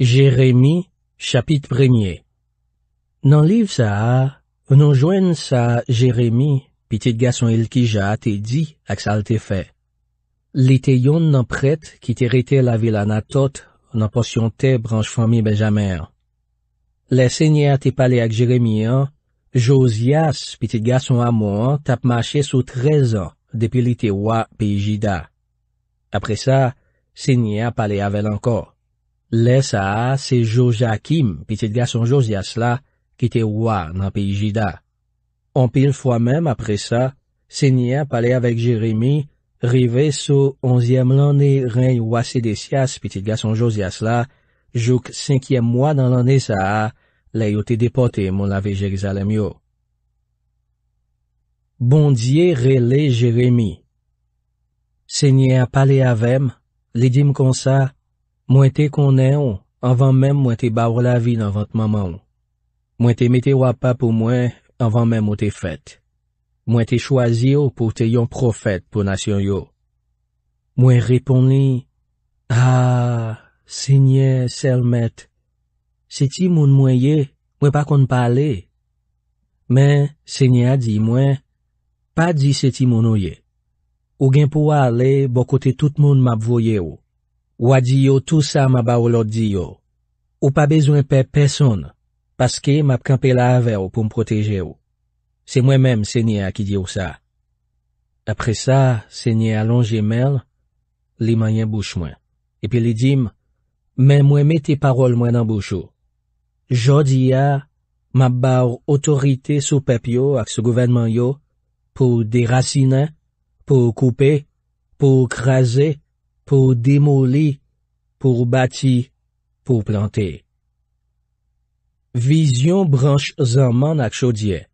Jeremie, chapit premye Nan liv sa a, nou jwen sa Jeremie, pitit gason ilkija te di ak salte fe. Li te yon nan pret ki te rete la vilan atot nan porsyon te branj fami benjamè. Le senye a te pale ak Jeremie an, Josias, pitit gason amon, tap mache sou trezan depilite wa pejida. Apre sa, senye a pale avel ankor. Lè sa a, se Joja Kim, piti gason Josias la, ki te wwa nan pi jida. Anpil fwa menm apre sa, se nye a pale avek Jeremie, rive sou onzyem lenni ren wase de sias piti gason Josias la, jouk synkyem mwen nan lenni sa a, lè yo te depote moun lave Jerezalem yo. Bondye rele Jeremie Se nye a pale avem, li dim konsa, Mwen te konen ou, anvan men mwen te bavou la vi nan vant maman ou. Mwen te mete wapa pou mwen, anvan men mwen te fet. Mwen te chwazi ou pou te yon profet pou nasyon yo. Mwen reponi, Ah, senye, selmet, se ti moun mwen ye, mwen pa kon pa ale. Men, senye a di mwen, pa di se ti moun oye. Ou gen pou a ale, bo kote tout moun map voye ou. Ou a di yo tout sa ma ba ou lot di yo. Ou pa bezwen pe peson, paske map kampe la ave ou pou m proteje yo. Se mwen menm se nye a ki di yo sa. Apre sa, se nye a lon jemel, li mayen bouche mwen. Epe li dim, men mwen mette parol mwen nan bouche yo. Jo di ya, ma ba ou otorite sou pep yo ak se gouvenman yo, pou derasine, pou koupe, pou kreze, pou demou li, pou bati, pou plante. Vizyon branche zaman ak chodye.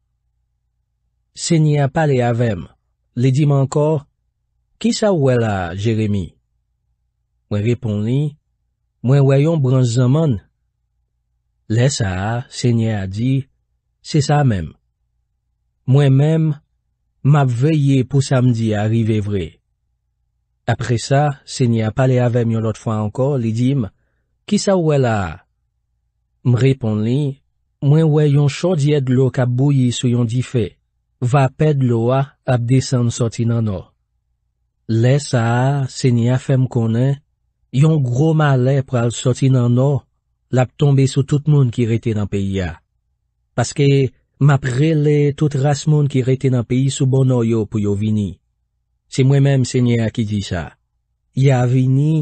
Se nye apale avem, li di mankor, ki sa wè la, Jeremie? Mwen repon li, mwen wè yon branche zaman? Le sa, se nye a di, se sa mem. Mwen mem, map veye pou samdi arive vreye. Apre sa, se ni ap pale avem yon lot fwa anko, li dim, ki sa wè la? M repon li, mwen wè yon chodye dlo kap bou yi sou yon di fe, va ped lo a ap desen soti nan o. Le sa, se ni afem konen, yon gro ma le pral soti nan o, la ap tombe sou tout moun ki rete nan peyi ya. Paske, mapre le tout ras moun ki rete nan peyi sou bono yo pou yo vini. Se mwen menm se nye a ki di sa. Ya avini,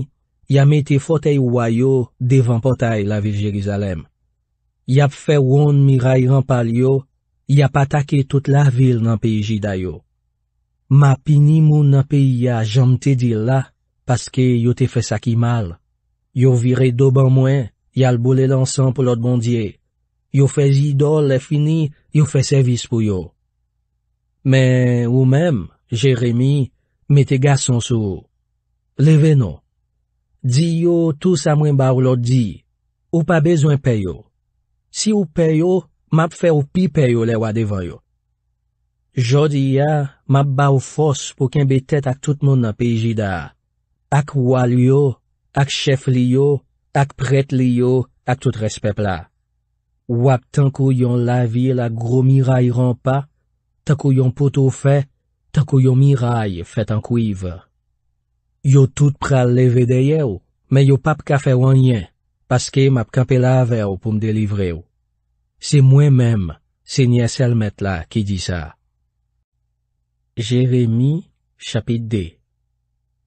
ya meti fotey wwayo devan potay la vil Jerizalem. Yap fe woun miray rampal yo, yap atake tout la vil nan peji dayo. Ma pini moun nan peji ya jom te dir la, paske yo te fe sakimal. Yo vire do ban mwen, yal bole lansan pou lot bondye. Yo fe zidol e fini, yo fe sevis pou yo. Men ou menm, jeremi, Mè te gas son sou. Leve nou. Di yo tou sa mwen ba ou lo di. Ou pa bezwen pe yo. Si ou pe yo, map fe ou pi pe yo le wadevan yo. Jodi ya, map ba ou fos pou kenbe tet ak tout moun nan peji da. Ak wali yo, ak chef li yo, ak pret li yo, ak tout respep la. Wap tenkou yon lavi la groumi ray rampa, tenkou yon poto fe, kou yo mi ray fèt an kuiv. Yo tout pral levedeye ou, me yo pap kafe wanyen, paske map kapela ave ou pou mdelivre ou. Se mwen menm, se nye selmet la ki di sa. Jeremie, chapit 2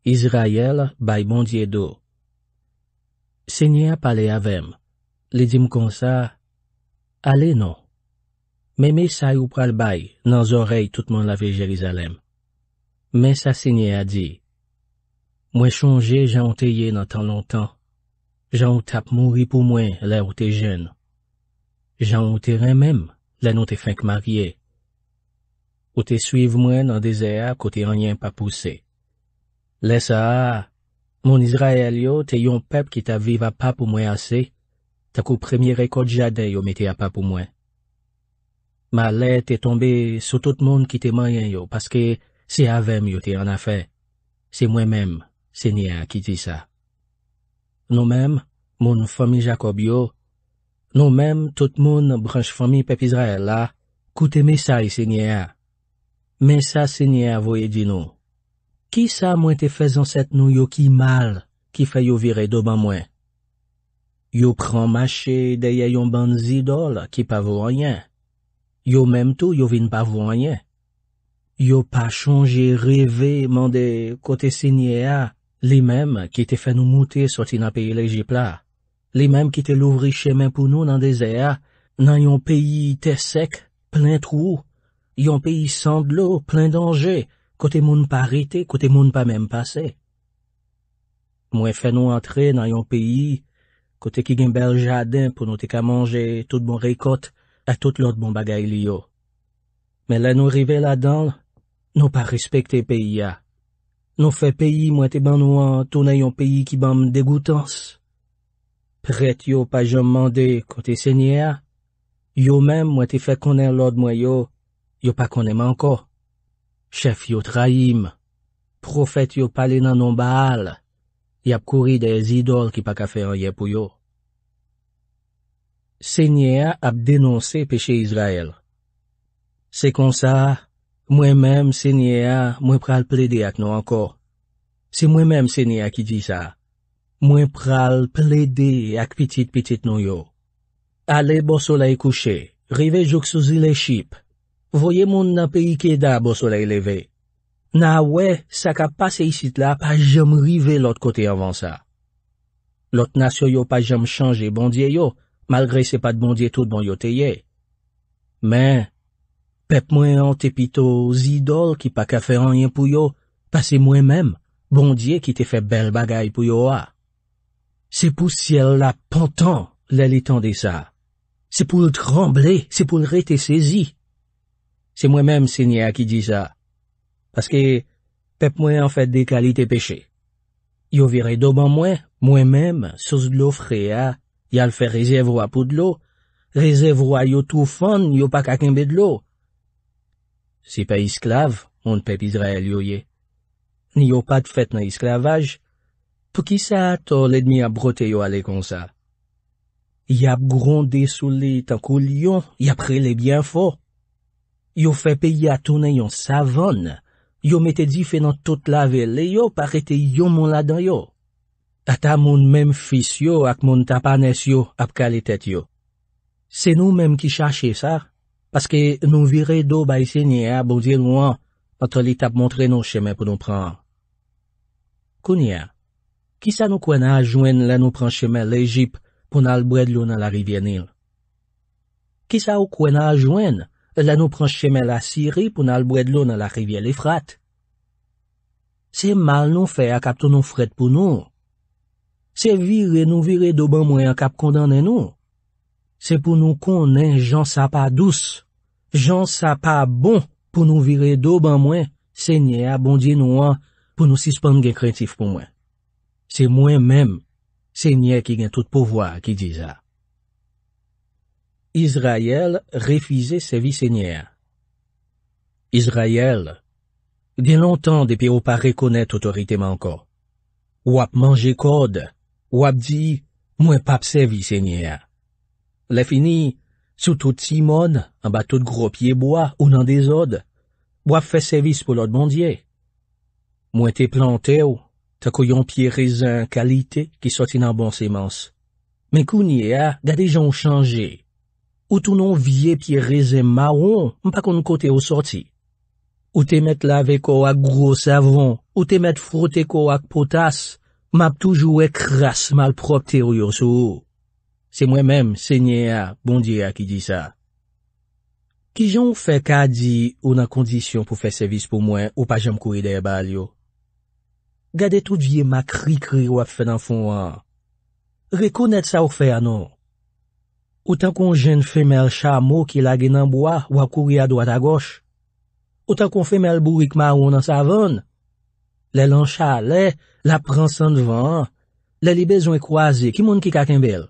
Izrayel bay bondye do Se nye ap ale avem, le dim kon sa, ale non. Meme say ou pral bay, nan zorey toutman lave Jerizalem. Men sa sinye a di, mwen chonje jan ou te ye nan tan lontan, jan ou tap mouri pou mwen lè ou te jen. Jan ou te ren mèm, lè nou te fènk marye. Ou te suiv mwen nan de zeya kote anyen pa pousse. Lè sa a, mwen Israel yo te yon pep ki ta vive a pa pou mwen ase, ta kou premye rekod jaden yo meti a pa pou mwen. Ma lè te tombe sou tout moun ki te manyen yo, paske, Si avèm yo te yon afè, se mwen mèm, sènyè a ki ti sa. Nou mèm, moun fòmi Jacob yo, nou mèm tout moun branj fòmi pep Izrael la, koute mè sa yon e sènyè a. Mè sa sènyè a voye di nou. Ki sa mwen te fè zan set nou yo ki mal ki fè yo vire do ban mwen? Yo pran mache deye yon ban zidol ki pa vo anyen. Yo mèm tou yo vin pa vo anyen. yo pa chonje reve mande kote sinye a, li mem ki te fen nou mouti soti nan peye lejipla, li mem ki te louvri chemen pou nou nan deze a, nan yon peyi te sek, plen trou, yon peyi san glou, plen danje, kote moun parite, kote moun pa mem pase. Mwen fen nou antre nan yon peyi, kote ki gen bel jadin pou nou te ka manje tout bon rekote, a tout lot bon bagay li yo. Men la nou reve la danl, Nou pa respekte peyi ya. Nou fe peyi mwen te banouan tonay yon peyi ki ban mdegoutans. Pret yo pa jom mande kote sènyè. Yo mèm mwen te fe konen lòd mwen yo. Yo pa konen manko. Chef yo trahim. Profet yo palen nanon baal. Yap kouri de zidol ki pa kafe anye pou yo. Sènyè ap denonse peche Izrael. Se kon sa... Mwen menm senye a, mwen pral ple de ak nou ankor. Se mwen menm senye a ki di sa. Mwen pral ple de ak pitit-pitit nou yo. Ale bo solei kouche, rive jok souzi le ship. Voye moun nan peyi ki da bo solei leve. Na we, sa ka pase yisit la pa jom rive lot kote avan sa. Lot nasyo yo pa jom chanje bondye yo, malgre se pa de bondye tout bon yo teye. Men, Pep mwen an te pito zidol ki pa ka fe ranyen pou yo, pa se mwen men, bondye ki te fe bel bagay pou yo a. Se pou siel la pantan lalitande sa. Se pou l tremble, se pou l re te sezi. Se mwen men, se nye a ki di sa. Paske, pep mwen an fe de kalite peche. Yo vire do ban mwen, mwen men, sos lo fre a, yal fe rezèvro a pou dlou, rezèvro a yo tou fon, yo pa kakenbe dlou, Se pe isklav, on pe pidre el yoye. Niyo pat fet nan isklavaj. Pou ki sa to ledmi a brote yo ale kon sa? Ya bronde sou li tankou liyon, ya prele bien fo. Yo fe pe ya tonen yon savon. Yo mette di fenan tout lave le yo, pa rete yon moun la dan yo. Ata moun menm fis yo ak moun tapanes yo ap kalitet yo. Se nou menm ki chache sa? Paske nou vire do ba isenye a bondye lwa, patre li tap montre nou cheme pou nou pran. Kounye, kisa nou kwen a a jwen la nou pran cheme l'Ejip pou nan alboued loun nan la rivye Nil? Kisa ou kwen a a jwen la nou pran cheme la Siri pou nan alboued loun nan la rivye Lifrat? Se mal nou fe a kap ton nou fret pou nou? Se vire nou vire do ban mwen a kap kondan nan nou? Se pou nou konen jan sa pa douz, jan sa pa bon pou nou vire do ban mwen, se nye a bondi nou an pou nou sispande gen kretif pou mwen. Se mwen menm, se nye ki gen tout povwa ki diza. Izrayel refize sevi se nye a. Izrayel, gen lontan depi ou pa rekonet otorite manko. Wap manje kode, wap di, mwen pap sevi se nye a. Le fini, sou tout timon, an ba tout gro pyeboa, ou nan dezod, wap fe sevis pou lot mondye. Mwen te plante ou, ta koyon pye rezen kalite ki soti nan bon semanse. Men kou nye a, da dejan ou chanje. Ou tou non vie pye rezen maron, mpa kon kote ou soti. Ou te met lave ko ak gro savon, ou te met frote ko ak potas, mpa toujou ek ras mal propte ou yosou. Se mwen menm, se nye a, bondye a ki di sa. Ki jan ou fe kadi ou nan kondisyon pou fe servis pou mwen ou pa jem kouye de e bal yo? Gade tout vie ma krikri wap fe nan fon an. Rekonet sa ou fe anon. Ou tan kon jen femel chamo ki lage nan bwa wap kouye a doa ta goch. Ou tan kon femel bourik ma ou nan sa avon. Le lan chale, le la pran san devan, le li bezon e kwaze ki moun ki kaken bel.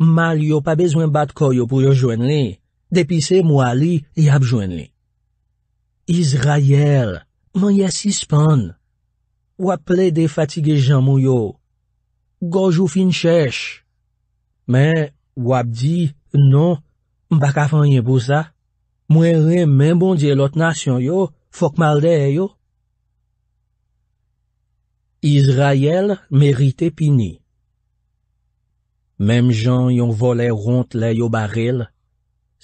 Mal yo pa bezwen bat koyo pou yo jwen li, depise mwa li, li ap jwen li. Izrayel, mwen ye sispan. Wap ple de fatige janmou yo. Goj ou fin chesh. Men, wap di, non, baka fanyen pou sa. Mwen re men bondye lot nasyon yo, fok mal de e yo. Izrayel merite pini. Mem jan yon volè ront lè yo baril,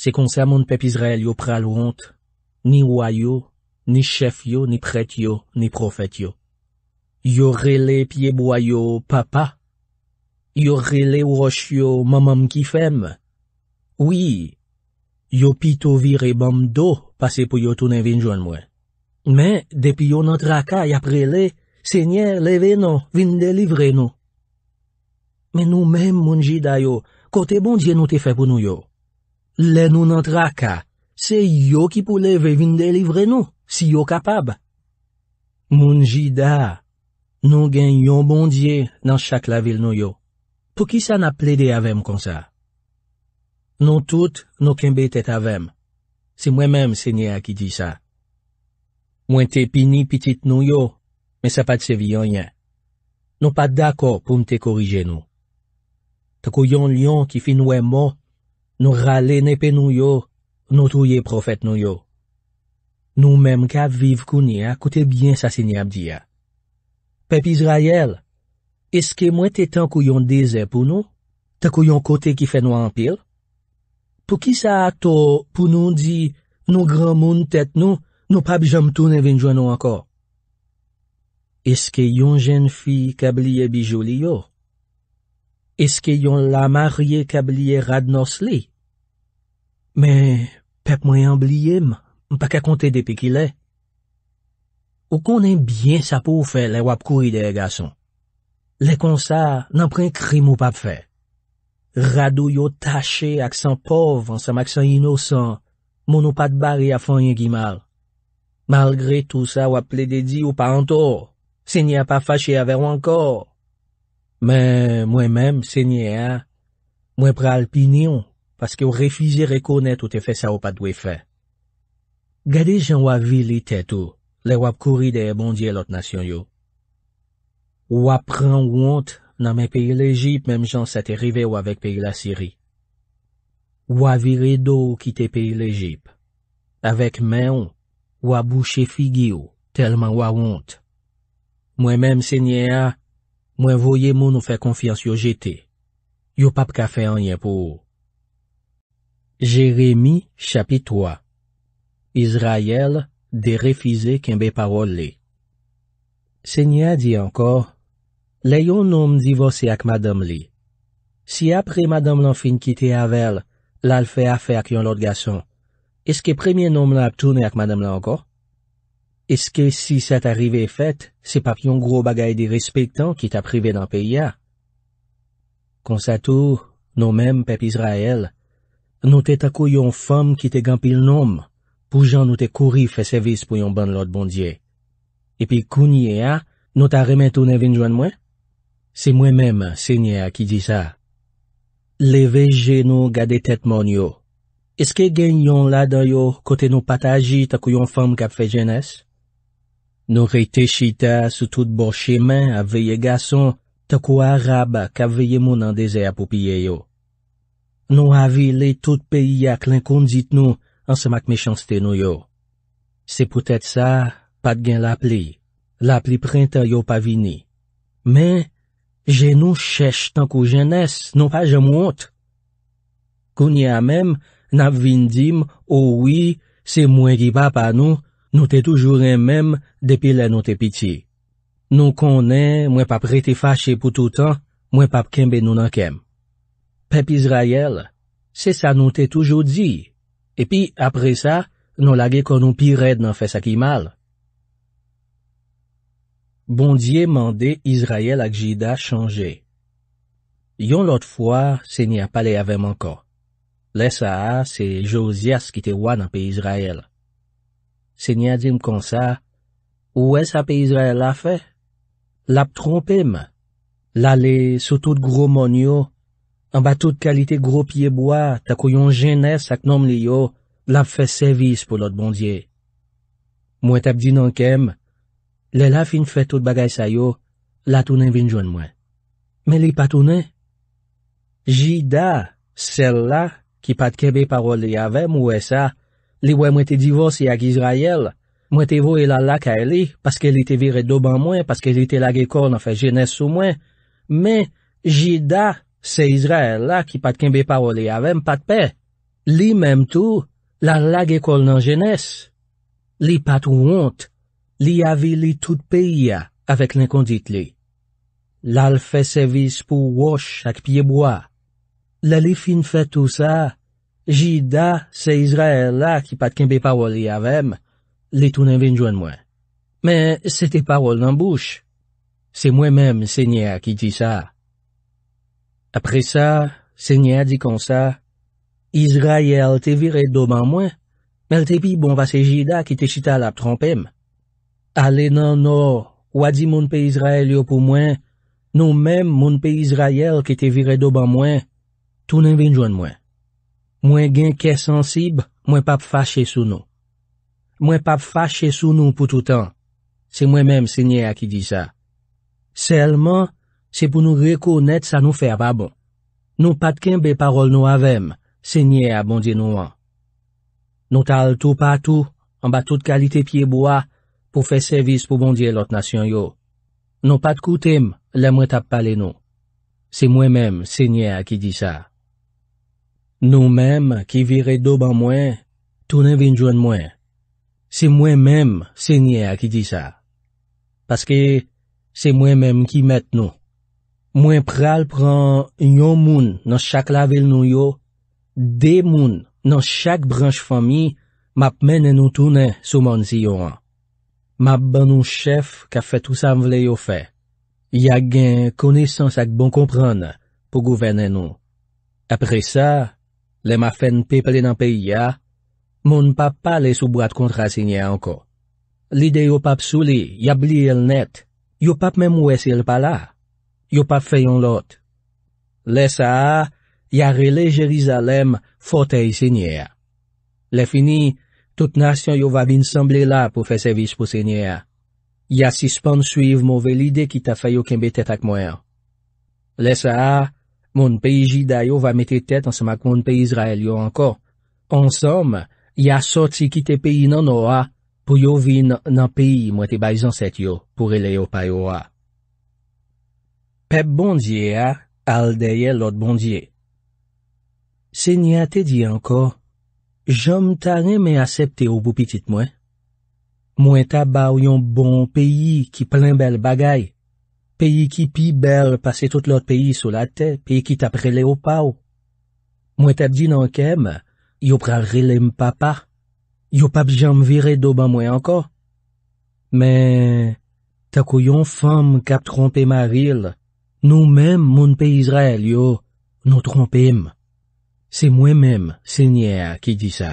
se konsè moun pepizrel yo pral ront, ni wayo, ni chef yo, ni pret yo, ni profet yo. Yo rele piye boyo papa, yo rele wosh yo mamam ki fem. Oui, yo pito vire bamdo pase pou yo toune vin joun mwen. Men, depi yo nan trakay apre le, senyer leve nou, vin delivre nou. men nou men moun jida yo, kote bondye nou te fe pou nou yo. Le nou nan tra ka, se yo ki pou leve vin delivre nou, si yo kapab. Moun jida, nou gen yon bondye nan chak la vil nou yo. Pou ki sa na ple de avem kon sa? Nou tout nou kembe tet avem. Se mwen men se nye a ki di sa. Mwen te pini pitit nou yo, men sa pat se vi yon yen. Nou pa dako pou mte korije nou. takou yon lyon ki fi noue mou, nou rale nepe nou yo, nou touye profet nou yo. Nou mem kap viv kouni ya, koute bien sa sinyab di ya. Pepi Israel, eske mwen te tankou yon dezen pou nou, takou yon kote ki fe nou anpil? Pou ki sa ato pou nou di nou gran moun tet nou, nou pap jom toune vinjou nou anko? Eske yon jen fi kabliye bijou li yo? Eske yon la marye kab liye rad nos li? Men, pep mwen yon bliye m, pa kakonte depi ki le. Ou konen byen sa pou fe le wap kou ide e gason. Le kon sa, nan pren krim ou pap fe. Rad ou yo tache aksan pov ansan aksan inosan, moun ou pat bari a fanyen gi mal. Malgre tou sa wap ple de di ou pa anto, se nye a pa fache a ver wankor. Men mwen menm, senye a, mwen pral pinyon, paske ou refize rekonet ou te fe sa ou pa dwe fe. Gade jan wavili tet ou, le wap kouri de e bondye lot nasyon yo. Wap pran wont nan men peyi lejip, menm jan sa te rive wavik peyi la siri. Waviri do ki te peyi lejip. Awek men, wap bwche figi ou, telman wavont. Mwen menm, senye a, Mwen voye moun ou fè konfians yo jete. Yo pap ka fè an yen pou ou. Jeremi, chapit 3 Izrayel, de refize ken be parol li. Senya di ankor, le yon nom divose ak madam li. Si apre madam lan fin kite avel, la l fè a fè ak yon lot gason. Eske premye nom lan ap toune ak madam lan ankor? Eske si sa ta rive e fet, se pap yon gro bagay de respektan ki ta prive nan peya? Konsatu, nou menm pep Israel, nou te takou yon fom ki te gampil nom pou jan nou te kouri fe sevis pou yon ban lot bondye. Epi kounye a, nou ta remen tou nevin jwenn mwen? Se mwen menm, se nye a ki di sa. Le veje nou gade tetmon yo. Eske gen yon lada yo kote nou pataji takou yon fom kap fe jen es? Nou rey te chita sou tout bon cheman a veye gason, takou araba ka veye moun an deze apopye yo. Nou avi le tout peyi ak l'inkondit nou ansamak mechanste nou yo. Se poutet sa, pat gen lapli. Lapli prenta yo pa vini. Men, jen nou chesh tankou jen es, non pa jen mwont. Kounye amem, nan vindim, ouwi, se mwen giba pa nou, Nou te toujou remem depi la nou te piti. Nou konen, mwen pap rete fache pou toutan, mwen pap kembe nou nan kem. Pep Israel, se sa nou te toujou di. Epi, apre sa, nou lage kon nou pi red nan fes akimal. Bondye mande Israel ak Jida chanje. Yon lot fwa, se ni ap pale avem anka. Le sa, se Josias ki te wana pe Israel. Se nye adim konsa, wè e sa pe izre la fe? Lap trompem. La le sou tout gro mon yo, an ba tout kalite gro pieboa, tako yon jenè sak nom li yo, lap fe servis pou lot bondye. Mwen tap di nan kem, le la fin fe tout bagay sa yo, la tounen vin jwen mwen. Men li pa tounen? Ji da, sel la, ki pat kebe parol li avè mwen sa, Li wè mwè te divosi ak Izrael, mwè te wè lal lak a li, paske li te vire do ban mwen, paske li te lage kol nan fe jenès sou mwen, men, jida se Izrael la ki pat kenbe paroli avèm pat pe. Li mèm tou, lal lage kol nan jenès. Li pat ou ont, li avili tout pe ya avèk l'inkondit li. Lal fe sevis pou wosh ak pieboa. La li fin fe tout sa... Jida se Izrael la ki pat kempe parol yavem, li tounen vin joan mwen. Men, se te parol nan bouch, se mwen menm Seignea ki ti sa. Apre sa, Seignea di kon sa, Izrael te vire do ban mwen, men te pi bon va se Jida ki te chita la ptrompem. Ale nan nou, wadi moun pe Izrael yo pou mwen, nou menm moun pe Izrael ki te vire do ban mwen, tounen vin joan mwen. Mwen gen ke sensib, mwen pap fache sou nou. Mwen pap fache sou nou pou toutan. Se mwen menm se nye a ki di sa. Selman, se pou nou rekounet sa nou fe apabon. Nou pat kenbe parol nou avem, se nye a bondye nou an. Nou tal tou patou, an ba tout kalite pieboa, pou fe servis pou bondye lot nasyon yo. Nou pat koutem, lemwen tap pale nou. Se mwen menm se nye a ki di sa. Nou menm ki vire do ban mwen, tonen vin jwen mwen. Se mwen menm se nye a ki di sa. Paske se mwen menm ki met nou. Mwen pral pran yon moun nan chak la vil nou yo, de moun nan chak branj fami, map mennen nou tonen sou man si yo an. Map ban nou chef ka fet ou sa mwle yo fe. Ya gen konesans ak bon kompran pou gouvennen nou. Apre sa, Le ma fen peple nan peyi ya, moun pap pale sou brad kontra senye anko. Lide yo pap souli, ya bli el net, yo pap men mwese el pala. Yo pap feyon lot. Le sa a, ya rele Jerizalem, fotei senye a. Le fini, tout nasyon yo vab in samble la pou fe sevis pou senye a. Ya sispan suiv mouve lide ki ta fay yo kembete tak mwen. Le sa a, Moun peyi ji dayo va mette tet ansemak moun peyi Izrael yo anko. Ansem, ya soti kite peyi nan owa pou yo vin nan peyi mwen te bay zanset yo pou ele yo pay owa. Pep bondye a, al deye lot bondye. Se ni a te di anko, jom ta reme asepte yo pou pitit mwen. Mwen ta bau yon bon peyi ki plen bel bagay. Peyi ki pi bel pase tout lot peyi sou la te, peyi ki tap rele ou pa ou. Mwen tap di nan kem, yo pral rele mpapa, yo pap jan mvire do ban mwen anko. Men, takou yon fam kap trompe ma ril, nou men moun pey Israel yo, nou trompe m. Se mwen men, senye a ki di sa.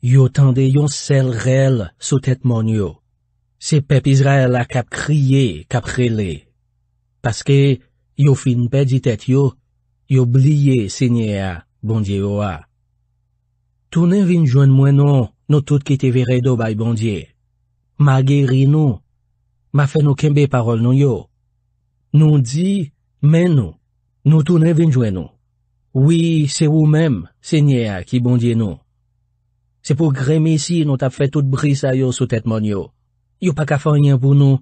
Yo tende yon sel rel sou tet mon yo. Se pep Izrael la kap kriye, kap krile. Paske, yo fin pe di tet yo, yo bliye, se nye a, bondye yo a. Tounen vin jwen mwen nou, nou tout ki te vire do bay bondye. Ma geri nou, ma fe nou kembe parol nou yo. Nou di, men nou, nou tounen vin jwen nou. Wi, se ou men, se nye a, ki bondye nou. Se pou kremi si nou tap fe tout brisa yo sou tet mon yo. Yo pa ka fanyan pou nou.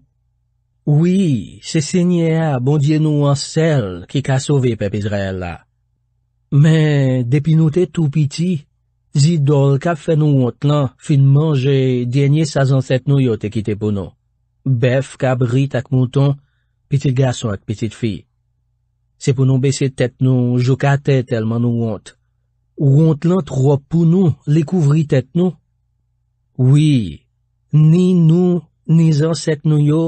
Oui, se senye a, bondye nou ansel ki ka sove pepe Israel la. Men, depi nou te tou piti, zidol ka fe nou want lan, finmanje, djenye sa zan set nou yo te kite pou nou. Bef ka bri tak mouton, piti gason ak piti fi. Se pou nou besi tet nou, jou ka te telman nou want. Want lan trop pou nou, li kouvri tet nou. Oui. Ni nou, ni zan sek nou yo,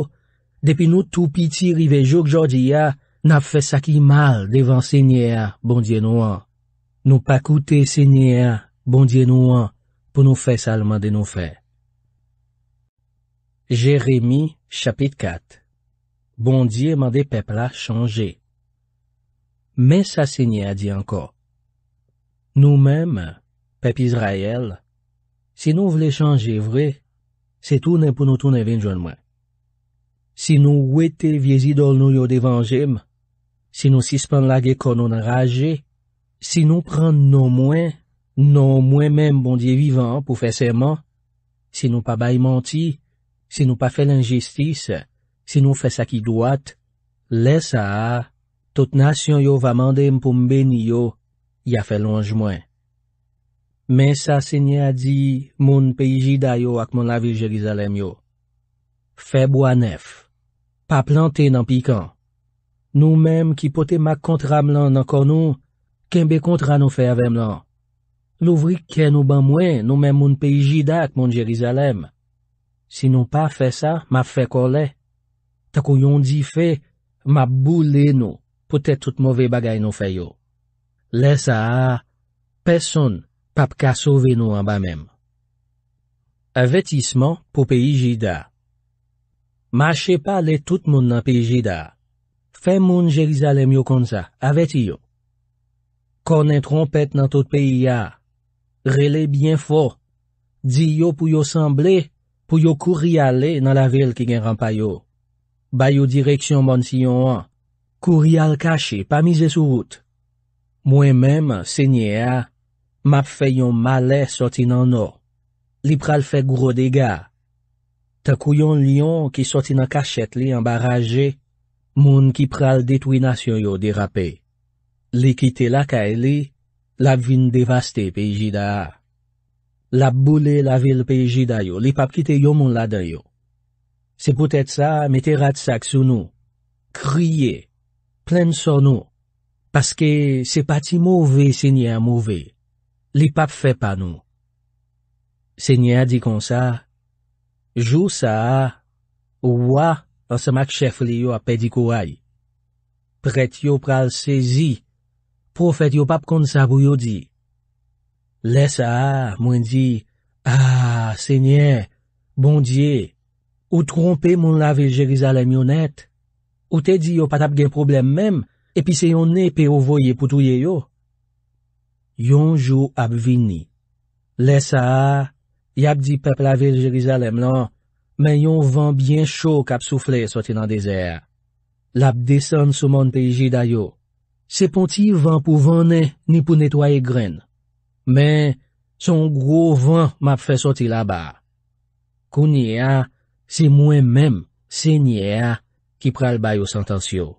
depi nou tou piti rivejouk jodi ya, nan fè sakli mal devan sènyè ya, bon diè nou an. Nou pa koute sènyè ya, bon diè nou an, pou nou fè salman de nou fè. Jeremie, chapit 4 Bon diè man de pepla chanje. Men sa sènyè di anko. Nou mem, pep Israel, si nou vle chanje vre, Se tounen pou nou tounen vin joun mwen. Si nou wete vyezi dol nou yo devanjim, si nou sispan lage konon raje, si nou pran nou mwen, nou mwen men mbondye vivan pou fè seman, si nou pa bay manti, si nou pa fè l'injistis, si nou fè sa ki doat, lè sa a, tout nasyon yo vaman dem pou mben yo, ya fè lonj mwen. Men sa se nye a di moun pe ijida yo ak moun la vil Jerizalem yo. Febwa nef. Pa plante nan pikon. Nou menm ki pote ma kontra mlan nan konon, kenbe kontra nou fe avem lan. Louvri kè nou ban mwen nou men moun pe ijida ak moun Jerizalem. Si nou pa fe sa, ma fe kolè. Tako yon di fe, ma bou lè nou. Pote tout mouve bagay nou fe yo. Lè sa a, peson nan. Pap ka sove nou an ba menm. Avetisman pou peyi jida. Ma chepa le tout moun nan peyi jida. Fè moun jeliza le myo konza, aveti yo. Konen trompet nan tout peyi ya. Rele bien fo. Di yo pou yo semble, pou yo kouri ale nan la vel ki gen rampa yo. Bayo direksyon moun si yo an. Kouri al kache, pa mize sou wout. Mwen menm, se nye ya, Map fè yon male sotin anò. Li pral fè gwo dega. Takou yon lion ki sotin akachet li ambaraje, moun ki pral detwinasyon yo derape. Li kite laka e li, la vin devaste pe jida a. La boule la vil pe jida yo, li pap kite yon moun la dayo. Se pote tsa, me te rad sak sou nou. Kriye, plen son nou. Paske se pati mouve se nye mouve. Li pap fe pa nou. Senye di kon sa. Jou sa a, ou wa, an semak chef li yo apè di kouay. Pret yo pral sezi. Profet yo pap kon sa bou yo di. Le sa a, mwen di, Ah, senye, bon die, ou trompe moun lave jiriza le mionet. Ou te di yo patap gen problem mem, epi se yon ne pe o voye poutouye yo. Yonjou ap vini. Le sa a, yap di pep la vil Jerizalem lan, men yon van byen chok ap soufle soti nan dezer. Lap desen souman peji dayo. Se ponti van pou vane ni pou netwaye gren. Men, son gro van map fe soti la ba. Kounye a, se mwen menm, se nye a, ki pral bayo santansyo.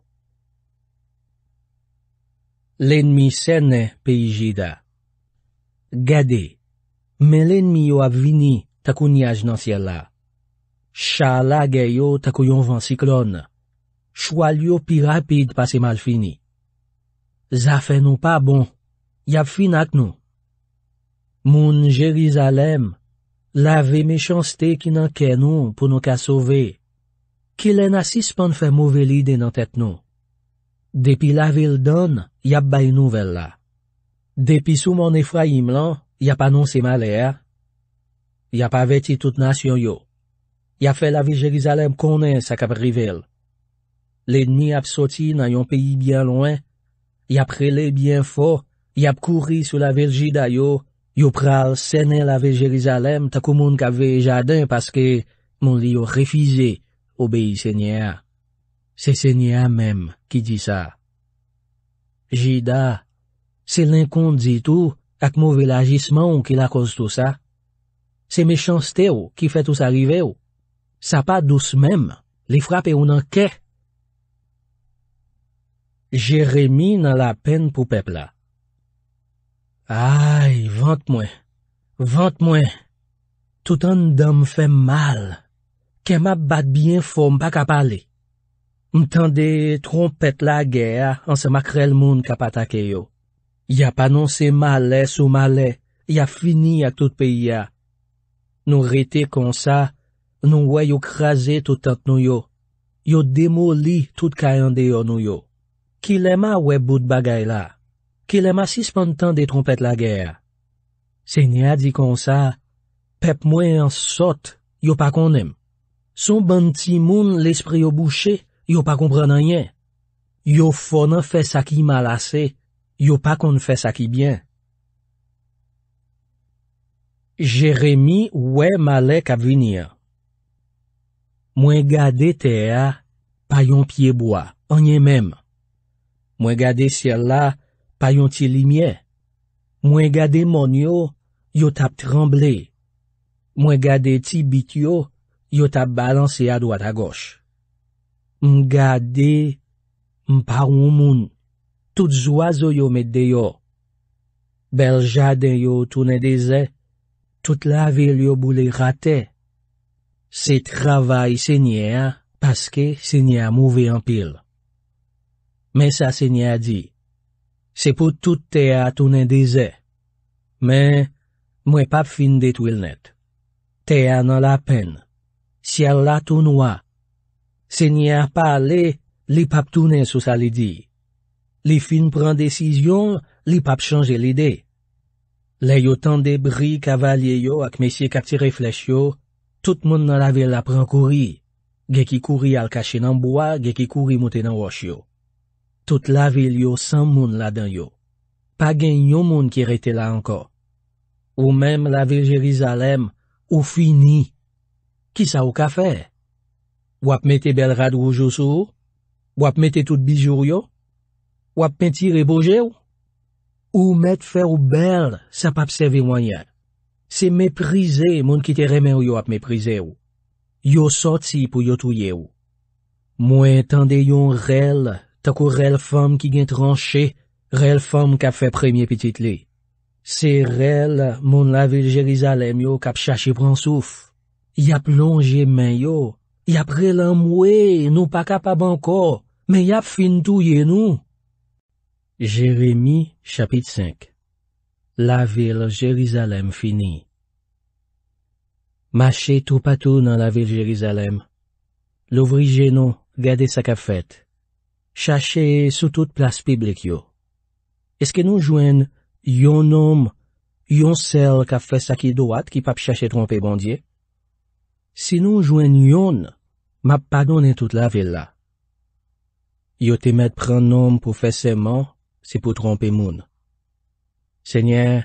Lenmi sene pe ijida. Gade, men lenmi yo ap vini takou niyaj nan siel la. Shala geyo takou yon vansiklon. Chwal yo pi rapid pase mal fini. Za fe nou pa bon, yap fin ak nou. Moun Jerizalem, la ve mechanste ki nan ken nou pou nou ka sove. Kile nan sispan fe mouveli de nan tek nou. Depi la vil don, y ap bay nouvel la. Depi souman Efraim lan, y ap anonsi male a. Y ap aveti tout nasyon yo. Y ap fe la vil Jerizalem konen sak ap rivel. L'enmi ap soti nan yon peyi bien loin. Y ap rele bien fo, y ap kouri sou la vil jida yo. Yo pral senen la vil Jerizalem takou moun ka ve jadin paske moun li yo refize obeyi senye a. Se se nye a mem ki di sa. Jida, se l'en kon di tou ak mouvel ajisman ou ki la koz tou sa. Se mechanste ou ki fè tou salive ou. Sa pa dous mem, li frapè ou nan ke. Jeremie nan la pen pou pepla. Ay, vant mwen, vant mwen. Toutan dam fè mal. Kè ma bat byen fò mpa kapalè. M'tan de trompet la gea, an se makrel moun kap atake yo. Ya panonsen male sou male, ya fini ak tout peyi ya. Nou rete kon sa, nou we yo krasen tout tent nou yo. Yo demoli tout kayan de yo nou yo. Ki lema we bout bagay la? Ki lema sispan tan de trompet la gea? Se nya di kon sa, pep mwen an sot, yo pa kon em. Son banti moun l'espre yo bouché? Yo pa kompren anyen. Yo fò nan fè saki mal ase, yo pa kon fè saki byen. Jeremie wè male k avinir. Mwen gade teya, pa yon pieboa, anyen menm. Mwen gade siel la, pa yon ti limye. Mwen gade mon yo, yo tap tremble. Mwen gade ti bit yo, yo tap balanse a doa ta goche. Mga de, mpa woun moun, tout zwa zo yo met de yo. Belja de yo toune de ze, tout la vil yo boule rate. Se travay se nye a, paske se nye a mouve an pil. Mesa se nye a di, se pou tout te a toune de ze. Men, mwen pa fin de tou el net. Te a nan la pen, si al la tou noua. Se nye a pa ale, li pap tounen sou sa li di. Li fin pran desisyon, li pap chanje li de. Le yo tan de bri kavalye yo ak mesye kati reflech yo, tout moun nan la vil la pran kouri. Ge ki kouri al kache nan boya, ge ki kouri mouten nan wosh yo. Tout la vil yo san moun la den yo. Pa gen yon moun ki rete la anko. Ou menm la vil Jerizalem, ou fini. Ki sa ou ka fe? Wap mette bel rad woujousou, wap mette tout bijour yo, wap pentire bojè ou, ou mette fè ou bel sap ap seve wanyan. Se meprize moun ki te remen yo ap meprize ou. Yo soti pou yo touye ou. Mwen tende yon rel, tako rel fom ki gen tranche, rel fom kap fe premye pitit li. Se rel moun lave jelizalem yo kap chache pransouf, ya plonje men yo. Y ap relan mwe, nou pa kapab anko, men y ap fin touye nou. Jeremie, chapit 5 La vil Jerizalem fini Mache tou patou nan la vil Jerizalem. Louvrije nou, gade sa kap fet. Chache sou tout plas piblik yo. Eske nou jwen yon om, yon sel kap flesa ki doat ki pap chache trompe bondye? Si nou jwen yon, M'ap padon en tout la villa. Yo temet pren nom pou feseyman, se pou trompe moun. Senyen,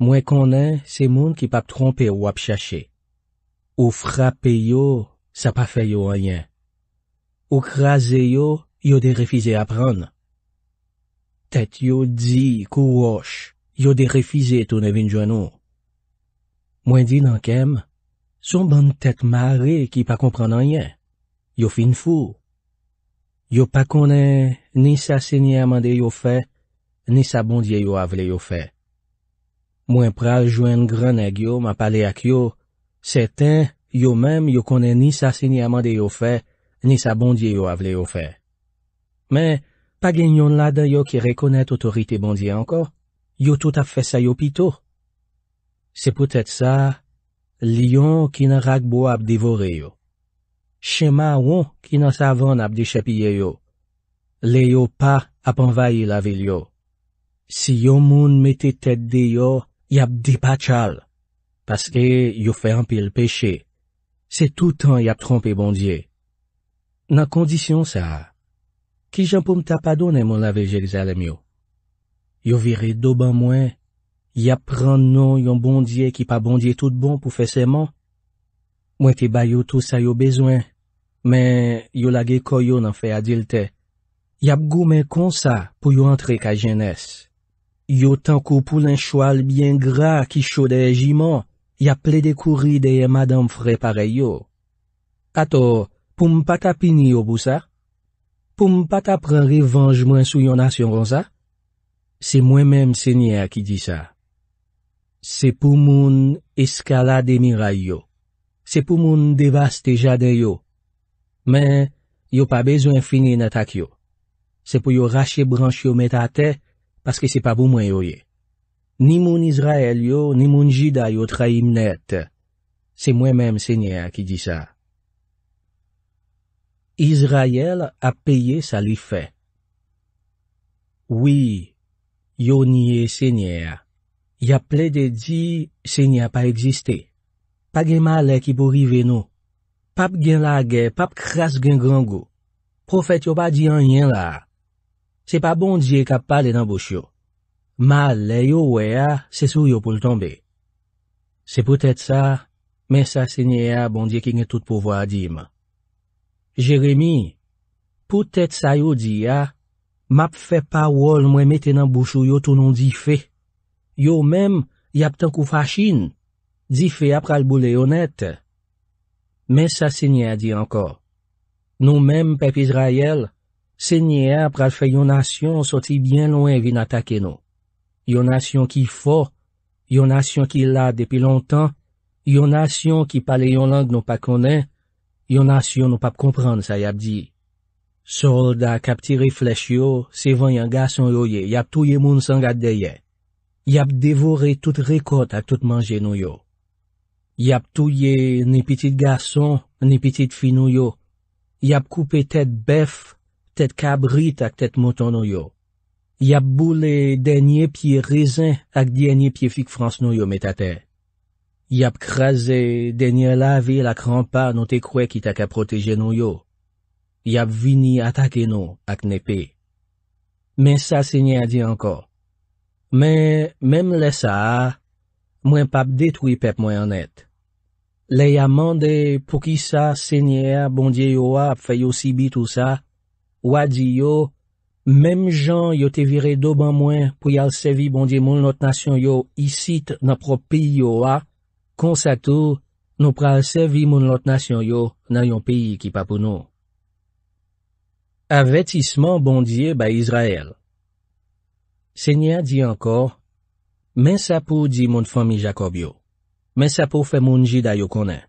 mwen konen se moun ki pap trompe wap chache. Ou frape yo, sa pa feyo anyen. Ou kraze yo, yo de refize apran. Tet yo di kou wosh, yo de refize ton evin jounou. Mwen di nan kem, Son ban tèt mare ki pa kompren nan yen. Yo fin fou. Yo pa konen ni sa senyaman de yo fe, ni sa bondye yo avle yo fe. Mwen prajwen gran eg yo, ma pale ak yo, seten yo menm yo konen ni sa senyaman de yo fe, ni sa bondye yo avle yo fe. Men, pa gen yon lada yo ki rekonen t'autorite bondye ankor, yo tout ap fè sa yo pito. Se pou tèt sa, Li yon ki nan ragbo ap devore yo. Chema yon ki nan savon ap dechepye yo. Le yo pa ap anvaye lave yo. Si yo moun mette tet de yo, yap di pa chal. Paske yo fè anpil peche. Se toutan yap trompe bondye. Nan kondisyon sa. Ki jan pou mta padone moun lave jek zalem yo. Yo vire do ban mwen. Ya pran nou yon bondye ki pa bondye tout bon pou fe seman. Mwen te bayou tout sa yo bezwen. Men, yo lage koyo nan fe adilte. Yap goumen konsa pou yo antre ka jenese. Yo tankou pou len chwal byen gra ki chode jiman, ya ple de kouri deye madam frepare yo. Ato, pou mpa ta pini yo pou sa? Pou mpa ta pran revanj mwen sou yon asyon kon sa? Se mwen men msenye a ki di sa. Se pou moun eskala demira yo, se pou moun devaste jade yo, men yo pa bezon finen atak yo. Se pou yo rache branche yo metate, paske se pa pou mwen yo ye. Ni moun Izrael yo, ni moun Jida yo tra imnet. Se mwen menm senye a ki di sa. Izrael ap peye sa li fe. Oui, yo niye senye a. Ya ple de di, se ni a pa egziste. Pa gen male ki pou rive nou. Pap gen la ge, pap kras gen grangou. Profet yo pa di an yen la. Se pa bon di e kap pale nan bouch yo. Male yo we a, se sou yo pou l'tombe. Se pwetet sa, men sa se ni e a bon di e ki gen tout pou vwa di ima. Jeremie, pwetet sa yo di a, map fe pa wol mwen mette nan bouch yo tou non di fe. Yo mèm, y ap tenkou fachin. Di fe ap pral boulè yonèt. Mè sa sènyè di ankor. Nou mèm, pep Israel, sènyè ap pral fè yonasyon soti byen louen vin atake nou. Yonasyon ki fo, yonasyon ki la depi lontan, yonasyon ki pale yon lang nou pa konè, yonasyon nou pa p'komprande sa yap di. Sorolda kap ti reflech yo, sevan yon gas an yoye, yap tou yon moun san gadeye. Yap devore tout rekot ak tout manje nou yo. Yap touye ne petit garson, ne petit fi nou yo. Yap koupe tet bef, tet kabrit ak tet moton nou yo. Yap boule denye piye rezen ak denye piye fik frans nou yo metate. Yap kreze denye lavi lak rampa nou te kwe ki tak ap proteje nou yo. Yap vini atake nou ak nepe. Men sa se nye adi anko. Men, menm lesa a, mwen pap detwi pep mwen anet. Le yaman de pou ki sa, senye a, bondye yo a, fe yo sibit ou sa, wadi yo, menm jan yo te vire do ban mwen pou yal sevi bondye moun lot nasyon yo, isit nan propi yo a, konsa tou, nou pra al sevi moun lot nasyon yo, nan yon pi ki papou nou. Avetisman bondye ba Izrael Senya di ankor, men sa pou di moun fami Jakob yo, men sa pou fe moun ji da yo konen.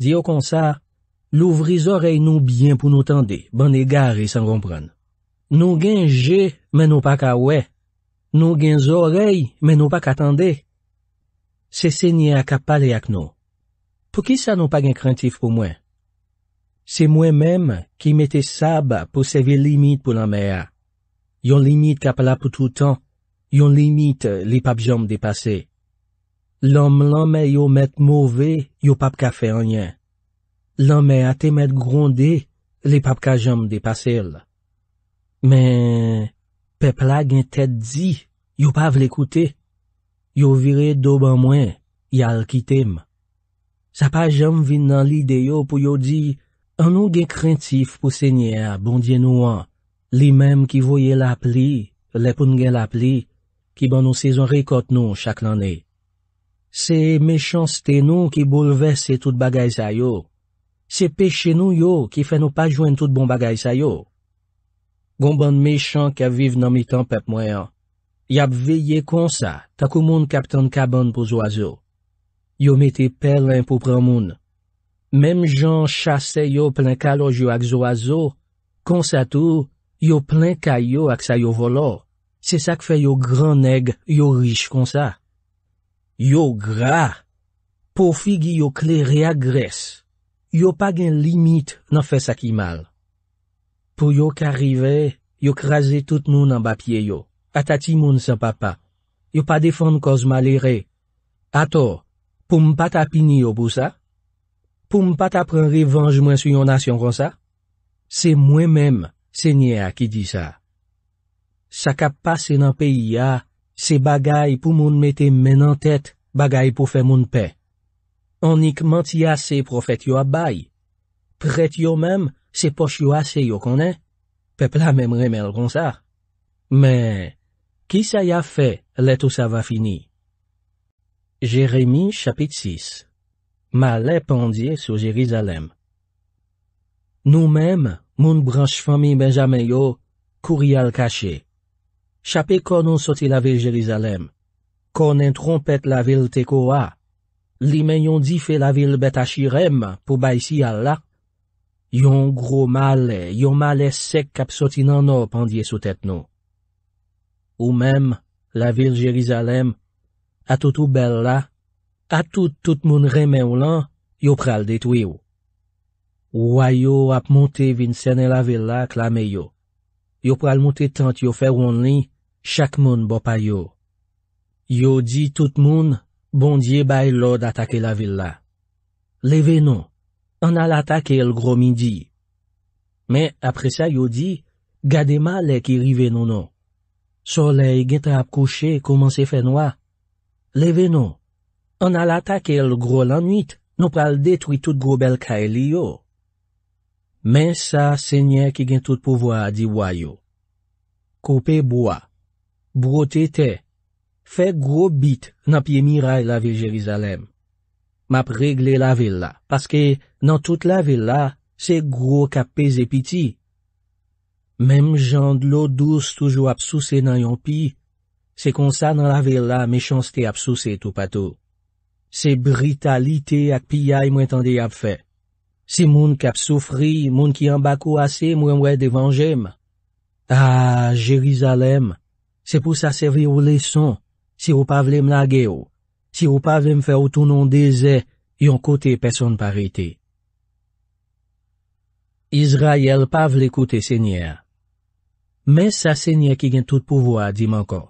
Di yo kon sa, louvri zorey nou byen pou nou tende, ban e gare san kompran. Nou gen je, men nou pa ka we, nou gen zorey, men nou pa ka tende. Se senya ka pale ak nou. Pou ki sa nou pa gen krentif pou mwen? Se mwen menm ki mette sab pou seve limit pou lan mè a. yon limit kap la pou toutan, yon limit euh, li pap jom depase. Lanme lanme yo met mouve, yo pap ka fe anyen. Lanme ate met gronde, li pap ka jom depase. Men, pepla gen tet di, yo pav lekoute. Yo vire do ban mwen, yal kitem. Sa pa jom vin nan li deyo pou yo di, an nou gen krentif pou senye a bondye nou an. Li menm ki voye la pli, lepoun gen la pli, ki ban nou sezon rekote nou chak lan ne. Se mechans te nou ki boulevese tout bagay sa yo. Se peche nou yo ki fè nou pa jwen tout bon bagay sa yo. Gon ban mechans ki aviv nan mi tan pep mwayan. Yap veye konsa takou moun kapten kaban pou zo a zo. Yo meti pelen pou pran moun. Mem jan chase yo plen kalo jo ak zo a zo, konsa tou... Yo plen kay yo ak sa yo volo. Se sa k fe yo gran neg yo rich kon sa. Yo gra. Po figi yo kle reagres. Yo pa gen limit nan fe sa ki mal. Po yo karive, yo kraze tout nou nan ba pie yo. A ta timoun san papa. Yo pa defon koz malere. Ato, pou m pa ta pini yo pou sa? Pou m pa ta pren revanj mwen su yon asyon kon sa? Se mwen menm. Se nye a ki di sa. Sa kap pa se nan peyi a, se bagay pou moun mette men an tet, bagay pou fe moun pe. Onik manti a se profet yo abay. Pret yo mem, se poch yo a se yo konen. Pepla mem remel kon sa. Me, ki sa ya fe leto sa va fini? Jeremi chapit 6 Ma le pandye sou Jerizalem. Nou mèm, moun branj fami Benjamè yo, kouri al kache. Chape konon soti la vil Jerizalem, konen trompet la vil Tekoa, li men yon di fe la vil Betashirem pou bay si al la, yon gro male, yon male sek kap soti nanop an diye sotet nou. Ou mèm, la vil Jerizalem, atout ou bel la, atout tout moun remè ou lan, yo pral detwi ou. Ouwa yo ap monte vin sene la villa, klame yo. Yo pral monte tant yo fè roun li, chak moun bopay yo. Yo di tout moun, bondye bay lòd atake la villa. Leve non, an al atake el gro midi. Me apre sa yo di, gade ma le ki rive nono. Sole e geta ap kouche, kouman se fè nwa. Leve non, an al atake el gro lanwit, nou pral detwi tout gro bel ka el yo. Men sa se nye ki gen tout pouvoa diwayo. Kope boa, bro tete, fe gro bit nan piye miray la vilje vizalem. Map regle la vil la, paske nan tout la vil la, se gro ka peze piti. Mem jan de lo douz toujou ap souse nan yon pi, se konsa nan la vil la mechans te ap souse tou pato. Se britalite ak piyay mwen tande ap fe. Si moun kap soufri, moun ki yon bako ase, mwen wè devan jem. A, Jerizalem, se pou sa seve ou leson, si ou pav lèm lage ou, si ou pav lèm fè ou tou non deze, yon kote peson parite. Izraël pav lè kote, sènyè. Mè sa sènyè ki gen tout pouvoa, di man kon.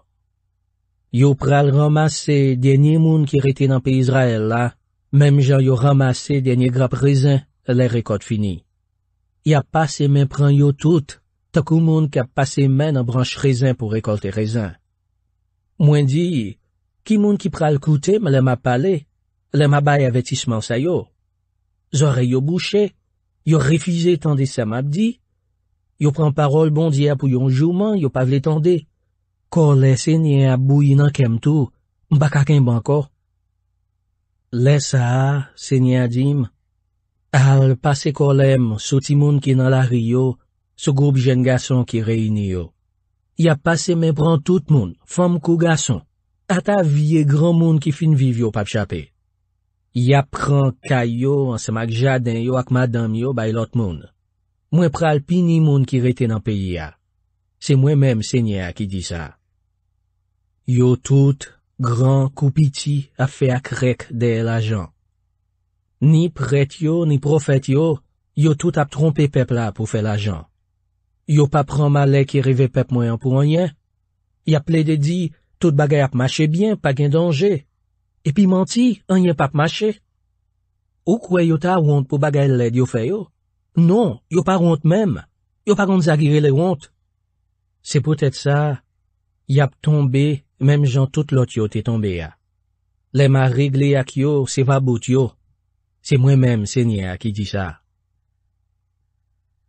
Yo pral ramase denye moun ki rete nan pe Izraël la, mèm jan yo ramase denye grap rezen. le rekote fini. Ya pase men pran yo tout, takou moun ki ap pase men an branche rezan pou rekote rezan. Mwen di, ki moun ki pral koute, mwen le map pale, le map bay avetisman sayo. Zore yo bouchè, yo refize tande se map di, yo pran parol bondiya pou yon jouman, yo pavle tande. Ko le se nye abou yinan kem tou, mba kaken banko. Le sa, se nye adim, Al pase kolem sou ti moun ki nan la riyo, sou groub jen gason ki reyni yo. Ya pase men pran tout moun, fam kou gason, ata vie gran moun ki fin viv yo papchapè. Ya pran kayo an semak jaden yo ak madam yo bay lot moun. Mwen pral pini moun ki reten an peyi ya. Se mwen menm se nye a ki di sa. Yo tout gran kou piti a fe ak rek de la jan. Ni pret yo, ni profet yo, yo tout ap trompe pep la pou fe la jan. Yo pa pran ma le ke rive pep mwen pou anyen. Ya ple de di, tout bagay ap mache bien, pa gen danje. E pi manti, anyen pa ap mache. Ou kwe yo ta want pou bagay led yo fe yo? Non, yo pa want mem. Yo pa gant zagire le want. Se pwetet sa, ya ap tombe, mem jan tout lot yo te tombe ya. Le ma regle ak yo, se pa bout yo. Se mwen menm se nye a ki di sa.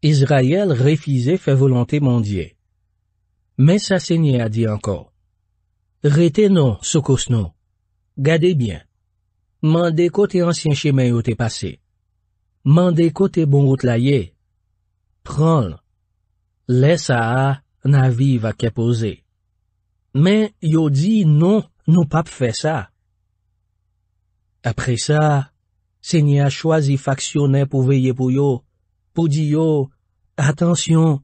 Izrayel refize fe volante mondye. Men sa se nye a di ankon. Rete nou, soukous nou. Gade bien. Mande kote ansyen chemen yo te pase. Mande kote bon yo te laye. Pron. Le sa a, na vive a ke pose. Men yo di nou, nou pap fe sa. Apre sa... Se nye a chwazi faksyonè pou veye pou yo, pou di yo, «Atensyon,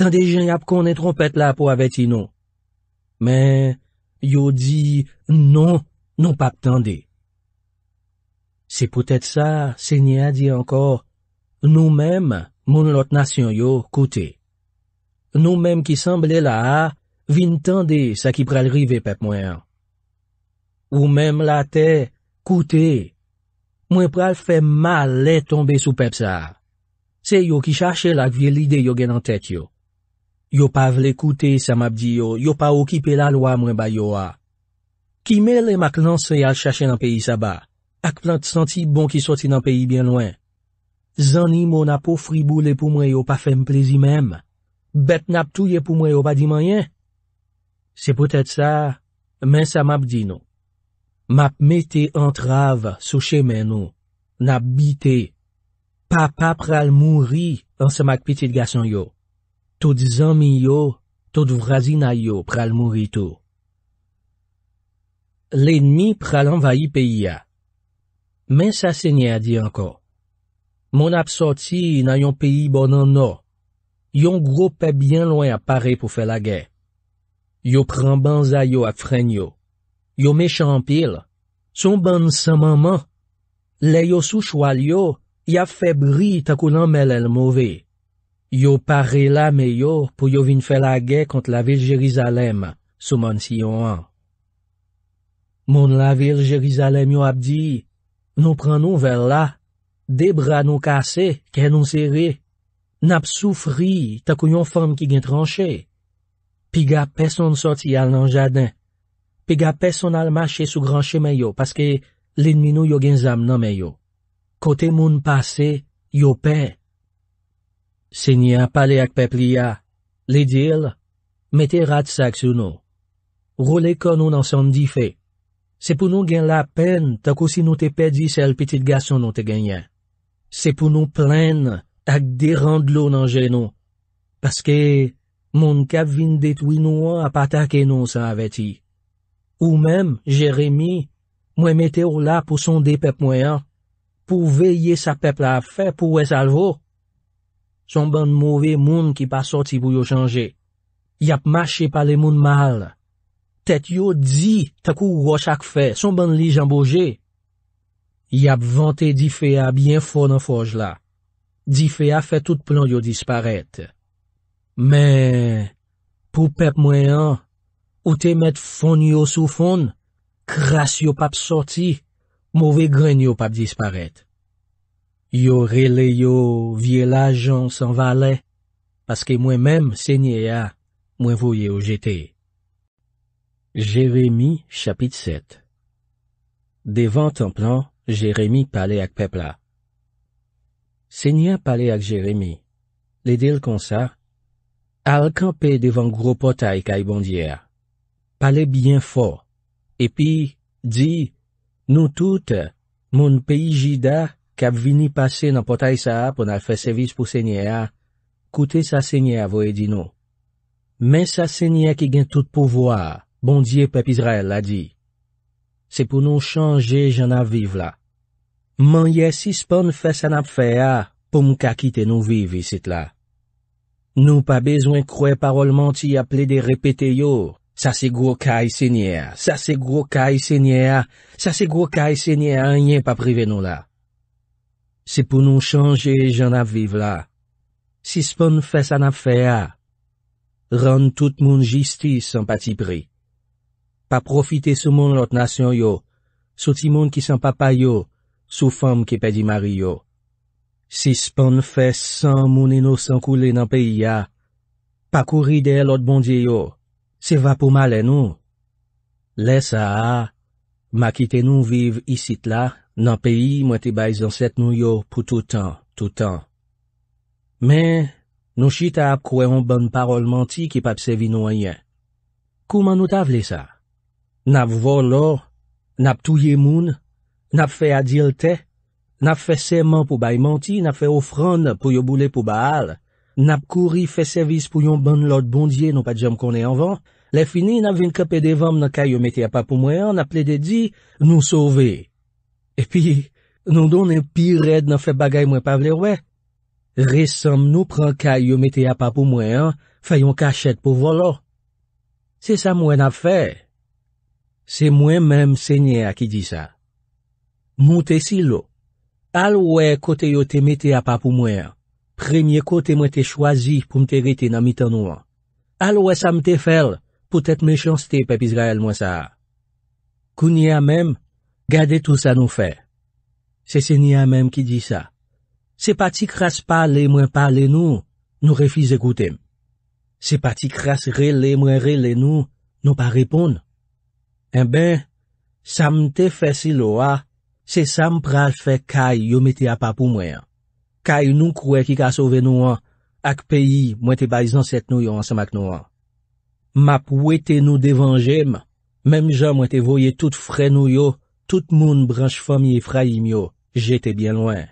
tan de jen ap konen trompet la pou aveti nou!» Men, yo di, «Non, nou pap tande!» Se poutet sa, se nye a di ankor, «Nou menm, moun lot nasyon yo, koute!» «Nou menm ki semble la ha, vin tande sa ki pralrive pep mwen!» «Ou menm la te, koute!» Mwen pral fèm mal lè tombe sou pep sa. Se yo ki chache lak vye lide yo gen an tèt yo. Yo pa vle koute, sa mabdi yo, yo pa okipe la lwa mwen bay yo a. Ki me lè mak lanse al chache nan peyi sa ba, ak plant santi bon ki soti nan peyi bien lwen. Zanimo na pou friboule pou mwen yo pa fèm plezi menm. Bet nap touye pou mwen yo pa di menyen. Se pwetet sa, men sa mabdi nou. Map mete antrav sou chemen nou. Nap bite. Papa pral mouri ansemak pitit gason yo. Tout zanmi yo, tout vrazi na yo pral mouri tou. L'enmi pral anvayi peyi ya. Men sa senye a di anko. Mon ap soti na yon peyi bonan no. Yon grope bien loin apare pou fe la gen. Yo pran banza yo ak frenyo. Yo mechampil, son ban semanman, le yo sou chwal yo, ya febri takou nan melel move. Yo pare la me yo pou yo vin felage kont la vil Jerizalem, souman si yo an. Mon la vil Jerizalem yo ap di, nou pran nou vel la, de bra nou kase, kè nou sere, nap soufri takou yon fom ki gen tranche, pi ga peson soti al nan jadin. pe gapè son alma chè sou granchè mè yo, paske linminou yo genzam nan mè yo. Kote moun pase, yo pen. Se nye apale ak pepli ya, le dil, metè rad sak sou nou. Roule kon nou nan san di fe. Se pou nou gen la pen, tako si nou te pedi sel petit gason nou te genyen. Se pou nou plen, ak deran dlou nan gen nou. Paske, moun kap vin detwi nou an apatake nou sa aveti. Ou mèm, Jérémy, mwen metè ou la pou sonde pep mwen an, pou veye sa pep la fe pou wè salvo. Son ban mouvè moun ki pa soti pou yo chanje. Yap mâche palè moun mal. Tet yo di takou wò chak fe, son ban li janboje. Yap vante di fe a byen fò nan fòj la. Di fe a fe tout plan yo disparèt. Mè, pou pep mwen an, Ou te met fon yo sou fon, kras yo pap sorti, mouve gren yo pap disparet. Yo rele yo, vie la jan san vale, paske mwen menm, se nye a, mwen voye yo jete. Jeremie, chapit 7 Devan templan, Jeremie pale ak pepla. Se nye a pale ak Jeremie, le del konsa, al kampe devan gro potay kaibondyea. Palè byen fò. Epi, di, nou tout, moun peyi jida, kap vini pase nan potay sa apon al fè servis pou sènyè a, koute sa sènyè avoye di nou. Men sa sènyè ki gen tout pouvo a, bon diye pep Israel la di. Se pou nou chanje jan aviv la. Men ye sispan fè san ap fè a, pou mou kakite nou vivi sit la. Nou pa bezwen kwe parol manti aple de repete yo, Sa se gwo kay se nye a, sa se gwo kay se nye a, sa se gwo kay se nye a, a nye pa prive nou la. Se pou nou chanje, jan ap vive la. Si spon fes an ap fe a, ran tout moun jistis an pati pri. Pa profite sou moun lot nasyon yo, sou ti moun ki san papa yo, sou fom ki pedi mari yo. Si spon fes san moun eno san koule nan peyi a, pa kouri de lot bondye yo. Se va pou male nou. Le sa, ma kite nou vive isit la, nan peyi mwete bay zanset nou yo pou toutan, toutan. Men, nou chita ap kwe yon ban parol manti ki pap sevi nou a yen. Kouman nou ta vle sa? Nap vo lor, nap touye moun, nap fe adilte, nap fe seman pou bay manti, nap fe ofran pou yo boule pou ba al, nap kouri fe sevis pou yon ban lot bondye nou pa djem konen anvan, Le fini, nan vin kepe devanm nan kay yo mete apapou mwen, nan ple de di, nou sove. Epi, nou donen pi red nan fe bagay mwen pavle wè. Resam nou pran kay yo mete apapou mwen, fayon kachet pou volo. Se sa mwen ap fè. Se mwen menm sènyè a ki di sa. Mwen te silo. Al wè kote yo te mete apapou mwen. Premye kote mwen te chwazi pou mte rete nan mitan wè. Al wè sa mte fel. ou tèt mèchans tè pep Izrael mwen sa. Kou ni a mèm, gade tout sa nou fè. Se se ni a mèm ki di sa. Se pati kras pa le mwen pa le nou, nou refiz ekoutem. Se pati kras re le mwen re le nou, nou pa repon. En eh ben, sa mn te fè si lo a, se sa m pral fè kaj yo mè te apapou mwen. Kaj nou kwe ki ka sove nou an, ak peyi mwen te bay zansèk nou yon an samak nou an. M ap wete nou devangem, mem jom wete voye tout fre nou yo, tout moun branj fomi Efraim yo, jete bien loin.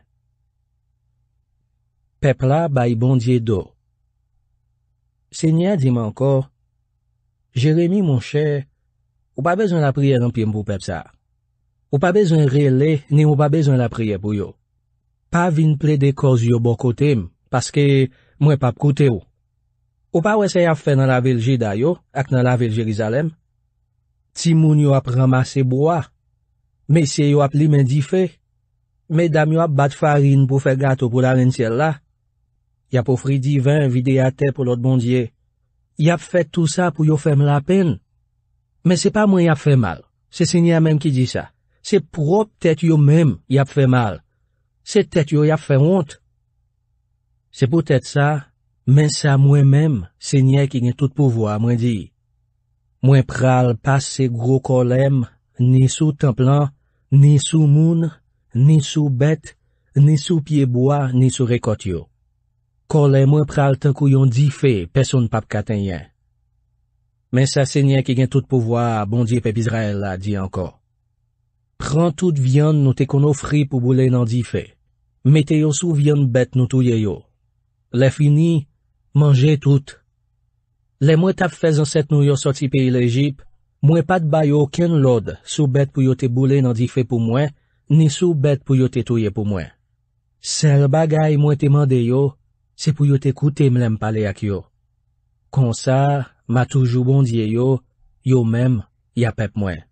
Pep la bay bondye do. Senya di man ko, jeremi moun chè, ou pa bezon la priye rompim pou pep sa. Ou pa bezon rele, ni ou pa bezon la priye pou yo. Pa vin ple de koz yo bokotem, paske mwen pap koute yo. Ou pa wè se y ap fè nan la velje dayo, ak nan la velje Rizalem? Timoun yo ap ramase boa. Mè se yo ap li mè di fè. Mè dam yo ap bat farin pou fè gato pou la lintsel la. Yo ap ofri divin videyate pou lot bondye. Yo ap fè tout sa pou yo fèm la pen. Mè se pa mwen yo ap fè mal. Se se nye a mèm ki di sa. Se pouro ptèt yo mèm yo ap fè mal. Se tèt yo yo ap fè ont. Se pou tèt sa... Men sa mwen menm, se nye ki gen tout pouvoa, mwen di. Mwen pral pas se gro kolem, ni sou templan, ni sou moun, ni sou bet, ni sou pieboa, ni sou rekot yo. Kolem mwen pral tenkou yon di fe, peson pap katen yen. Men sa se nye ki gen tout pouvoa, bondye pep Izrael la di anko. Pran tout vyon nou te kono fri pou boule nan di fe. Mete yo sou vyon bet nou touye yo. Le fini, Manje tout. Le mwen tap fez an set nou yo soti pe il e jip, mwen pat ba yo ken lode sou bet pou yo te boule nan di fe pou mwen, ni sou bet pou yo te touye pou mwen. Ser bagay mwen te mande yo, se pou yo te koute mlem pale ak yo. Kon sa, ma toujou bon diye yo, yo menm, ya pep mwen.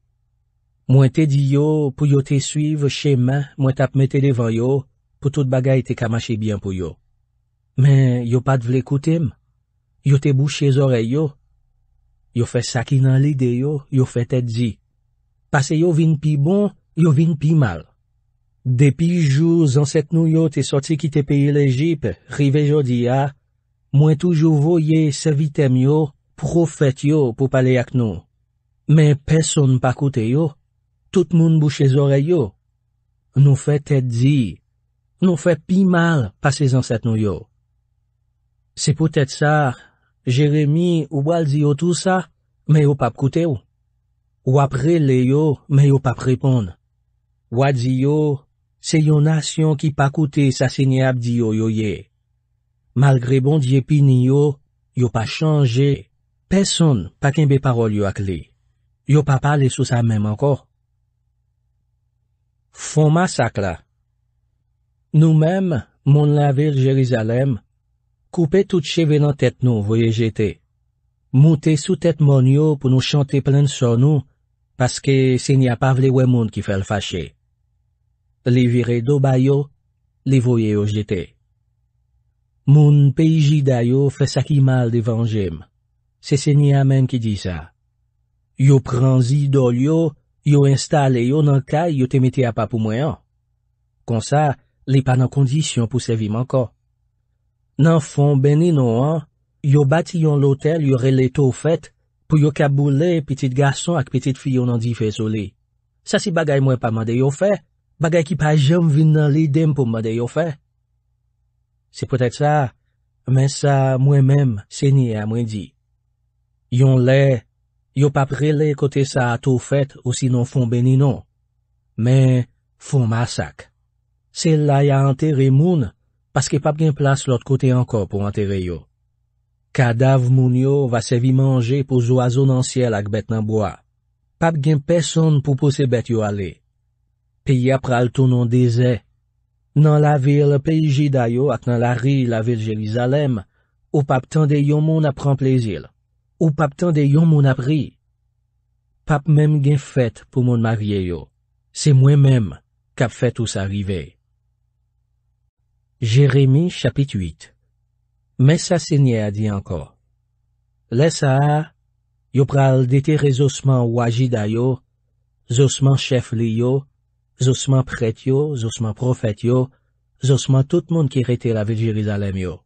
Mwen te di yo pou yo te suive che men mwen tap mete devan yo pou tout bagay te kamache bien pou yo. Men yo pat vle koutem, yo te bouche zore yo, yo fe sakina lide yo, yo fe tedzi. Pase yo vin pi bon, yo vin pi mal. Depi jou zanset nou yo te soti ki te piye le jip, rive jodi ya, mwen toujou voye se vitem yo, profet yo pou pale ak nou. Men peson pa koute yo, tout moun bouche zore yo, nou fe tedzi, nou fe pi mal pase zanset nou yo. Se pou tèt sa, Jeremie ou wal di yo tout sa, men yo pap koute yo. Ou apre le yo, men yo pap repon. Wal di yo, se yo nasyon ki pa koute sa sinyap di yo yo ye. Malgre bon di epini yo, yo pa chanje, peson pa kenbe parol yo akli. Yo pa pale sou sa menm ankor. Fon masak la. Nou menm, moun laver Jerizalem, Koupe tout cheve nan tet nou voye jeté. Moute sou tet mon yo pou nou chante plen son nou, paske se n'ya pa vle we moun ki fel fache. Le vire do bayo, le voye yo jeté. Moun peji da yo flesa ki mal devan jem. Se se n'ya men ki di sa. Yo pranzi do yo, yo instale yo nan kaj yo temete apapou mwen. Kon sa, li pa nan kondisyon pou sevim anko. Nan fon beni nou an, yo bati yon lotel yo rele to fet pou yo kabou le petit gason ak petit fiyon an di fe soli. Sa si bagay mwen pa mande yo fe, bagay ki pa jom vin nan li dem pou mande yo fe. Se potet sa, men sa mwen menm se ni a mwen di. Yon le, yo pap rele kote sa to fet osi nan fon beni nou. Men, fon masak. Se la ya an teri moun. Paske pap gen plas lot kote anko pou anter yo. Kadav moun yo va sevi manje pou zo azon an siel ak bet nan boa. Pap gen peson pou pou se bet yo ale. Pe yapral tou non deze. Nan la vil pe iji dayo ak nan la ri la vil jelizalem, ou pap tende yon moun apren plezil. Ou pap tende yon moun apri. Pap menm gen fet pou moun marye yo. Se mwen menm kap fet ou sa rivey. Jeremie chapit 8 Mesa se nye a di anko. Le sa a, yo pral detere zosman wajida yo, zosman chef li yo, zosman pret yo, zosman profet yo, zosman tout moun ki rete la vil jirizalem yo.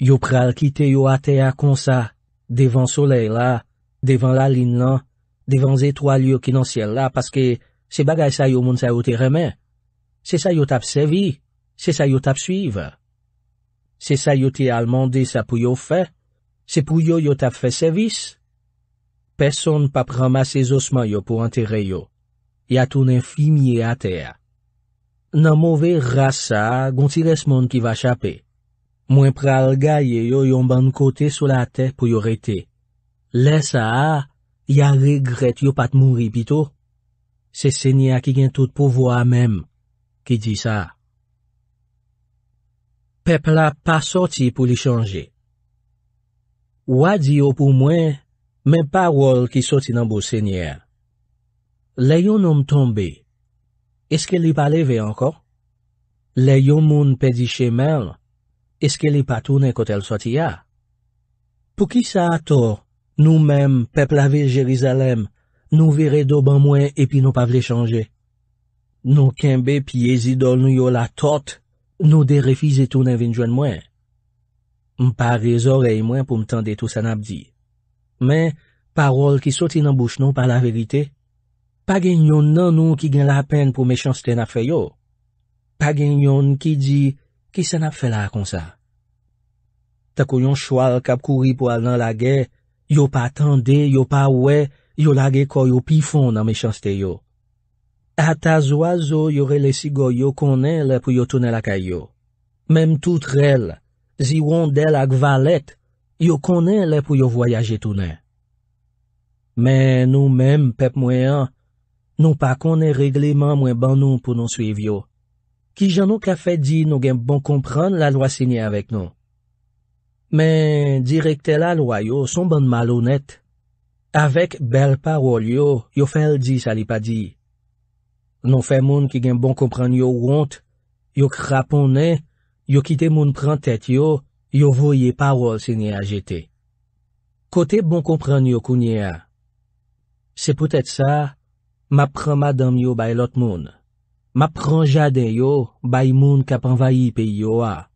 Yo pral kite yo ate a konsa, devan soley la, devan la lin lan, devan zetwa li yo ki nan siel la, paske se bagay sa yo moun sa yo te reme. Se sa yo tap se vi. Se sa yo tap suive. Se sa yo te alman de sa pou yo fe. Se pou yo yo tap fe sevis. Person pa prama se zosman yo pou anter yo. Ya ton enfimiye a te a. Nan mouve rasa, goun si resmon ki va chapi. Mwen pral ga ye yo yon ban kote sol a te pou yo rete. Le sa a, ya regret yo pat moun ripito. Se se ni a ki gen tout pou vo a menm. Ki di sa a. pepla pa soti pou li chanje. Wadi yo pou mwen, men pa wol ki soti nan bo senyer. Le yon om tombe, eske li pa leve anko? Le yon moun pedi che mel, eske li pa toune kot el soti ya? Pou ki sa ato, nou men, pepla vil Jerizalem, nou vire do ban mwen, epi nou pa vle chanje. Nou kenbe pi yezidol nou yo la tot, Nou de refize tou nan vinjwen mwen. Mpa rezo rey mwen pou mtande tou san ap di. Men, parol ki soti nan bouch nou pa la verite, pa gen yon nan nou ki gen la pen pou mechans ten ap fe yo. Pa gen yon ki di ki san ap fe la kon sa. Tako yon chwal kap kouri pou al nan lage, yo pa tande, yo pa we, yo lage koyo pi fon nan mechans te yo. Ata zwa zo yore lesigo yo konen le pou yo tunen lakay yo. Mem tout rel, zi won del ak valet, yo konen le pou yo voyaje tunen. Men nou mem pep mwen an, nou pa konen regleman mwen ban nou pou nou suyv yo. Ki jan nou ka fe di nou gen bon kompran la lwa sinye avek nou. Men direkte la lwa yo son ban malounet. Avek bel parol yo, yo fel di sa li pa di. Non fe moun ki gen bon kompran yo wont, yo krapon ne, yo kite moun pran tet yo, yo voye parol se ni a jeté. Kote bon kompran yo kounye a? Se pwetet sa, ma pran madam yo bay lot moun. Ma pran jade yo bay moun kap anvayi pe yo a.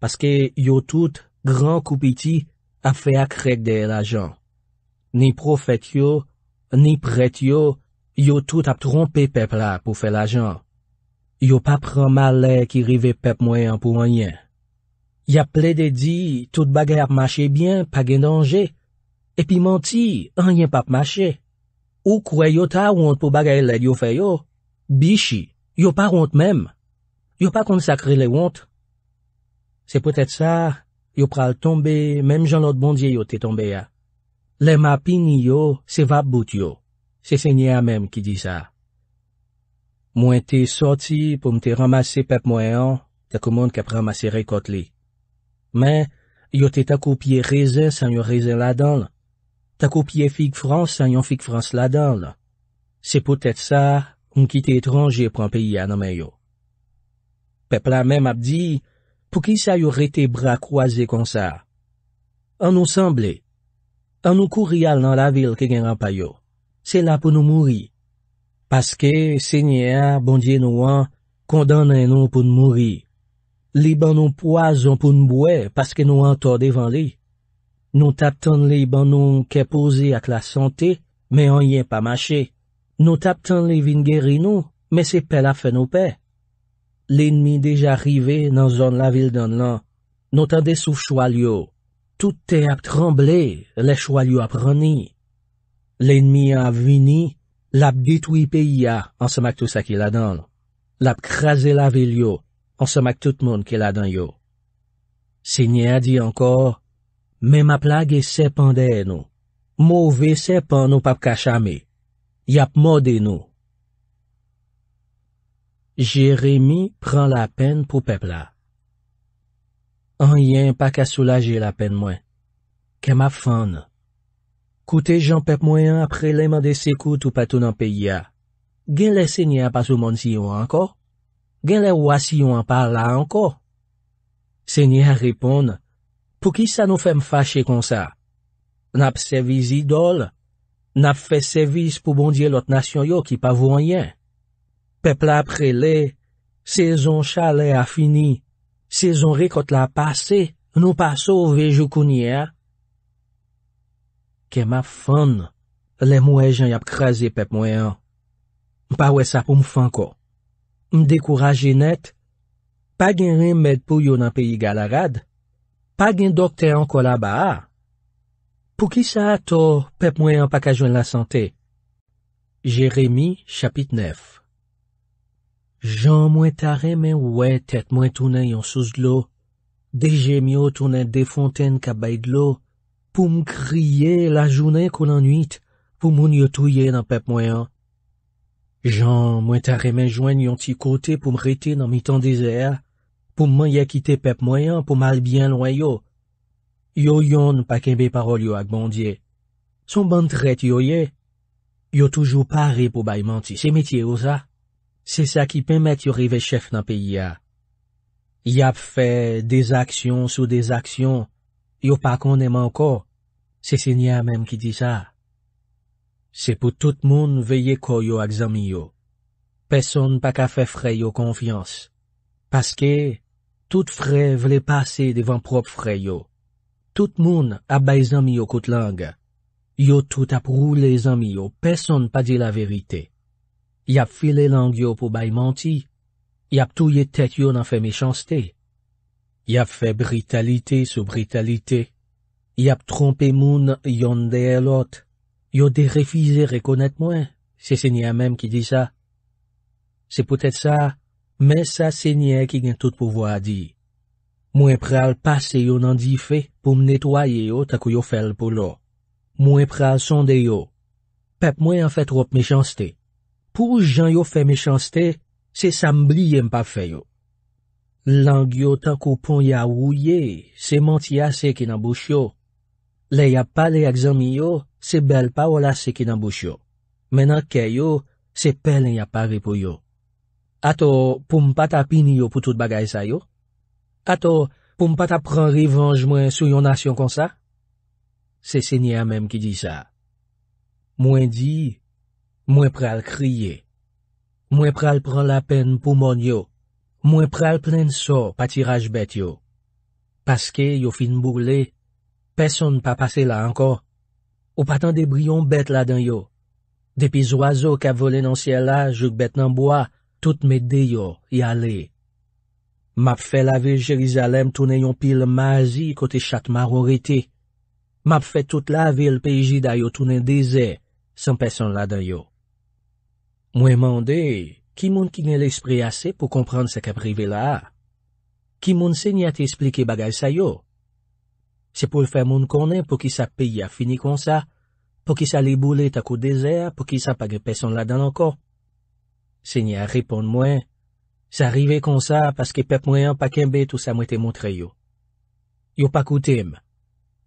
Paske yo tout, gran koupiti, a fe akrek de la jan. Ni profet yo, ni pret yo, ni profet yo, Yo tout ap trompe pep la pou fe la jan. Yo pa pran male ki rive pep mwen pou anyen. Ya ple de di, tout bagay ap mache bien, pa gen danje. Epi manti, anyen pa ap mache. Ou kwe yo ta want pou bagay led yo fe yo? Bishi, yo pa want mem. Yo pa konsakri le want. Se pwetet sa, yo pral tombe, mem jan lot bondye yo te tombe ya. Le mapini yo, se vap bout yo. Se se nye a mem ki di sa. Mwen te sorti pou mte ramase pep mwen an, takou moun kap ramase rekot li. Men, yo te takou pie rezen san yon rezen ladan la. Takou pie fig franse san yon fig franse ladan la. Se pou tete sa, mwen ki te etranje pran peyi anomen yo. Pep la mem ap di, pou ki sa yon rete bra kwaze kon sa? An nou sanble, an nou kou rial nan la vil ke gen an payo. Se bon la pou nou mouri. Paske, se nye a, bondye nou an, kondan nan pou nou mouri. Li ban nou poazan pou nou mbouè, paske nou an to devan li. Nou tap tan li ban nou kepoze ak la sante, me an yen pa mache. Nou tap tan li vin gery nou, me se pel ap fe nou pe. Li nmi deja rive nan zon la vil dan lan, nou tan de sou choualyo. Tout te ap tremble, le choualyo ap rani. Lenmi a vini, lap ditwipi ya ansamak tout sa ki la dan, lap krasi la vil yo ansamak tout moun ki la dan yo. Senye a di ankor, men ma plage sepande nou, mouve sepande ou pap kachame, yap mode nou. Jeremi pran la pen pou pepla. Anyen pa ka soulaje la pen mwen, ke map fande. Koute jan pep mwen apre lèman de sekout ou patoun an peyi a, gen lè sènyan pa sou moun si yon anko? Gen lè wwa si yon anpa la anko? Sènyan repoun, pou ki sa nou fèm fache kon sa? Nap sèviz idol? Nap fè sèviz pou bondye lot nasyon yo ki pa vwen yen? Pep la apre lè, sezon chale a fini, sezon rekot la pase, nou paso ou vejou kouni a? Kèm ap fon, lè mwen jen yap kreze pep mwen an. Mpa wè sa pou mwen fon ko. Mdekouraj genet, pa gen rem met pou yo nan peyi galagad, pa gen dokte anko la ba. Pou ki sa ato, pep mwen an pakajwen la sante. Jeremie, chapit 9 Jan mwen tare men wè tet mwen tounen yon souz lo, de jem yo tounen de fonten kap bayi lo, pou m kriye la jounen kon anuit pou moun yo touye nan pep mwayan. Jan, mwen tare men jwen yon ti kote pou m rete nan mi tan dezer, pou m man ye kite pep mwayan pou m albyen lwen yo. Yo yon pa kembe parol yo ak bondye. Son ban trete yo ye, yo toujou pare pou bayman ti se metye yo za. Se sa ki pemet yo rive chef nan peyi ya. Yap fe des aksyon sou des aksyon, Yo pa konenman ko, se se nye a menm ki di sa. Se pou tout moun veye ko yo ak zami yo. Peson pa ka fe fre yo konfians. Paske, tout fre vle pase devan prop fre yo. Tout moun ap bay zami yo kout langa. Yo tout ap rou le zami yo, peson pa di la verite. Yap file lang yo pou bay manti. Yap touye tet yo nan fe mechanste. Y ap fe britalite sou britalite. Y ap trompe moun yon de elot. Yo de refize rekonet mwen, se se nye a mem ki di sa. Se pwetet sa, men sa se nye ki gen tout pouvo a di. Mwen pral pase yo nan di fe pou m netwaye yo tako yo fel pou lo. Mwen pral sonde yo. Pep mwen an fe trop mechanste. Pou jan yo fe mechanste, se sa mbliye mpa fe yo. Lang yo tankou pon ya wouye, se manti a seke nan bouch yo. Le ya pali a gzami yo, se bel pa wala seke nan bouch yo. Menan ke yo, se pelen ya pare pou yo. Ato, pou mpa ta pin yo pou tout bagay sa yo? Ato, pou mpa ta pran revanj mwen sou yon asyon kon sa? Se se nye a mem ki di sa. Mwen di, mwen pral kriye. Mwen pral pran la pen pou mwen yo. Mwen pral plen so pa tiraj bet yo. Paske yo fin bourle, peson pa pase la anko, ou patan de bryon bet la den yo. Depi zo azo ka vole nan siya la, jok bet nan boa, tout me de yo y ale. Map fe lave Jerizalem, toune yon pil mazi, kote chat marorite. Map fe tout lave el peji da yo, toune de ze, san peson la den yo. Mwen mande yo, Ki moun ki gen l'esprit ase pou komprand se ke prive la a? Ki moun se nye te esplike bagaj sa yo? Se pou l'fe moun konen pou ki sa pi ya fini kon sa, pou ki sa li boule tak ou dezer, pou ki sa pa ge peson la dan anko? Se nye a repon mwen, se arive kon sa paske pep mwen an pa kenbet ou sa mwen te montre yo. Yo pa koutem.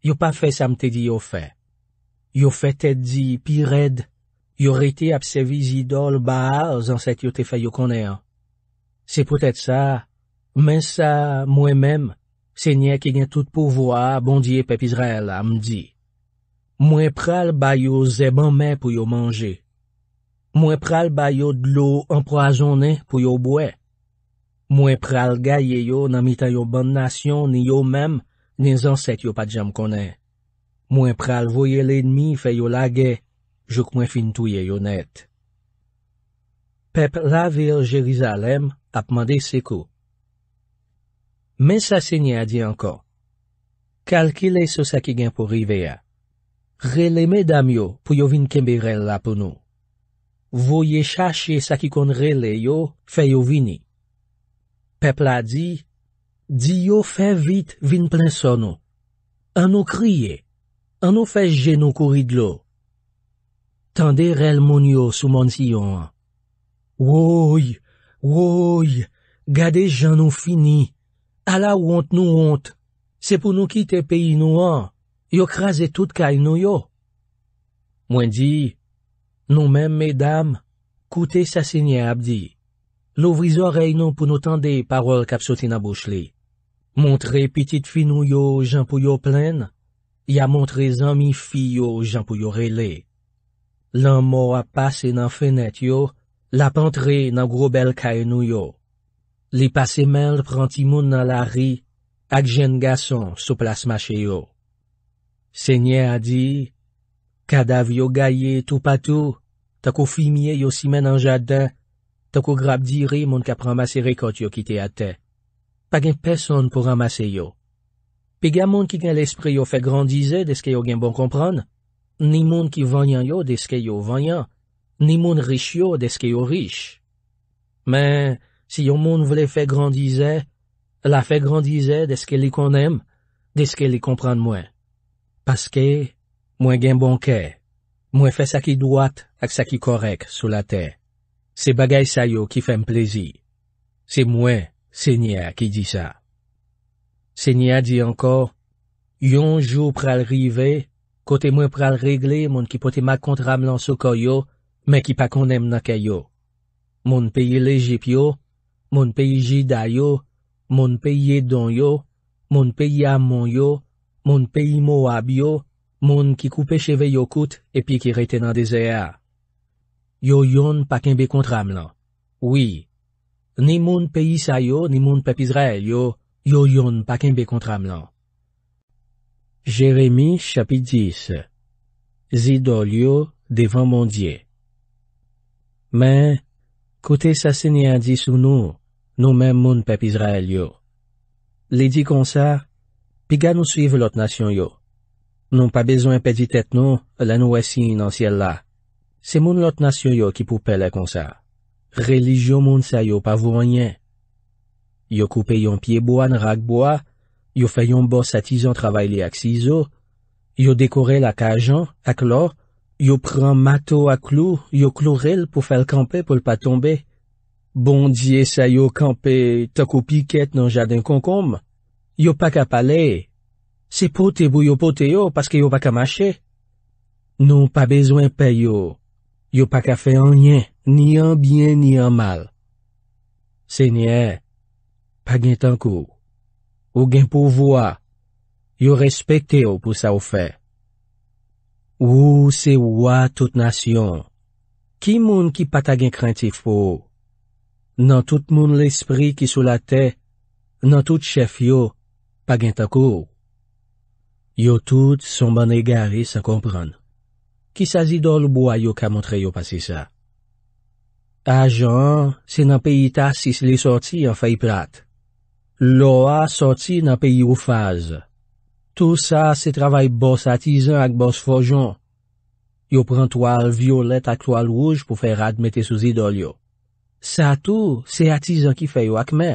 Yo pa fe sa mte di yo fe. Yo fe te di pi redd. Yo rete apsevi zidol ba al zanset yo te fay yo koneyan. Se pwetet sa, men sa mwen menm, se nye ki gen tout pouvoa bondye pep Israel amdi. Mwen pral bayo zeban men pou yo manje. Mwen pral bayo dlo empoazonen pou yo bwe. Mwen pral gaye yo nan mitan yo ban nasyon ni yo menm, ni zanset yo pat jam kone. Mwen pral voye lenmi fay yo lagey. Jouk mwen fin touye yon et. Pep la vir Jerizalem ap mande seko. Men sa senye a di anko. Kalkile sou sa ki gen pou rive ya. Rele me dam yo pou yo vin kembirel la pou nou. Voye chache sa ki kon rele yo fe yo vini. Pep la di. Di yo fe vit vin plen sono. An nou kriye. An nou fe jenou kouri dlo. Tande rel moun yo sou moun si yon. Woy, woy, gade jan nou fini. Ala wont nou wont. Se pou nou kite peyi nou an, yo kraze tout kay nou yo. Mwen di, nou men medam, koute sa sinye abdi. Lou vrizo rey nou pou nou tande parol kapsoti na bouch li. Montre pitit fi nou yo jan pou yo plen. Ya montre zan mi fi yo jan pou yo reley. Lan mo a pase nan fenet yo, la pantre nan grobel kaenou yo. Li pase mel pranti moun nan la ri, ak jen gason sou plasma che yo. Senye a di, kadav yo gaye tou patou, tako fimiye yo simen an jaden, tako grap dire moun ka pranmase rekot yo kite ate. Pag en peson pou ranmase yo. Pegan moun ki gen l'espre yo fe grandize deske yo gen bon kompran, ni moun ki vanyan yo deske yo vanyan, ni moun rish yo deske yo rish. Men, si yon moun vle fèk grandize, la fèk grandize deske li konem, deske li kompran mwen. Paske, mwen gen bonke, mwen fè sa ki dwat ak sa ki korek sou la te. Se bagay sa yo ki fèm plezi. Se mwen, Seigneur, ki di sa. Seigneur di ankor, yon jou pral rivey, Kote mwen pral regle moun ki pote ma kontram lan soko yo, men ki pa konem nan ke yo. Moun peye lejip yo, moun peye jida yo, moun peye don yo, moun peye amon yo, moun peye mou ab yo, moun ki koupe cheve yo kout epi ki reten nan dezea. Yo yon pa kenbe kontram lan. Oui, ni moun peye sa yo, ni moun pepe Israel yo, yo yon pa kenbe kontram lan. Jeremie chapi 10 Zidol yo devan mondye Men, kote saseni adi sou nou, nou men moun pep Izrael yo. Ledi konsa, piga nou suive lot nasyon yo. Nou pa bezon pedi tet nou, lan wesi inansyella. Se moun lot nasyon yo ki pou pele konsa. Relijyo moun sayo pa vwenyen. Yo koupe yon pie boan ragboa, Yo fayon boss atizan travay li ak sizo, yo dekore la ajan, ak lor, yo pran mato ak lou, yo klorel pou fel kampe pou pas pa Bon dieu sa yo kampe tako dans nan jaden konkom, yo pa ka pale, se pote bou yo pote yo paske yo pa ka mache. Non pa bezwen pe yo, yo pa ka un anyen, ni un bien ni un mal. Seigneur, pas pa Ou gen pou vwa, yo respekte yo pou sa ou fe. Ou se wwa tout nasyon, ki moun ki pata gen krentif pou ou? Nan tout moun l'esprit ki sou la te, nan tout chef yo, pa gen takou. Yo tout son ban e gare sa kompran. Ki sa zidol bo a yo ka montre yo pase sa? A jan, se nan pe ita sis li sorti an fey plate. Lo a soti nan peyi ou faz. Tou sa se travay boss atizan ak boss fojon. Yo pran toal violet ak toal wouj pou fey radmete sou zidol yo. Sa tou, se atizan ki fey yo akme.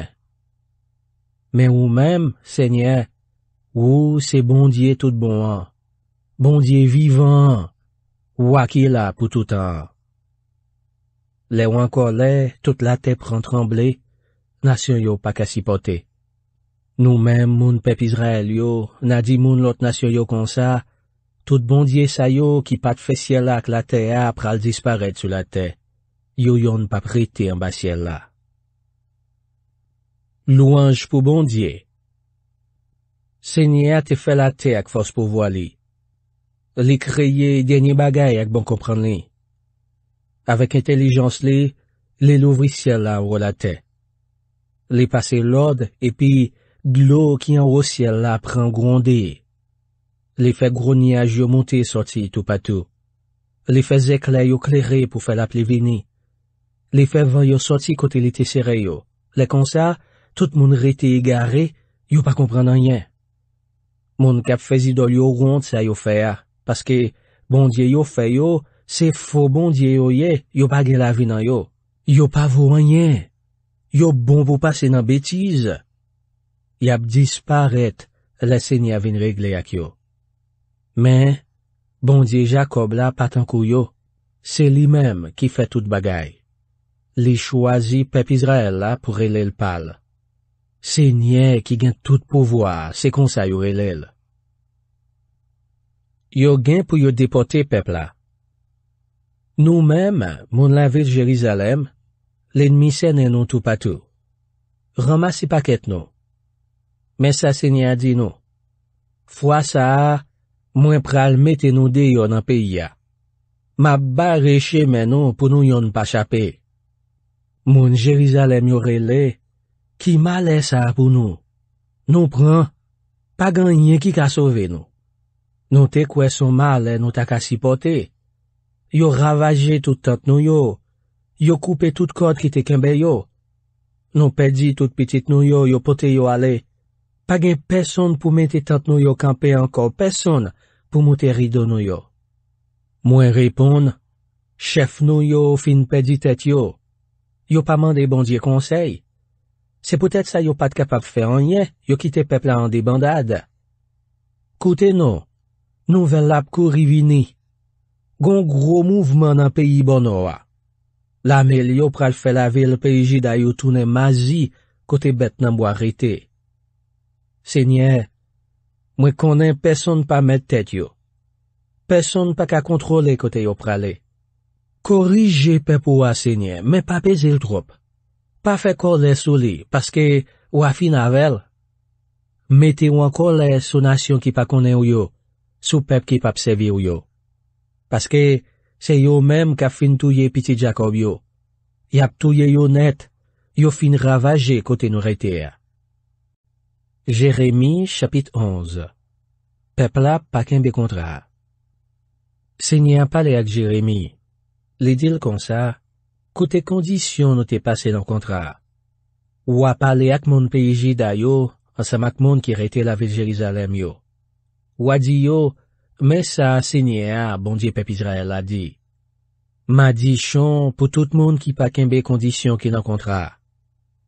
Men ou mem, se nye, ou se bondye tout bon an. Bondye vivan, ou akye la pou tout an. Le ou anko le, tout la tep ran tremble, nasyon yo pa kasi pote. Nou men moun pep Izrael yo, na di moun lot nasyo yo konsa, tout bondye sayo ki pat fesye la ak la te ap pral disparet sou la te. Yo yon pap rite yon basye la. Louange pou bondye. Senye a te fè la te ak fos pou vwa li. Li kreye denye bagay ak bon kompran li. Avèk entelijans li, li louvri siya la wò la te. Li pase lòd epi, Glou ki an ou siel la pran gronde. Li fe gronye a jyo monte soti tou patou. Li fe zekle yo kleri pou fe la pleveni. Li fe van yo soti kote li te sere yo. Le konsa, tout moun rete igare, yo pa kompren nan yen. Moun kap fe zidol yo ronde sa yo fe a. Paske, bondye yo fe yo, se fo bondye yo ye, yo pa gen la vi nan yo. Yo pa vou an yen. Yo bon pou pase nan betize. yap disparet la se nye avin regle ak yo. Men, bon di Jacob la patankou yo, se li menm ki fe tout bagay. Li chwazi pep Israel la pou relel pal. Se nye ki gen tout pouvoar se konsay ou relel. Yo gen pou yo depote pep la. Nou menm, moun la vil Jerizalem, le nmi se nenon tou patou. Ramasi paket nou. Mè sa se nye a di nou. Fwa sa a, mwen pral mette nou de yon an pe ya. Mab ba reche men nou pou nou yon pa chapè. Moun Jerizalem yore le, ki malè sa a pou nou. Nou pran, pa ganyen ki ka sove nou. Nou te kwe son malè nou ta ka sipote. Yo ravaje tout tante nou yo. Yo koupe tout kote ki te kembe yo. Nou pedi tout pitit nou yo yo pote yo ale. Pa gen peson pou mente tant nou yo kampe anko peson pou mouteri do nou yo. Mwen repon, Chef nou yo fin pedi tet yo. Yo pa mande bondye konsey. Se pwetet sa yo pat kapap fe anye, yo kite pepla an de bandade. Kote nou, Nou vel lap kou rivini. Gon gro mouvman an peyi bon owa. La mel yo pral fe la vil peji da yo toune mazi kote bet nan bo arite. Senye, mwen konen peson pa met tet yo. Peson pa ka kontrole kote yo prale. Korije pep wwa, senye, men pa peze l trop. Pa fe kole sou li, paske wwa fin avel. Mete wankole sou nasyon ki pa konen wyo, sou pep ki pa psevi wyo. Paske, se yo menm ka fin touye piti Jakob yo. Yap touye yo net, yo fin ravaje kote nou rete ya. Jeremie chapit 11 Peplap pa kembe kontra Se nye a pale ak Jeremie, li dil konsa, koute kondisyon nou te pase lankontra. Wa pale ak moun peyeji dayo, ansamak moun ki rete la viljelizalem yo. Wa di yo, mè sa se nye a, bondye pepidra eladi. Ma di chon pou tout moun ki pa kembe kondisyon ki lankontra.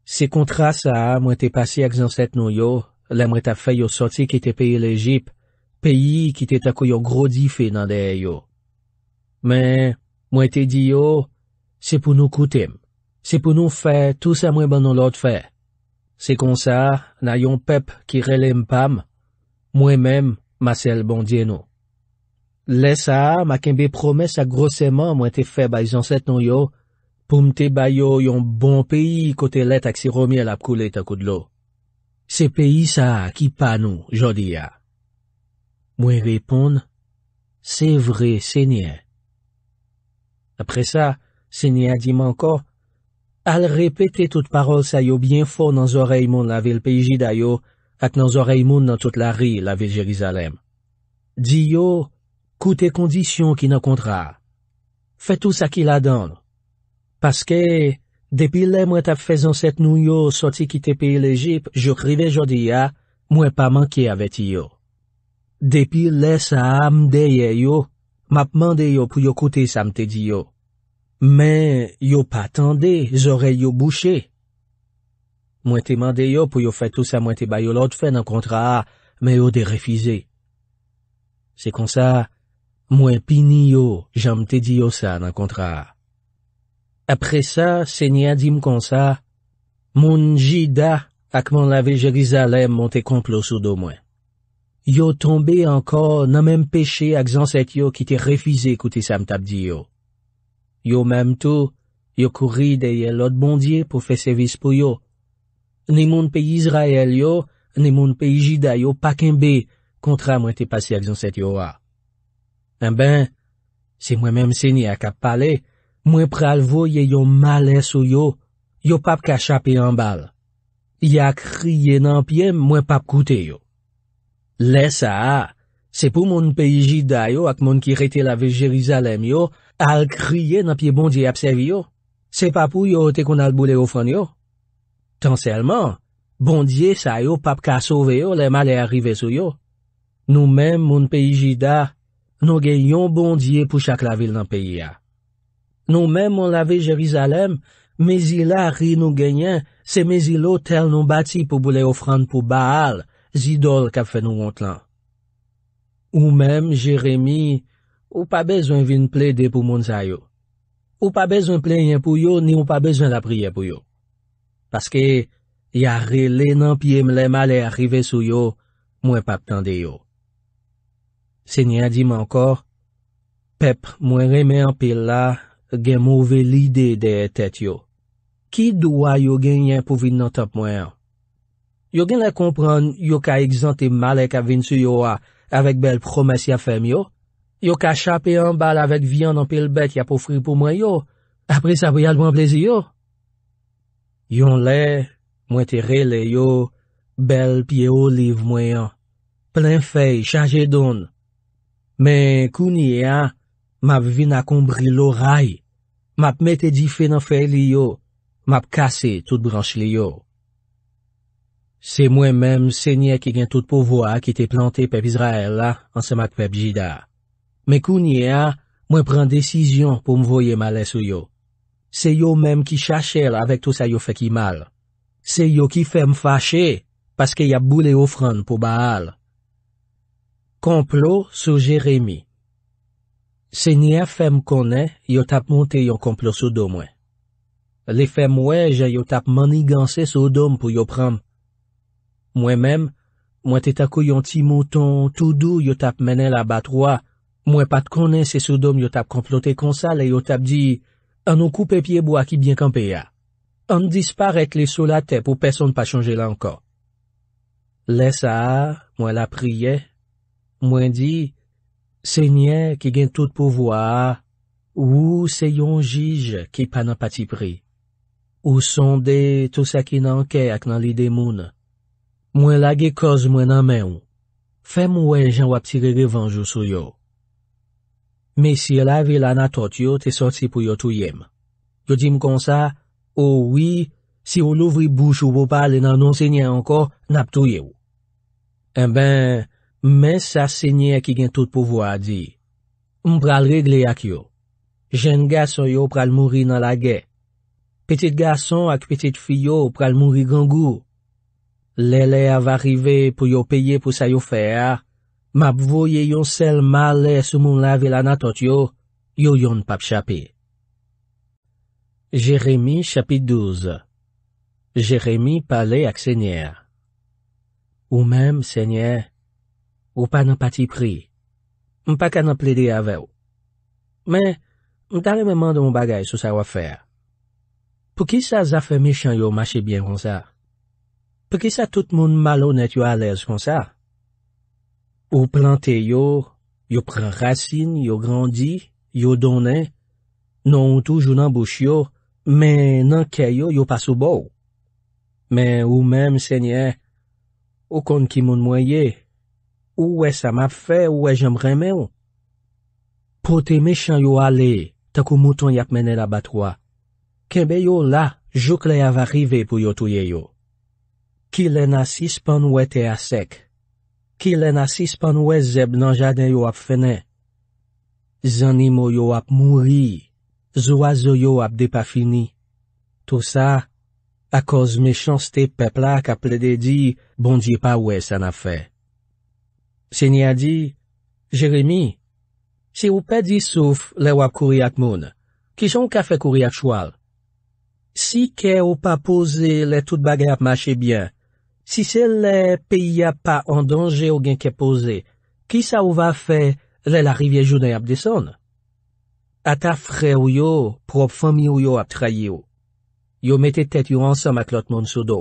Se kontra sa mwen te pase ak zanset nou yo, lè mwen ta fe yo soti ki te peye l'Egypt, peyi ki te tako yo grodi fe nan deye yo. Men, mwen te di yo, se pou nou koutem, se pou nou fe, tout sa mwen banon lot fe. Se kon sa, nan yon pep ki rele mpam, mwen men, mase el bon diye nou. Le sa, mwen kembe promes sa groseman mwen te fe ba yon zanset nou yo, Poum te bayo yon bon peyi kote let ak si romye lap koule ta koud lo. Se peyi sa akipa nou, jodi ya. Mwen repon, se vre senye. Apre sa, senye di man ko, al repete tout parol sa yo bien fo nan zorey moun lave lpeji da yo ak nan zorey moun nan tout la ri lave Jerizalem. Di yo, koute kondisyon ki nan kontra. Fè tout sa ki la dondou. Paske, depi le mwen tap fezon set nou yo soti ki tepeye le jip, jo krive jodi ya, mwen pa manke aveti yo. Depi le sa amdeye yo, map mande yo pou yo kote sa mte diyo. Men, yo pa tende, zore yo bouché. Mwen te mande yo pou yo fetou sa mwen te bayo lot fe nan kontra a, men yo de refize. Se kon sa, mwen pini yo jan mte diyo sa nan kontra a. Apre sa, se ni adim kon sa, moun jida akman lave Jerizalem mante komplo sou do mwen. Yo tombe ankor nan men peche ak zanset yo ki te refize koute samtabdi yo. Yo menm tou, yo kouri deye lot bondye pou fe sevis pou yo. Ne moun pe Israel yo, ne moun pe jida yo pakenbe kontra mwen te pase ak zanset yo a. An eh ben, se mwen menm se ni ak ap pale, Mwen pral voye yo male sou yo, yo pap ka chapi an bal. Ya kriye nan piye, mwen pap koute yo. Le sa a, se pou moun peyi jida yo ak moun ki rete la vil Jerizalem yo, al kriye nan piye bondye apsevi yo, se pa pou yo ote kon albou le ofan yo. Tan selman, bondye sa yo pap ka sove yo le male arive sou yo. Nou men moun peyi jida, nou gen yon bondye pou chak la vil nan piye ya. Nou men moun lave Jerizalem, mezi la ri nou genyen, se mezi lo tel nou bati pou bou le ofran pou Baal, zidol kap fe nou ont lan. Ou men, Jeremie, ou pa bezon vin ple de pou moun zay yo. Ou pa bezon ple yen pou yo, ni ou pa bezon la priyen pou yo. Paske, ya re le nan piye mle male arrive sou yo, mwen pap tande yo. Se nye a di mankor, pep mwen reme an pil la, gen mouvel ide de etet yo. Ki dwa yo genyen pou vin nan tap mwen an? Yo gen la kompran yo ka egzante male ka vin su yo a, avek bel promes ya fem yo? Yo ka chapi an bal avek vyan an pil bet ya pou fri pou mwen yo? Apre sa pou yalman plezi yo? Yon le, mwen te rele yo, bel piye oliv mwen an. Plen fey, chaje don. Men kouni e an, map vin akoumbri lo ray, map mette di fe nan fe li yo, map kase tout branche li yo. Se mwen menm se nye ki gen tout pou voa ki te plante pep Izrael la ansemak pep Jida. Me kou nye a, mwen pren desizyon pou mvoye male sou yo. Se yo menm ki chache l avèk tout sa yo fe ki mal. Se yo ki fe m fache, paske ya boule ofran pou ba al. Komplo sou Jeremie Se nye fèm konè, yo tap monte yon komplot sou do mwen. Le fèm wè, jè yo tap maniganse sou do mwen pou yo pranm. Mwen mèm, mwen te tako yon ti mouton tout dou yo tap mènen la batroa, mwen pat konè se sou do mwen yo tap komplote konsal e yo tap di, an nou koupe piebo a ki byen kampe ya. An disparek le sou la te pou peson pa chanje la anko. Le sa, mwen la priye, mwen di... Se nye ki gen tout pouvwa a, ou se yon jij ki pa nan pati pri. Ou son de tout sa ki nan ke ak nan li de moun. Mwen la ge koz mwen nan men ou. Fè mwen jan wap tire revanjou sou yo. Me oh si la vilan a tot yo te sotsi pou yo touyem. Yo dim kon sa, ou wi, si yo louvri bouchou bo pale nan non se nye anko, nap touye ou. En eh ben, Mè sa sènyè ki gen tout pouvo a di. M pral regle ak yo. Jèn gason yo pral mouri nan la ge. Petit gason ak petit fiyo pral mouri gangou. Lè lè ava rive pou yo peye pou sa yo fè a. M ap voye yon sel malè sou moun la vilan atot yo. Yo yon pap chapi. Jérémi chapi douz. Jérémi pale ak sènyè. Ou mèm sènyè. Ou pa nan pati pri. M pa ka nan ple de ave ou. Men, m talen menman de m bagay sou sa wafè. Pou ki sa zafè me chan yo mache bien kon sa? Pou ki sa tout moun malo net yo alez kon sa? Ou plante yo, yo pren rasin, yo grandi, yo donen, non ou toujou nan bouch yo, men nan ke yo yo pasou bou. Men ou men m sènyen, ou kon ki moun mwenye, Ou wè sa map fè, ou wè jèm remè ou. Po te mechan yo ale, takou mouton yap menè la batwa. Kèmè yo la, jok lè ava rive pou yo touye yo. Ki lè na sispan wè te asek. Ki lè na sispan wè zèb nan jaden yo ap fènen. Zanimo yo ap mouri. Zwa zo yo ap depa fini. To sa, akòz mechans te peplak ap lede di, bondi pa wè sa nap fè. Se ni a di, Jeremie, se ou pa di souf le wap kouri ak moun, ki son ka fe kouri ak chwal? Si ke ou pa pose le tout bagay ap mache bien, si se le peyi ap pa an donje ou gen ke pose, ki sa ou va fe le la rivye jounen ap deson? Ata fre ou yo, prop fomi ou yo ap traye ou. Yo mette tet yo ansam ak lot moun sou do.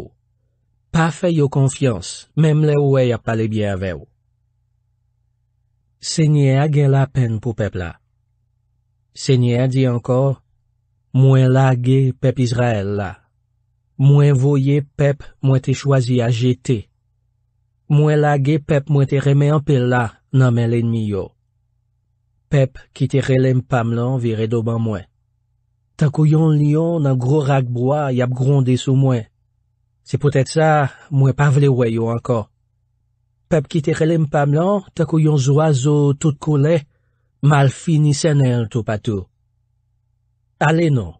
Pa fe yo konfians, mem le ou wey ap pale bien ave ou. Senye a gen la pen pou pep la. Senye a di ankor, mwen la ge pep Izrael la. Mwen voye pep mwen te chwazi a jeti. Mwen la ge pep mwen te reme anpe la nan men lenmi yo. Pep ki te relem pam lan vire do ban mwen. Tako yon lion nan gro ragboa yap gronde sou mwen. Se potet sa, mwen pa vle we yo ankor. Peb ki te relim pa mlan, te kou yon zoazo tout koule, mal finisen el tou patou. Ale non,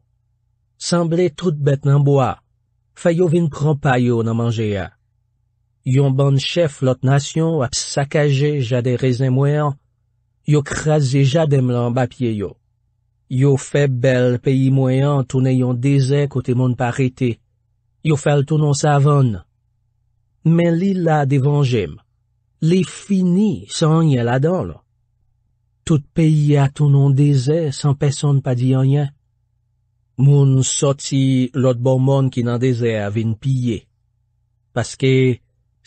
sanble tout bet nan boa, fe yo vin pran payo nan manje ya. Yon ban chef lot nasyon ap sakaje ja de rezen mwayan, yo krasi ja de mlan bapye yo. Yo fe bel peyi mwayan tou ne yon dezen kote moun parete, yo fel tou non savon. Men li la devan jem. Li fini sa anye la dolo. Tout peyi atoun an deze san peson pa di anye. Moun soti lot bomon ki nan deze avin pye. Paske,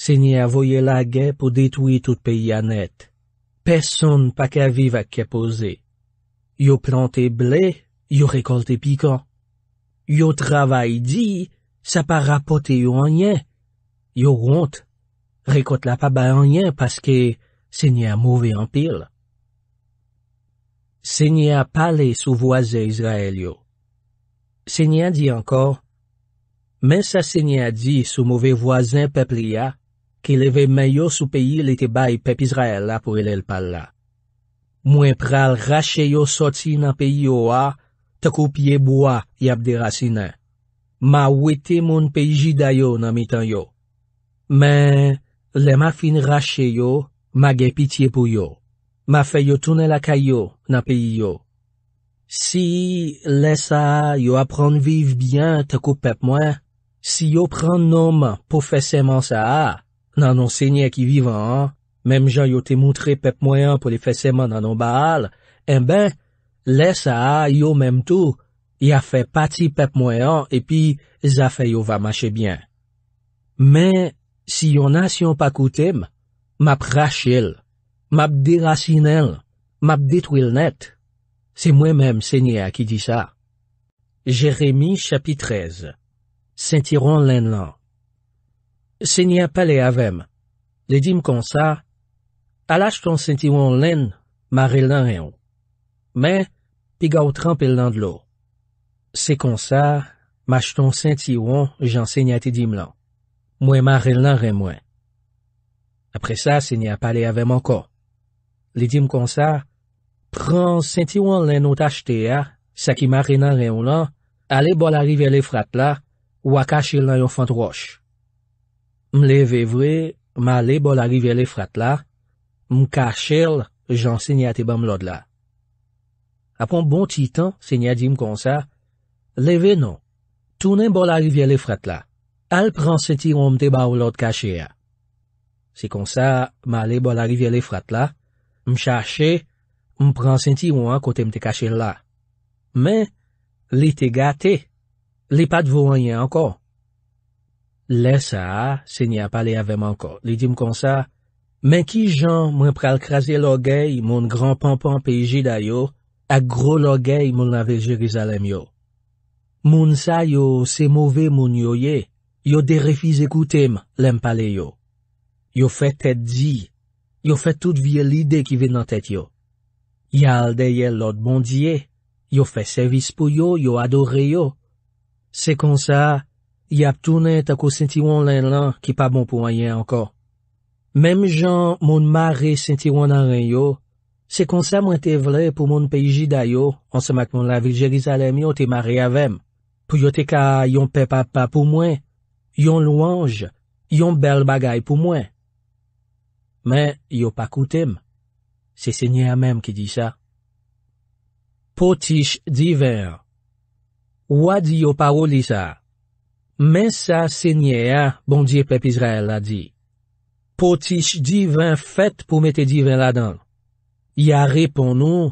se ni avoye la ge pou detwe tout peyi anet. Peson pa ka vive ak kepoze. Yo plante ble, yo rekolte pikan. Yo travay di, sa pa rapote yo anye. Yo ront. Rekot la pa ba anyen paske se nye a mouve anpil. Se nye a pale sou voazen Izrael yo. Se nye a di ankor. Men sa se nye a di sou mouve voazen pepli ya ki leve men yo sou peyi li te bay pep Izrael la pou elel pal la. Mwen pral rache yo soti nan peyi yo a te koupye bo a yap de rasi nan. Ma wete moun peyi jidayo nan mi tan yo. Men le ma fin rache yo, ma gen pitiye pou yo. Ma fe yo toune lakay yo, nan peyi yo. Si le sa yo aprande viv byan te kou pep mwen, si yo pran nom pou feseyman sa, nan non seynye ki vivan, menm jan yo te moutre pep mwen pou li feseyman nan non baal, en ben, le sa yo menm tou, ya fe pati pep mwen, epi za fe yo va mache byan. Men, Si yon asyon pa koutem, map rachil, map dirasinel, map ditwil net. Se mwen menm se nye a ki di sa. Jeremie chapit 13 Sentiron len lan Se nye pale avem, le dim konsa, alas ton sentiron len, mare len eon. Men, piga ou trampel lan dlo. Se konsa, mas ton sentiron jan senyate dim lan. Mwen ma ren lan ren mwen. Apre sa, se nye a pale avem anko. Li dim kon sa, pran senti wan len nou tajte a, sa ki ma ren lan ren ou lan, ale bol arive le frat la, wakache l nan yon fante roche. Mle ve vwe, male bol arive le frat la, mkache l, jan se nye ate ban mlad la. Apan bon ti tan, se nye a dim kon sa, leve nou, tounen bol arive le frat la, al pran senti ou mte ba ou lot kache ya. Se kon sa, ma le bol arivi al e frat la, m chache, m pran senti ou an kote mte kache la. Men, li te gate, li pat vounye ankon. Le sa, se nye apale avem ankon, li dim kon sa, men ki jan mwen pral krasi logay moun gran panpan pe iji dayo, ak gro logay moun lave Jerizalem yo. Moun sa yo, se mouve moun yo ye, yo derefize koute m, lem pale yo. Yo fe tet di, yo fe tout vie lide ki vin nan tet yo. Ya al deye lot bondye, yo fe servis pou yo, yo adore yo. Se kon sa, ya ptoune tako senti wan len lan, ki pa bon pou wanyen anko. Mem jan moun mare senti wan nan ren yo, se kon sa mwen te vle pou moun peji da yo, an se mak moun la vil jeliz alem yo te mare avem, pou yo te ka yon pe pa pa pou mwen, Yon louange, yon bel bagay pou mwen. Men, yo pa koutem. Se se nye a menm ki di sa. Potish divan. Wa di yo pa ouli sa. Men sa se nye a, bon diye pep Israel la di. Potish divan fet pou mette divan la don. Ya repon nou,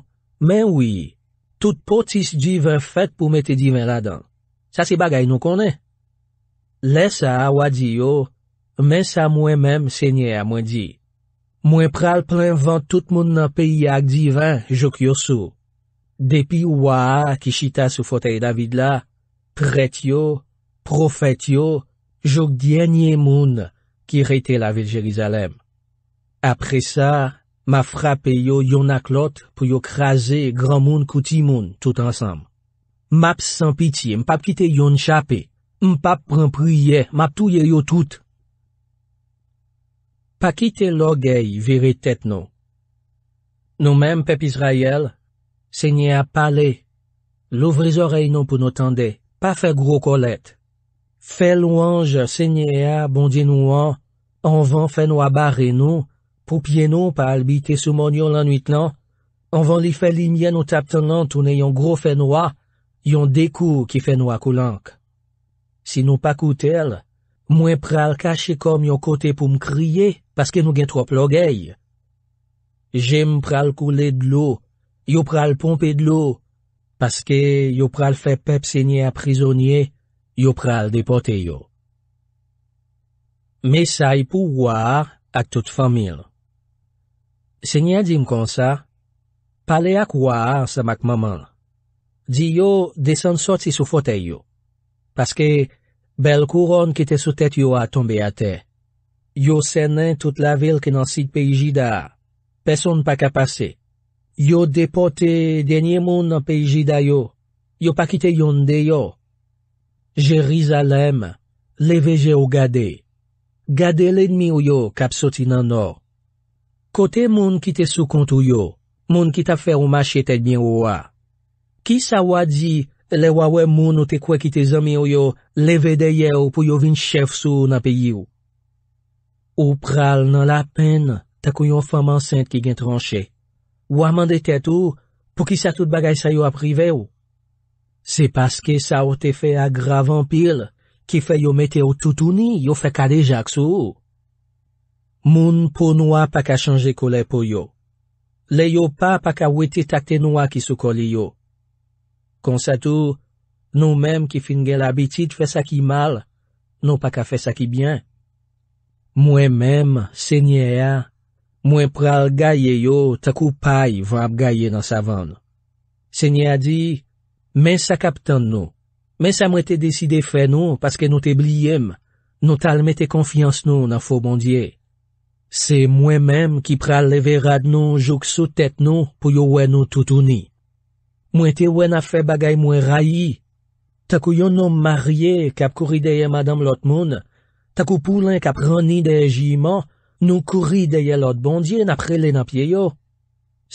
men wii, tout potish divan fet pou mette divan la don. Sa se bagay nou konen. Lensa a wadi yo, mensa mwen menm senye a mwen di. Mwen pral plen van tout moun nan peyi ak divan, jok yo sou. Depi waa ki chita sou fotey David la, pret yo, profet yo, jok djenye moun ki reyte la vil Jerizalem. Apre sa, ma frape yo yon ak lot pou yo kraze gran moun kouti moun tout ansam. Map san piti, mpap kite yon chapi. Mpap pran pruye, map touye yo tout. Pa kite logay, veritet nou. Nou menm pep Israel, se nye a pale, louvri zorey nou pou nou tende, pa fe gro kolet. Fe louange, se nye a bondi nou an, an van fe nou abare nou, pou pie nou pa albite soumon yon lanwit nan, an van li fe li myen nou tapten nan tou ne yon gro fe nou a, yon dekou ki fe nou akou lank. Si nou pa koutel, mwen pral kache kom yo kote pou m kriye, paske nou gen trop logey. Jem pral koule d'lo, yo pral pompe d'lo, paske yo pral fe pep se nye aprisonye, yo pral depote yo. Mesay pou waa ak tout famil. Se nye dim kon sa, pale ak waa sa mak maman. Di yo desen soti sou foteyo. Paske, bel kouron ki te sou tèt yo a tombe ate. Yo senen tout la vil ki nan sid peji da. Peson pa ka pase. Yo depote denye moun nan peji da yo. Yo pa kite yon de yo. Jerizalem, leveje ou gade. Gade lenmi ou yo kapsoti nan or. Kote moun ki te sou kontou yo. Moun ki ta fe ou machete dnyen ou a. Ki sa wadi, Le wawen moun ou te kwe ki te zami ou yo leve deye ou pou yo vin chef sou nan peyi ou. Ou pral nan la pen takou yon faman sent ki gen tranche. Waman de tet ou pou ki sa tout bagay sa yo aprive ou. Se paske sa ou te fe agravan pil ki fe yo mete ou toutouni yo fe kade jak sou. Moun pou noua pak a chanje kole pou yo. Le yo pa pak a wete takte noua ki sou koli yo. Kon satou, nou mèm ki fin gen l'abitit fè sa ki mal, nou pa ka fè sa ki byen. Mwen mèm, sènyè a, mwen pral gaye yo takou pay vwa ap gaye nan savon. Sènyè a di, men sa kap tan nou, men sa mwete deside fè nou paske nou te blyem, nou talmete konfians nou nan fo bondye. Se mwen mèm ki pral leve rad nou jouk sou tet nou pou yo wè nou toutouni. Mwen te wè na fè bagay mwen rayi. Takou yon nom marye kap kouri deye madame lot moun. Takou pou lan kap rani deye jiman, nou kouri deye lot bondye na prele napye yo.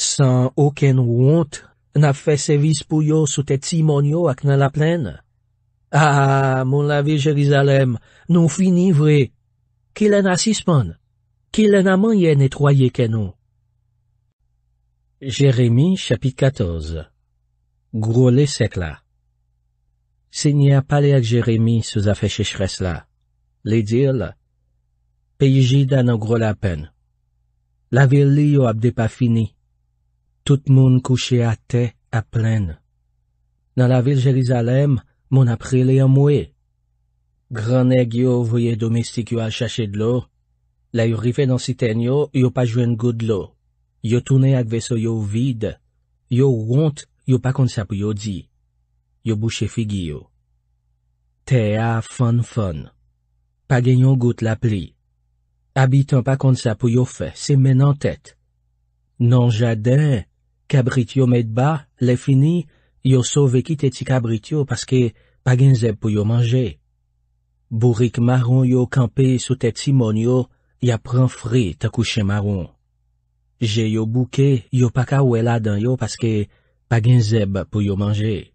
San oken wout, na fè sevis pou yo soute timon yo ak nan la plen. A, ah, moun lave Jerizalem, nou fini vwe. Kile nan asispan, kile nan amanyen etroye ken nou. Jeremie chapit katoz Gwo le sek la. Se nye ap pale ak Jeremie souza feche chres la. Le dil. Pe yi jida nan gwo la pen. La vil li yo ap de pa fini. Tout moun kouche a te, a plen. Nan la vil Jelizalem, moun ap pre li a mwe. Gran ek yo vweye domestik yo al chache dlo. La yorife nan siten yo, yo pa jwen gwo dlo. Yo tounen ak veso yo vide. Yo woun te. yo pa kont sa pou yo di. Yo bouche figi yo. Te a fon fon. Pa genyon gout la pli. Abiton pa kont sa pou yo fe, se men an tet. Non jaden, kabrit yo met ba, le fini, yo so veki teti kabrit yo, paske pa genzeb pou yo manje. Bourik maron yo kampe sou teti mon yo, ya pran fri ta kouche maron. Je yo bouke, yo pa ka ouela dan yo, paske pa gen zeb pou yo manje.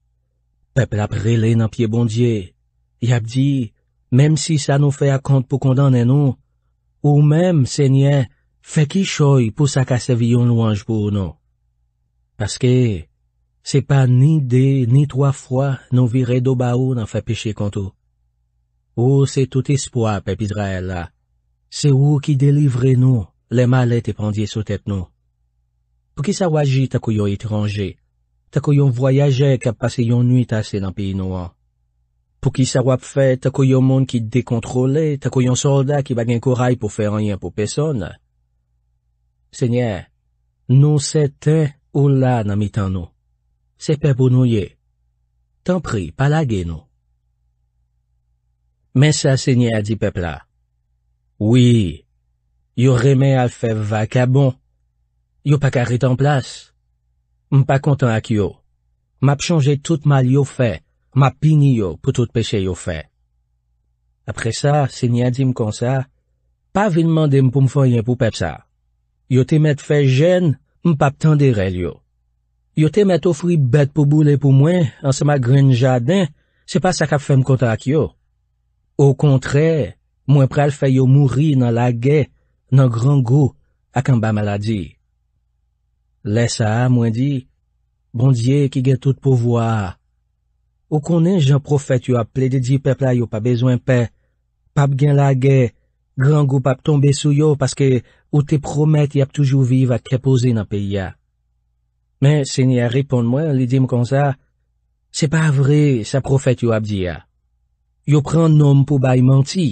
Pepe la prele nan pie bondye, yap di, mem si sa nou fe akont pou kondanen nou, ou mem se nye, fe ki choy pou sa kasevi yon louange pou nou. Paske, se pa ni de ni twa fwa nou vire do ba ou nan fe peche konto. Ou se tout espwa pepe idra el la, se ou ki delivre nou le male te pandye sou tet nou. Pou ki sa wajit akou yo itranje, ta kou yon voyaje kap pase yon nuit ase lan piye nou an. Pou ki sa wap fe, ta kou yon moun ki dekontrole, ta kou yon solda ki bagen koray pou fe anyen pou peson. Senye, nou se te ou la nan mi tan nou. Se pe pou nou ye. Tan pri, pala gen nou. Men sa, senye, a di pepla. Oui, yo remen al fe vakabon. Yo pa kare tan plas. M'pa kontan ak yo. M'ap chonje tout mal yo fe. M'ap pini yo pou tout peche yo fe. Apre sa, se nye adim kon sa, pa vi nman dem pou m'foyen pou pech sa. Yo te met fe jen, m'pap tende rel yo. Yo te met ofri bet pou boule pou mwen, an se ma gren jaden, se pa sa kap fe m'kontan ak yo. Ou kontre, mwen prel fe yo mouri nan lage, nan gran go ak an ba maladi. Lè sa a mwen di, bondye ki gen tout pou vwa. Ou konen jan profet yo ap ple de di pepla yo pa bezwen pe, pap gen la ge, gran goup ap tombe sou yo paske ou te promette yap toujou vive ak repose nan pe ya. Men, se ni a ripon mwen, li di m kon sa, se pa vre sa profet yo ap di ya. Yo pran nom pou bay manti.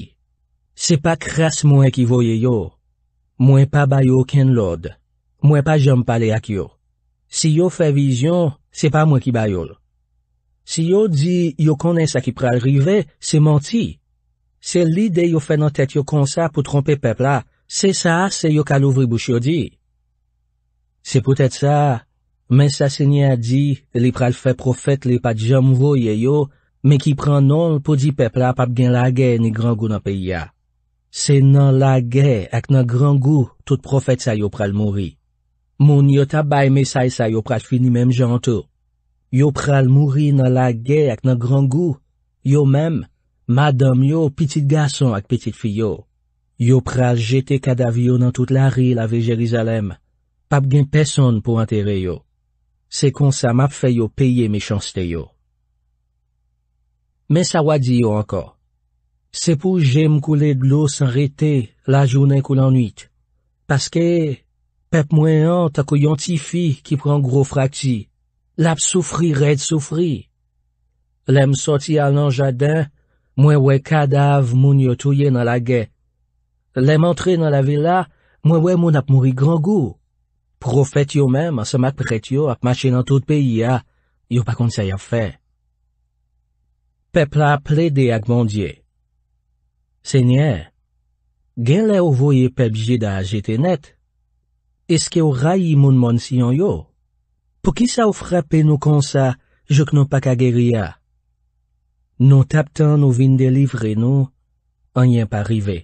Se pa kras mwen ki voye yo. Mwen pa bay yo ken lod. Mwen pa jom pale ak yo. Si yo fe vizyon, se pa mwen ki bayol. Si yo di yo konen sa ki pral rive, se manti. Se li de yo fe nan tet yo konsa pou trompe pepla, se sa se yo ka louvri bouch yo di. Se pwetet sa, men sa se nye a di li pral fe profet li pat jom voye yo, men ki pran non pou di pepla pap gen lage ni gran gou nan peya. Se nan lage ak nan gran gou tout profet sa yo pral mori. Moun yo tabay mesay sa yo prad finimem janto. Yo pral mouri nan la ge ak nan gran gou. Yo mem, madam yo, pitit gason ak pitit fiyo. Yo pral jete kadavyo nan tout la ril ave Jerizalem. Pap gen peson pou anter yo. Se kon sa map fe yo peye me chanste yo. Men sa wadi yo anko. Se pou jem koule d'lo san rete la jounen koule anuit. Paske... Pep mwen an tako yon ti fi ki pran gro frakti. Lap soufri red soufri. Lem soti al nan jadin, mwen wè kadav moun yo touye nan la gen. Lem antre nan la vila, mwen wè moun ap mouri gangou. Profet yo men, masemak pret yo ap mache nan tout peyi ya, yo pa kont sa yon fe. Pep la ap lede ak mondye. Senye, gen le ou voye pep je da a jetenet? Eske ou rayi moun moun si yon yo? Po ki sa ou frape nou konsa, jok nou pa ka geriya? Nou tap tan nou vin delivre nou, an yen pa rive.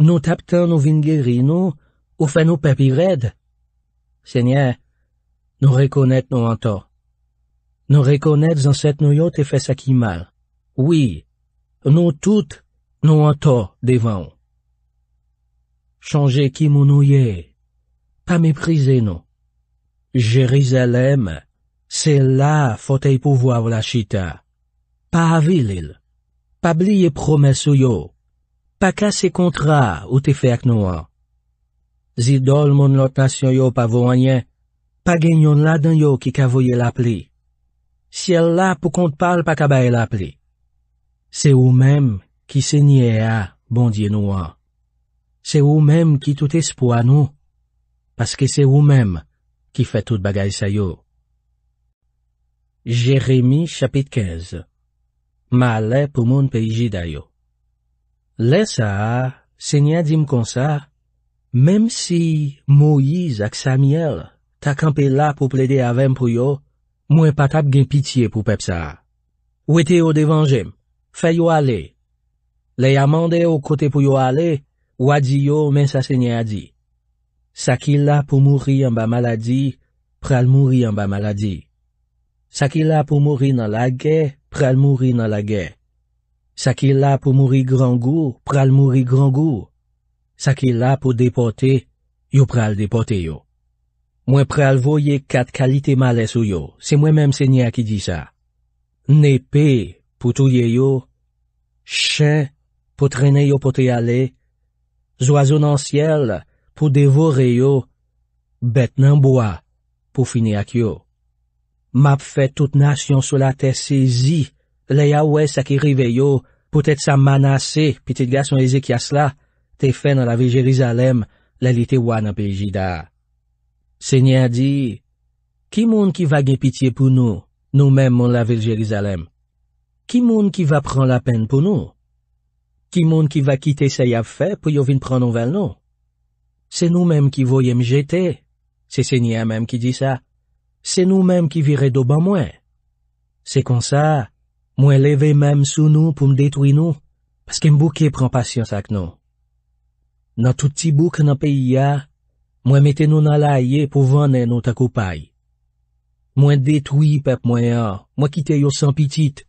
Nou tap tan nou vin geri nou, ou fe nou pepi red? Senye, nou rekonet nou an to. Nou rekonet zan set nou yo te fes a ki mal. Oui, nou tout nou an to devan. Chanje ki moun nou yey. pa miprize nou. Jerizalem, se la fote pou voav la chita. Pa avilil, pa bliye promesou yo, pa kase kontra ou te fe ak nou an. Zi dol mon lotasyon yo pa voanyen, pa genyon la dan yo ki kavoye la pli. Se la pou kontpal pa kabaye la pli. Se ou menm ki se nye a bondye nou an. Se ou menm ki tout espo an nou, paske se ou menm ki fe tout bagay sa yo. Jeremi chapit 15 Ma ale pou moun peji dayo. Le sa, se nye adim kon sa, menm si Moiz ak Samiel ta kampe la pou ple de avem pou yo, mwen patap gen pitiye pou pep sa. Ou ete yo devan jem, fe yo ale. Le ya mande yo kote pou yo ale, ou adi yo men sa se nye adi. Sa ki la pou mouri an ba maladi, pral mouri an ba maladi. Sa ki la pou mouri nan la ge, pral mouri nan la ge. Sa ki la pou mouri gran gou, pral mouri gran gou. Sa ki la pou depote, yo pral depote yo. Mwen pral voye kat kalite male sou yo. Se mwen menm se nye a ki di sa. N epi pou touye yo. Shen pou trene yo pote ale. Zoazon an siel. pou devore yo, bet nanboa, pou fini ak yo. Map fè tout nasyon sou la tè sezi, le ya wè sa ki rive yo, pou tè tsa manase, pitit gason e zek yas la, te fè nan la vil Jerizalem, le li te wana pe jida. Se nye a di, ki moun ki va gen pitiye pou nou, nou men moun la vil Jerizalem? Ki moun ki va pran la pen pou nou? Ki moun ki va kite se ya fè, pou yo vin pran nouvel nou? Se nou menm ki voye m jete, se se nye menm ki di sa, se nou menm ki vire do ban mwen. Se kon sa, mwen leve menm sou nou pou m detwi nou, paske m bouke pran pasyon sak nou. Nan touti bouke nan peyi ya, mwen mette nou nan la ye pou vwane nou ta kopay. Mwen detwi pep mwen ya, mwen kite yo san pitit.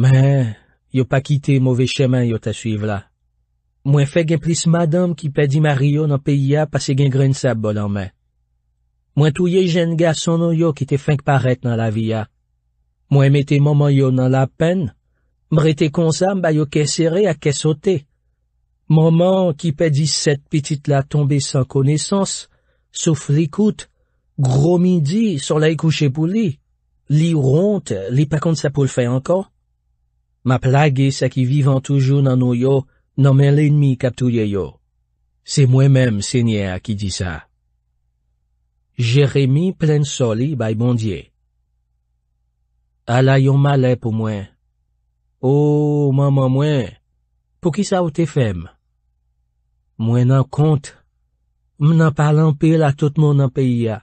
Men, yo pa kite mouve chemen yo ta suive la. Mwen fe gen plis madame ki pedi mar yo nan peya pase gen gren sab bolanmen. Mwen touye jen ga sonon yo ki te feng paret nan la viya. Mwen mette maman yo nan la pen, mre te konsam ba yo ke sere a ke sote. Maman ki pedi set petit la tombe san konesans, souf likout, gro midi, solay kouche pou li. Li ront, li pa kont sa pou lfe anka. Ma plage se ki vivan toujou nan nou yo, Non men l'enmi kaptouye yo. Se mwen menm, se nye a ki di sa. Jeremi plen soli bay bondye. Ala yon male pou mwen. Ou, mwen mwen mwen. Po ki sa ou te fem? Mwen nan kont. Mnen pa lanpe la tout moun nan peyi ya.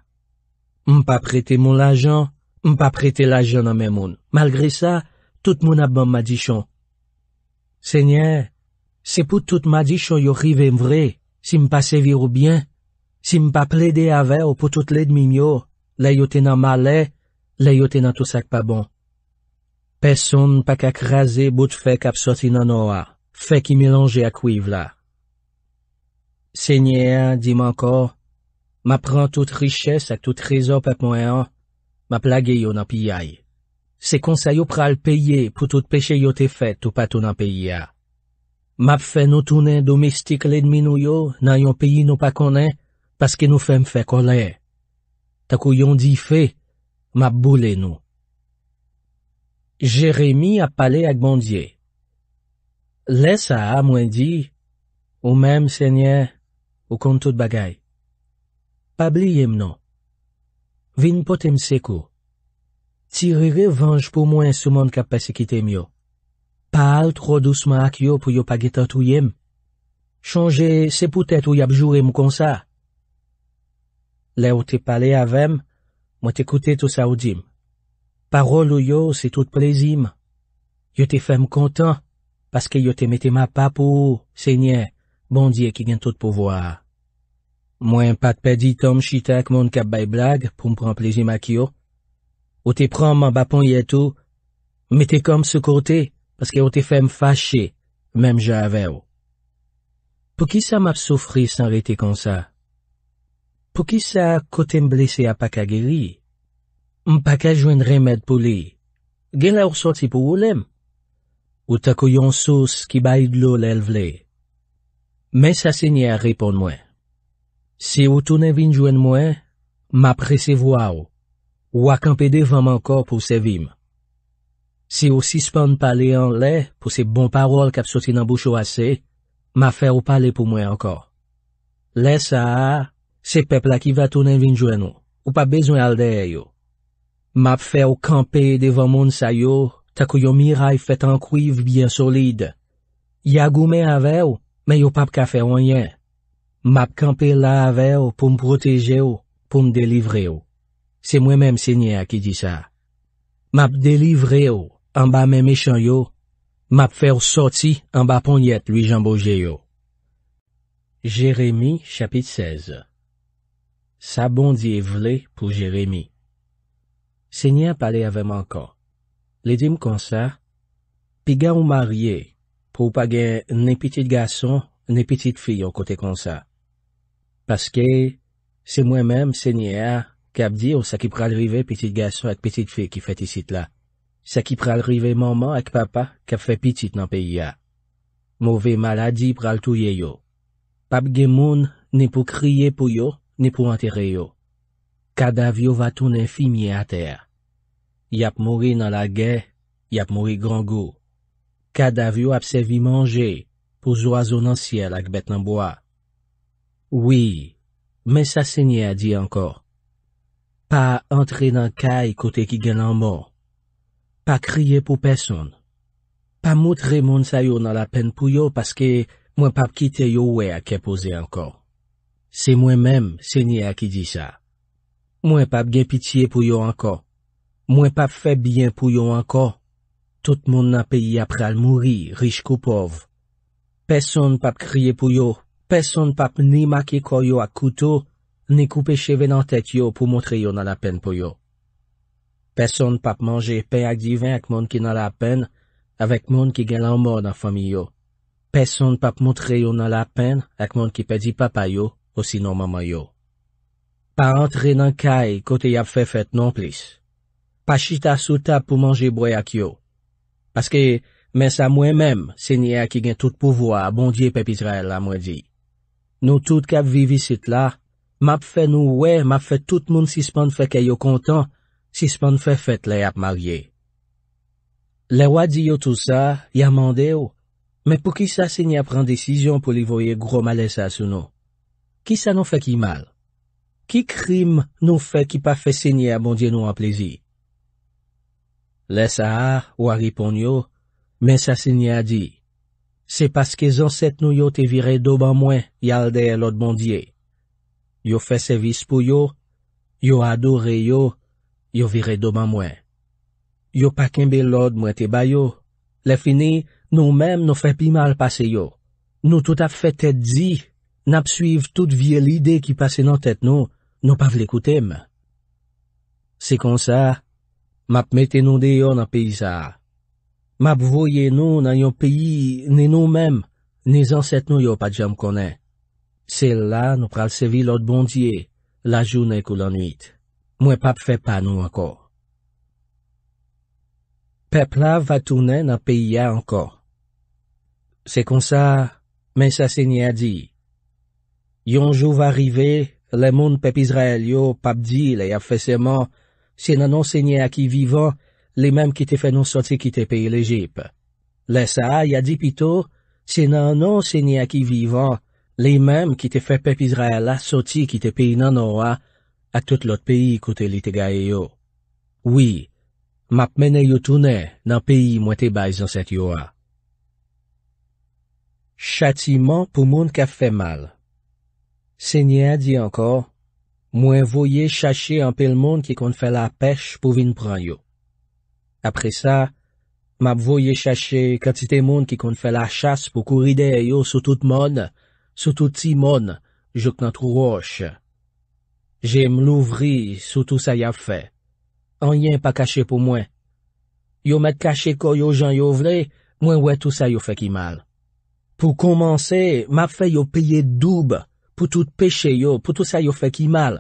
Mpa prete moun la jan. Mpa prete la jan nan men moun. Malgre sa, tout moun ap ban madichon. Se nye a. Bon Se pou tout ma di choy yo rivem vre, si m pa sevir ou bien, si m pa ple bon. de ave ou pou tout le dmim yo, la yo tenan male, la yo tenan tout sak pa bon. Peson pa kak raze bout fek ap soti nan owa, fek yi milanje ak wiv la. Senye a, di man ko, ma pran tout riches ak tout rezo pep mwen an, ma plage yo nan piyay. Se konseyo pral peye pou tout peche yo te fet ou patou nan peye a. Map fe nou tounen do mistik le dminou yo nan yon peyi nou pa konen, paske nou fem fe kole. Takou yon di fe, map boule nou. Jeremi ap pale ak bondye. Lè sa amwen di, ou mem senye, ou kontout bagay. Pabliye mnon. Vin potem seko. Tiri revanj pou mwen souman kapesikite myo. Pal tro dousman ak yo pou yo pa geta touyem. Chanje, se poutet ou yap jurem kon sa. Le ou te pale avem, mwen te koute tou sa ou dim. Parol ou yo, se tout plezim. Yo te fem kontan, paske yo te mette ma papou, se nye, bondye ki gen tout pouvoar. Mwen pat pedi tom chita ak moun kap bay blag pou mpran plezim ak yo. Ou te pran man bapon yetou, mette kom se kotey. Paskè ou te fèm fache, mèm jè avè ou. Pou ki sa map soufri san rete kon sa? Pou ki sa kote mblese apaka gèli? Mpaka jwen remèd pou li. Gè la ou soti pou ou lem? Ou takou yon sos ki bayi dlo lèl vle? Mè sa se nye a repon mwen. Se ou toune vin jwen mwen, m aprese vwa ou. Ou ak anpède vaman kor pou sevim. Se yo sispan pale an le, pou se bon parol kap soti nan boucho ase, map fe ou pale pou mwen anko. Le sa, se pepla ki va tonen vinjwen ou, ou pa bezwen alde e yo. Map fe ou kampe devan moun sa yo, tako yo miray fet an kuiv byen solide. Ya goumen ave ou, men yo pap ka fe wanyen. Map kampe la ave ou pou m proteje ou, pou m delivre ou. Se mwen menm se nye a ki di sa. Map delivre ou. An ba mè mè chan yo, m ap fè ou soti an ba pon yet luy jan boje yo. Jeremie chapit 16 Sa bondi e vle pou Jeremie Senya pale avem anka. Le dim konsa, piga ou marye pou page nè piti gason, nè piti fi yo kote konsa. Paske, se mwen mèm, senya, kap di ou sa ki pralrive piti gason ak piti fi ki fet isi tla. Sè ki pral rive maman ak papa kap fè pitit nan peyi ya. Mouve maladi pral touye yo. Pap gen moun ne pou kriye pou yo, ne pou anter yo. Kadav yo vatoun enfimiye a ter. Yap mori nan la ge, yap mori grangou. Kadav yo ap sevi manje pou zoazon ansyel ak bet nan boa. Oui, men sa sènyè di anko. Pa antre nan kay kote ki gen nan moun. Pa kriye pou peson. Pa moutre moun sa yo nan la pen pou yo paske mwen pap kite yo we a kepoze anko. Se mwen menm, se ni a ki di sa. Mwen pap gen pitiye pou yo anko. Mwen pap febyen pou yo anko. Tout moun nan peyi apre al mouri, riche kou pov. Peson pap kriye pou yo. Peson pap ni make koyo ak kouto, ni koupe cheve nan tet yo pou moutre yo nan la pen pou yo. Pèson pèp manje pe ak divèn ak moun ki nan la pen, avèk moun ki gen lan mòd an famiyo. Pèson pèp montre yo nan la pen, ak moun ki pedi papa yo, osi nan mama yo. Pa antre nan kay, kote yap fè fèt non plis. Pa chita souta pou manje boy ak yo. Paskè, mè sa mwen mèm, sènyè ak ki gen tout pouvoa, bondye pe pitre la mwen di. Nou tout kèp vivi sèt la, map fè nou wè, map fè tout moun sispan fè kè yo kontan, si seman fè fèt lè ap marye. Lè wad di yo tout sa, ya mande yo, men pou ki sa sèny a pren desisyon pou li voye gro malè sa souno. Ki sa nou fè ki mal? Ki krim nou fè ki pa fè sèny a bondye nou an plèzi? Lè sa har, wari pon yo, men sa sèny a di, se paske zansèt nou yo te vire do ban mwen yalde lòd bondye. Yo fè sèvis pou yo, yo adou re yo, Yo vire doman mwen. Yo pa kembe lode mwen te bayo. Le fini, nou menm nou fe pi mal pase yo. Nou tout ap fe tete di. Nap suiv tout vie lide ki pase nan tete nou. Nou pa vle koutem. Se kon sa, map mette nou de yo nan peyisa. Map voye nou nan yon peyi, ne nou menm. Ne zan set nou yo pa jam konen. Se la nou pral sevi lode bondye. La jounen kou lan wite. Mwen pap fe pa nou anko. Pep la va tounen an pe ya anko. Se kon sa, men sa se nye a di. Yon jou va rive, le moun pep Izrael yo pap di le yap fe seman, se nanon se nye a ki vivan, le mem ki te fe non soti ki te pe le jip. Le sa ya di pito, se nanon se nye a ki vivan, le mem ki te fe pep Izrael la soti ki te pe nanon a, a tout lot peyi koute litiga e yo. Oui, map mene yo toune nan peyi mwen te bay zan set yo a. Chati man pou moun ka fè mal. Senye di ankor, mwen voye chache anpe l moun ki kon fè la pech pou vin pran yo. Apre sa, map voye chache kante te moun ki kon fè la chas pou kouride yo sou tout moun, sou tout ti moun, jok nan trou roche. Jèm louvri sou tout sa yav fè. Anyen pa kache pou mwen. Yo mè kache ko yo jan yo vle, mwen wè tout sa yo fè ki mal. Pou komanse, map fè yo peye doub pou tout peche yo, pou tout sa yo fè ki mal.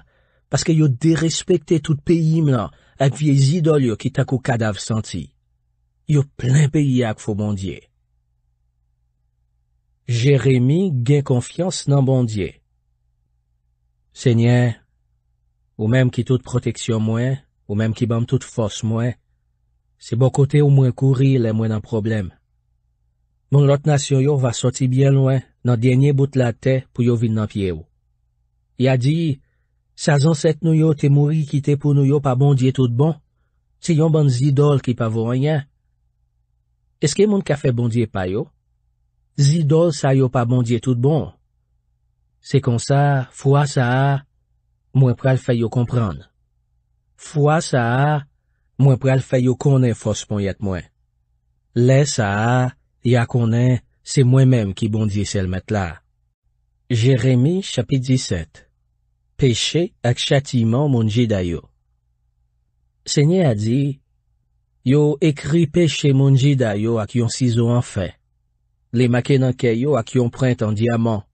Paske yo derespekte tout peye yim lan, ak vie zidol yo ki takou kadaf santi. Yo plen peye ak fo bondye. Jérémy gen konfians nan bondye. Sènyen. Ou mèm ki tout proteksyon mwen, ou mèm ki bam tout fos mwen. Se bo kote ou mwen kouri, lè mwen nan problem. Moun lot nasyon yo va soti byen lwen, nan denye bout la te pou yo vin nan pie ou. Ya di, sa zon set nou yo te mouri ki te pou nou yo pa bondye tout bon, se yon ban zidol ki pa vwen yon. Eske moun ka fe bondye pa yo? Zidol sa yo pa bondye tout bon. Se kon sa, fwa sa a, mwen pral fay yo kompran. Fwa sa a, mwen pral fay yo konen fos pon yet mwen. Le sa a, ya konen, se mwen menm ki bondye sel met la. Jeremie chapit 17 Peche ak chatiman mounji dayo Se nye a di, yo ekri peche mounji dayo ak yon cizo an fe. Le maken an keyo ak yon prent an diamant.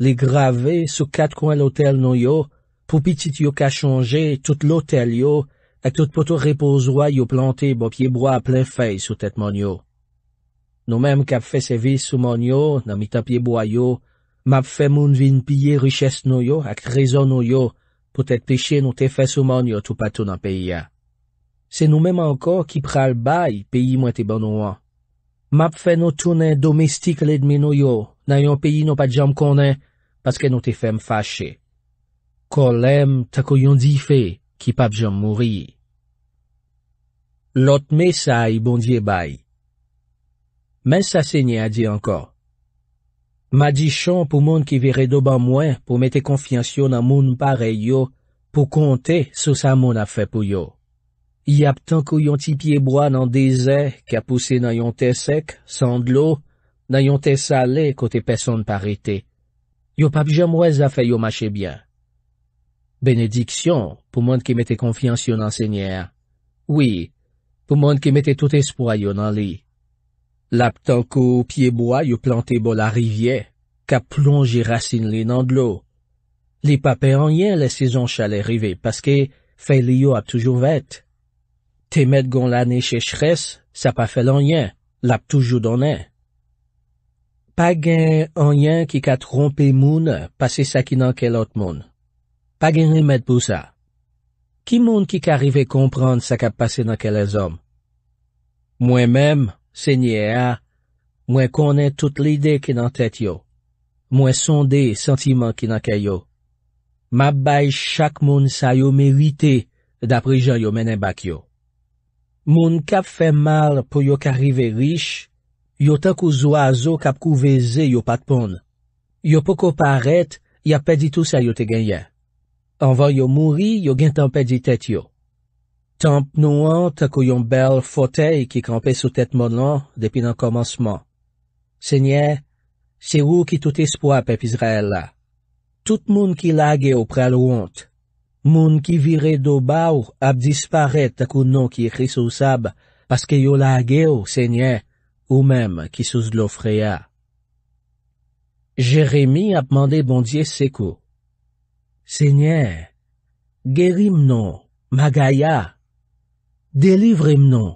Le grave sou kat kwen lotel nou yo Pou pitit yo ka chanje, tout lotel yo, ak tout poto repozwa yo plante bo pye bo a ple fey sou tet mon yo. Nou mem kap fe seve sou mon yo, nan mi tapye bo a yo, map fe moun vin pye riches nou yo ak rezon nou yo, pou tet peche nou te fe sou mon yo tou patou nan peye. Se nou mem anko ki pral bayi peyi mwen te banou an. Map fe nou toune domestik le dme nou yo, nan yon peyi nou pa jam konen, paske nou te fem fache. Kolem, tako yon di fe ki pap jom mouri. Lot me sa yi bondye bay. Men sa se nye adi anko. Ma di chan pou moun ki vire do ban mwen pou mete konfiansyon nan moun pare yo pou konte sou sa moun ap fe pou yo. Yap tanko yon ti pie broa nan deze ki ap puse nan yon te sek, san de lo, nan yon te sale kote peson parite. Yo pap jom wèz a fe yo mache byan. Benediksyon pou moun ki mette konfiansyon nan sènyer. Oui, pou moun ki mette tout espwayo nan li. Lap tankou piyeboa yo plante bol a rivye, ka plonji rasin li nan glou. Li pape anyen le sezon chale rive, paske fe li yo ap toujou vet. Te met gon la neche chres, sa pa fe l'anyen, lap toujou donen. Pag gen anyen ki ka trompe moun, pase sakina kel ot moun. Pa gen rimed pou sa. Ki moun ki karive kompran sa kap pase nan ke le zom? Mwen menm, se nye a, mwen konen tout lide ki nan tet yo. Mwen sonde sentiman ki nan ke yo. Mabay chak moun sa yo me wite dapre jan yo menen bak yo. Moun kap fe mal pou yo karive rish, yo tankou zwa zo kap kou veze yo patpon. Yo poko paret, ya pedi tout sa yo te genyen. Anvan yo mouri, yo gen tanpe di tet yo. Tanp nou an tako yon bel fotey ki kampe sou tet monan depi nan komanseman. Senye, se ou ki tout espwa pep Izrael la. Tout moun ki lage ou prel ou ant. Moun ki vire do bau ap dispare tako nou ki kris ou sab paske yo lage ou, senye, ou mem ki sous lo freya. Jeremie ap mande bondye seko. Senyen, gerim nou, ma gaya, delivre m nou,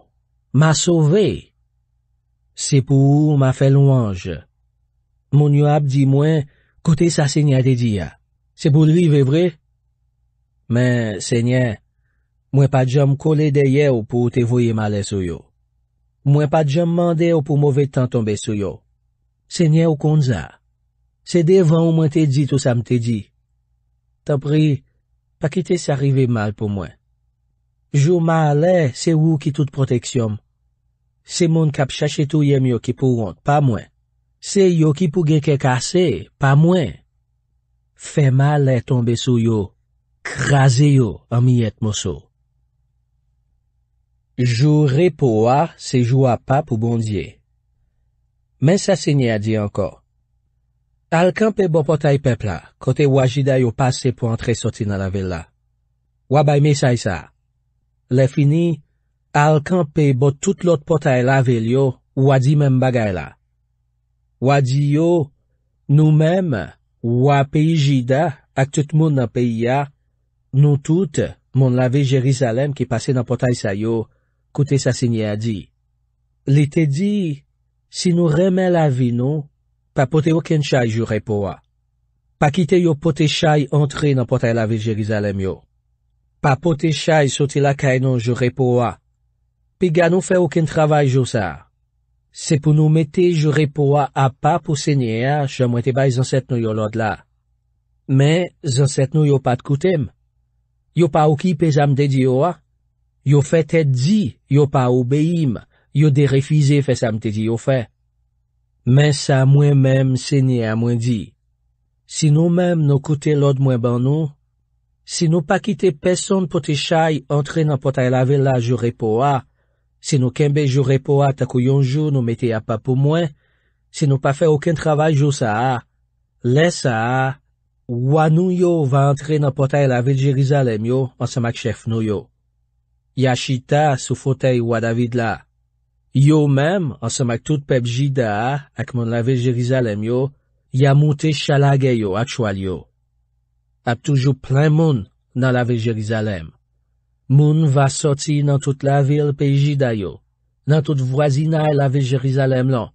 ma sove. Se pou ou ma fe louange. Moun yo ap di mwen, kote sa senyen te di ya. Se pou li ve vre. Men, senyen, mwen pa jom kole deye ou pou te voye male sou yo. Mwen pa jom mande ou pou mouve tan tombe sou yo. Senyen ou konza. Se devan ou mwen te di tou sa mte di. Ta pri, pa ki te sa rive mal pou mwen. Jou ma le, se ou ki tout proteksyon. Se moun kap chache tou yem yo ki pou want, pa mwen. Se yo ki pou geke kase, pa mwen. Fe ma le tombe sou yo, krasi yo, amy et moso. Jou repouwa se jwa pa pou bondye. Men sa se nye a di anko. Alkan pe bo potay pepla, kote wajida yo pase pou antre soti nan la vel la. Wabayme say sa. Le fini, alkan pe bo tout lot potay la vel yo, wadi men bagay la. Wadi yo, nou men, wapeyi jida, ak tout moun nan peyi ya, nou tout, moun la ve Jerizalem ki pase nan potay sa yo, kote sa sinye a di. Le te di, si nou remen la vi nou, Pa pote oken chay jurepo wa. Pa kite yo pote chay entre nan potay lave Jerizalem yo. Pa pote chay sote la kainon jurepo wa. Pi ga nou fe oken travaj yo sa. Se pou nou mete jurepo wa apap ou senye ya, chan mwete bay zanset nou yo lod la. Men, zanset nou yo pat koutem. Yo pa oki pe zanm de di yo wa. Yo fe te di, yo pa obehim. Yo de refize fe zanm de di yo fe. Men sa mwen menm senye a mwen di. Si nou menm nou koute lod mwen ban nou, si nou pa kite peson pote chay entre nan potay lavel la jurepo a, si nou kembe jurepo a takou yonjou nou mete apapou mwen, si nou pa fe ouken travaj jou sa a, les sa a, wan nou yo va entre nan potay lavel Jerizalem yo, man sa makchef nou yo. Yashita sou fotey wadavid la, Yo mèm, ansèm ak tout pep jida ak moun lave Jerizalem yo, ya moutè chalage yo at chwal yo. Ap toujou plè moun nan lave Jerizalem. Moun va soti nan tout la vil pe jida yo, nan tout vwazina lave Jerizalem lan.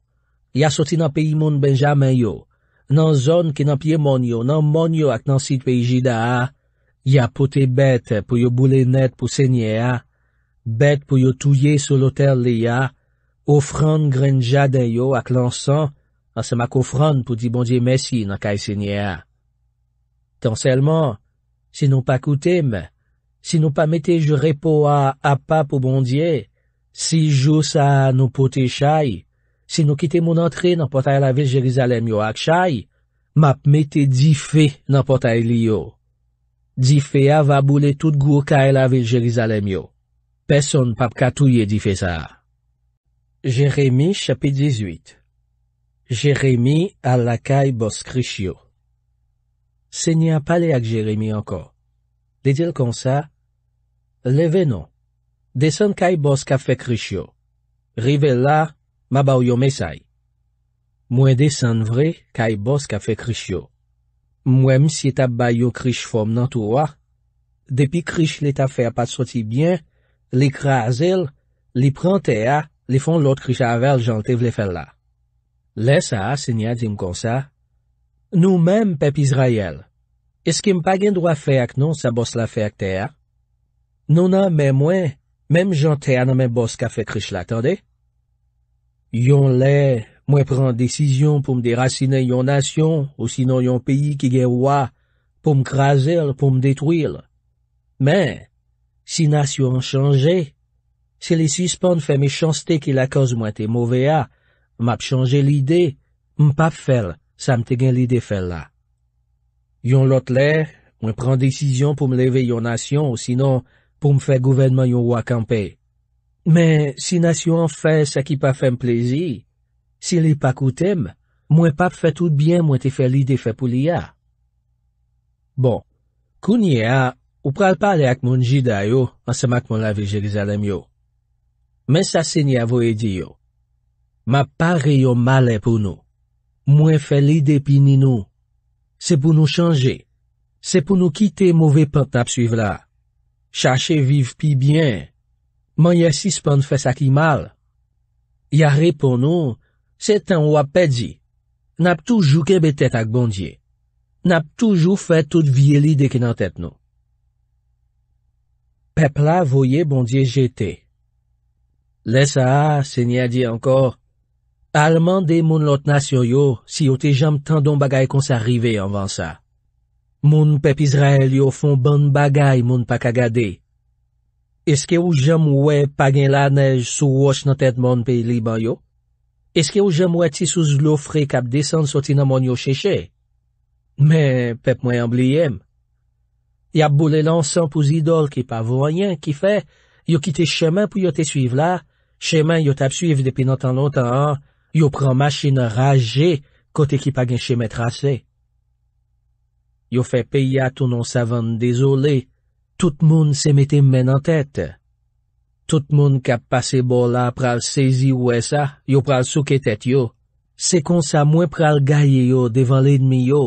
Ya soti nan peyi moun benjamè yo, nan zon ki nan pie moun yo, nan moun yo ak nan sit pe jida ya, ya pote bet pou yo boule net pou sènyè ya, bet pou yo touye sou lotèr li ya, Ofran grenja den yo ak lansan, an sema kofran pou di bondye mesi nan kay senye a. Tan selman, si nou pa koutem, si nou pa mette jurepo a apap ou bondye, si jous a nou pote chay, si nou kite moun antre nan potay la vil Jerizalem yo ak chay, map mette di fe nan potay li yo. Di fe a va boule tout gwo kay la vil Jerizalem yo. Peson pap katouye di fe sa a. Jeremie chapit 18 Jeremie al la kaibos krixyo Se nye ap pale ak Jeremie anko. De dil kon sa, Leve non, Desan kaibos kafe krixyo. Rive la, Mabaw yo mesay. Mwen desan vre, Kaibos kafe krixyo. Mwen msi tabay yo krix fom nan touwa, Depi krix li tafer pat soti byen, Li kra azel, Li prante a, li fon lot krija aval jan te vle fel la. Le sa, se nye adzim kon sa, nou mem pep Izrayel, eske m pa gen dwa fe ak non sa bos la fe ak te a? Non a, men mwen, menm jan te anan men bos ka fe krija la, tade? Yon le, mwen pren desizyon pou m derasine yon nasyon, ou sino yon peyi ki gen wwa, pou m krasel, pou m detwil. Men, si nasyon chanje, Se li sispon fè me chanste ki la koz mwen te mouve a, m ap chanje lide, m pap fèl sa m te gen lide fèl la. Yon lot lè, mwen pran desisyon pou m leve yon nasyon ou sinon pou m fè gouverman yon wakampè. Men, si nasyon fè sa ki pa fèm plezi, se li pa koutem, mwen pap fè tout byen mwen te fè lide fè pou li a. Bon, kounye a, ou pral pale ak moun jida yo, masem ak moun la vijerizalem yo. Men sa se ni avoye diyo. Ma pare yo male pou nou. Mwen fe li depi ni nou. Se pou nou chanje. Se pou nou kite mouve pat nap suiv la. Chache viv pi byen. Men yasi span fes aki mal. Yare pou nou, se tan wap pedi. Nap toujou kebe tet ak bondye. Nap toujou fe tout vye li deke nan tet nou. Pep la voye bondye jeti. Lè sa, se nye di ankor, alman de moun lot nas yo yo si yo te jam tan don bagay kon sa rive anvan sa. Moun pep Izrael yo fon ban bagay moun pa kagade. Eske ou jam wè pa gen la nej sou wos nan tet moun pe liban yo? Eske ou jam wè ti sou zlo fre kap desan soti nan moun yo cheche? Mè, pep mwen amblyem. Yap bole lan san pou zidol ki pa voyen ki fe, yo kite cheman pou yo te suive la, Cheman yo tap suyev depi nantan lontan an, yo pran mashina raje kote ki pa gen cheme trase. Yo fe peyat ou non savan dezole, tout moun se mette men an tete. Tout moun kap pase bol la pral sezi ou esa, yo pral souke tete yo. Sekon sa mwen pral gaye yo devan le dmi yo,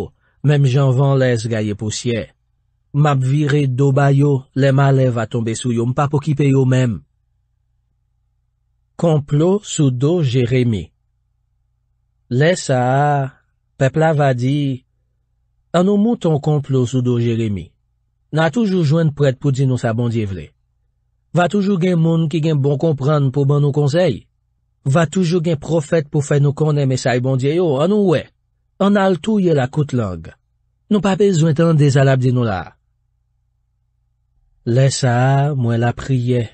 mem jan van les gaye pousye. Map vire do bayo, le male va tombe sou yo mpa pokipe yo mem. Komplo Soudo Jeremie Lesa, pepla va di, Anou mouton komplo Soudo Jeremie, na toujou jwen prèt pou di nou sa bondye vle. Va toujou gen moun ki gen bon kompran pou bon nou konsey. Va toujou gen profèt pou fe nou konem e sa y bondye yo. Anou we, anal tou ye la kout log. Nou pa bezwen tan dezalab di nou la. Lesa, mwen la priye.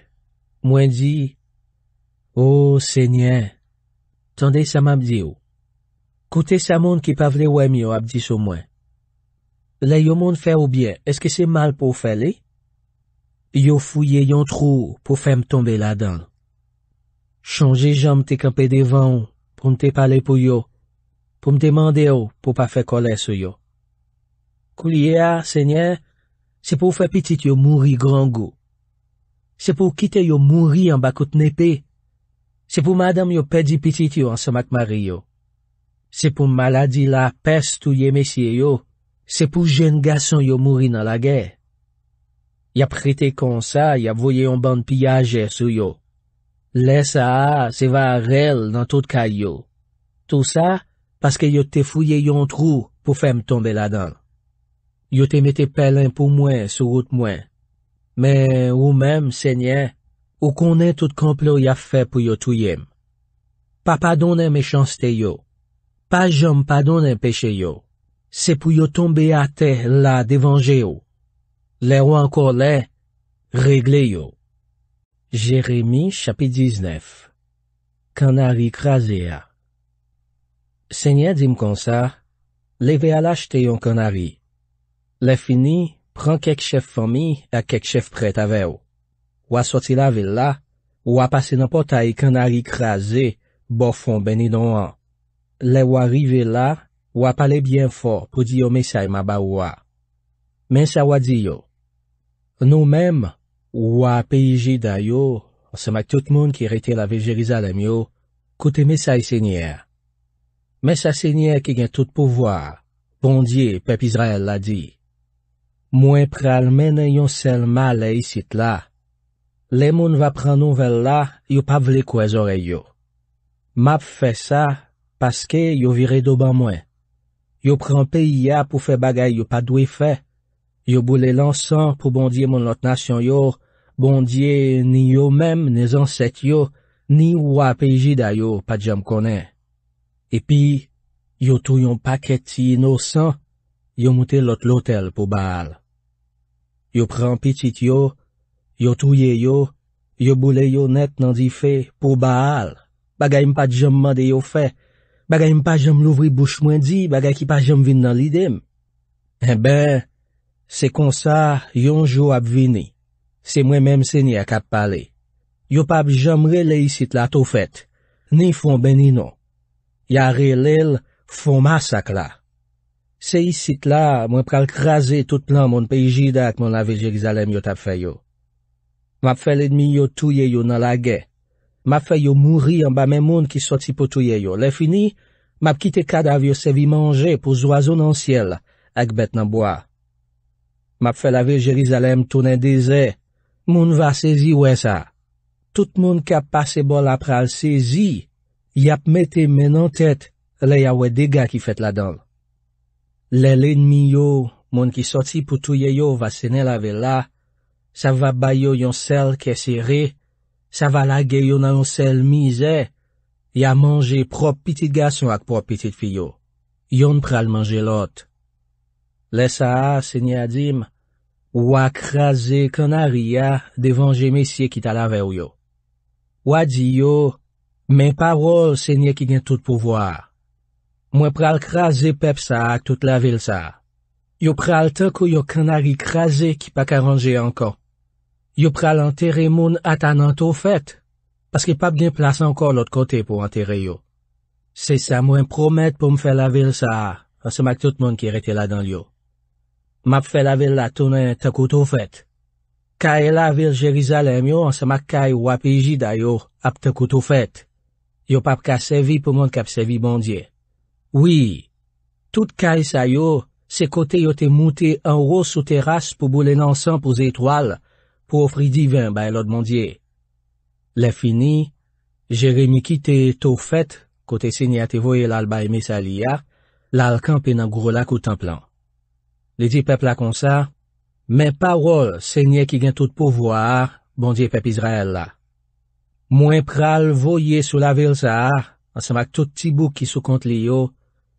Mwen di, Ou, se nye, tande sa m ap di ou. Koute sa moun ki pavle wèm yo ap di sou mwen. Le yo moun fè ou bie, eske se mal pou fè li? Yo fouye yon trou pou fèm tombe la dan. Chanje jan m te kampe devan pou m te pale pou yo. Pou m demande yo pou pa fè kolè sou yo. Kou liye a, se nye, se pou fè pitit yo mouri gran go. Se pou kite yo mouri an bakout nepe. Se pou madame yo pedi pitit yo ansa makmari yo. Se pou maladi la pes tou ye mesye yo, se pou jen gason yo mouri nan la ge. Ya prete konsa, ya voye yon ban piyaje sou yo. Le sa, se va rel nan tout kay yo. Tout sa, paske yo te fouye yon trou pou fem tombe la dan. Yo te mette pelen pou mwen sou route mwen. Men, ou mem, se nye, Ou konen tout komplo ya fe pou yo tuyem. Pa pa donen mechans te yo. Pa jom pa donen peche yo. Se pou yo tombe a te la devanje yo. Le ou ankor le, regle yo. Jeremie chapit 19 Kanari krasia Senyen dim konsa, le ve alashte yon kanari. Le fini, pran kek chef fami a kek chef pret ave yo. Ou a soti la vil la, ou a pase nan pota e kanari krasi, bo fon beni non an. Le ou a rive la, ou a pale bien for pou diyo mesay maba ou a. Men sa ou a diyo. Nou men, ou a peyeji dayo, seman tout moun ki rete la vejiriza lem yo, koute mesay senyer. Men sa senyer ki gen tout pouvoar, bondye pep Israel la di. Mwen pral menen yon sel ma le yisit la. Le moun va pran nouvel la, yo pa vle kwe zore yo. Map fe sa, paske yo vire do ban mwen. Yo pran pe ya pou fe bagay yo pa dwe fe. Yo boule lan san pou bondye moun lot nasyon yo, bondye ni yo menm, ni zan set yo, ni wap ejida yo, pa djam konen. Epi, yo tou yon paket ti inosan, yo moute lot lotel pou baal. Yo pran pitit yo, Yo touye yo, yo boule yo net nan di fe pou baal, bagay mpa jom mande yo fe, bagay mpa jom louvri bouch mwen di, bagay ki pa jom vin nan lidem. E ben, se konsa yon jo ap vini, se mwen menm se ni ak ap pale. Yo pa ap jom rele yisit la to fet, ni fon benino. Ya rele lel, fon masak la. Se yisit la, mwen pral krasi tout lan mwen peyi jida ak mwen lave Jerizalem yot ap fe yo. Map fe ledmi yo touye yo nan lage. Map fe yo mouri an ba men moun ki soti pou touye yo. Le fini, map kite kadav yo sevi manje pou zwa zon ansyel ak bet nan boa. Map fe lave Jerizalem tonen deze, moun va sezi we sa. Tout moun ka pase bol apra al sezi, yap mete men an tet le ya we dega ki fet la don. Le ledmi yo moun ki soti pou touye yo va se ne lave la. Sa va bayo yon sel ke siri, sa va lage yon nan yon sel mize, ya manje prop pitit gason ak prop pitit fiyo. Yon pral manje lot. Le sa, se nye adim, wak krasi kanari ya devanje mesye ki tala veyo. Wadi yo, men parol se nye ki gen tout pouvoar. Mwen pral krasi pep sa ak tout la vil sa. Yo pral tenko yo kanari krasi ki pa karanje ankon. Yo pral anterre moun ata nan tou fèt, paske pap gen plas ankor lout kote pou anterre yo. Se sa mwen promet pou mwen fè la vil sa, ansemak tout moun ki rete la dan yo. Map fè la vil la tonen te koutou fèt. Ka e la vil jelizalem yo, ansemak ka e wap ejid a yo ap te koutou fèt. Yo pap ka sevi pou moun kap sevi bondye. Oui, tout ka e sa yo, se kote yo te mouti anro sou teras pou boulen ansan pou zé toal, pou ofri divin bay lòd mondye. Lè fini, jeremi ki te tou fèt kote se nye ate voye lal baye misa liya, lal kampen an grou lak ou templan. Lè di pep lakonsa, men parol se nye ki gen tout pouvoar, bondye pep Izrael la. Mwen pral voye sou la vil sa, an se mak tout tibou ki sou kont li yo,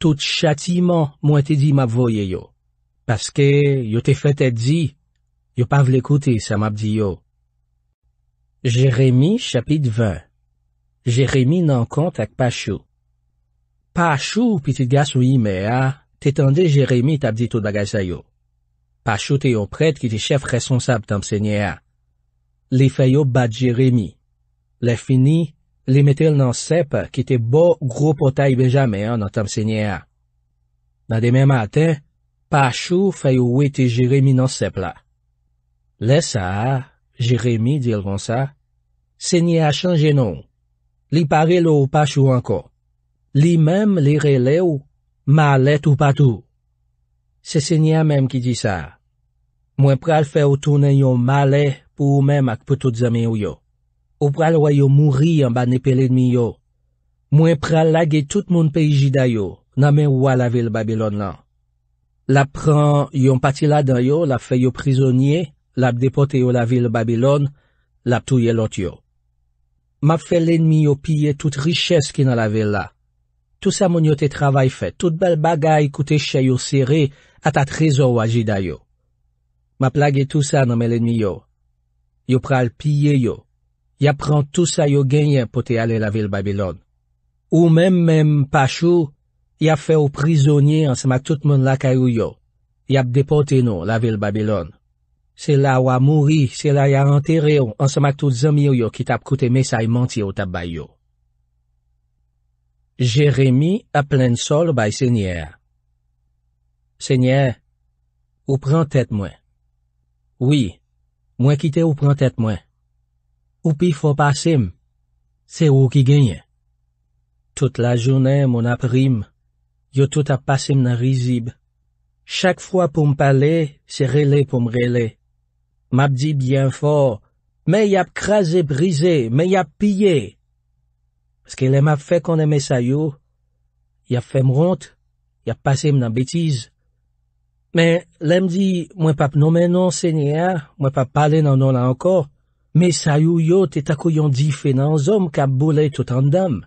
tout chati man mwen te di map voye yo. Paske, yo te fèt et di, Yo pa vle koute, se ma bdi yo. Jeremi, chapit 20 Jeremi nan kont ak Pachou Pachou, pitit gas ou yi me a, te tende Jeremi ta bdi tout bagaj sa yo. Pachou te yo pred ki te chef resonsab tam senye a. Li fay yo bat Jeremi. Le fini, li metel nan sep ki te bo gro potay bejame a nan tam senye a. Nan demen maten, Pachou fay yo weti Jeremi nan sep la. Le sa, Jeremie diron sa, se nye a chanje nou. Li pare lou ou pa chou anko. Li mem li re le ou, ma let ou pa tou. Se se nye a mem ki di sa. Mwen pral fe ou tounen yon ma let pou ou mem ak poutout zame ou yo. Ou pral woy yo mouri an ba nepele dmi yo. Mwen pral lage tout moun peji da yo, nan men wala ve l'Babylon lan. La pran yon pati la dan yo, la fe yo prizonye, Lap depote yo la vil Babilon, lap touye lot yo. Map fe lenmi yo pye tout riches ki nan la vil la. Tout sa moun yo te travay fet, tout bel bagay koute chay yo sere atat rezon wajida yo. Map lage tout sa nan men lenmi yo. Yo pral pye yo. Yap pran tout sa yo genye pote ale la vil Babilon. Ou men men pachou, yap fe ou prizonye ansa ma tout moun la kayo yo. Yap depote nou la vil Babilon. Se la ou a mouri, se la ya anterè ou, ansemak tout zemye ou yo ki tap koute mesay mantye ou tap bay yo. Jeremi ap plen sol bay senyer. Senyer, ou pran tet mwen? Oui, mwen kite ou pran tet mwen. Ou pi fo pasem? Se ou ki genye? Tout la jounen moun ap rim, yo tout ap pasem nan rizib. Chak fwa pou m pale, se rele pou m rele. M ap di byen for, men y ap kraze brize, men y ap pye. Peske lem ap fe konen mesayou, y ap fem ronte, y ap pase m nan betize. Men, lem di, mwen pap nomen non, non se nye non, non, a, mwen pap pale nan non la ankor, mesayou yo te takou yon di fe nan zom ka bole tout an dam.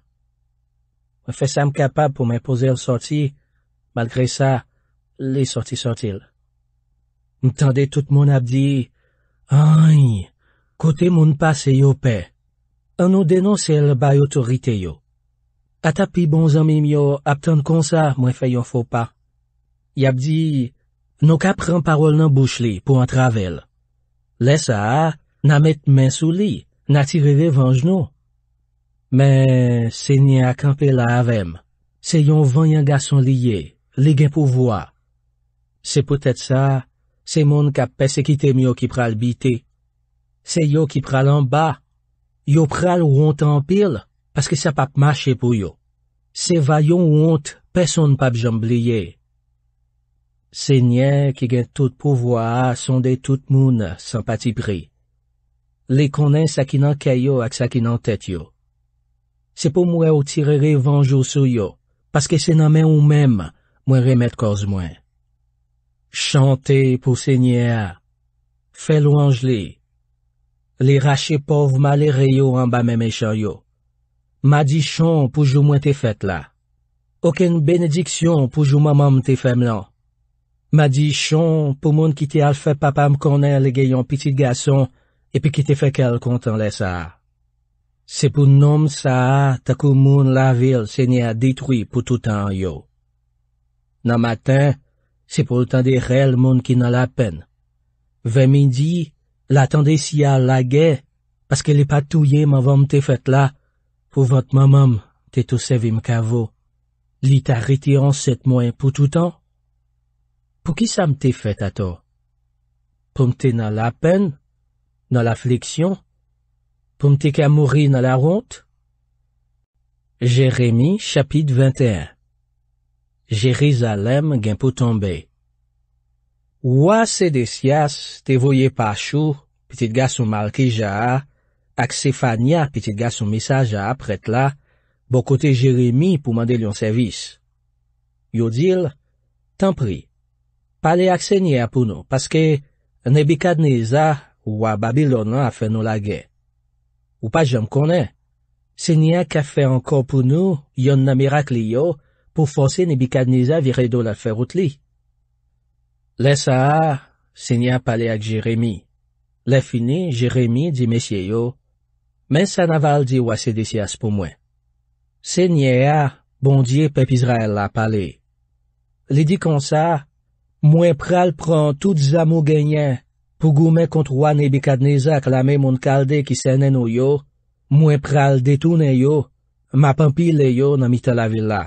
M fe sam m'm kapab pou men pose yon sorti, malkre sa, li sorti sortil. M tende tout moun ap di, Ay, kote moun pase yo pe, an nou denonsel bay otorite yo. Ata pi bon zanmim yo aptan konsa mwen feyon fo pa. Yap di, nou ka pran parol nan bouch li pou an travel. Lesa, nan met men sou li, nan tire de vange nou. Men, se nye akampe la avem, se yon vanyan gason liye, li gen pou vwa. Se pwetet sa... Se moun kap pes e kitem yo ki pral biti, se yo ki pral anba, yo pral wont anpil, paske se pap mache pou yo. Se vayon wont, peson pap jambliye. Se nye ki gen tout pouvoa, son de tout moun se pati pri. Le konen sakina kayo ak sakina tet yo. Se pou mwen ou tirere vanjou sou yo, paske se nanmen ou menm, mwen remet korz mwen. Chante pou sènyè a. Fè louanj li. Li rache pov ma li re yo an ba mè mè chan yo. Ma di chon pou jou mwen te fèt la. Okèn benediksyon pou jou mwen mè mwen te fèm lan. Ma di chon pou moun ki te al fè papa m konè le gè yon pitit gason epi ki te fè kel kontan le sa. Se pou noum sa a, takou moun la vil sènyè a ditri pou toutan yo. Nan matin, Se pou l'tan de rel moun ki nan la pen. Ve midi, l'atande si ya lagè, paske l'e patouye m'avan m'te fèt la, pou vant mamam te tosevi m'kavo. Li ta riti an set mwen pou toutan. Pou ki sa m'te fèt ato? Pou mte nan la pen? Nan la fleksyon? Pou mte ka mouri nan la ront? Jeremie, chapit 21 Jerizalem gen pou tombe. Ouwa sedes yas te voye pachou, pitit ga sou Malki ja a, ak Sefania pitit ga sou Misa ja a pret la, bo kote Jeremie pou mande lyon servis. Yo dil, tan pri, pale ak se nye apounou, paske nebika dneza ouwa Babylon a fe nou la gen. Ou pa jom konen, se nye a ka fe ankon pou nou, yon nan mirak li yo, pou fose Nebikadneza vire do la ferout li. Le sa a, se nye a pale ak Jeremie. Le fini, Jeremie di mesye yo, men sa naval di wase desyas pou mwen. Se nye a, bondye pepizre la pale. Li di konsa, mwen pral pran tout zamo genyen pou goumen kontro an Nebikadneza ak lame moun kalde ki senen ou yo, mwen pral detounen yo, ma pampi le yo nan mita la villa.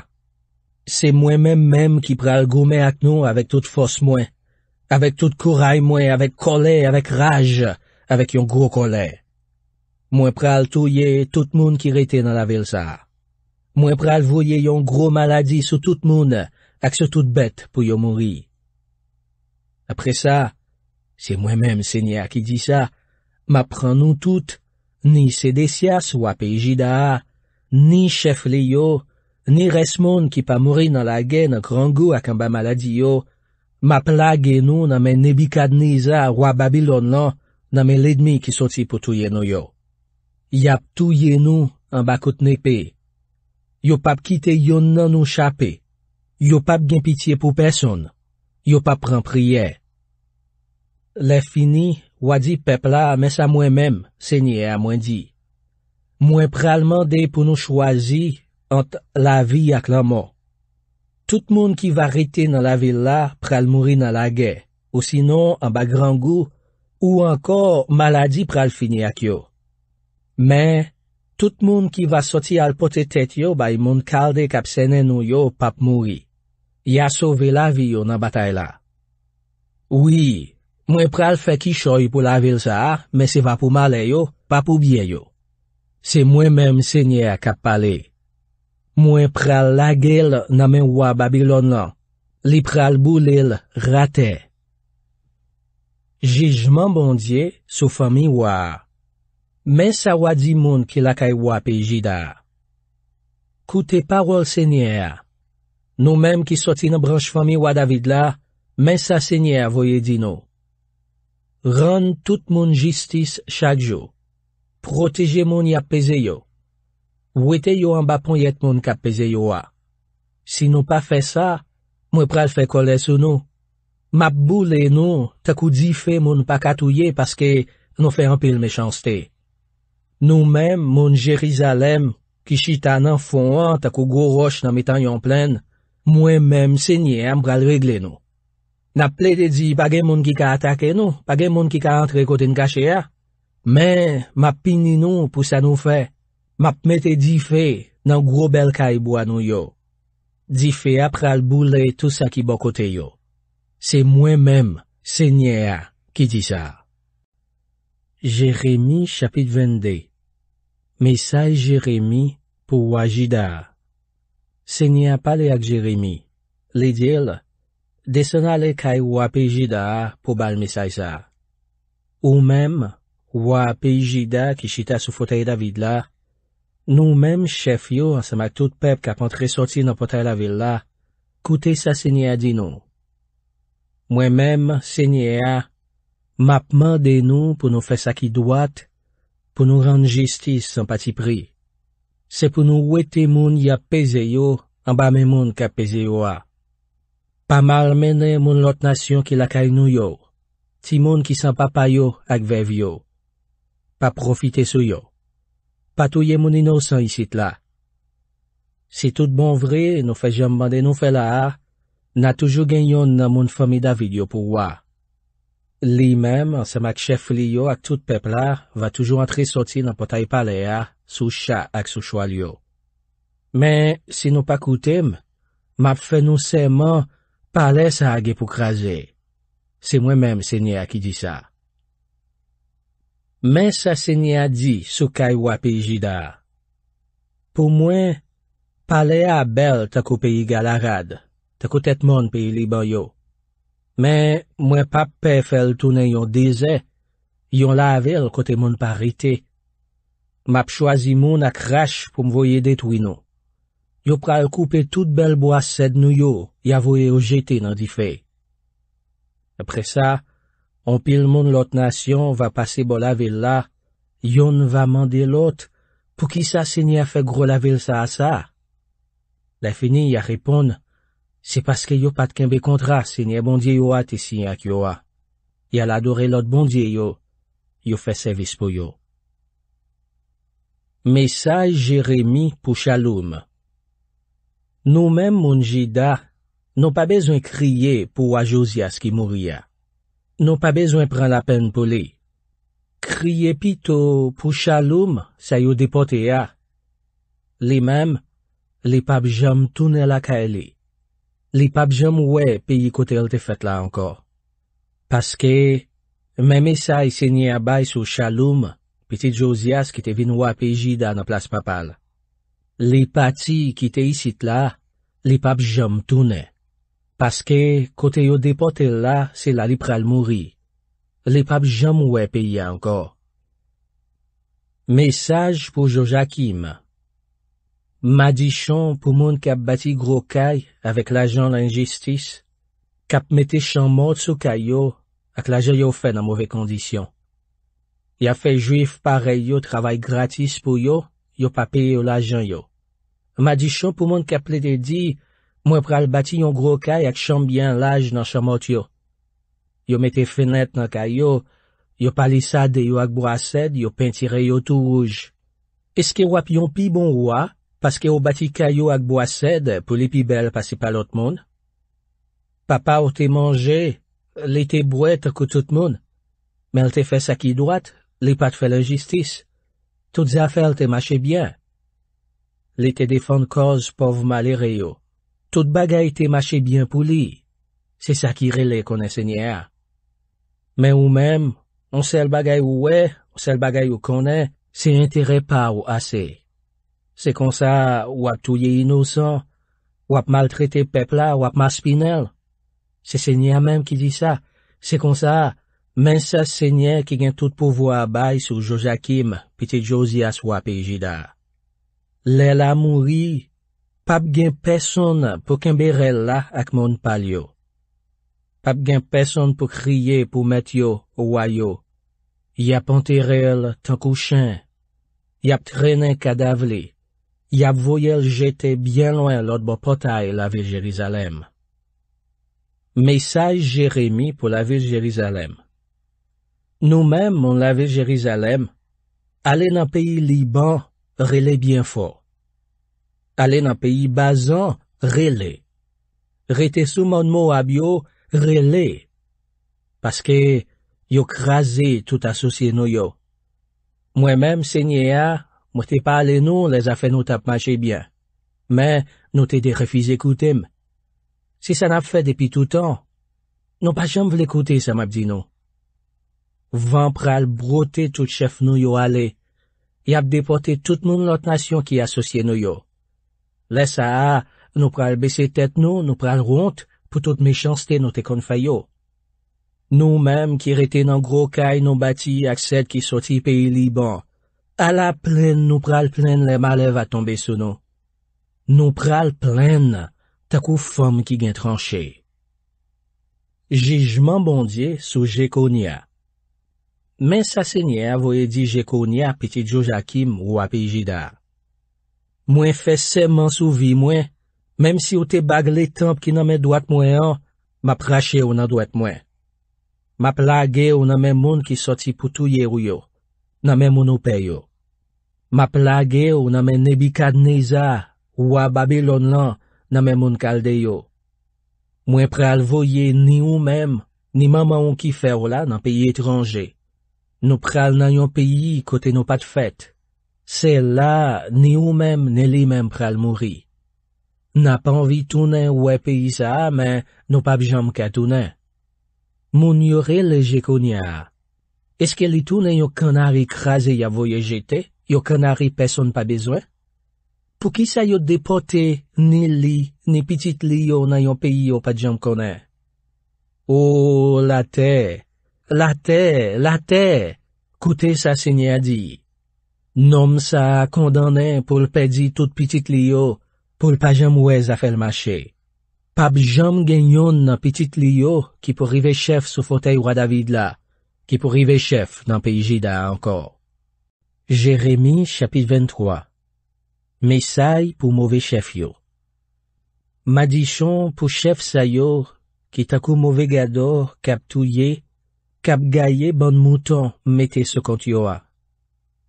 c'est moi-même même qui pral gourmet avec nous avec toute force moi, avec toute courage moi, avec colère, avec rage, avec un gros colère. Moi pral touiller tout monde qui était dans la ville ça. Moi pral voyer yon gros maladie sur tout monde, avec sur toute bête pour yon mourir. Après ça, c'est moi-même Seigneur qui dit ça, m'apprends nous toutes, ni Cédécias ou Apéjida, ni chef Léo, Ni res moun ki pa mouri nan la gen nan krangou ak an ba maladi yo, ma pla gen nou nan men nebi kad niza wa Babylon lan nan men ledmi ki soti pou touye nou yo. Yap touye nou an bakout nepe. Yo pap kite yon nan nou chape. Yo pap gen pitiye pou peson. Yo pap pran priye. Le fini, wadi pepla ames a mwen menm, se nye a mwen di. Mwen pralman de pou nou chwazi, ant la vi ak la mo. Tout moun ki va rite nan la vil la, pral mouri nan la ge, ou sinon an bag rangou, ou anko maladi pral fini ak yo. Men, tout moun ki va soti al pote tet yo, bay moun kalde kap sene nou yo pap mouri. Ya sovi la vi yo nan batay la. Oui, mwen pral fe ki shoy pou la vil za, men se va pou male yo, pa pou bie yo. Se mwen men msenye ak ap pale yo. Mwen pral lage l namen wap Babilon lan. Li pral bou lel rate. Jijman bondye sou fami wap. Mensa wadi moun ki lakay wap e jida. Koute parol senye a. Nou menm ki soti nan branj fami wap David la, mensa senye a voye di nou. Ran tout moun jistis chadjou. Proteje moun yap peze yo. Ou ete yo an bapon yet moun kap peze yo a. Si nou pa fe sa, mwen pral fe kole sou nou. Map bou le nou, takou di fe moun pa katouye paske nou fe an pil mechanste. Nou men, moun Jerizalem, ki chitanan fon an takou goroche nan mitan yon plen, mwen men msenye am pral regle nou. Nap ple de di page moun ki ka atake nou, page moun ki ka antre kote n kache a. Men, map pini nou pou sa nou fe an. Map mette di fe nan gro bel kaj bo anou yo. Di fe ap pral bou le tout sa ki bo kote yo. Se mwen menm, se nye a, ki di sa. Jeremie chapit 22 Mesaj Jeremie pou wajida Se nye a pale ak Jeremie, le dil, desena le kaj wapijida pou bal mesaj sa. Ou menm, wapijida ki chita sou fotei David la, Nou menm chef yo anseman tout pep kap antre soti nan potay la vill la, koute sa senye a di nou. Mwen menm senye a, mapman de nou pou nou fe sakidouat, pou nou rande jistis an pati pri. Se pou nou weti moun ya peze yo, anba menm moun ka peze yo a. Pa mal menen moun lot nasyon ki lakay nou yo, ti moun ki san pa payo ak vev yo. Pa profite sou yo. Patouye mouni nou san isit la. Si tout bon vre, nou fe jambande nou fe la a, na toujou genyon nan moun fomi David yo pou wa. Li mem, ansem ak chef li yo ak tout pep la, va toujou antre soti nan potay pale a, sou chak ak sou chwal yo. Men, si nou pa koutem, map fe nou seman pale sa agi pou krasi. Se mwen mem se nye a ki di sa. Men sa se nye a di sou kaj wap e jida. Po mwen, pale a bel tako pe yi galarad, tako tet moun pe yi libo yo. Men, mwen pap pe fel tonen yon dezen, yon lavel kote moun parite. Map chwazi moun ak rach pou mwoye detwino. Yo pral koupe tout bel boas sed nou yo yavoye yo jete nan di fe. Apre sa, On pil moun lot nasyon, va pase bo la vil la, yon va mande lot, pou ki sa senye a fek gro la vil sa a sa? La fini a repon, se paske yo pat kenbe kontra, senye bondye yo a te senye ak yo a. Ya la adore lot bondye yo, yo fe sevis pou yo. MESSAJ JEREMY POU CHALOUM Nou men moun jida, nou pa bezon kriye pou a Josias ki mouya. Nou pa bezwen pran la pen pou li. Kriye pito pou chaloum, sa yo depote ya. Li mem, li pap jom toune la ka ele. Li pap jom we pe yi kote lte fet la anko. Paske, mème sa yi e se nye abay sou chaloum piti Josias ki te vin wap e ji dan a plas papal. Li pati ki te yi sit la, li pap jom toune. Paske, kote yo depote la, se la li pral mouri. Li pap jam wè peye ankor. Mesaj pou Joja Kim. Madichon pou moun kap bati grokay avèk la jan l'anjistis, kap mette chanmout sou kay yo ak la jan yo fè nan mowè kondisyon. Ya fè juif pare yo travay gratis pou yo, yo pa peye yo la jan yo. Madichon pou moun kap lete di, Mwen pral bati yon gro kaj ak chanm byan laj nan chanm ot yo. Yo mette fenet nan kayo, yo palisa de yo akbo ased, yo pentire yo tou wouj. Eske wap yon pi bon wwa, paske yo bati kayo akbo ased pou li pi bel pasi pal ot moun? Papa ou te manje, li te brouet akout tout moun. Men te fè sakidouat, li pat fè l'injistis. Tout zafèl te mache byan. Li te defan kòz pov malere yo. tout bagay te mache byen pou li. Se sa ki rele konen se nye a. Men ou men, on sel bagay ou we, on sel bagay ou konen, se entere pa ou ase. Se kon sa, wap touye inousan, wap maltrete pepla, wap maspinel. Se se nye a men ki di sa. Se kon sa, men sa se nye ki gen tout pouvo a bay sou Jozakim pite Josias wap ejida. Le la mouri, Pab gen peson pou kembere la ak moun pal yo. Pab gen peson pou kriye pou met yo, wwayo. Yap anterel tankou chen. Yap trenen kadaveli. Yap voyel jete bien loin lot bo potay la vil Jerizalem. Mesaj Jeremie pou la vil Jerizalem. Nou men moun la vil Jerizalem, ale nan peyi liban, rele bien fok. Alè nan peyi bazan, re lè. Retè souman mou ab yo, re lè. Paskè, yo krasè tout asosye nou yo. Mwen mèm, sè nye a, mwè te pale nou lè zafè nou tap mache byen. Mè, nou te de refize koutèm. Se sa nap fè depi toutan, nou pa jom vle koutè sa map di nou. Van pral brote tout chef nou yo alè. Yap depote tout moun lot nasyon ki asosye nou yo. Lè sa a, nou pral bese tèt nou, nou pral ront pou tout mechanste nou te kon fay yo. Nou mem ki rete nan gro kay nou bati ak sèd ki soti pe li ban. A la plen nou pral plen le malev a tombe sou nou. Nou pral plen, takou fom ki gen tranche. Jijman bondye sou Jekonia Men sa senye avoye di Jekonia piti Jojakim ou api Jidar. Mwen fe seman sou vi mwen, menm si ou te bag le temp ki nan men doat mwen an, ma prache ou nan doat mwen. Ma plage ou nan men moun ki soti poutou yerou yo, nan men moun ou pe yo. Ma plage ou nan men nebi kad neza, ou a Babylon lan, nan men moun kalde yo. Mwen pral voye ni ou menm, ni maman ou ki fer ou la nan peyi etranje. Nou pral nan yon peyi kote nou pat fèt. Se la, ni ou menm, ne li menm pral mouri. Na pa anvi tounen wè e peyi sa, men nou pa bjom ka tounen. Moun yore leje konye a. Eske li tounen yo kanari krasi ya voyeje te, yo kanari peson pa bezwen? Pou ki sa yo depote ni li, ni pitit li yo nan yo peyi yo pa bjom konen? Ou, oh, la te, la te, la te, koute sa senye a di. Nom sa a kondanen pou l'pedi tout pitit liyo pou l'pajan mwèz a fèl mwache. Pab jom genyon nan pitit liyo ki pou rive chef sou fotey wadavid la, ki pou rive chef nan peji jida ankor. Jeremie chapit 23 Mesay pou mwove chef yo Madishon pou chef sayo ki takou mwove gador kap touye, kap gaye bon mouton metè se kont yo a.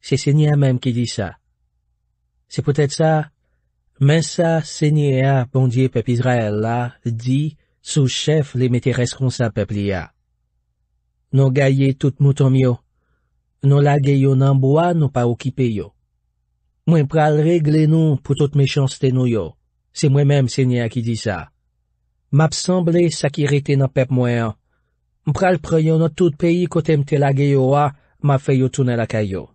Se se nye a menm ki di sa. Se pwetet bon sa, men sa se nye a bondye pep Israel la, di sou chef le mette responsa pep li a. Non gaye tout moutonm non yo. Non lage yo nanboa nou pa wokipe yo. Mwen pral regle nou pou tout mechans teno yo. Se mwen menm se nye a ki di sa. Map sanble sakirete nan pep mwen. Mpral preyo nan tout peyi kote mte lage yo a, map feyo toune la kayo.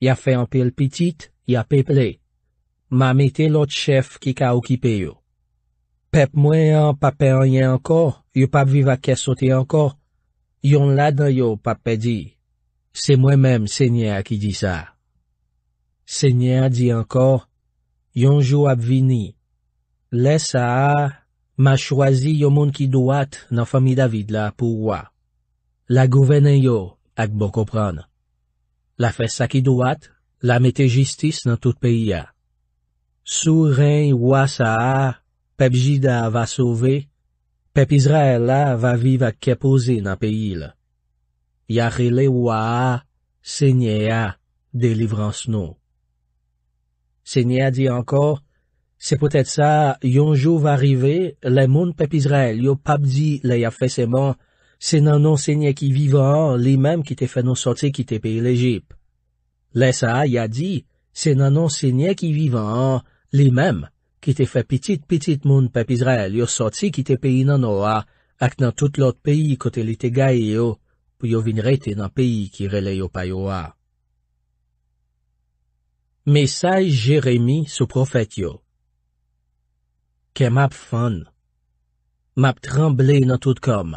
Ya fe anpil pitit, ya peple. Ma mette lot chef ki ka okipe yo. Pep mwen an, pape an yen ankor, yo pape vive a kesote ankor. Yon ladan yo, pape di. Se mwen menm, se nye a ki di sa. Se nye a di ankor, yon jou ap vini. Le sa a, ma chwazi yo moun ki do at nan fami David la pou wwa. La gouvenen yo, ak bo kopran. La fè sakidouat, la metè jistis nan tout peyi a. Sou ren ywa sa a, pep Jida va souve, pep Izrael la va vive kepoze nan peyi la. Yarele waa, sènyè a, delivran s'nou. Sènyè a di ankor, se pwetè sa yonjou va rive, le moun pep Izrael yo pap di le yafè seman, Se nanon se nye ki viva an, li menm ki te fè nan soti ki te peyi lejip. Lesa ya di, se nanon se nye ki viva an, li menm ki te fè pitit-pitit moun pepizrel yo soti ki te peyi nan owa, ak nan tout lot peyi kote li te gaye yo, pou yo vin rete nan peyi ki rele yo payo wa. MESAJ JEREMI SOU PROFET YO KEMAP FON MAP TRAMBLE NAN TOUD KOM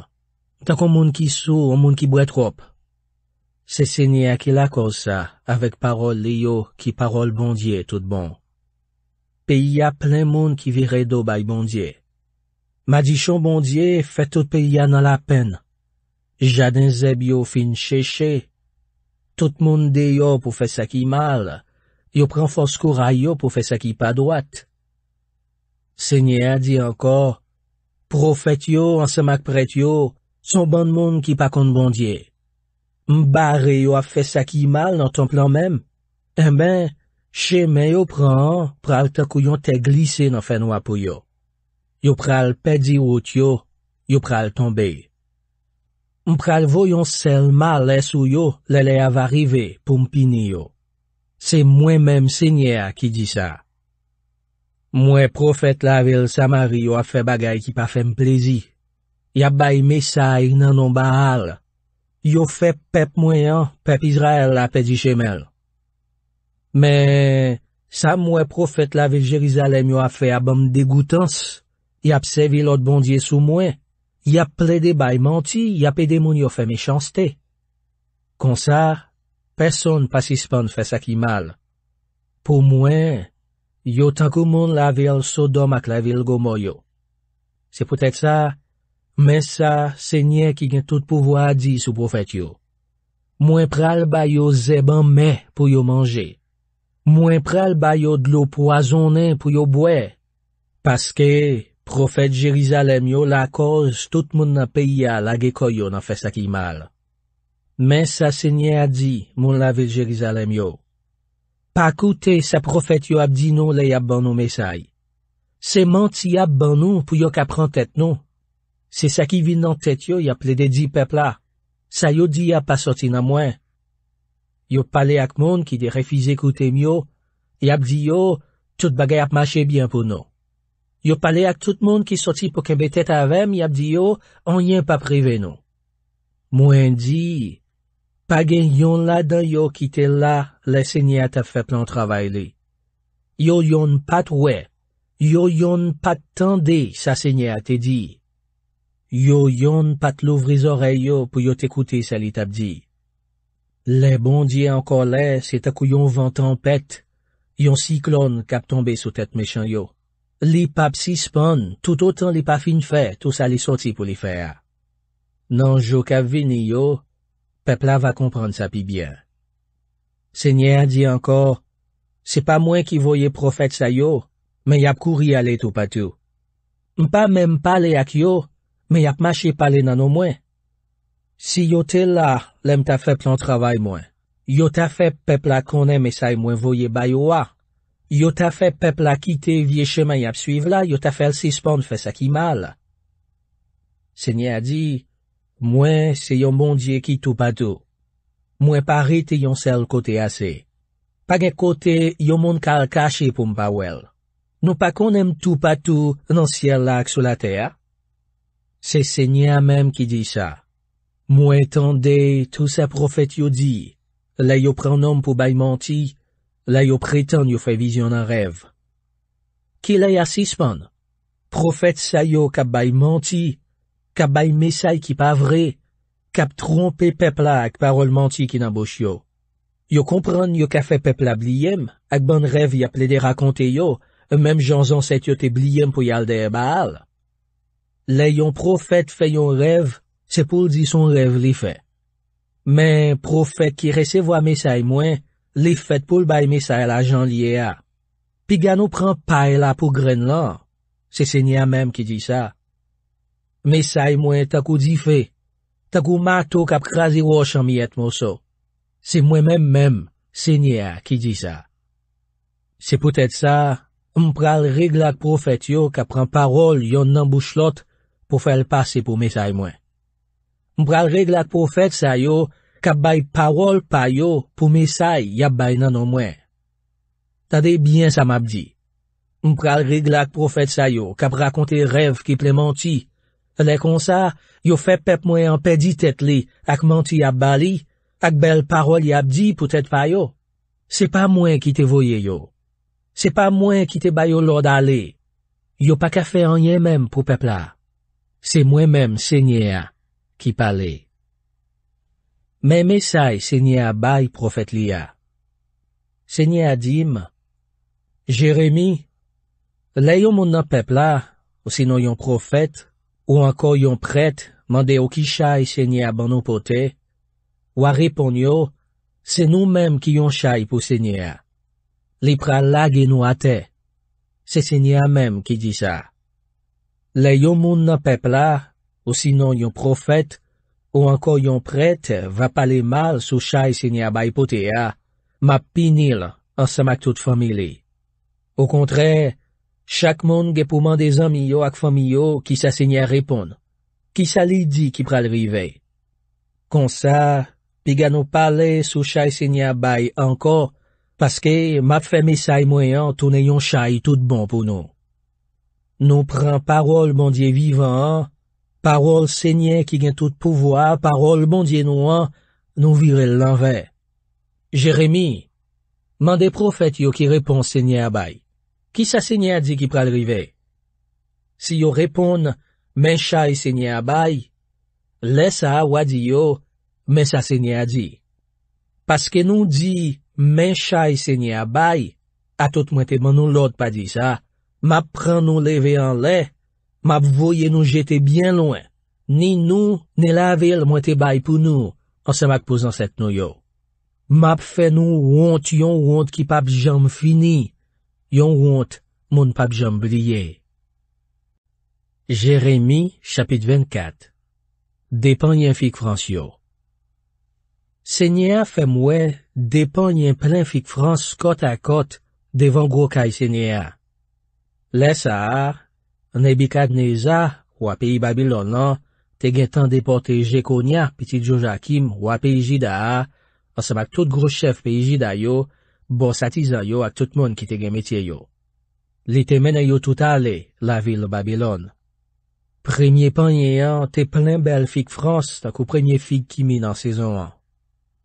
Tak an moun ki sou, an moun ki bwe trop. Se sènyè akil akò sa, avèk parol li yo ki parol bondye tout bon. Pe y a plè moun ki vire do bay bondye. Ma di chon bondye, fè tout pe y a nan la pen. Jaden zèb yo fin chè chè. Tout moun de yo pou fè sak y mal. Yo prèn fò skoura yo pou fè sak y padwat. Sènyè di anko, profèt yo an semak prèt yo, Son bon moun ki pa kon bondye. Mbare yo a fe sakimal nan ton plan men. Emen, eh che men yo pran pral takouyon te glise nan fen wapoyo. Yo pral pedi wot yo, yo pral tombe. Mpral voyon sel mal esou yo lelè avarive pou mpini yo. Se mwen men msenye a ki di sa. Mwen profet la vil samari yo a fe bagay ki pa fem plezi. Ya bay mesay nanon ba hal. Yo fe pep mwen an, pep Izrael la pe di jemel. Me, sa mwen profet la vil Jerizalem yo a fe abam degoutans, ya pse vil od bondye sou mwen, ya ple de bay manti, ya pe de moun yo fe mechanste. Kon sa, person pasispan fe sakimal. Po mwen, yo tankou moun la vil Sodom ak la vil Gomoyo. Se pwetek sa, Mè sa, se nye ki gen tout pouvo a di sou profet yo. Mwen pral bayo zeban mè pou yo manje. Mwen pral bayo dlo poazonen pou yo bwe. Paske, profet Jerizalem yo la akos tout moun nan peyi a lage koyo nan fè sakimal. Mè sa, se nye a di moun lave Jerizalem yo. Pakoute se profet yo ap di nou le yap ban nou mesay. Se manti yap ban nou pou yo kapran tet nou. Se sa ki vin nan tet yo, ya ple de di pepla. Sa yo di, ya pa soti nan mwen. Yo pale ak moun ki de refize koute myo, ya pdi yo, tout bagay ap mache bien pou nou. Yo pale ak tout moun ki soti pou kebe tete avèm, ya pdi yo, an yen pa prive nou. Mwen di, pagen yon la dan yo ki te la, la se nye a te fe plan travay li. Yo yon pat we, yo yon pat tande sa se nye a te di. Yo yon pat louvri zoreyo pou yo tekouti sa li tabdi. Le bon di ankor le, se takou yon van tempet, yon si klon kap tombe sou tet mechanyo. Li pap si span, tout otan li pa fin fe, tout sa li soti pou li fer. Nan jo kap vini yo, pepla va kompran sa pi bien. Senyer di ankor, se pa mwen ki voye profet sa yo, me yap kouri ale tou patou. Mpa menm pale ak yo, Me yap mache pale nanon mwen. Si yo te la, lem ta fe plantravay mwen. Yo ta fe pepla konen mesay mwen voye bayo wa. Yo ta fe pepla kite vie chemay ap suiv la, yo ta fel sispan fes akimal. Senye a di, mwen se yon bon diye ki tou patou. Mwen pare te yon sel kote a se. Page kote, yon mon kal kache pou mpa wel. Nou pa konen tou patou nan siel la ak sou la te ya. Se se nye a mem ki di sa. Mwen tende, tout sa profet yo di. La yo pren nom pou bay manti. La yo preten yo fe vizyon nan rev. Ki la ya sisman? Profet sa yo kap bay manti. Kap bay mesay ki pa vre. Kap trompe pepla ak parol manti ki nan bosh yo. Yo kompran yo ka fe pepla blyem. Ak ban rev ya ple de rakonte yo. Mem jan zan se te blyem pou yalde e ba al. Le yon profet fe yon rev, se pou di son rev li fe. Men profet ki resevo a mesay mwen, li fe pou bay mesay la jan liye a. Pi gano pran pay la pou gren lan, se se nye a mem ki di sa. Mesay mwen takou di fe, takou mato kap krasi wos an mi et moso. Se mwen mem mem, se nye a ki di sa. Se pwetet sa, mpral regla k profet yo ka pran parol yon nan bouchlot, pou fèl pase pou mesay mwen. Mpral reglak profet sayo, kap bay parol payo pou mesay yap bay nanon mwen. Tade, byen sa mabdi. Mpral reglak profet sayo, kap rakonte rev ki ple manti. Lè kon sa, yo fè pep mwen an pedi tet li, ak manti yap bali, ak bel parol yap di pou tet payo. Se pa mwen ki te voye yo. Se pa mwen ki te bayo lò da le. Yo pa ka fè anyen mèm pou pepla. Se mwen menm se nye a, ki pale. Menme say se nye a bay profet li a. Se nye a dim, Jeremie, Le yon moun nan pepla, Ou se nou yon profet, Ou anko yon pret, Mande ou ki chay se nye a ban nou pote, Ou a repon yo, Se nou menm ki yon chay pou se nye a. Li pra lage nou ate. Se se nye a menm ki di sa. Le yon moun nan pepla, ou sinon yon profet, ou anko yon pret, va pale mal sou chay sinya bay pote a, map pinil ansa mak tout fomili. Ou kontre, chak moun gepouman de zanmi yo ak fomili yo ki sa sinya repon, ki sa li di ki pral vive. Kon sa, piga nou pale sou chay sinya bay anko, paske map fe misay mwen tonen yon chay tout bon pou nou. Nou pran parol mondye vivan, parol sènyen ki gen tout pouvoi, parol mondye nouan, nou vire l'anve. Jeremie, mande profet yo ki repon sènyen abay. Ki sa sènyen adi ki pralrive? Si yo repon menchay sènyen abay, lesa wadi yo men sa sènyen adi. Paske nou di menchay sènyen abay, atot mwente man nou lot pa di sa. Map pran nou leve an le, map voye nou jete bien loin. Ni nou, ni la vil mwen te bay pou nou, an semak pou zan set nou yo. Map fe nou wont yon wont ki pap jom fini, yon wont moun pap jom blye. Jeremie, chapit 24 Depan yon fik frans yo Senye a fe mwe depan yon plen fik frans kot a kot devan grokay senye a. Lesa a, an ebi kad neza, wapi yi Babylon lan, non, te gen tan depote jeko nya piti Jojakim wapi yi jida a, an semak tout grou chef pi yi jida yo, borsatiza yo ak tout moun ki te gen metye yo. Li te mena yo tout ale, la vil Babylon. Premye panye an, te plen bel fik Frans tak ou premye fik kimi nan sezon an.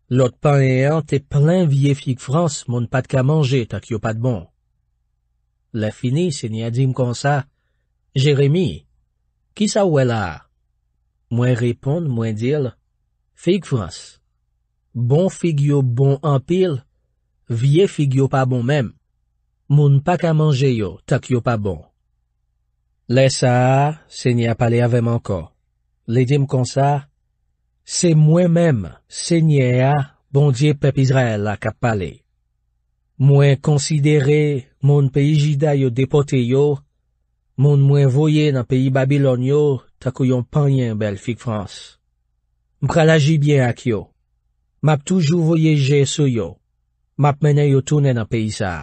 Lot panye an, te plen vie fik Frans moun pat ka manje tak yo pat bon. Le fini, se nye adim konsa, Jeremie, ki sa ou el a? Mwen ripon, mwen dil, fig frans. Bon fig yo bon anpil, vie fig yo pa bon men. Moun pa ka manje yo, tak yo pa bon. Le sa, se nye apale avem anko. Le dim konsa, se mwen men, se nye a, bon di pepizre la kap pale. Mwen konsidere, moun peyi jida yo depote yo, moun mwen voye nan peyi Babylon yo, tako yon panyen belfik Frans. Mpralaji bien ak yo. Map toujou voyeje sou yo. Map menen yo toune nan peyi sa.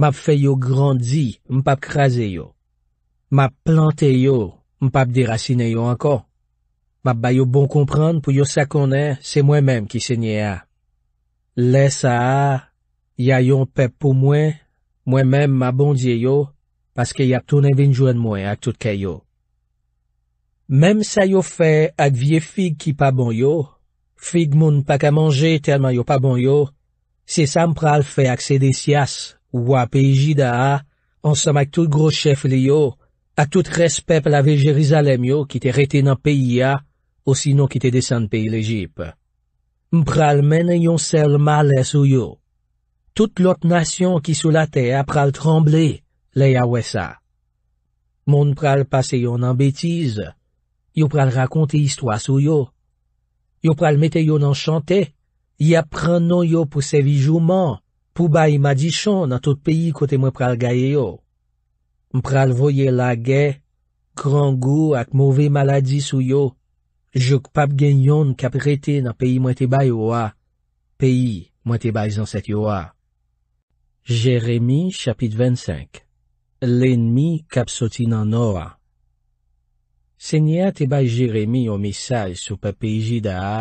Map feyo grandi, mpap krasen yo. Map plante yo, mpap derasine yo ankon. Map bayo bon kompran pou yo sakone, se mwen menm ki se nye a. Le sa a, ya yon pep pou mwen, Mwen men m a bondye yo, paske yap ton evin jwen mwen ak tout ke yo. Menm sa yo fe ak vie fig ki pa bon yo, fig moun pak a manje telman yo pa bon yo, se sa m pral fe ak sedesias, wap e jida a, ansam ak tout gros chef li yo, ak tout respep la ve Jerizalem yo ki te rete nan peyi a, o sino ki te desen peyi l'Ejip. M pral men e yon sel mal es ou yo. Tout l'ot nasyon ki sou la te ap pral tremble, le ya wesa. Moun pral pase yon nan betize, yo pral rakonte histwa sou yo. Yo pral mete yon nan chante, ya pran nou yo pou sevi jouman, pou bayi madichon nan tout peyi kote mwen pral gaye yo. Mpral voye lage, krangou ak mouve maladi sou yo, jok pap genyon kap rete nan peyi mwen te bay yo a, peyi mwen te bay zan set yo a. Jeremie chapit 25 Lenmi kapsoti nan Noah Senye a te bay Jeremie yo misay sou pe pe iji da a,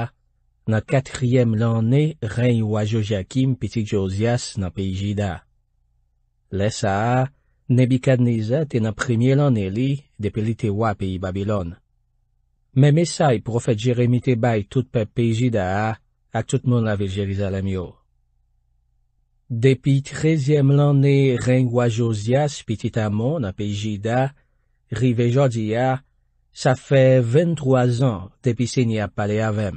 nan katryem lan ne rey wajo jakim piti kjozias nan pe iji da. Lesa a, nebi kadnize te nan premye lan ne li depilite wap e i Babylon. Men misay profet Jeremie te bay tout pe pe iji da a, ak tout moun la viljelize la myo. Depi trezyem lanne rengwa Josias pitit amon api Jida, rive Jodia, sa fe ven trwa zan depi se ni ap pale aven.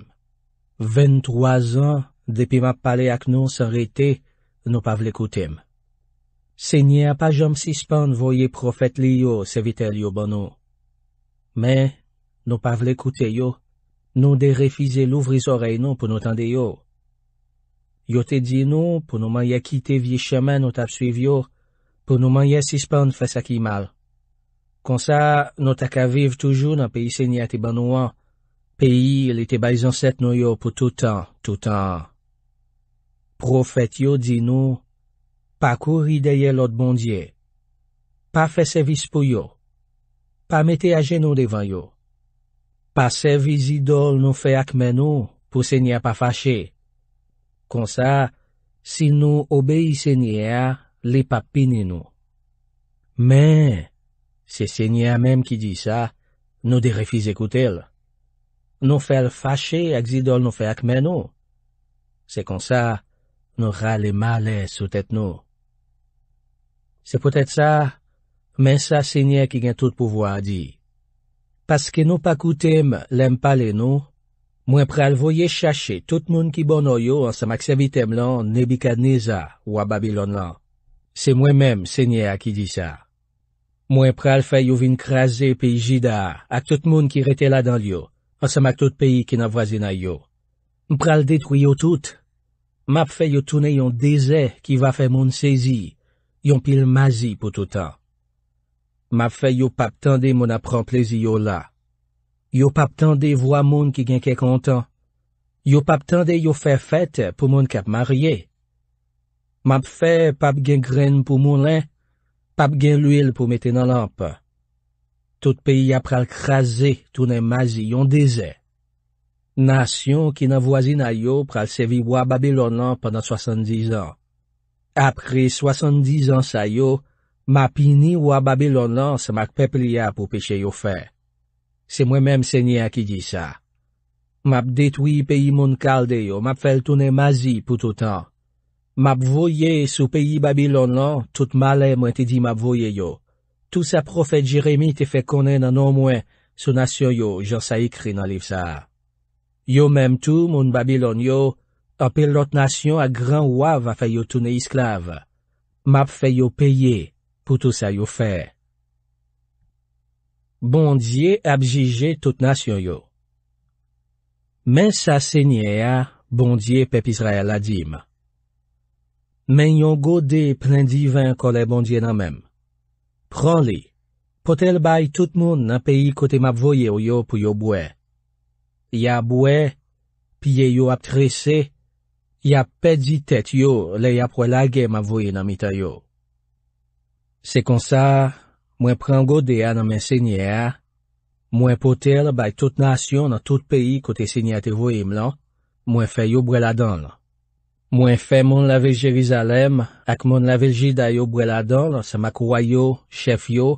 Ven trwa zan depi map pale ak nou san rete, nou pa vle kouten. Se ni apajanm sispan voye profet li yo se vitel yo bon nou. Men, nou pa vle kouten yo, nou de refize louvri zorey nou pou nou tande yo. Yo te di nou pou nou manye ki te vie chemen nou tap suyvi yo, pou nou manye sispan fes akimal. Kon sa, nou tak aviv toujou nan peyi se nye te banouan, peyi li te bay zanset nou yo pou toutan, toutan. Profet yo di nou, pa kou ri deye lot bondye. Pa fè servis pou yo. Pa mette ajen nou devan yo. Pa servis idol nou fè akmen nou pou se nye pa fache. Kon sa, si nou obeyi se nye a, li pa pini nou. Men, se se nye a menm ki di sa, nou de refize koutel. Nou fel fache ak zidol nou fe ak men nou. Se kon sa, nou rale male sou tet nou. Se potet sa, men sa se nye a ki gen tout pouvoi a di. Paske nou pa koutem lem pale nou, Mwen pral voye chache tout moun ki bono yo ansamak Sevitem lan, Nebikad Neza ou a Babylon lan. Se mwen menm se nye a ki di sa. Mwen pral fay yo vin krasi pi jida ak tout moun ki rete la dan yo, ansamak tout pi ki nan vwazina yo. Mpral detwyo tout. Map fay yo toune yon deze ki va fe moun sezi, yon pil mazi pou toutan. Map fay yo pap tende moun apren plezi yo la. Yo pap tande vwa moun ki gen ke kontan. Yo pap tande yo fè fèt pou moun kap marye. Map fè pap gen gren pou moun len, pap gen l'uil pou meten nan lamp. Tout peyi ap pral krasè tou nan mazi yon dezen. Nasyon ki nan vwazina yo pral sevi wababe lor lamp pendant 70 an. Apre 70 an sa yo, mapini wababe lor lamp sa mak peplia pou peche yo fè. Se mwen menm se nye a ki di sa. Map detwi peyi moun kalde yo, map fel tounen mazi pou toutan. Map voye sou peyi Babylon lan, tout male mwen te di map voye yo. Tout sa profet Jeremie te fe konen nan an mwen, sou nasyon yo, jan sa ekri nan liv sa. Yo menm tou moun Babylon yo, apel lot nasyon a gran wav a feyo tounen isklav. Map feyo peye pou tout sa yo fey. Bondye apjije tout nasyon yo. Men sa senye a, bondye pep Israel adim. Men yon gode plen divan kolè e bondye nan menm. Pron li, potel bay tout moun nan peyi kote mapvoye yo yo pou yo bwe. Ya bwe, piye yo ap trese, ya pedi tet yo le yapwe lage mapvoye nan mita yo. Se kon sa... Mwen pren gode a nan men sènyè a, mwen potèl bay tout nasyon nan tout peyi kote sènyè te voim lan, mwen fè yo bwe ladan. Mwen fè moun lave Jerizalem ak moun lave jida yo bwe ladan sa makouwa yo, chèf yo,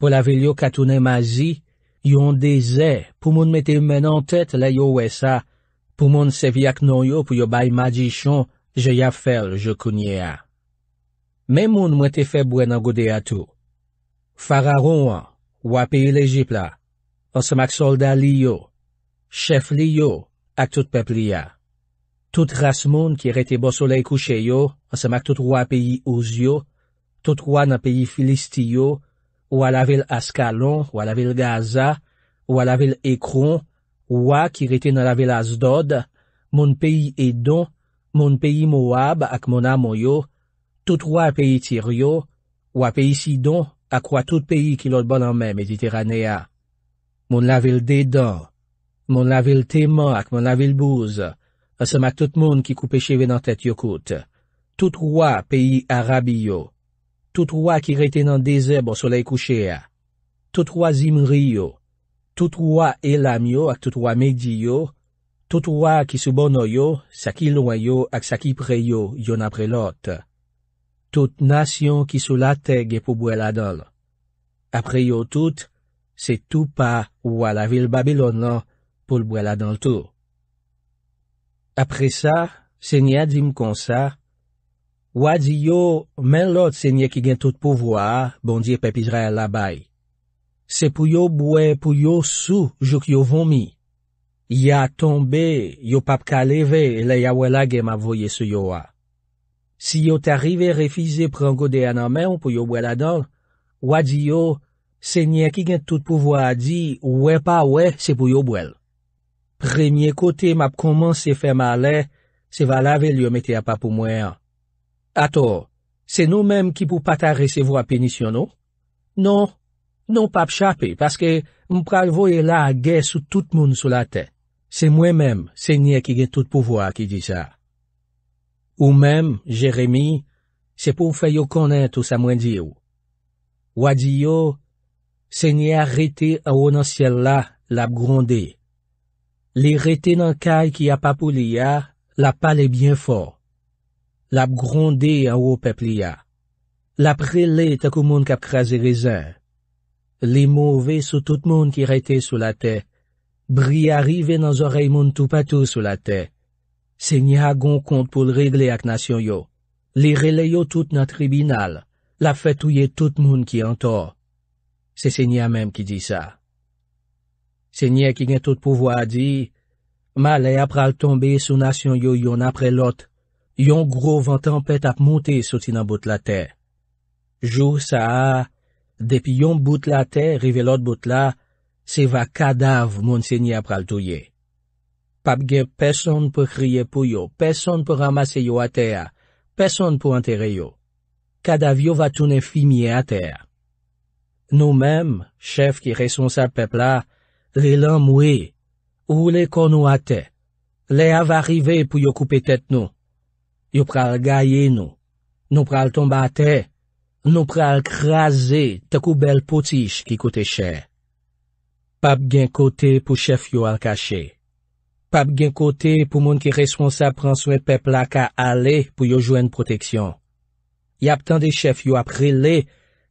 pou lave yo katounen mazi, yon de zè pou moun mette men an tèt la yo wè sa, pou moun sevi ak nou yo pou yo bay maji chon, je ya fèl, je kounye a. Men moun mwen te fè bwe nan gode a tou. Fararon an, wap e lejipla, an semak solda li yo, chef li yo, ak tout pepli ya. Tout rasmoun ki rete bo solei kouche yo, an semak tout wap e yi ouz yo, tout wap nan peyi filisti yo, walavel askalon, walavel gaza, walavel ekron, wak ki rete nan lavel azdod, moun peyi edon, moun peyi mouab ak mounan mouyo, tout wap e yi tir yo, wap e yi sidon. akwa tout peyi ki lot bon anmen mediteranea. Moun lave l'de dan, moun lave l'teman ak moun lave l'bouz, asem ak tout moun ki koupe cheve nan tet yokout. Tout wwa peyi arabiyo, tout wwa ki rete nan dezeb an solei kouchea, tout wwa zimriyo, tout wwa elamyo ak tout wwa mediyo, tout wwa ki soubonoyo, saki loyo ak saki preyo yon apre lote. Tout nasyon ki sou la te ge pou bwe la dol. Apre yo tout, se tou pa wwa la vil Babylon lan pou l bwe la dol tou. Apre sa, se nye adim kon sa, wwa di yo men lot se nye ki gen tout pou wwa, bon diye pepizre la bay. Se pou yo bwe pou yo sou jok yo vomi. Ya tombe, yo pap ka leve, le ya wwe la gem avoye sou yo wwa. Ah. Si yo tarive refize prangode ananmen pou yo bwe la don, wadi yo, se nye ki gen tout pouvo a di, wè pa wè, se pou yo bwe. Premye kote map koman se fè ma le, se va lave li yo mette a pa pou mwen. Ato, se nou menm ki pou patare se vwa penisyon nou? Non, non, non pap chapi, paske mpral voye la a gè sou tout moun sou la te. Se mwen menm, se nye ki gen tout pouvo a ki di sa. Ou mèm, Jérémy, se pou fè yo konè tout sa mwen diyo. Wadi yo, se nye a rete a ou nan siel la, lap grondè. Li rete nan kay ki a papou liya, la palè byen for. Lap grondè a ou pepliya. Lap rele takou moun kap krasè rezen. Li mou ve sou tout moun ki rete sou la tè. Bri a rive nan zorey moun tou patou sou la tè. Se nye a gon kont pou l regle ak nasyon yo, li rele yo tout nan tribinal, la fè touye tout moun ki an to. Se se nye a menm ki di sa. Se nye ki gen tout pouvo a di, ma le ap pral tombe sou nasyon yo yon apre lot, yon gro van tempèt ap monte sotinan bout la te. Jou sa a, depi yon bout la te, rive lot bout la, se va kadav moun se nye ap pral touye. Pab gen peson pou kriye pou yo, peson pou ramase yo a te a, peson pou anter yo. Kadav yo va toune fimiye a te a. Nou menm, chef ki resonsab pepla, le lan mwe, ou le konou a te, le ava rive pou yo koupe tet nou. Yo pral gaye nou, nou pral tomba a te, nou pral kraze takou bel potich ki kote chè. Pab gen kote pou chef yo al kache. Pap gen kote pou moun ki responsab pranswen peplak a ale pou yo jwen proteksyon. Yap tan de chef yo ap rele,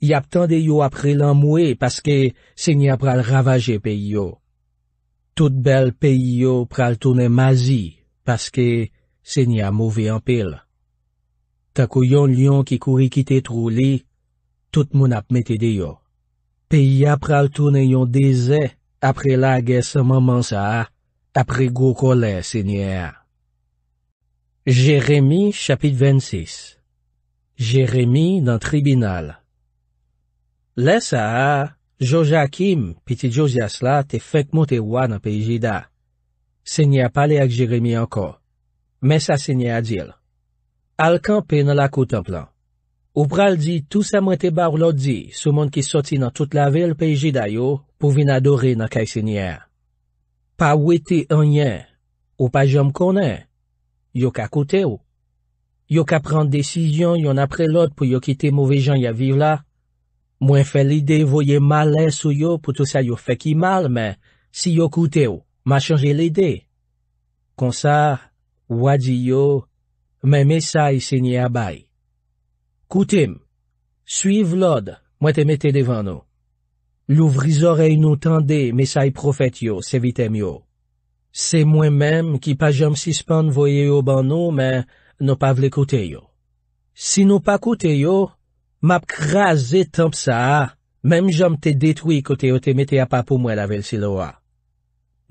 yap tan de yo ap rele an moue paske se ni ap pral ravaje pe yo. Tout bel pe yo pral toune mazi paske se ni ap mouve an pil. Tako yon lyon ki kouri kite trou li, tout moun ap metede yo. Pe ya pral toune yon deze apre la ge se maman sa a. apre go kolè, sènyè a. Jérémy, chapit 26 Jérémy, nan tribinal Lè sa a, Joja Kim, piti Joja Slat, te fèk moutè wwa nan pejida. Sènyè a pale ak Jérémy anko. Mè sa sènyè a dil. Alkan pe nan la koutan plan. Ou pral di, tou sa mwen te bar lodi, sou moun ki soti nan tout la vil pejida yo, pou vin adore nan kay sènyè a. Pa ou ete enyen, ou pa jom konen, yo ka koute ou. Yo ka pran desisyon yon apre lot pou yo kite mouve jan yaviv la. Mwen fe lide voye malen sou yo pou tout sa yo fe ki mal, men si yo koute ou, ma chanje lide. Kon sa, wadi yo, men mesay se nye abay. Koutem, suy vlod, mwen te mette devan nou. Lou vrizorey nou tende mesay profetyo se vitem yo. Se mwen menm ki pa jom sispan voye yo ban nou men nou pa vle kote yo. Si nou pa kote yo, map kraze tanp sa a, menm jom te detwi kote yo te meteya pa pou mwen la vel si lo a.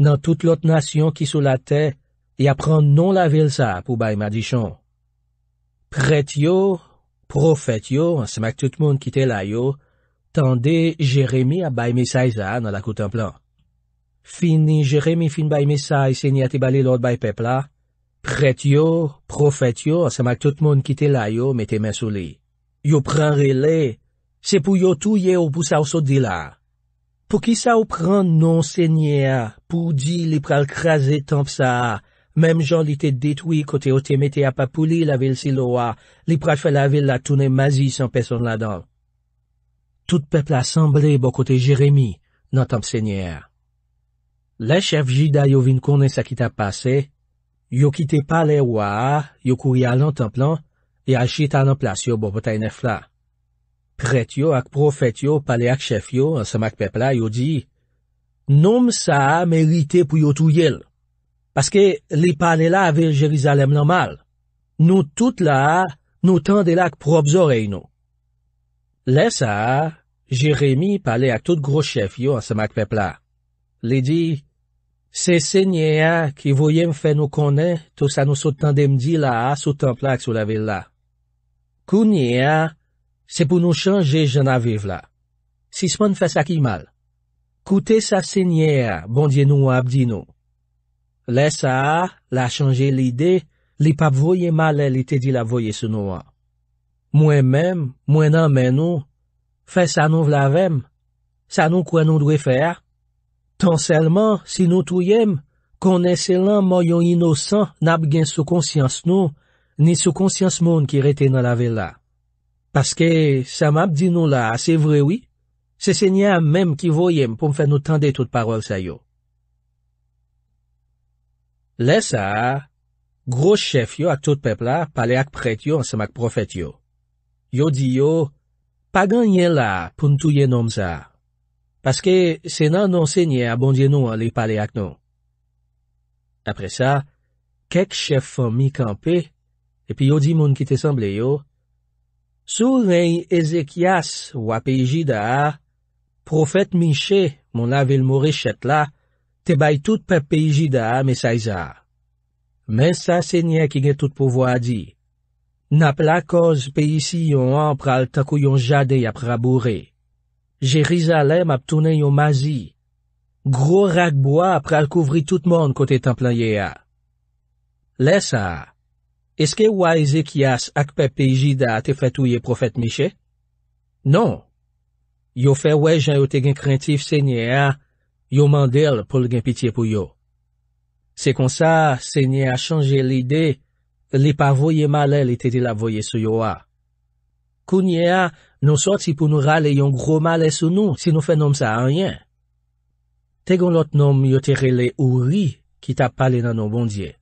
Nan tout lot nasyon ki sou la te, ya pran non la vel sa pou bay madichon. Pret yo, profetyo, se mak tout moun ki te lay yo, Tande, jeremi a bay mesay za nan la koutan plan. Fin ni jeremi fin bay mesay, se ni ate bali lot bay pepla, pret yo, profet yo, asan mak tout moun ki te lay yo, mette men sou li. Yo pran rele, se pou yo touye ou pou sa ou so di la. Po ki sa ou pran non se nye a, pou di li pral krasi tanp sa a, mem jan li te detwi kote yo te mette apapuli la vil si lo a, li pral fe la vil la toune mazi san peson la don. tout peple asemble bo kote Jeremie nan tam sènyèr. Le chef Jida yo vin konen sakite ap pase, yo kite pale wa a, yo kouye alan tan plan, e al chite alan plasyo bo potay nef la. Pretyo ak profetyo pale ak chef yo, an semak peple la, yo di, noum sa a merite pou yo tou yel, paske li pale la avir Jerizalem lan mal. Nou tout la a, nou tende la ak probzorey nou. Lè sa, jeremi pale ak tout grochef yo an semak pepla. Li di, se se nye a ki voyem fe nou kone, tou sa nou sotan demdi la a sotan plak sou la vil la. Kou nye a, se pou nou chanje jen aviv la. Sisman fes ak imal. Koute sa se nye a, bondye nou ap di nou. Lè sa, la chanje li de, li pap voye mal li te di la voye sou nou an. Mwen men, mwen nan men nou, fè sa nou vlavèm, sa nou kwen nou dwe fèr, tan selman, si nou touyèm, konen selman mwen yon inosan nap gen sou konsyans nou, ni sou konsyans moun ki rete nan lave la. Paske, sa map di nou la, se vrewi, se se nye am men ki voyèm pou mwen fè nou tende tout parol sayo. Lesa, gro chef yo ak tout pepla pale ak pret yo an semak profet yo. yo di yo, pa ganye la pou ntouye nom za, paske senan non se nye abondye nou an li pale ak nou. Apre sa, kek chef an mi kampe, epi yo di moun ki te sanble yo, sou rey Ezekias wap eji da a, profet Miche, moun la vilmore chet la, te bay tout pe peji da a mesay za. Men sa se nye ki gen tout pouvo a di, Nap la koz pe isi yon an pral takou yon jadey ap raboure. Jerizalem ap toune yon mazi. Gro rakboa pral kouvri tout moun kote templan ye a. Lè sa, eske wè Ezekias akpe pe Ijida te fetouye profet Mishè? Non. Yo fè wè jan yo te gen krentif se nye a, yo mandel pou l gen pitiye pou yo. Se kon sa, se nye a chanje lidey. li pa voye male li tete la voye sou yo a. Kounye a, nou sot si pou nou rale yon gro male sou nou, si nou fe nom sa a enyen. Tegon lot nom yotere le ouri ki tap pale nanon bondye.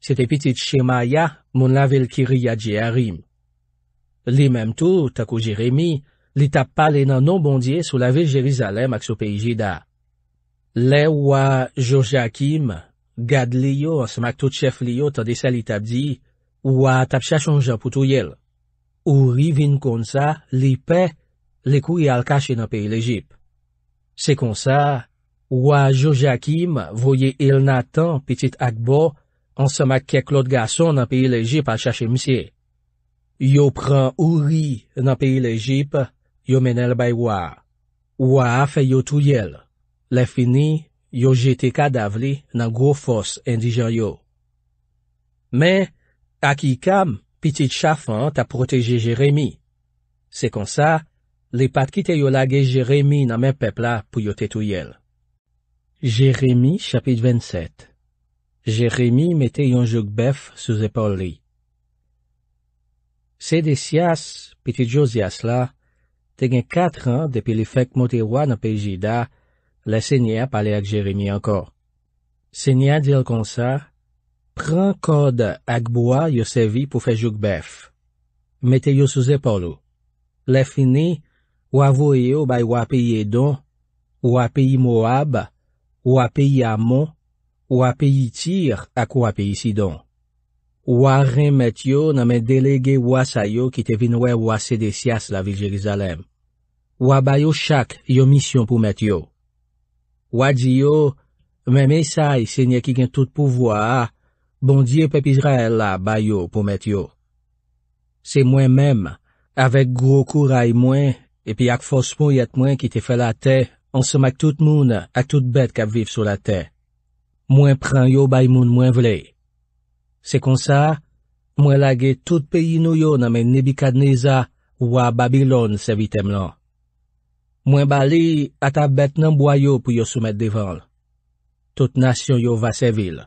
Sete pitit chema ya, moun lavel kiri ya dje harim. Li mem tou, takou Jeremie, li tap pale nanon bondye sou lavel Jerizalem ak sou peyi jida. Le wwa Jojakim, Gade li yo an semak tout chef li yo tade sa li tabdi, wwa tap chachan jan pou tou yel. Ou ri vin kon sa, li pe, li kou y al kache nan peye lejip. Se kon sa, wwa Jojakim voye il natan pitit akbo an semak keklot gason nan peye lejip al chache msiye. Yo pran ou ri nan peye lejip, yo menel bay wwa. Wwa afe yo tou yel. Le fini, yo jete kadav li nan gro fos endijan yo. Men, ak yi kam, pitit chafan ta proteje Jeremie. Se konsa, li pat ki te yo lage Jeremie nan men pepla pou yo tetou yel. Jeremie chapit 27 Jeremie mete yon jok bef sou zepol li. Se de sias, pitit yo zias la, te gen katran depi li fek moterwa nan pejida Le sènyè pale ak Jeremie ankon. Sènyè dèl kon sa, pran kode ak boa yo sevi pou fejouk bef. Mete yo sou zepolo. Le fini, wavouye yo bay wapye don, wapye moab, wapye amon, wapye yitir ak wapye sidon. Waren met yo nanmen delege wasa yo ki te vinwe wase de sias la vil Jerizalem. Wabay yo chak yo misyon pou met yo. Wadji yo, mwen mesay se nye ki gen tout pouvwa a, bondye pepizra el la bay yo pou met yo. Se mwen menm, avek gro kou ray mwen, epi ak fos moun yet mwen ki te fe la te, ansemak tout moun ak tout bet kap viv sou la te. Mwen pran yo bay moun mwen vle. Se kon sa, mwen lage tout peyi nou yo nan men nebi kadneza wwa Babylon se vitem lan. Mwen bali, ata bet nan boyo pou yo soumet devan. Tout nasyon yo va sevil.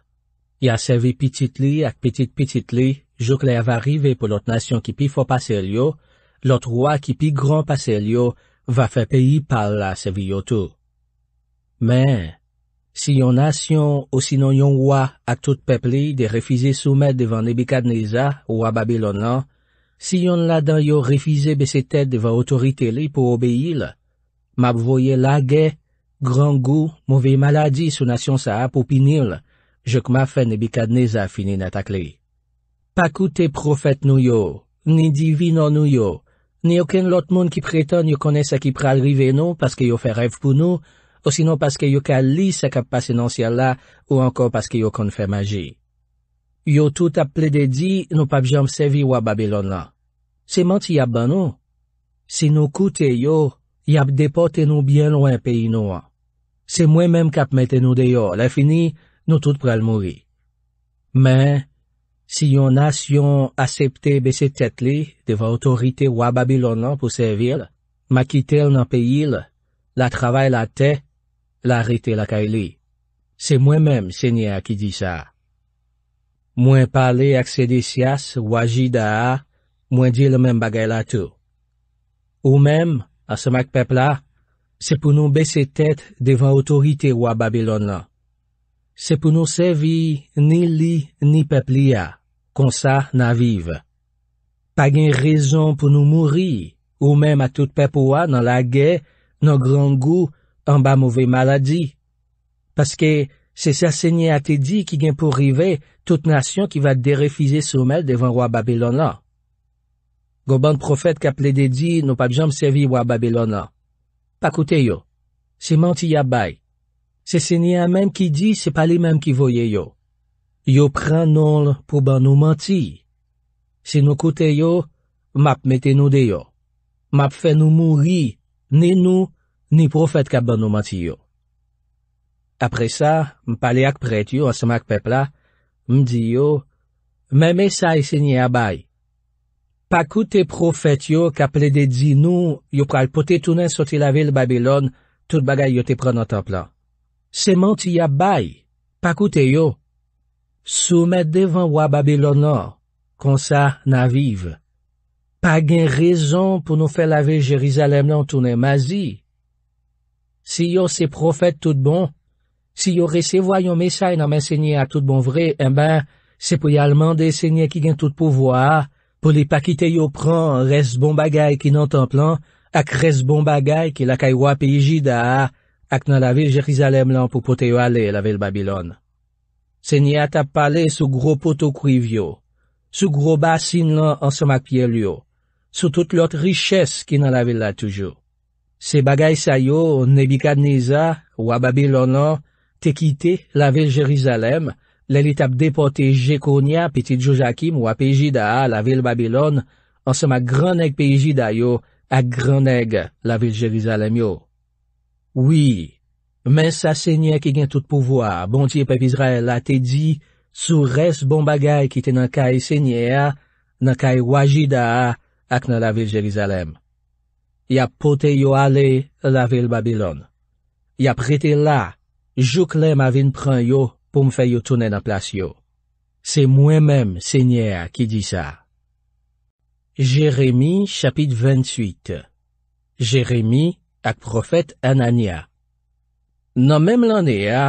Ya sevi pitit li ak pitit pitit li, jok la va rive pou lot nasyon ki pi fo pase li yo, lot wak ki pi gran pase li yo, va fe peyi pal la sevi yo tou. Men, si yon nasyon ou sinon yon wak ak tout pepli de refize soumet devan ebikadneza ou wababilonan, si yon ladan yo refize besete devan otorite li pou obeyi la, Mab voye lage, gran gou, mouve maladi sou nasyon sa apopinil, jok ma fe nebi kad neza finin atakli. Pakoute profet nou yo, ni divino nou yo, ni yo ken lot moun ki preton yo kone sa ki pralrive nou paske yo fe rev pou nou, osino paske yo ka li se kap pasenansi ala ou anko paske yo kon fe maji. Yo tout ap ple de di nou pap jom sevi wab abelon la. Se manti yab ban nou? Se nou koute yo... Y ap depote nou byen lwen peyi nou an. Se mwen menm kap mette nou deyo, la fini, nou tout pral mouri. Men, si yon nas yon asepte besetet li, deva otorite wababi lona pou sevil, makite l nan peyi l, la travay la te, la rete la kaili. Se mwen menm, se nye a ki di sa. Mwen pale akse de sias wajida a, mwen di l menm bagay la tou. Ou menm, A somak pepla, se pou nou bese tet devan otorite wwa Babylon lan. Se pou nou sevi ni li ni pepli ya, konsa nan vive. Pa gen rezon pou nou mouri ou men ma tout pep wwa nan la ge, nan gran gou, an ba mouve maladi. Paske se sa senye ate di ki gen pou rive tout nasyon ki va derefize somel devan wwa Babylon lan. Go ban profet kap lede di nou pa jom sevi wa Babylon la. Pa koute yo. Se manti ya bay. Se se ni a menm ki di, se pali menm ki voye yo. Yo pren non pou ban nou manti. Se nou koute yo, map meten nou de yo. Map fe nou mouri, ne nou, ni profet kap ban nou manti yo. Apre sa, m pale ak pret yo, asman ak pepla, m di yo, m eme sa e se ni a bay. Pakoute profet yo, ka ple de di nou, yo pral pote tounen soti la vil Babylon, tout bagay yo te pran an tap la. Se manti ya bay, pakoute yo. Sou men devan wa Babylon la, konsa nan vive. Pa gen rezon pou nou fe la vil Jerizalem lan tounen mazi. Si yo se profet tout bon, si yo rese voyon mesay nan men se nye a tout bon vre, en eh ben, se pou yalman de se nye ki gen tout pou vwa a, pou li pakite yo pran res bon bagay ki nan templan ak res bon bagay ki lakay wap ejida ak nan la vil Jerizalem lan pou pote yo ale la vil Babilon. Se ni atap pale sou gro poto krivyo, sou gro basin lan ansamak pye lyo, sou tout lot riches ki nan la vil la toujou. Se bagay sa yo, nebi kad neza, wap Babilon lan, te kite la vil Jerizalem, Lè li tap depote Gekonia, pitit Jojakim, wap Eji da a la vil Babilon, ansema graneg Eji da yo, ak graneg la vil Jerizalem yo. Oui, men sa senye ki gen tout pouvoar, bondye pepizre la te di, sou res bon bagay ki te nan kay senye a, nan kay wajid da a, ak nan la vil Jerizalem. Ya pote yo ale la vil Babilon. Ya prete la, jukle ma vin pran yo, pou mfe yo tounen an plasyo. Se mwen menm, senye a, ki di sa. Jeremie, chapit 28 Jeremie ak profet Anania Nan menm lanye a,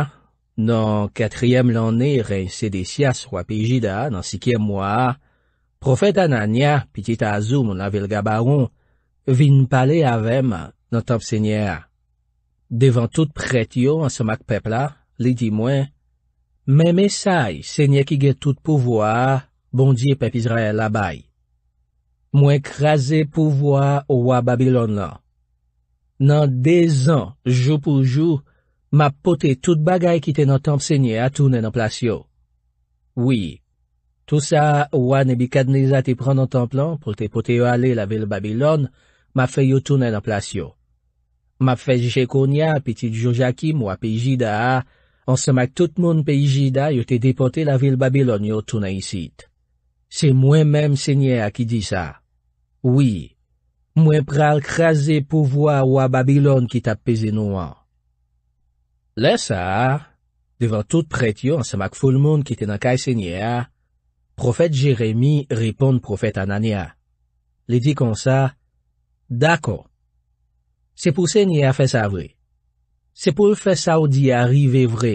nan katryem lanye ren sede sias wapijida, nan sikye mwen, profet Anania, pitit azou moun la vil gabaron, vin pale avèm nan tanp senye a. Devan tout pretyo an somak pepla, li di mwen, Mè mesay, sènyè ki gè tout pouvwa, bondye pepiz raye labay. Mwen krasè pouvwa wwa Babilon lan. Nan dez an, jou pou jou, mwen pote tout bagay ki te nan tanp sènyè atounen an plasyon. Oui, tout sa wwa nebi kadniza te pran nan tanp lan, pote pote yo ale la vil Babilon, mwen fè yo atounen an plasyon. Mwen fè jè konya, piti djou jakim, wwa pijida a, Ansemak tout moun pe ijida yo te depote la vil Babylon yo tou na isid. Se mwen menm se nye a ki di sa. Oui, mwen pral kreze pou vwa wwa Babylon ki tap pe zinou an. Le sa, devan tout pretyo ansemak foul moun ki te nan kay se nye a, profet Jeremie ripon profet Anania. Li di kon sa, Dakon. Se pou se nye a fe sa avri. Se pou fè sa ou di a rive vre,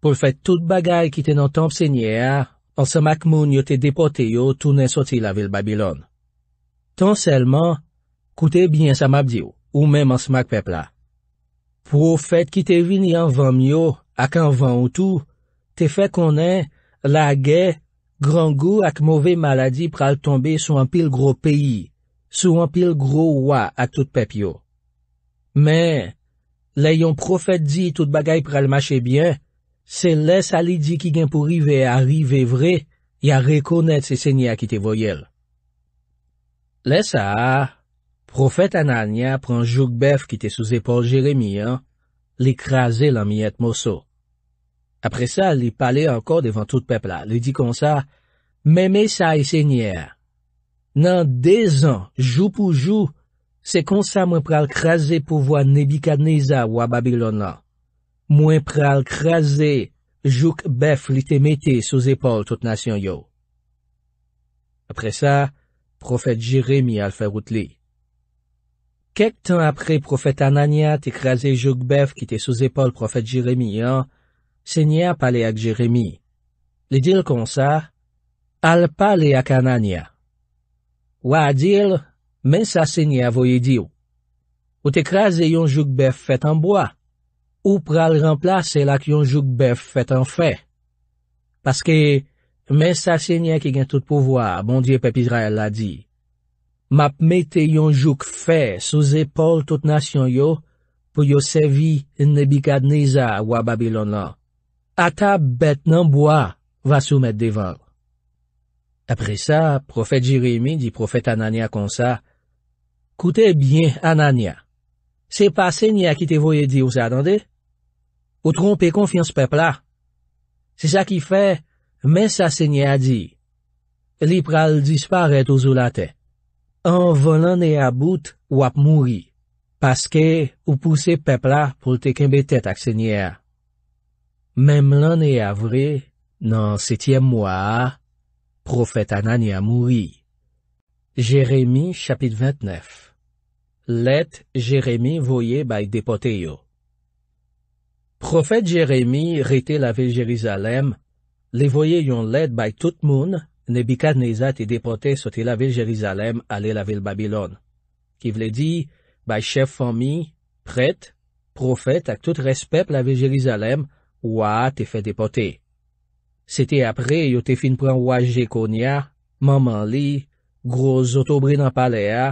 pou fè tout bagay ki te nan tanp senye a, an semak moun yo te depote yo tou nan soti la vil Babylon. Tan selman, koute byen sa map di yo, ou men man semak pepla. Po fè ki te vini an van myo, ak an van ou tou, te fè konen, la ge, grangou ak move maladi pral tombe sou an pil gro peyi, sou an pil gro wwa ak tout pep yo. Men... Le yon profet di tout bagay pral mache bien, se le sa li di ki gen pou rive a rive vre, ya rekonet se senya ki te voyel. Le sa, profet Anania pran Joukbef ki te sou zepol Jeremia, li krasel an mi et moso. Apre sa, li pale anko devan tout pepla, li di konsa, Meme sa e senya, nan dezan Jouk pou Jouk, Se konsa mwen pral kreze pou vwa Nebika Neza wwa Babilona. Mwen pral kreze Jouk Bef li te meti sou zepol tout nasyon yo. Apre sa, profet Jeremie al ferout li. Kek tan apre profet Ananya te kreze Jouk Bef ki te sou zepol profet Jeremie an, se nye ap pale ak Jeremie. Li dil konsa, al pale ak Ananya. Wwa dil? Men sa se nye avoye di ou. Ou te kreze yon jouk bev fèt an boa. Ou pral rempla se lak yon jouk bev fèt an fè. Paske men sa se nye ki gen tout pouvoa, bon diye pepidra el la di. Map mette yon jouk fè sou zepol tout nasyon yo pou yo sevi in nebi kad neza wababilon lan. Ata bet nan boa va soumet devan. Apre sa, profet Jiremi di profet Anania konsa Koute bien Anania, se pa se nye a ki te voye di ou se adande? Ou trompe konfians pepla? Se sa ki fe, men sa se nye a di. Li pral dispare touzou la te. An volan e a bout wap mouri, paske ou puse pepla pou te kembetet ak se nye a. Mem lan e avre nan setyem mwa, profet Anania mouri. Jeremie chapit vantnef Let Jeremie voye bay depote yo. Profet Jeremie rete la vil Jerizalem, li voye yon let bay tout moun, ne bikad ne za te depote sote la vil Jerizalem ale la vil Babylon. Ki vle di, bay chef fami, pret, profet ak tout respep la vil Jerizalem, waa te fe depote. Se te apre yo te fin pran wajekonya, maman li, grozotobri nan palea,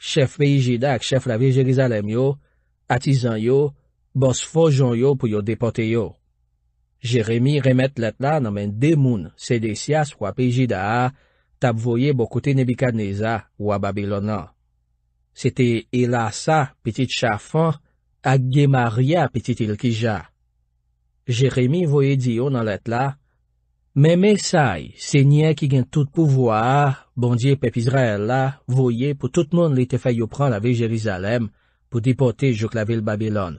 chèf peyjida ak chèf lave Jerizalem yo, atizan yo, bos fojon yo pou yo depote yo. Jeremie remet let la nan men demoun sedesya swa peyjida a tab voye bokoute nebika neza wababilonan. Sete ilasa piti chafan ak gemaria piti tilkija. Jeremie voye di yo nan let la Mè mè saj, se nye ki gen tout pouvoa, bondye pep Israel la, voye pou tout moun li te fè yo pran la vi Jelizalem pou dipote jok la vil Babylon.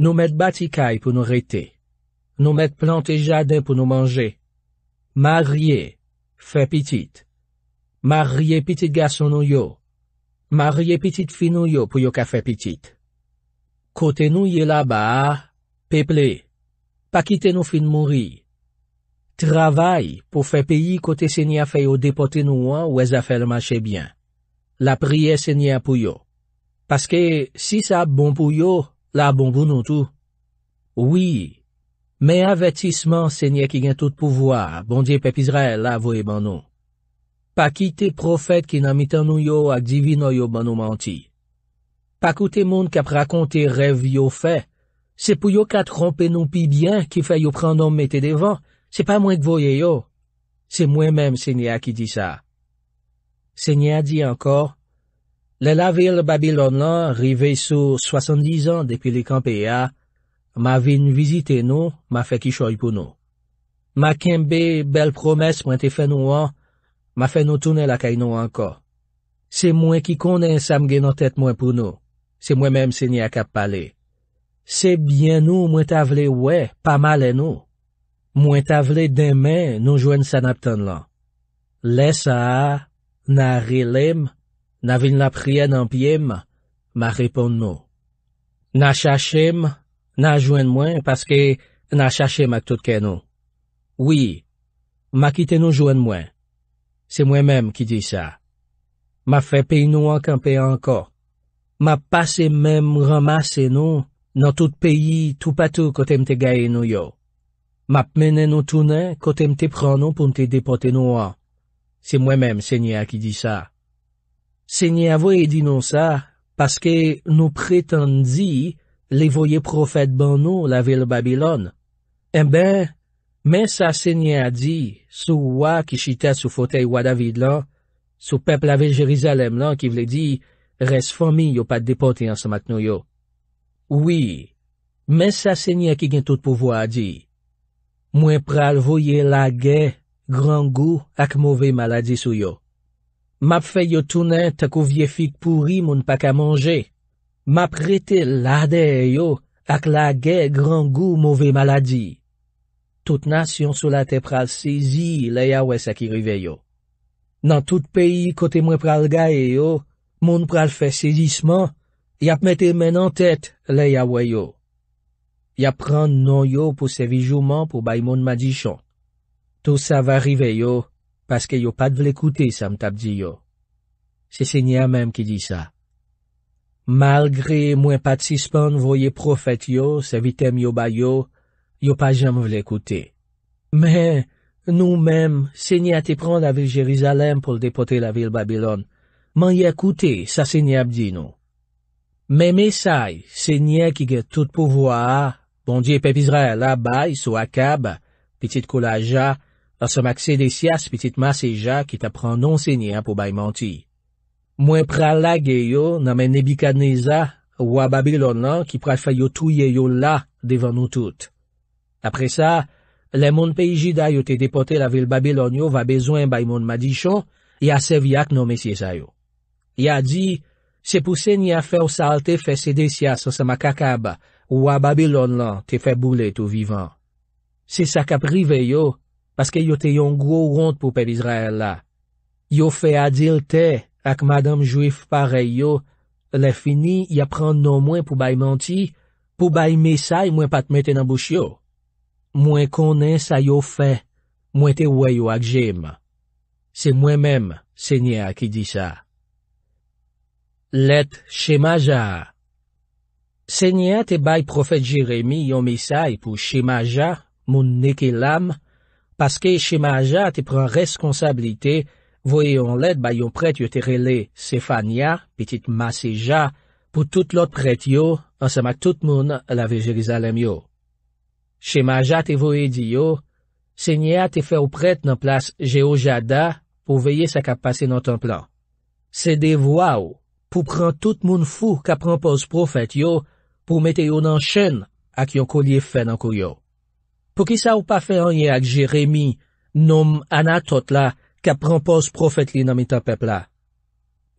Nou mèd bati kay pou nou rete. Nou mèd plante jaden pou nou manje. Ma rie, fè pitit. Ma rie pitit gason nou yo. Ma rie pitit fin nou yo pou yo ka fè pitit. Kote nou ye la ba, peple. Mè mè saj, pa kite nou fin mouri. Travay pou fè peyi kote sèny a fè yo depote nou an wèz a fè l'mache bian. La priye sèny a pou yo. Paske, si sa bon pou yo, la bon goun nou tou. Oui, men avetisman sèny a ki gen tout pouvoar, bondye pepizre la voye ban nou. Pa ki te profet ki nan mitan nou yo ak divino yo ban nou manti. Pa koute moun kap rakonte rev yo fè, se pou yo ka trompe nou pi bian ki fè yo pran nou mette devan, Se pa mwen k voye yo. Se mwen menm Senya ki di sa. Senya di ankor, le la vil Babylon lan, rive sou 70 an depi li Kampia, ma ven vizite nou, ma fe ki choy pou nou. Ma kenbe bel promes mwen te fè nou an, ma fè nou tounel akay nou ankor. Se mwen ki konen sam gen an tèt mwen pou nou. Se mwen menm Senya kap pale. Se byen nou mwen tavle we, pa malen nou. Mwen ta vle demen nou jwen sanap ton lan. Le sa a, na rilem, na vin la prien anpiyem, ma repon nou. Na chachem, na jwen mwen, paske na chachem ak tout ken nou. Oui, ma kite nou jwen mwen. Se mwen menm ki di sa. Ma fe pey nou ankanpey anko. Ma pase menm ramase nou nan tout peyi, tout patou kote mte gayen nou yo. Map menen nou tounen kote mte pranon pou mte depote nou an. Se mwen menm, se nye a ki di sa. Se nye a voye di nou sa, paske nou pretan di, le voye profet ban nou la vil Babylon. En eh ben, men sa se nye a di, sou wak ki chita sou fotey wadavid lan, sou pepl ave Jerizalem lan ki vle di, res fami yo pat depote an sa mak nou yo. Oui, men sa se nye a ki gen tout pou voye a di, Mwen pral voye lage, gran gou ak mouve maladi sou yo. Map fe yo tou net ak ou viefik pouri moun pak a manje. Map rete lade yo ak lage, gran gou, mouve maladi. Tout nasyon sou late pral sezi le yawe sakirive yo. Nan tout peyi kote mwen pral gae yo, moun pral fe sezisman, yap mete men an tet le yawe yo. ya pran nou yo pou se vijouman pou bay moun madichon. Tout sa va rive yo, paske yo pat vle koute sa mtabdi yo. Se se nye a mem ki di sa. Malgre mwen pat sispan voye profet yo, se vitem yo bay yo, yo pa jam vle koute. Men, nou mem, se nye a te pran la vil Jerizalem pou depote la vil Babylon, man ye koute sa se nye abdi nou. Men mesay, se nye ki ge tout pou vwa a, Bondye pepizre la bay sou akab, pitit kola ja, a somak sede sias pitit maseja ki ta pran non se nye an pou bay manti. Mwen pral la geyo nan men nebi kadneza ou a Babylon lan ki pral fay yo touye yo la devan nou tout. Apre sa, le moun peji da yo te depote la vil Babylon yo va bezwen bay moun madichon ya sev yak non mesye sayo. Ya di, se pou se nye a fè ou salte fè sede sias a somak akab a, Ou a Babylon lan, te fe boule tou vivan. Se sa ka prive yo, paske yo te yon gwo ronde pou pel Israel la. Yo fe adilte, ak madam juif pare yo, le fini, ya pran non mwen pou bay menti, pou bay mesay mwen pat meten an bouch yo. Mwen konen sa yo fe, mwen te weyo ak jem. Se mwen menm, se nye a ki di sa. Let, shema jaa. Senye te bay profet Jeremie yon misay pou Shema Ja, moun neke lam, paske Shema Ja te pran reskonsabilite voye yon let bay yon pret yoterele, Sefania, pitit Masija, pou tout lot pret yo, ansama tout moun lave Jerizalem yo. Shema Ja te voye di yo, senye te fe ou pret nan plas Jehojada, pou veye sa kap pase nan templan. Se de vwa ou, pou pran tout moun fou kap rampoz profet yo, pou mete yo nan chen ak yon ko liye fè nan ko yo. Pou ki sa ou pa fè an ye ak Jeremie, noum anatot la, ka prampos profet li nan mita pepla.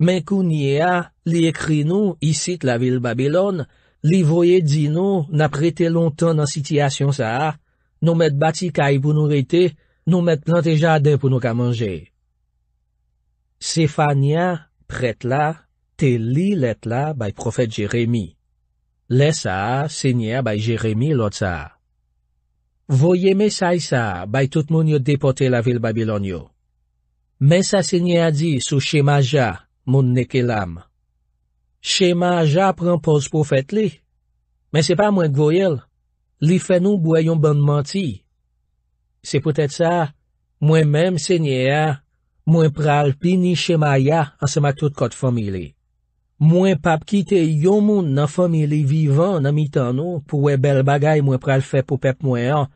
Men kou niye a, li ekri nou, isit la vil Babylon, li voye di nou, nan prete lontan nan sitiyasyon sa a, noum et bati kaj pou nou rete, noum et planteja aden pou nou ka manje. Sefania prete la, te li let la bay profet Jeremie. Lè sa, se nye a bay Jeremie lot sa. Voye me sa y sa bay tout moun yo depote la vil Babylon yo. Men sa se nye a di sou Che Maja moun neke lam. Che Maja pren pos pou fet li. Men se pa mwen goyel, li fen nou boyon bon manti. Se pwetet sa, mwen menm se nye a, mwen pral pini Che Maja an seman tout kot fomili. Mwen pap ki te yon moun nan fami li vivan nan mitan nou pou e bel bagay mwen pral fe pou pep mwen an,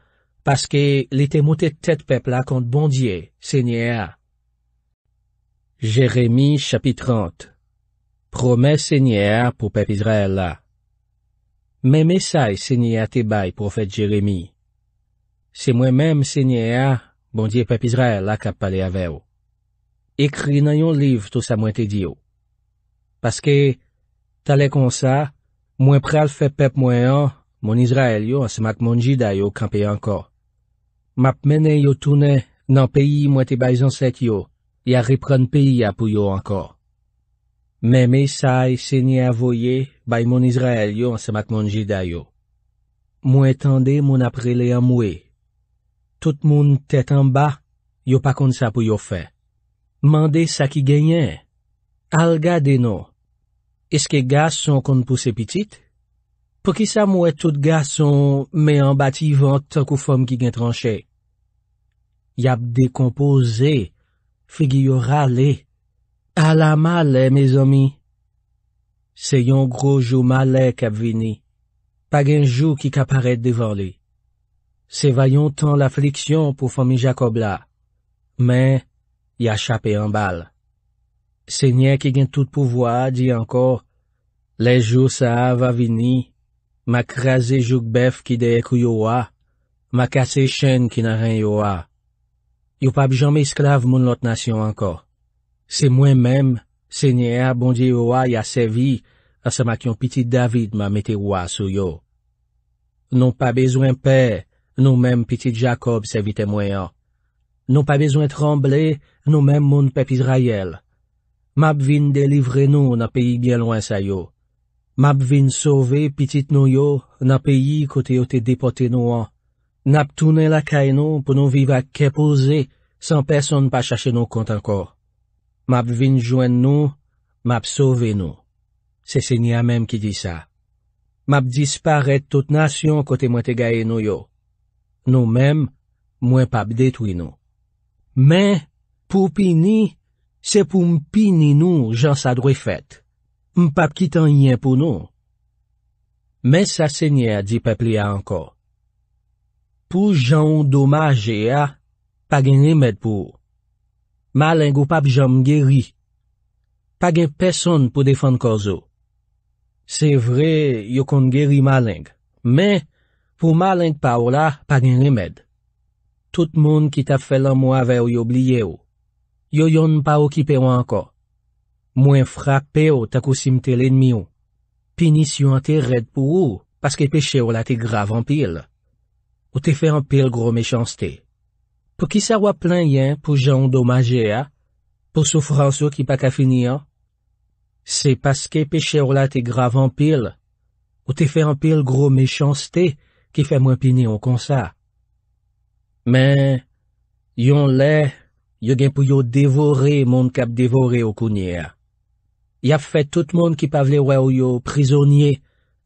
paske li te moutet tet pep la kont bondye, sènyè a. Jeremie chapit 30 Promet sènyè a pou pep Izrael la Mè mè saj sènyè a te bay profet Jeremie. Se mwen mèm sènyè a, bondye pep Izrael la kap pale aveo. Ekri nan yon liv tou sa mwen te diyo. Paske, talè kon sa, mwen pral fè pep mwen an, mwen Izrael yo an semak moun jiday yo kanpe anko. Map mènen yo toune nan peyi mwen te bay zanset yo, ya ripren peyi ya pou yo anko. Mème sa e sèni avoye bay mwen Izrael yo an semak moun jiday yo. Mwen tende mwen apre le an mwe. Tout moun tèt an ba, yo pa kon sa pou yo fè. Mande sa ki genyen, alga deno. Eske gas son kon pou se pitit? Po ki sa mou et tout gas son me an bati yvan to kou fom ki gen tranche? Yap de kompoze, figi yo rale. Ala male, me zomi. Se yon grojou male kap vini. Pag enjou ki kap aret devan li. Se vayon tan la fliksyon pou fomi Jacob la. Men, ya chapen yon bal. Sènyè ki gen tout pouvoi, di anko, lejou sa av avini, ma kreze jougbef ki de ekou yo a, ma kase chen ki narren yo a. Yo pa bi jom esklave moun lot nasyon anko. Se mwen mèm, sènyè, bondye yo a, ya sevi, asa ma kyon piti David ma meti yo a sou yo. Non pa bezwen pe, nou mèm piti Jacob sevi te mwen an. Non pa bezwen tremble, nou mèm moun pep Israel. Mab vin delivre nou na peyi bien loin sa yo. Mab vin sove pitit nou yo na peyi kote yo te depote nou an. Mab toune la kay nou pou nou vive ak kepoze san person pa chache nou kont ankor. Mab vin jwen nou, mab sove nou. Se se ni a menm ki di sa. Mab disparet tout nasyon kote mwen te gaye nou yo. Nou menm, mwen pap detwi nou. Men, poupi ni! Se pou mpini nou jan sa drifet, mpap kitan yen pou nou. Men sa senye di peple ya anko. Pou jan ou domaje ya, pag en remed pou. Maleng ou pap jan mgeri. Pag en peson pou defan korzo. Se vre, yo kon geri maleng. Men, pou maleng pa ou la, pag en remed. Tout moun ki ta felan mwa veyo yo bliye ou. Yo yon pa ou ki pe ou anko. Mwen frak pe ou takou simte l'enmi ou. Pinis yon te red pou ou, paske pe che ou la te grav anpil. Ou te fe anpil gro mechans te. Po ki sa wap len yon pou jan ou domaje a, pou soufrans ou ki pa ka finian, se paske pe che ou la te grav anpil, ou te fe anpil gro mechans te, ki fe mwen pinion kon sa. Men, yon le... Yo gen pou yo devore moun kap devore ou kounye a. Yap fè tout moun ki pavle wè ou yo prizonye,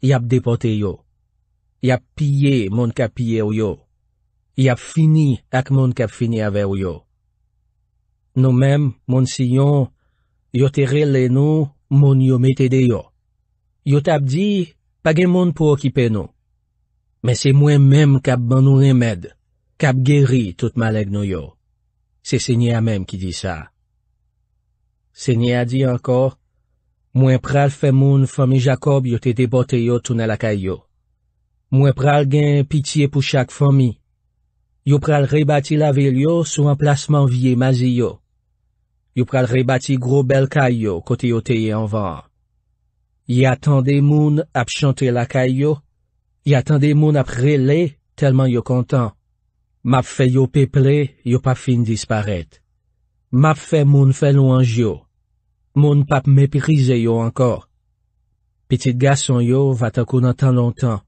yap depote yo. Yap pye moun kap pye ou yo. Yap fini ak moun kap fini avè ou yo. Nou mèm, moun si yon, yo tere lè nou, moun yo metè de yo. Yo tap di, pa gen moun pou okipe nou. Mè se mwen mèm kap banounen mèd, kap geri tout malèk nou yo. Se se nye a mem ki di sa. Se nye a di ankor, mwen pral fe moun fomi Jacob yo te debote yo toune la kayo. Mwen pral gen pitiye pou chak fomi. Yo pral rebati la vel yo sou emplasman vie mazi yo. Yo pral rebati gro bel kayo kote yo teye anvan. Yo atande moun ap chante la kayo. Yo atande moun ap rele telman yo kontan. Map fè yo peple, yo pap fin disparèt. Map fè moun fè louanj yo. Moun pap mepirize yo ankor. Petit gason yo va takou nan tan lontan.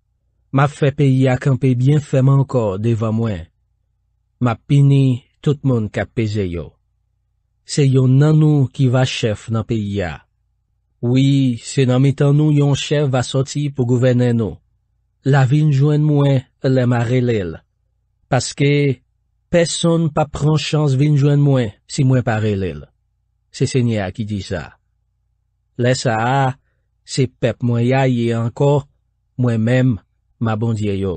Map fè peyi a kampe bien fèman ankor deva mwen. Map pini, tout moun kap pize yo. Se yo nan nou ki va chef nan peyi a. Oui, se nan mi tan nou yon chef va soti pou gouvene nou. La vin jwen mwen, le marelel. Paske, peson pa pran chans vin jwen mwen si mwen parelil. Se se nye a ki di sa. Le sa a, se pep mwen ya ye anko, mwen men, ma bondye yo.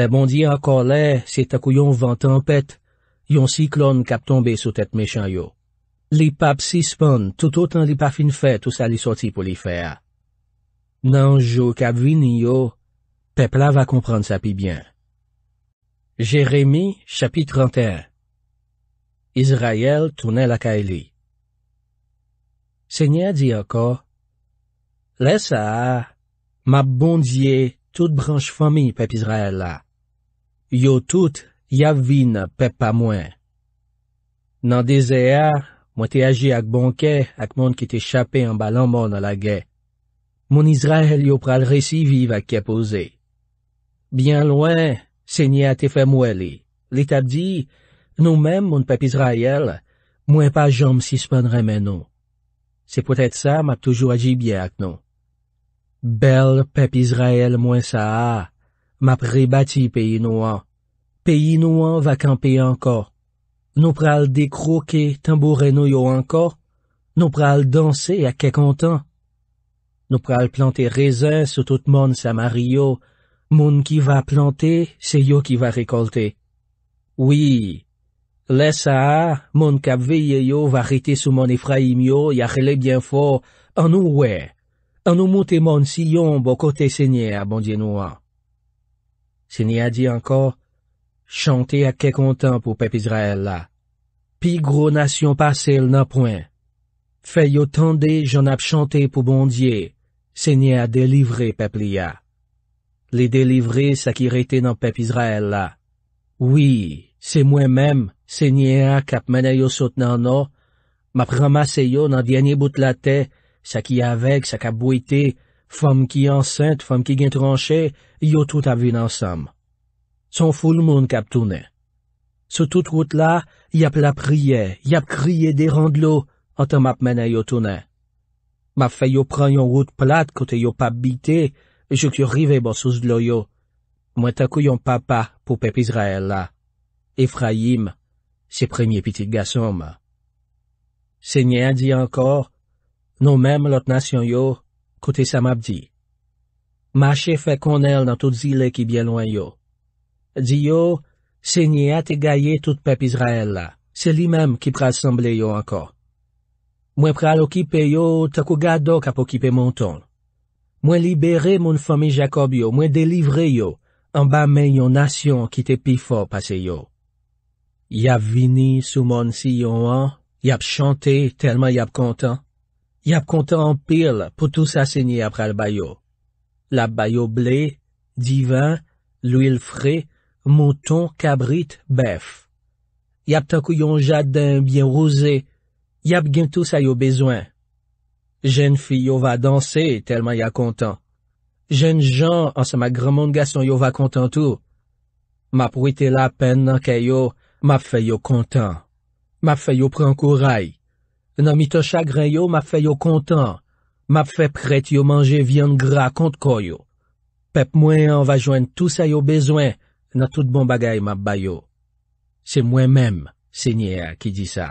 Le bondye anko le, se takou yon vantan pet, yon si klon kap tombe sou tet mechan yo. Li pap si spon, tout otan li pa fin fet ou sa li soti pou li fe a. Nan jo kap vin yo, pep la va kompran sa pi byen. Jeremie, chapit 31 Izraël, toune laka eli Segnè di akò Lè sa, ma bondye tout branche fami pep Izraël la. Yo tout, yav vi ne pep pa mwen. Nan dezea, mwen te aji ak bonke ak moun ki te chapè an balan moun ala ge. Moun Izraël yo pral resi vive ak kepoze. Bien lwen, Se nye ate fe mweli, li tap di, nou mem moun pep Izrael, mwen pa jom sispan remen nou. Se pwetet sa, map toujou aji byek nou. Bel pep Izrael mwen sa a, map rebati peyi nou an. Peyi nou an va kampe anka. Nou pral dekroke tambou renou yo anka. Nou pral danse ak kekontan. Nou pral plante rezen sou tout moun sa mariyo. Moun ki va plante, se yo ki va rekolte. Oui, lè sa, moun kap veye yo va rete sou moun Efraim yo ya chele bien fo, anou we, anou moute moun si yon bo kote se nye a bondye nou an. Se nye a di anko, chante a kekontan pou pep Izrael la. Pi gro nasyon pase l nanpwen. Fe yo tande jan ap chante pou bondye, se nye a delivre pep li ya. li delivre sa ki rete nan pep Izrael la. Oui, se mwen menm, se nye a kap menay yo sot nan nou, ma prama se yo nan djenye bout la te, sa ki avek, sa ka boite, fom ki ansente, fom ki gen tranche, yo tout ap vin ansam. Son foul moun kap toune. Se tout wout la, yap la priye, yap kriye de randlo, anta map menay yo toune. Ma fe yo pran yon wout plat kote yo pap bite, E Jouk yo rive bo souz lo yo, mwen takou yon papa pou pep Izrael la, Efraim, se premye pitik gasom. Senye a di ankor, nou menm lot nasyon yo, kote Samabdi. Ma chefe konel nan tout zile ki bien loin yo. Di yo, senye a te gaye tout pep Izrael la, se li menm ki prasemble yo ankor. Mwen pralo kipe yo, takou gado kapo kipe montonl. Mwen libere moun fome Jacob yo, mwen delivre yo, an ba men yon nasyon ki te pi for pase yo. Yap vini sou moun si yon an, yap chante telman yap kontan. Yap kontan an pil pou tous asenye apre al bayo. Lap bayo ble, divan, l'ouil fre, mouton, kabrit, bef. Yap takou yon jadin bien rouze, yap gen tous a yo bezwen. Jen fi yo va danse telman ya kontan. Jen jan ansan ma graman gason yo va kontan tou. Map wite la pen nan kay yo, map fe yo kontan. Map fe yo pran kouray. Nan mito chagren yo, map fe yo kontan. Map fe pret yo manje viyon gra kont koyo. Pep mwen an va jwen tou sa yo bezwen nan tout bon bagay map bayo. Se mwen menm, se nye a ki di sa.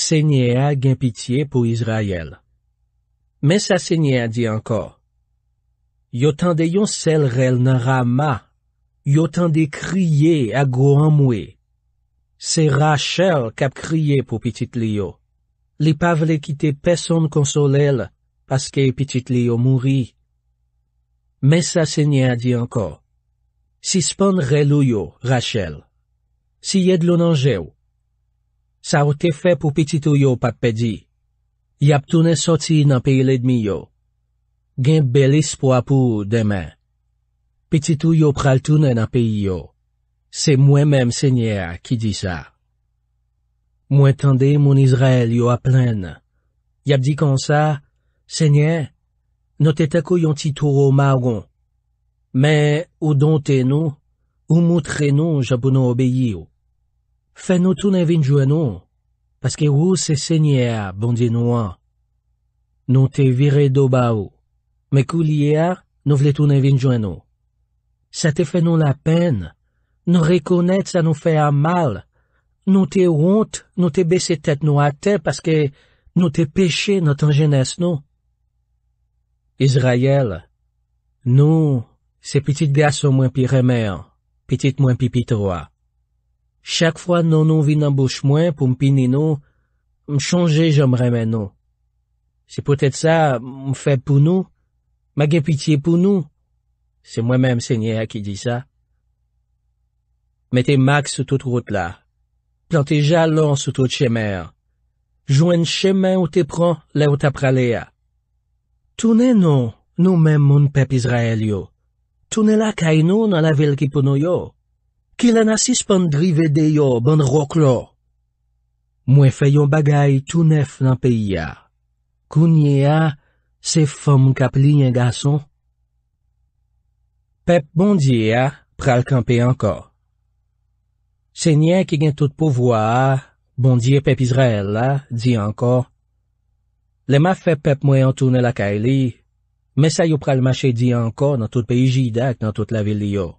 Sènyè a gen pitiè pou Izraèl. Mè sa sènyè a di anko. Yo tande yon sel rel nan rama. Yo tande kriye a go an mwe. Se Rachel kap kriye pou piti tli yo. Li pa vle kite peson konsol el, paske piti tli yo mouri. Mè sa sènyè a di anko. Si span rel ou yo, Rachel. Si yed lonanjè ou, Sa ou te fe pou pititou yo pat pedi. Yap toune soti nan peyi ledmi yo. Gen belis pou apou demen. Pititou yo pral toune nan peyi yo. Se mwen menm senyer ki di sa. Mwen tende moun Izrael yo a plen. Yap di kon sa, senyer, nou te teko yon titouro margon. Me ou donte nou, ou moutre nou japonon obeyi yo. Fè nou toun evin jwen nou, paske ou se senye a bondi nou an. Nou te vire do ba ou, me kou liye a nou vle toun evin jwen nou. Sa te fè nou la pen, nou rekonet sa nou fè a mal, nou te wont, nou te besetet nou a te, paske nou te peche notan jenese nou. Izrayel, nou se petit gaso mwen pi remer, petit mwen pi pitroa. Chak fwa nou nou vin an bouch mwen pou mpini nou, mchonje jom remen nou. Se potet sa, mfè pou nou, ma gen piti pou nou. Se mwen men msenye a ki di sa. Mete mak sou tout route non, non, la. Planteja lon sou tout chemer. Jwen chemen ou te pran le ou tap prale ya. Tounen nou nou men moun pep Izrael yo. Tounen la kay nou nan la vil ki pou nou yo. Kile nan sispan drivede yo ban roklo? Mwen fè yon bagay tou nef nan peyi a. Kounye a, se fòm kap li yon gason. Pep bondye a, pral kampe anka. Se nyen ki gen tout pouvo a, bondye pep Izrael la, di anka. Le ma fè pep mwen an toune la ka e li, mè sa yo pral mache di anka nan tout peyi jida ak nan tout la vil yo.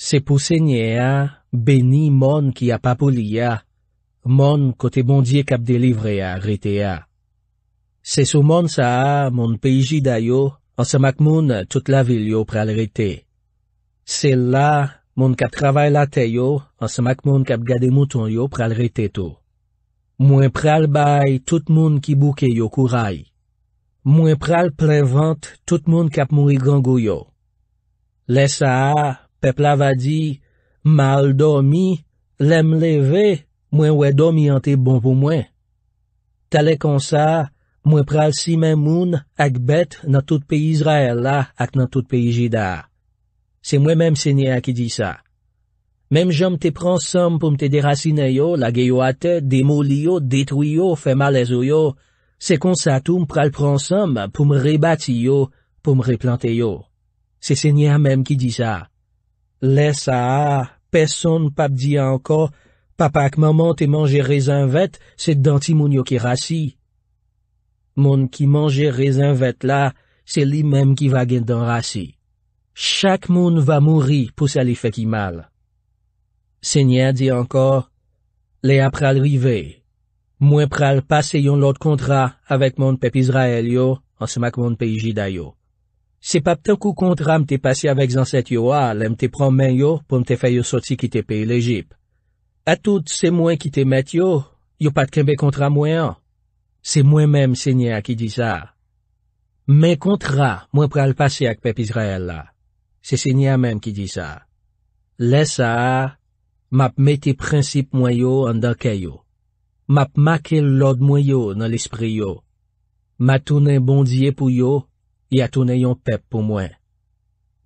Se pou se nye a, beni mon ki ap apou li a, mon kote bondye kap delivre a rete a. Se sou mon sa a, mon peji da yo, ansamak moun tout la vil yo pral rete. Se la, mon kap travay la te yo, ansamak moun kap gade mouton yo pral rete to. Mwen pral bay, tout moun ki bouke yo kouray. Mwen pral ple vant, tout moun kap moui gangou yo. Le sa a, Pepla va di, ma al do mi, lem le ve, mwen we do mi an te bon pou mwen. Tale konsa, mwen pral si men moun ak bet nan tout pey Izrael la ak nan tout pey Jida. Se mwen menm se nye a ki di sa. Menm jom te pran som pou mte derasine yo, lage yo ate, demoli yo, detwi yo, fe male zo yo, se konsa tou m pral pran som pou m rebati yo, pou m replante yo. Se se nye a menm ki di sa. Le sa a, peson pa bdi anko, papak maman te manje rezin vet, se denti moun yo ki rasi. Moun ki manje rezin vet la, se li menm ki va gen den rasi. Chak moun va mouri pou se li feki mal. Senya di anko, le ap pral rive. Mwen pral pase yon lot kontra avek moun pepiz ra el yo, ansemak moun pe iji dayo. Se pap ten kou kontra mte pase avèk zanset yo a, lè mte pran men yo pou mte fè yo sotsi ki te pe l'Egypte. A tout se mwen ki te met yo, yo pat kembe kontra mwen an. Se mwen men msenye ak ki di sa. Men kontra mwen pral pase ak pep Israel la. Se senye amen ki di sa. Lè sa a, map me te prinsip mwen yo an da kè yo. Map mak el lod mwen yo nan l'esprit yo. Matounen bondye pou yo, Ya tonayon pep pou mwen.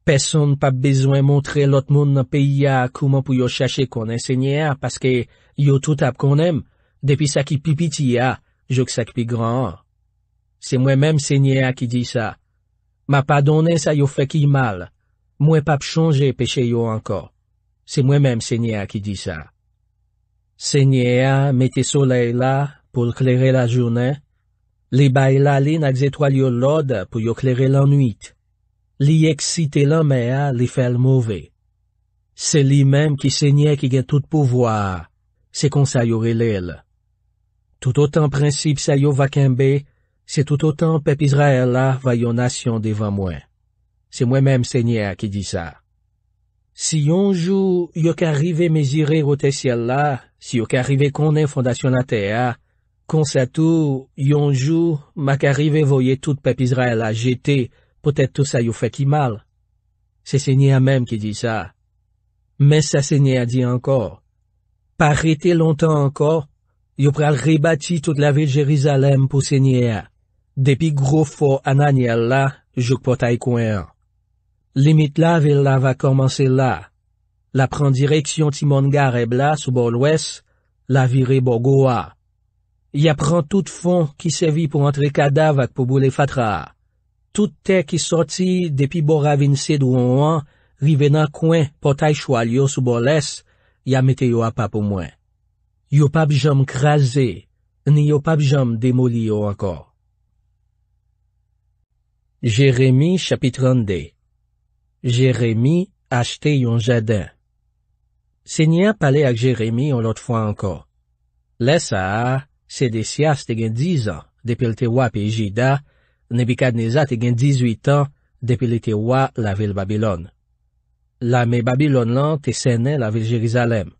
Peson pa bezwen montre lot moun nan peyi ya kouman pou yo chache konen senye a, paske yo tout ap konen, depi sa ki pi piti ya, jok sa ki pi gran. Se mwen men senye a ki di sa. Ma pa donen sa yo feki mal. Mwen pap chanje peche yo anko. Se mwen men senye a ki di sa. Senye a mette sole la pou lkleri la jounen, Li bay la li nak zetwal yo lod pou yo kleri lan nwit. Li eksite lan me a li fel mouve. Se li mem ki se nye ki gen tout pouvoa, se konsa yo relel. Tout otan prinsip sa yo vakenbe, se tout otan pep Izraela vayonasyon devan mwen. Se mwen mem se nye a ki di sa. Si yonjou yo karive mezire rotesye la, si yo karive konen fondasyon la te a, Kon sa tou, yonjou, mak arive voye tout pepizra la jete, potet tout sa yo feki mal. Se se nye a mem ki di sa. Men sa se nye a di ankor. Pa rete lontan ankor, yo pral rebati tout la vil Jerizalem pou se nye a. Depi gro fo ananyal la, jok potay kwen. Limit la vil la va komanse la. La pran direksyon ti mon gare bla sou bol wes, la vire bo go a. Ya pran tout fon ki sevi pou antre kadaf ak pou bou le fatra. Tout te ki soti depi bo ravinsi dou an an, rive nan kwen potay chwal yo soubo les, ya mete yo apap ou mwen. Yo pap jom krasi, ni yo pap jom demoli yo anko. Jeremie chapitran de Jeremie achte yon jaden Senya pale ak Jeremie yon lot fwa anko. Les a a, Sede sias te gen diz an depil te wap e jida, nebi kad neza te gen dizuit an depil te wap la vil Babylon. La me Babylon lan te sene la vil Jerizalem.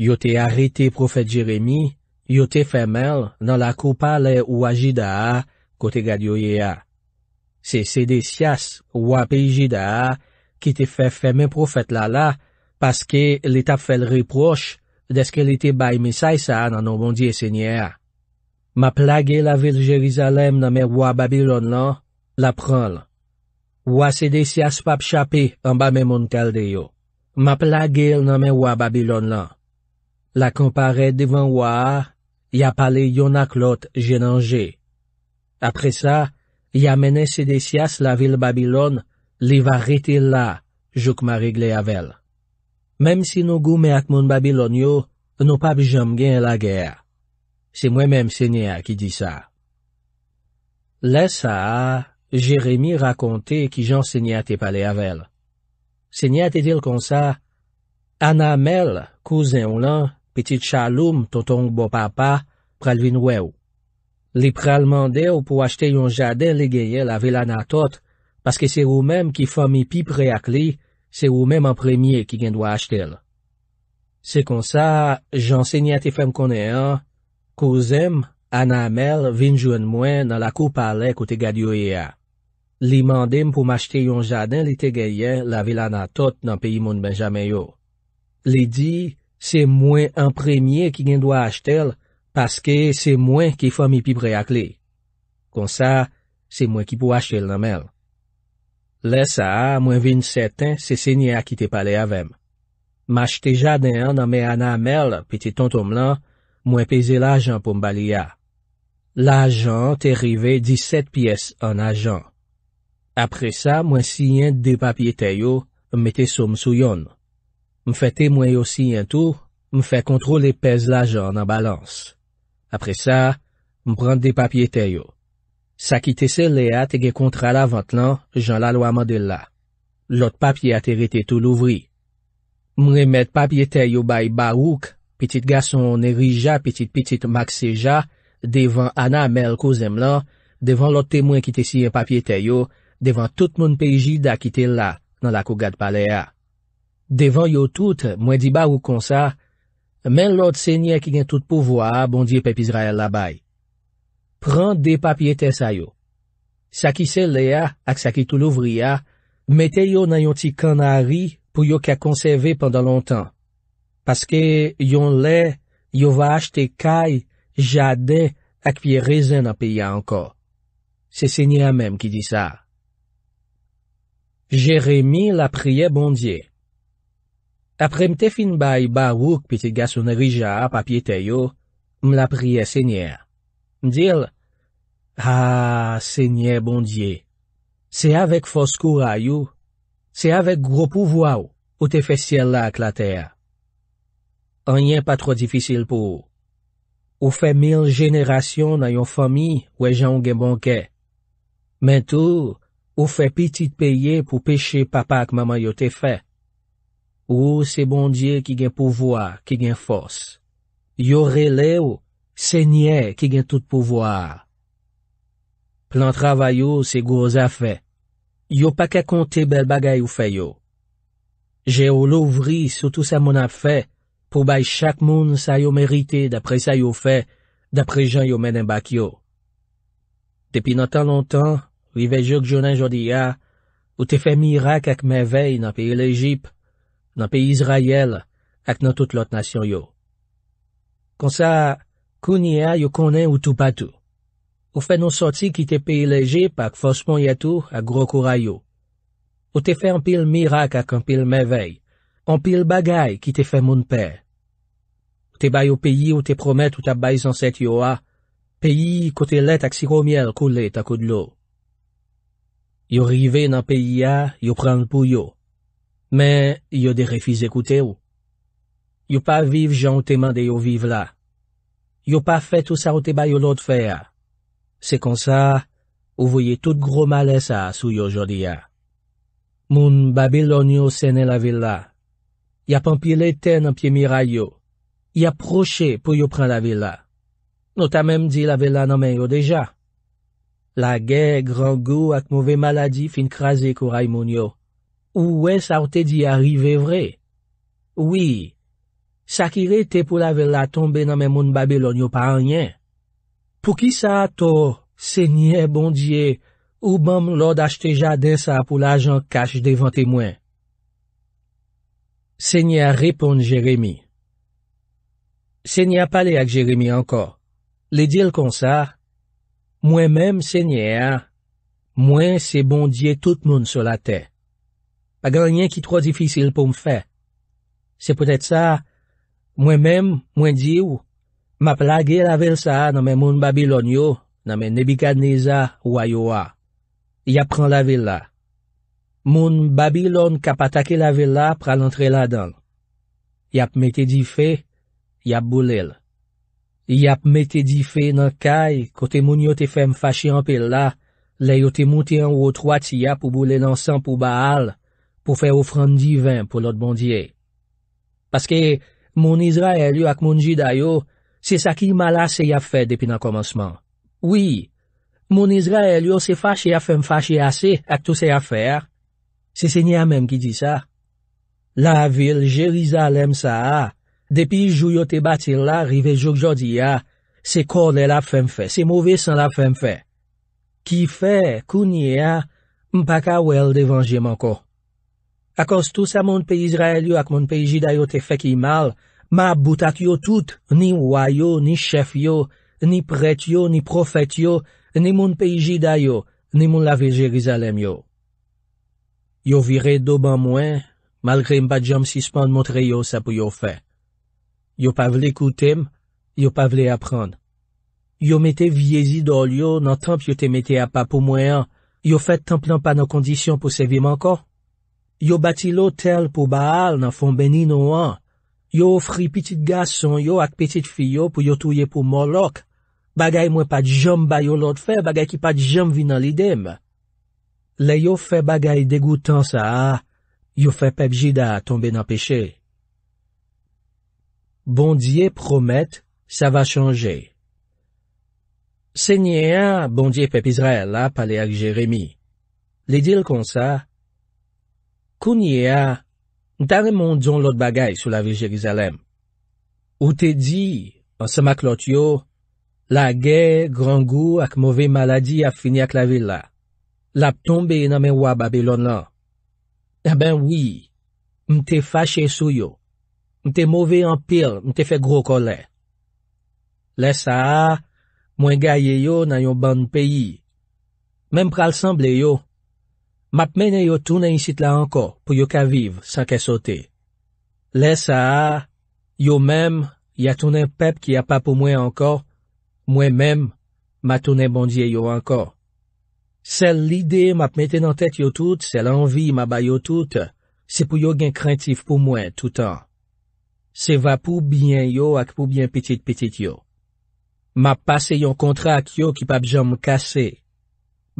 Yo te arete profet Jeremie, yo te femel nan la koupa le wajida a kote gadyo ye a. Se sede sias wap e jida a ki te fe femen profet lala paske li tap fel riproch deske li te bay mesay sa nan an bondye se nye a. Ma plage la vil Jerizalem nanme wwa Babilon lan, la pranl. Wwa Sede Sias pap chapi anba men moun kalde yo. Ma plage nanme wwa Babilon lan. La kompare devan wwa a, ya pale yon ak lot jenanje. Apre sa, ya mene Sede Sias la vil Babilon, li va retil la, jok ma regle avel. Mem si nou gou me ak moun Babilon yo, nou pap jom gen la gèr. Se mwen menm sèni a ki di sa. Lè sa, Jérémy rakonte ki jan sèni a te pale avèl. Sèni a te dil kon sa, Anamel, kouzen ou lan, Petit chaloum, toton bo papa, pralvin wè ou. Li pralman de ou pou achte yon jaden li gèyèl avèl anatot, paske se ou menm ki fèm ipi pre ak li, se ou menm an premye ki gen dwa achte el. Se kon sa, jan sèni a te fèm konè an, Kozem, anamel vinjoun mwen nan la ko pale kote gadyo ye a. Li mandem pou machte yon jaden li te geyen la vila nan tot nan peyi moun ben jame yo. Li di, se mwen an premye ki gen do a achetel, paske se mwen ki fwa mi pi pre a kle. Kon sa, se mwen ki pou achetel nan mel. Le sa, mwen vin seten se senye a kite pale avem. Machte jaden aname anamel pete tonton mlan Mwen peze l'ajan pou mbali ya. L'ajan te rive 17 piyes an ajan. Apre sa, mwen si yon de papye te yo, mwete sou msou yon. Mwen fete mwen yo si yon tou, mwen fè kontrole peze l'ajan nan balans. Apre sa, mwen pran de papye te yo. Sa ki te se lea te ge kontra la vant lan, jan la lwa mwande la. Lot papye a te rete tou louvri. Mwen met papye te yo bay barouk, Petit gason Nerija, petit-petit Maxeja, devan Ana Melko Zemlan, devan lot temwen ki te siye papye te yo, devan tout moun pejida ki te la nan la kougad pa le a. Devan yo tout, mwen di ba ou konsa, men lot senye ki gen tout pouvoa bondye pepizra el labay. Prande papye te sa yo. Sakise le a ak sakitou louvri a, mwete yo nan yon ti kanari pou yo ki a konserve pendant longtan. Paske yon le, yo va achte kay, jade, ak piye rezen api ya anko. Se se nye a mem ki di sa. Jeremie la priye bondye. Apre mte fin bay bar wouk piti gason erija ap apyete yo, m la priye se nye. Dil, ha, se nye bondye. Se avek foskou rayou, se avek gro pouwaw ou te fesyella ak la teya. Anyen pa tro difisil pou ou. Bon ou fe mil jenerasyon nan yon fami we jan ou gen bonke. Mentou, ou fe pitit peye pou peche papa ak mama yo te fe. Ou se bondye ki gen pouvoar, ki gen fos. Yo rele ou, se nye ki gen tout pouvoar. Plan travay ou se gouza fe. Yo pa ke konte bel bagay ou fe yo. Je ou louvri sou tou sa moun ap fe. pou bay chak moun sa yo merite dapre sa yo fe, dapre jan yo menen bak yo. Depi nan tan lontan, vivej yo k jounen jodi ya, ou te fe mirak ak mevey nan peye l'Egypte, nan peye Israel, ak nan tout lot nasyon yo. Konsa, kouni ya yo konen ou tou patou. Ou fe nan soti ki te peye l'Egypte ak fospon yetou ak grokoura yo. Ou te fe anpil mirak ak anpil mevey, Anpil bagay ki te fè moun pè. Te bay ou peyi ou te promet ou ta bay zanset yo a, peyi kote let ak si gomiel koule tako dlo. Yo rive nan peyi a, yo pren l pou yo. Men, yo de refize koute ou. Yo pa viv jan ou te mande yo viv la. Yo pa fè tout sa ou te bay yo lot fè a. Se kon sa, ou voye tout gro malè sa sou yo jodi a. Moun Babylon yo sène la vill la. Ya panpile ten anpye miray yo. Ya proche pou yo pran la vela. Nota menm di la vela nan men yo deja. La gen, gran gou ak mouve maladi fin kraze kou ray moun yo. Ou wè e sa ou te di arive vre? Ouwi. Sa ki re te pou la vela tombe nan men moun babelon yo pa a nyen. Pou ki sa a to, se nye bon diye, ou ban moun lòd achteja den sa pou la jan kache devan temwen. Senye a reponde Jeremie. Senye a pale ak Jeremie anko. Le dil kon sa, mwen menm, senye a, mwen se bon diye tout moun so la te. Pa gran yen ki tro difisil pou m fe. Se potet sa, mwen menm, mwen di ou, ma plage la vel sa nan men moun Babylonio nan men Nebikadneza ou Ayoa. Ya pran la vel la. Moun Babilon kap atake la vella pra lantre la dan. Yap mette di fe, yap bolel. Yap mette di fe nan kay, kote moun yo te fem fache anpe la, le yo te mouten ou o troat si yap ou bole lan san pou ba al, pou fe ofran divin pou lot bondye. Paske, moun Izrael yo ak moun jidayo, se sa ki mala se yap fe depi nan komanseman. Oui, moun Izrael yo se fache yap fem fache ase ak tou se yap fer, Se se nye a menm ki di sa, la vil Jerizalem sa a, depi jou yo te batir la, rive jok jodi a, se kode la femfe, se mouve san la femfe. Ki fe, kou nye a, mpaka wel devanje manko. A kos tou sa moun pe Izrael yo ak moun pe Yidayo te fe ki mal, ma boutak yo tout ni wayo, ni chef yo, ni pret yo, ni profet yo, ni moun pe Yidayo, ni moun la vil Jerizalem yo. Yo vire do ban mwen, malgre mba jom sisman mwotre yo sa pou yo fe. Yo pa vle koutem, yo pa vle aprand. Yo mette viezi dol yo nan tanp yo te mette apapou mwen an, yo fet tanp lan pa nan kondisyon pou se vim anko. Yo bati lotel pou ba al nan fonbeni nou an. Yo ofri pitit gas son yo ak pitit fiyo pou yo touye pou molok. Bagay mwen pa jom bayo lot fe, bagay ki pa jom vi nan lidem. Le yo fè bagay degoutan sa a, yo fè pep jida a tombe nan peche. Bondye promet, sa va chanje. Se nye a bondye pep Israel la pale ak Jeremie, li dil kon sa, kou nye a, ntare moun jon lot bagay sou la vil Jerizalem. Ou te di, an sema klot yo, la ge, gran gou ak move maladi a fini ak la vil la. Lap tombe nan men wab abe lon lan. E ben wii, mte fache sou yo. Mte move an pil, mte fe gro kole. Le sa a, mwen gaye yo nan yon ban peyi. Mem pral sanble yo. Map mene yo toune yon sit la anko pou yo ka vive san ke sote. Le sa a, yo menm, ya toune pep ki a pa pou mwen anko. Mwen menm, ma toune bondye yo anko. Sel lide map mette nan tet yo tout, sel anvi ma ba yo tout, se pou yo gen krentif pou mwen toutan. Se va pou bien yo ak pou bien petit-petit yo. Map pase yon kontrak yo ki pap jom kase.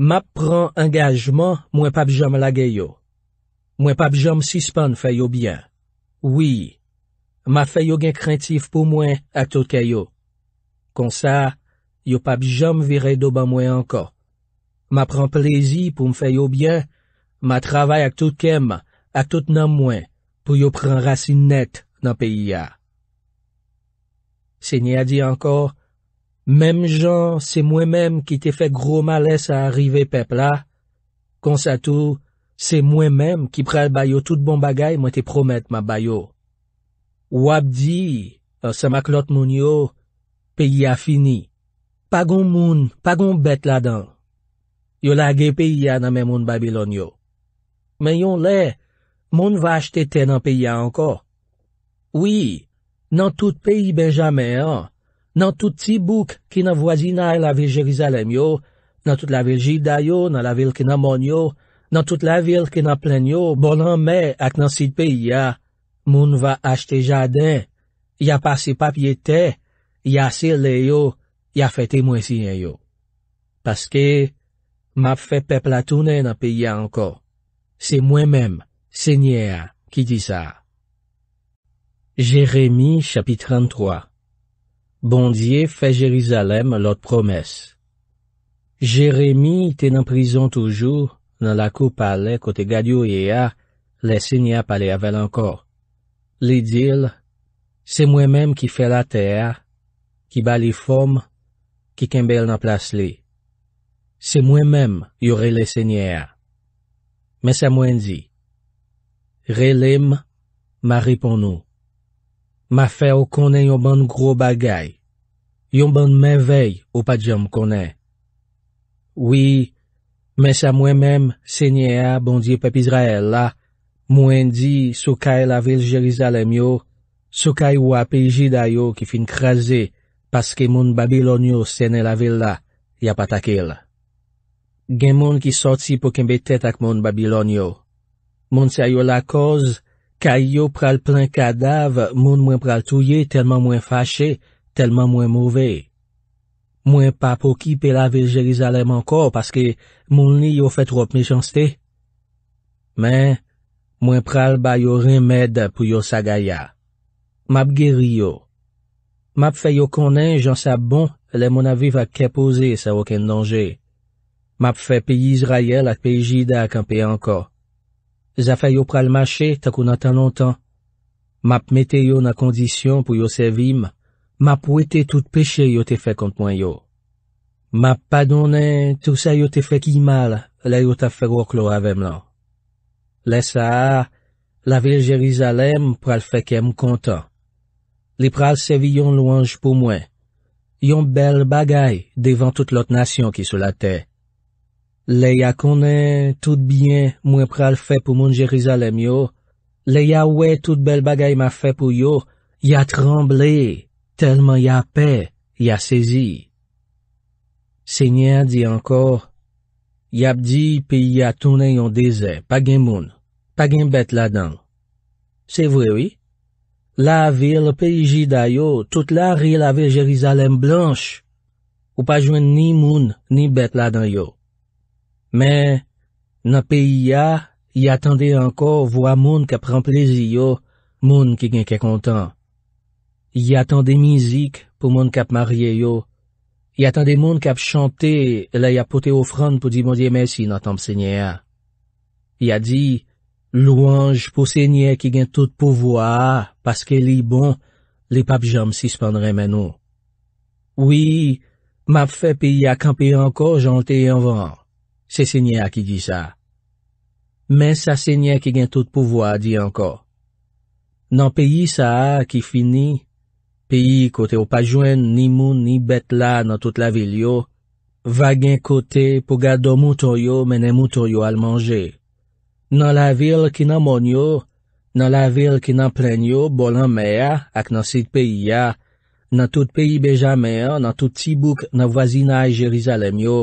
Map pran angajman mwen pap jom lage yo. Mwen pap jom sispan fe yo bien. Oui, ma fe yo gen krentif pou mwen ak toutan yo. Konsa, yo pap jom vire doba mwen anka. Ma pran plezi pou m fe yo byen, ma travay ak tout kem, ak tout nan mwen, pou yo pran rasy net nan peyi ya. Se ni a di ankor, mem jan, se mwen menm ki te fe gro males a arrive pepla, konsa tou, se mwen menm ki prel bayo tout bon bagay mwen te promet ma bayo. Wap di, sa maklot moun yo, peyi ya fini. Pagon moun, pagon bet la deng. yo la ge piya nan men moun Babylon yo. Men yon le, moun va achte te nan piya anka. Oui, nan tout piya ben jame an, nan tout ti bouk ki nan wazina la vil Jerizalem yo, nan tout la vil Jidayo, nan la vil ki nan Monyo, nan tout la vil ki nan Plenyo, bonan me ak nan sit piya, moun va achte jaden, ya pase papye te, ya sir le yo, ya fete mwen siyen yo. Paske, M'a fe pe platounen an pe ya anko. Se mwen menm, se nye a, ki di sa. Jeremi, chapit 33 Bondye fe Jerizalem lot promes. Jeremi te nan prizon toujou, nan lakou pale kote gadyo ye a, le se nye a pale avel anko. Li dil, se mwen menm ki fe la te a, ki ba li fom, ki kembel nan plas li. Se mwen mèm yo rele sènyè a. Mè sa mwen di. Relem, ma ripon nou. Ma fè bon ou konè yon ban gro bagay. Yon ban mè vey ou pa djom konè. Oui, mè sa mwen mèm sènyè a bondye pep Izrael la. Mwen di sou kè la vil Jelizalem yo. Sou kè yon apijida yo ki fin kreze. Paske moun Babylon yo sènyè la vil la. Ya patakel la. Gen moun ki soti pou kembe tet ak moun Babilon yo. Moun se a yo la koz, kay yo pral plen kadav moun mwen pral touye telman mwen fache, telman mwen mouve. Mwen pa pou ki pe la viljelize alem ankor paske moun ni yo fe trop mechanste. Men, mwen pral bayo remed pou yo sagaya. Map ger yo. Map fe yo konen jan sa bon le moun aviv a kepoze sa oken nangey. Map fe pey Izrayel at pey Jida akampe anko. Zafay yo pral mache takou natan lontan. Map mete yo nan kondisyon pou yo sevim. Map wete tout peche yo te fe kontmwen yo. Map padonen tout sa yo te fe ki mal la yo ta fe waklo avèm lan. Lesa a, la vil Jerizalem pral fe kem kontan. Li pral sevi yon louange pou mwen. Yon bel bagay devan tout lot nasyon ki sou la tey. Le ya konen, tout bien, mwen pral fe pou moun Jerizalem yo, le ya we tout bel bagay ma fe pou yo, ya tremble, telman ya pe, ya sezi. Senyer di ankor, ya bdi pe ya toune yon dezen, pa gen moun, pa gen bet ladan. Se vwewi, la vil pe iji dayo, tout la ril ave Jerizalem blanche, ou pa jwen ni moun, ni bet ladan yo. Men, nan peyi ya, ya tende anko vwa moun kap remplezi yo, moun ki gen ke kontan. Ya tende mizik pou moun kap marye yo. Ya tende moun kap chante la ya pote ofran pou di moun diye mesi nan tanp senye a. Ya di, louanj pou senye ki gen tout pou vwa a, paske li bon, li pap jom si spandre men ou. Wi, map fe peyi ya kampi anko jante yon vwan. Se se nye a ki di sa. Men sa se nye ki gen tout pouvoi a di anko. Nan peyi sa a ki fini, peyi kote ou pa jwen ni moun ni bet la nan tout la vil yo, va gen kote pou gado mouto yo menen mouto yo al manje. Nan la vil ki nan mon yo, nan la vil ki nan pren yo, bolan me a ak nan sit peyi ya, nan tout peyi beja me a, nan tout tibouk nan vazina a Jerizalem yo,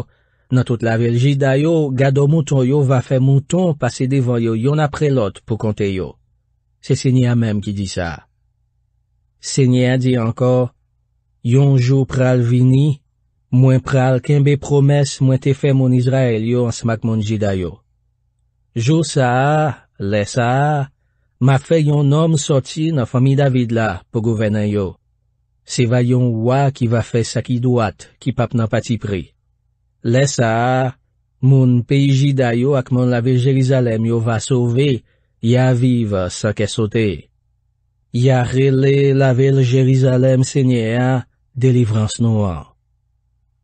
Nan tout lavel jida yo, gado mouton yo va fe mouton pase devan yo yon apre lot pou konte yo. Se se nye a mem ki di sa. Se nye a di ankor, yon jou pral vini, mwen pral kenbe promes mwen te fe moun Izrael yo ansmak moun jida yo. Jou sa, le sa, ma fe yon nom soti nan fami David la pou govenan yo. Se va yon wak ki va fe sakidouat ki pap nan pati priy. Lè sa, moun peyi jida yo ak moun la vil Jerizalem yo va sove, ya vive sa kesote. Ya rele la vil Jerizalem, se nye a, delivranse nou an.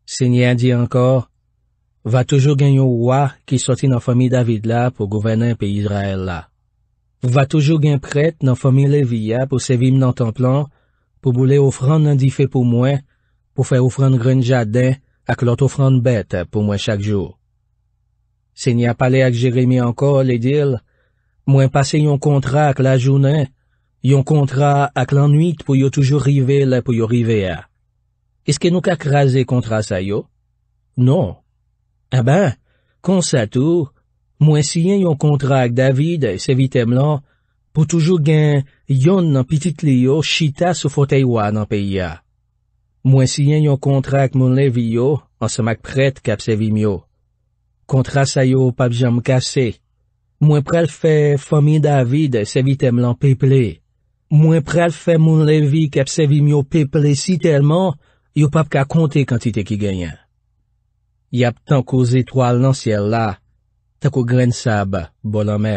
Se nye a di ankor, va toujou gen yo wak ki soti nan fami David la pou govenen peyi Israel la. Va toujou gen prete nan fami Levi ya pou sevim nan templan, pou boule ofran nan di fe pou mwen, pou fe ofran gren jaden, ak lot ofran bet pou mwen chak jou. Se nye ap pale ak Jeremie anko le dil, mwen pase yon kontra ak la jounen, yon kontra ak lan nwit pou yo toujou rivele pou yo rivea. Eske nou kak raze kontra sa yo? Non. A ben, konsa tou, mwen siyen yon kontra ak David se vitem lan, pou toujou gen yon nan pitit liyo chita sou foteywa nan peyi ya. Mwen si yen yon kontra ak moun levi yo, an semak pret kap sevi myo. Kontra sa yo, pap janm kase. Mwen prel fe, fomi david, sevi tem lan peple. Mwen prel fe moun levi, kap sevi myo peple si telman, yo pap ka konte kantite ki genyen. Yap tanko zetwal nan siel la, tako gren sab, bonan me.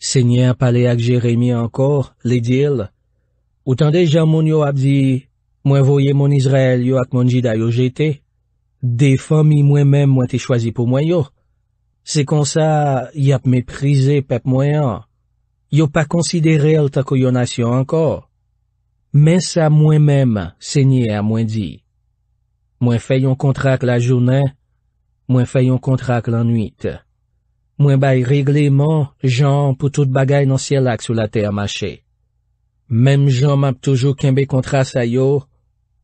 Se nyen pale ak Jeremie ankor, le dil. Ou tan de janm moun yo ap di... Mwen voye mwen Izrael yo ak mwen jida yo jete. De fami mwen men mwen te chwazi pou mwen yo. Se kon sa, yap me prize pep mwen an. Yo pa konsidere al tako yo nasyon ankor. Men sa mwen men, se nye a mwen di. Mwen fe yon kontrak la jounen. Mwen fe yon kontrak lan nwit. Mwen bay regleman jan pou tout bagay nan siel ak sou la te amache. Men jan map toujou kenbe kontras a yo.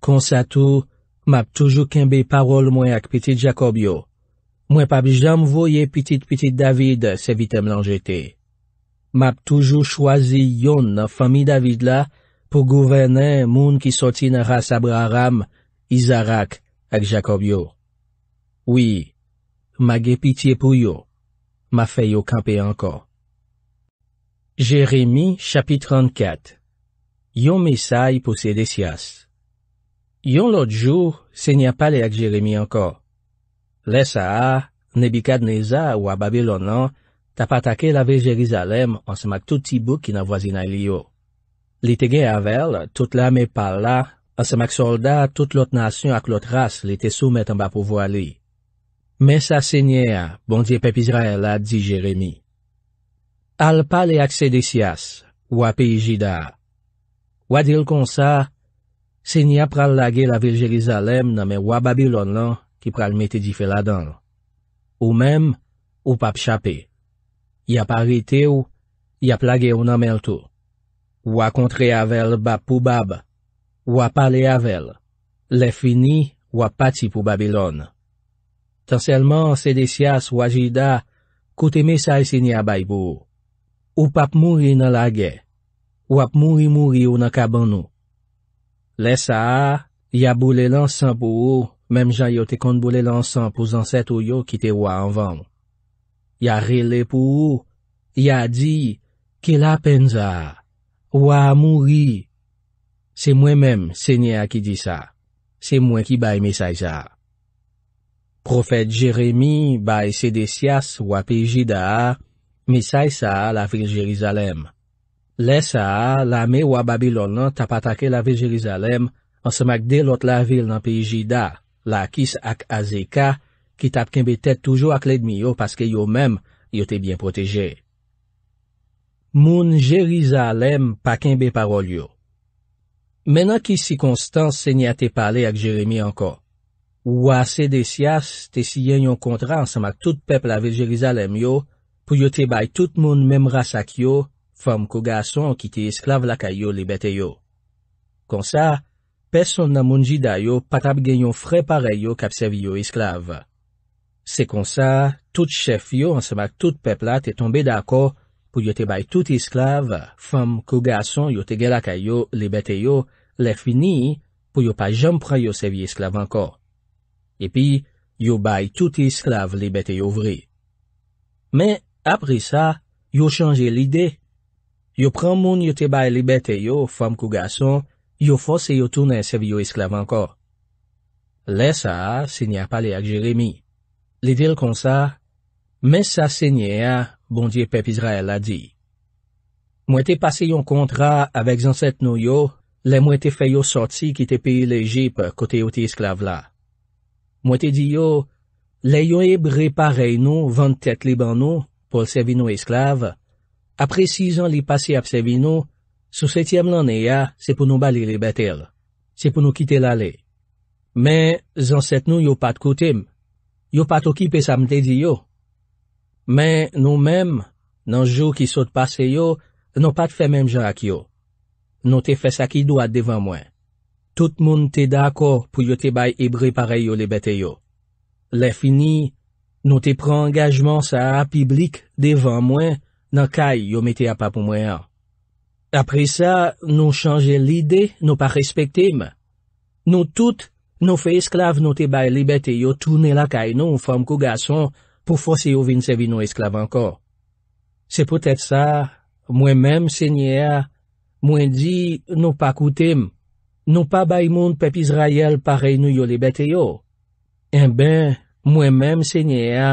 Konsatu, map toujou kembe parol mwen ak petit Jakob yo. Mwen pap jam voye petit-petit David se vitem lanjete. Map toujou chwazi yon fami David la pou gouvene moun ki soti nan ras Abraham, Izarak, ak Jakob yo. Oui, ma ge pitiye pou yo. Ma fe yo kempe anko. Jeremi, chapit 34 Yon mesay pou sede sias. Yon lot jou, se nye pale ak Jeremie anko. Le sa a, nebi kad neza ou a babi lonan, tapatake la ve Jerizalem ansemak tout tibou ki nan vwazina li yo. Li te gen avel, tout la me pal la, ansemak solda tout lot nasyon ak lot ras li te soumet anba pou voale. Me sa se nye bon a, bondye pepizra el la, di Jeremie. Al pale ak sedesias, wap e ijida. Wadil konsa, Se ni ap pral lage la vil Jerizalem namen wap Babylon lan ki pral metedifel adan. Ou mem, ou pap chapi. Yap arite ou, yap lage ou namel tou. Wap kontre avel bap pou bab. Wap ale avel. Le fini, wap pati pou Babylon. Tanselman, sedesias wajida koute mesay se ni abaybo. Ou pap mouri nan lage. Wap mouri mouri ou nan kaban nou. Lesa, ya boule lansan pou ou, mem jan yo te kon boule lansan pou zanset ou yo ki te wwa anvan. Ya rile pou ou, ya di, ke la penza, wwa a mouri. Se mwen menm, se nye a ki di sa. Se mwen ki baye mesaj sa. Profet Jeremie baye sedesias wwa peji da, mesaj sa la fil Jerizalem. Lè sa a, la me ou a Babilon nan tapatake la vil Jerizalem ansamak de lot la vil nan peyi Jida, la akis ak Azeca, ki tap kenbe tet toujou ak ledmi yo paske yo menm yote bien proteje. Moun Jerizalem pa kenbe parol yo. Menan ki si konstans se nye ate pale ak Jeremie anko. Ou ase de sias, te si yen yon kontra ansamak tout pep la vil Jerizalem yo pou yote bay tout moun menm rasak yo, Femm kou gason an kiti esklav lakay yo li bete yo. Kon sa, peson nan moun jiday yo patap gen yon fre pare yo kap sevi yo esklav. Se kon sa, tout chef yo an semak tout pepla te tombe dako pou yo te bay tout esklav, femm kou gason yo te gen lakay yo li bete yo, le fini pou yo pa jom pray yo sevi esklav anko. Epi, yo bay tout esklav li bete yo vri. Men, apri sa, yo chanje lide yon. Yo pran moun yo te bay libet e yo, fam kou gason, yo fos se yo toune sevi yo esklave anko. Le sa, se nye apale ak Jeremie. Li dil kon sa, me sa se nye a, bondye pep Israel la di. Mwete pase yon kontra avek zanset nou yo, le mwete feyo sotsi kite peyi le jip kote yo te esklave la. Mwete di yo, le yo ebre parey nou vantet liban nou, pol sevi nou esklave, Apre si jan li pase apsevi nou, sou setyem lan e ya, se pou nou bali li betel. Se pou nou kite lale. Men, zan set nou yo pat koutem. Yo pat okipe sa mte di yo. Men, nou menm, nan jou ki sote pase yo, nou pat fe menm jan ak yo. Nou te fesakidou ad devan mwen. Tout moun te dako pou yo te bay ebre pare yo li bete yo. Le fini, nou te pran angajman sa apiblik devan mwen, nan kay yo mete apapou mwen an. Apre sa, nou chanje lide, nou pa respektim. Nou tout, nou fe esklav nou te bay libet yo toune la kay nou ou fom kou gason pou fose yo vin sevi nou esklav anko. Se potet sa, mwen menm se nye a, mwen di nou pa koutim, nou pa bay moun pep Izrayel parey nou yo libet yo. En eh ben, mwen menm se nye a,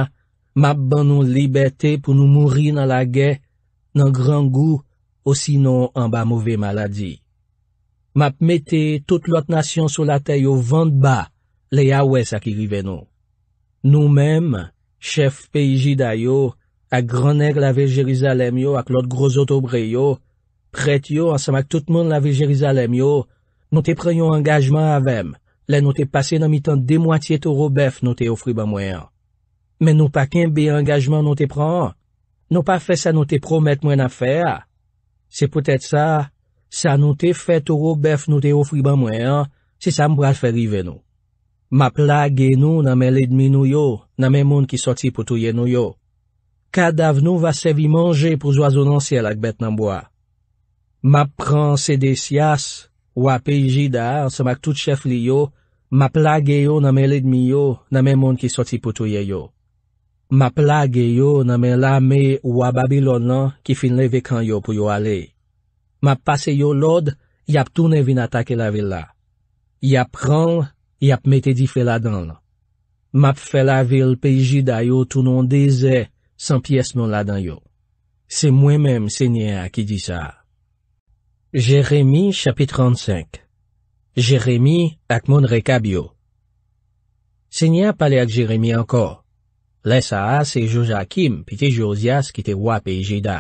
Map ban nou libetè pou nou mouri nan la gè, nan gran gou, osinon an ba mouvè maladi. Map metè tout lot nasyon sou la tè yo vant ba, le ya wè sa ki rive nou. Nou menm, chèf P.I.J. da yo, ak granèk la viljerizalèm yo ak lot grozot obre yo, prèt yo ansamak tout moun la viljerizalèm yo, nou te prenyon angajman avèm, le nou te pase nan mitan de mwatiye toro bef nou te ofri ban mwen an. Men nou pa ken bi engajman nou te pran, nou pa fè sa nou te promet mwen a fè a. Se pou tèt sa, sa nou te fè touro bef nou te ofri ban mwen an, se sa mwa fè rive nou. Ma plage nou nan men ledmi nou yo, nan men moun ki soti pou touye nou yo. Kada v nou va sevi manje pou zwa zonansi alak bet nan mwa. Ma pran se de sias, wap e ji dar, se mak tout chef li yo, ma plage yo nan men ledmi yo, nan men moun ki soti pou touye yo. Map lage yo nanmen la me wababi lon lan ki finle vekan yo pou yo ale. Map pase yo lod, yap toune vin atake la vil la. Yap ran, yap metedi fe la dan lan. Map fe la vil peji dayo tou non deze, san piyes non la dan yo. Se mwen menm se nye a ki di sa. Jeremie chapit 35 Jeremie ak mon rekab yo Se nye a pale ak Jeremie anko. Lè sa a se Joja Kim piti Jozias kite wap e Jeida.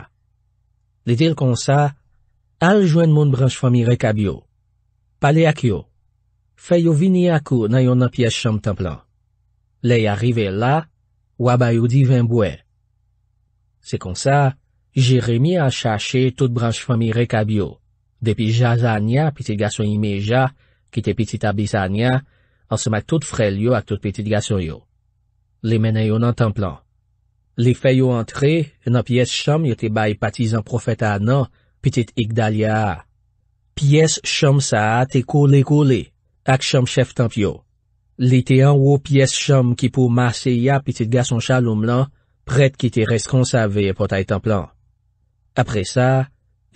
Lè dil kon sa, al jwen moun branj fami rekab yo. Pali ak yo. Fè yo vini akou nan yon an piyech chanm tan plan. Lè y arrive la, waba yo divin bwe. Se kon sa, jeremi an chache tout branj fami rekab yo. Depi jazanya piti gason ime ja, kite piti tabisanya, an seman tout frelyo ak tout piti gason yo. Li menè yo nan templan. Li fè yo antre, nan piyes chom yo te bay patizan profeta nan pitit ik dalya a. Pies chom sa a te kole kole ak chom chef temp yo. Li te an wo piyes chom ki pou mase ya pitit gason chaloum lan pret ki te reskonsave pou tay templan. Apre sa,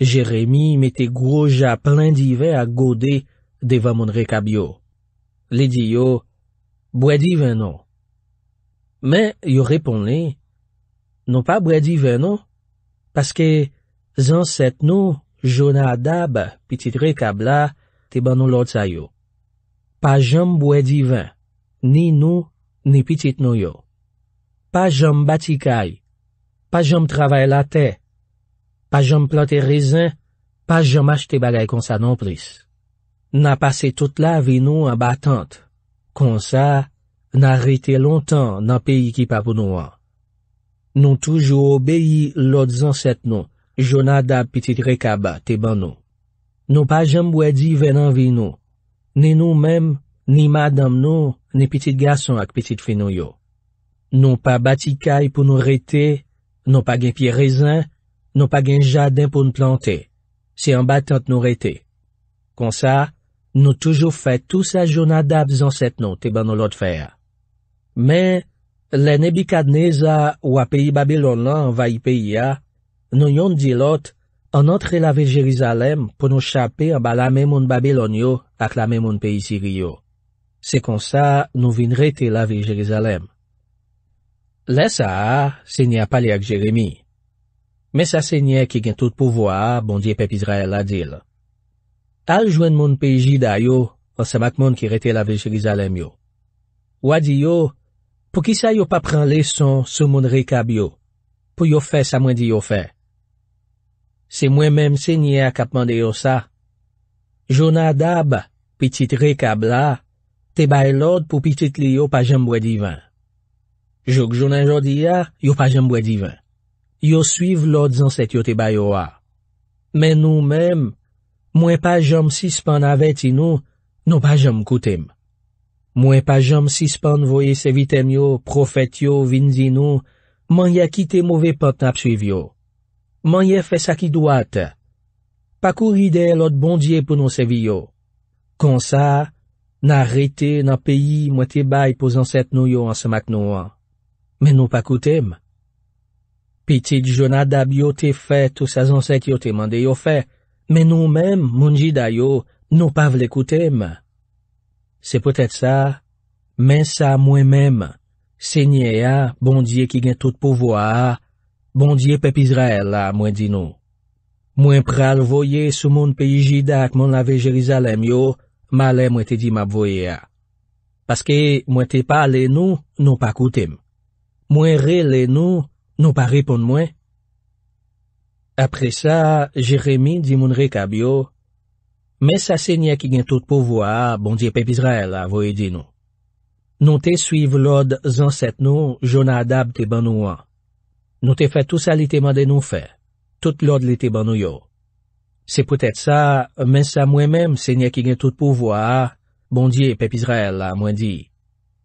Jeremie mette groja plen di ve a gode deva moun rekab yo. Li di yo, bwè di ven nou Men, yo repon li, nou pa bwe divan nou, paske zan set nou, jona adab, pitit rekab la, te ban nou lot sa yo. Pa jom bwe divan, ni nou, ni pitit nou yo. Pa jom bati kay, pa jom travay la te, pa jom plote rezan, pa jom achte bagay konsa non pris. Na pase tout la vi nou an batant, konsa, nan rete lontan nan peyi ki pa pou nou an. Nou toujou obeyi lout zanset nou, jounadab pitit rekaba te ban nou. Nou pa jambou edi venanvi nou, ne nou mem, ni madam nou, ne pitit gason ak pitit fenou yo. Nou pa bati kay pou nou rete, nou pa gen piye rezin, nou pa gen jadin pou nou plante, se an batant nou rete. Kon sa, nou toujou fe tout sa jounadab zanset nou te ban nou lout fè a. Men, le nebi kad neza wap peyi Babylon lan vayi peyi ya, nou yon di lot, anotre lave Jerizalem pou nou chapir ba lame moun Babylon yo ak lame moun peyi Siriyo. Se kon sa, nou vin rete lave Jerizalem. Le sa, se nye apali ak Jeremie. Me sa se nye ki gen tout pouvo a, bondye pep Israel la dil. Al jwen moun peyi Jida yo, an se mak moun ki rete lave Jerizalem yo. Wadi yo, Pou kisa yo pa pran leson sou moun rekab yo, pou yo fè sa mwen di yo fè. Se mwen menm se nye ak ap mwande yo sa, joun adab, pitit rekab la, te bay lòd pou pitit li yo pajem bwe divan. Jouk joun anjò di ya, yo pajem bwe divan. Yo suiv lòd zanset yo te bay yo a. Men nou menm, mwen pajem sispan avè ti nou, nou pajem koutem. Mwen pa jom sispan voye se vitem yo, profet yo, vinzi nou, man ye ki te mouve pot nap suiv yo. Man ye fe sakidou at. Pakou ride lout bondye pou nou se vi yo. Kon sa, nan rete nan peyi mwen te bay pou zanset nou yo ansa mak nou an. Men nou pa koutem. Pitit jona dab yo te fe tou sa zanset yo te mande yo fe, men nou men, moun ji dayo, nou pa vle koutem. Se pwetet sa, men sa mwen mem, se nye a, bondye ki gen tout pouvo a, bondye pep Izrael la mwen di nou. Mwen pral voye sou moun peyi jidak moun lave Jerizalem yo, ma le mwen te di map voye a. Paske mwen te pa le nou, nou pa koutem. Mwen re le nou, nou pa repon mwen. Apre sa, Jeremie di moun re kab yo, Men sa se nye ki gen tout pouvo bon a, bon diye pep Israel a avoye di nou. Non te suiv lode zanset nou, jona adab te ban nou an. Non te fè tout sa li te mande nou fè. Tout lode li te ban nou yo. Se pwetèt sa, men sa mwen menm se nye ki gen tout pouvo bon a, bon diye pep Israel a mwen di.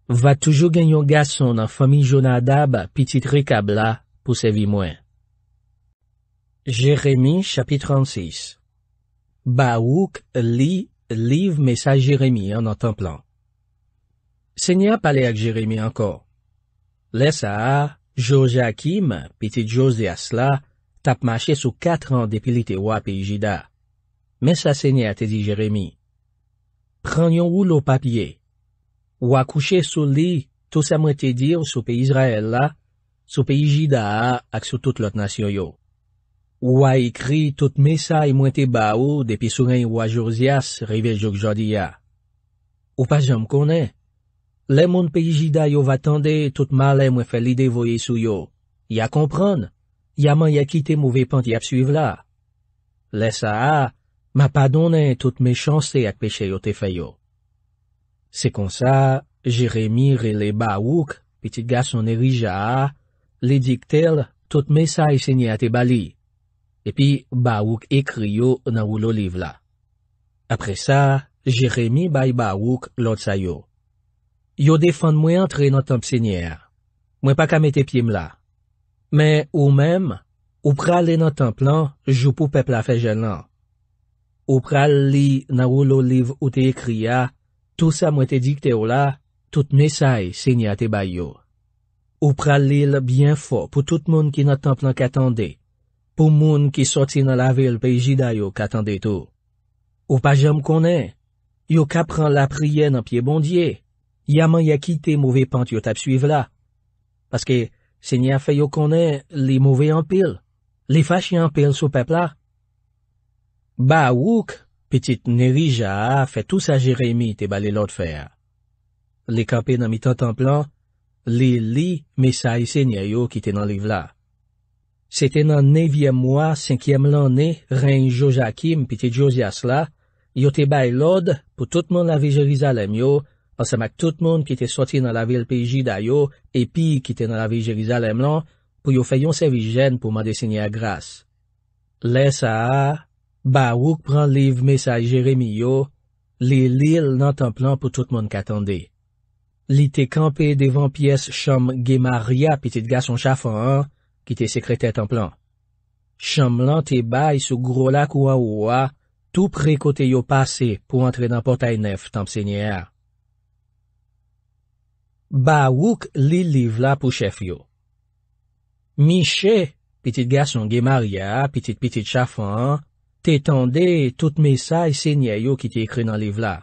Va toujou gen yon gason nan fami jona adab pitit rekab la pou se vi mwen. Jeremie chapit 36 Ba wouk li liv mesa Jeremie an an tan plan. Senya pale ak Jeremie ankon. Lesa a, jose akim, piti jose asla, tap mache sou katran depili te wap e ijida. Mesa senya te di Jeremie. Pran yon wou lo papye. Wak kouche sou li, tou sa mwen te dir sou pe Izrael la, sou pe ijida a ak sou tout lot nasyon yo. Ouwa ikri tout mesay e mwen te ba ou depi souren ouwa jorzias revè jok jodi ya. Ou pa jom konen, le moun peji da yo va tende tout male mwen fe lide voye sou yo. Ya kompran, ya man ya kite mou ve pant yap suiv la. Le sa a, ma pa donen tout me chanse ak peche yo te fe yo. Se kon sa, jeremi rele ba wouk, piti gason e rija a, le dik tel tout mesay e se nye ate bali. Epi, ba wouk ekri yo nan wou l'oliv la. Apre sa, jeremi bay ba wouk lout sa yo. Yo defan mwen antre nan tanp sinyer. Mwen pa kamete pim la. Men ou men, ou pral li nan tanp lan, jou pou pepla fe jen lan. Ou pral li nan wou l'oliv ou te ekri ya, tout sa mwen te dikte yo la, tout mesay sinyer te bay yo. Ou pral li l bien fo pou tout moun ki nan tanp lan katande. pou moun ki soti nan la vil pe jida yo katan deto. Ou pa jom konen, yo ka pran la priyen an piye bondye, yaman ya kite mouve pant yo tap suive la. Paske, se nye afe yo konen li mouve anpil, li fashi anpil sou pepla. Ba wouk, petit neri ja afe tout sa jeremi te bali lot fer. Li kape nan mi tan tan plan, li li mesay se nye yo kite nan live la. Se te nan nevyem mwa, senkyem lan ne, reyn Joja Kim piti Jozi Asla, yo te bay lode pou tout moun lave Jerizalem yo, ansemak tout moun ki te soti nan lave LPJ dayo, epi ki te nan lave Jerizalem lan, pou yo fayon sevi jen pou mwade sinye a gras. Le sa a, ba wouk pran liv mesay Jeremio, li li l nan tan plan pou tout moun katande. Li te kampe devan piyes chom ge Maria piti gason chafan an, ki te sekretè tan plan. Chamb lan te bay sou gro lak ou a ou a, tou prekote yo pase pou antre nan portay nef tanp sènyè a. Bawouk li liv la pou chef yo. Miche, pitit gason ge Maria, pitit pitit chafan, te tende tout mesay sènyè yo ki te ekre nan liv la.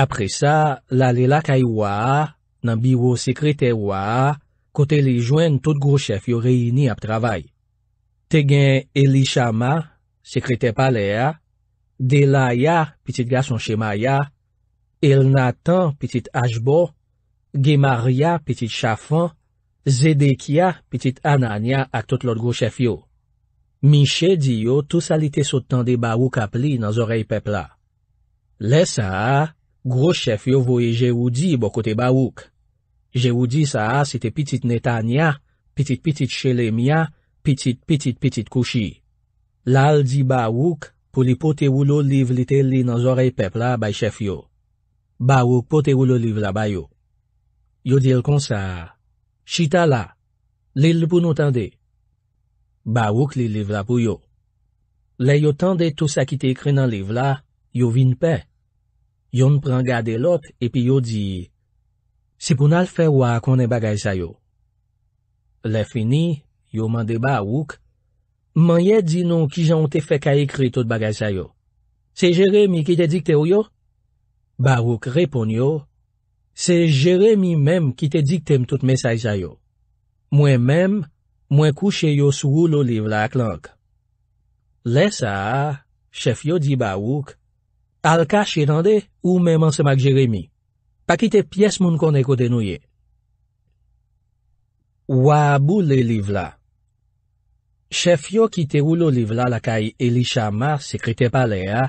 Apre sa, la le lak ay ou a, nan biwo sekretè ou a, Kote li jwen tout grouchef yo reyini ap travay. Tegen Eli Chama, sekrete pale ya, Delaya, pitit gason chema ya, Elnatan, pitit hajbo, Gemaria, pitit chafan, Zedekia, pitit ananya ak tout lot grouchef yo. Miche di yo tout salite sotan de ba wou kapli nan zorey pepla. Lesa, grouchef yo voyeje ou di bo kote ba wouk. Je wou di sa a, se te pitit Netanya, pitit-pitit Chelemiya, pitit-pitit-pitit Kushi. La al di ba wouk pou li pote wou lo liv li te li nan zorey pepla bay chef yo. Ba wouk pote wou lo liv la bay yo. Yo dir kon sa a. Chita la. Li l pou nou tende. Ba wouk li liv la pou yo. Le yo tende tou sa ki te ekre nan liv la, yo vin pe. Yo n prangade l ot epi yo di... se pou nal fè wak wane bagay sa yo. Le fini, yo mande ba wouk, man ye di nou ki jan te fèk a ekri tout bagay sa yo. Se Jeremie ki te dikte ou yo? Ba wouk repon yo, se Jeremie mem ki te dikte mtout mesay sa yo. Mwen mem, mwen kouche yo sou louliv la ak lank. Le sa, chef yo di ba wouk, al ka chenande ou men mansemak Jeremie. akite piyes moun kon e kote nou ye. Waw abou le liv la. Chef yo kite ou lo liv la la kaj Eli Shama sekrete pale a,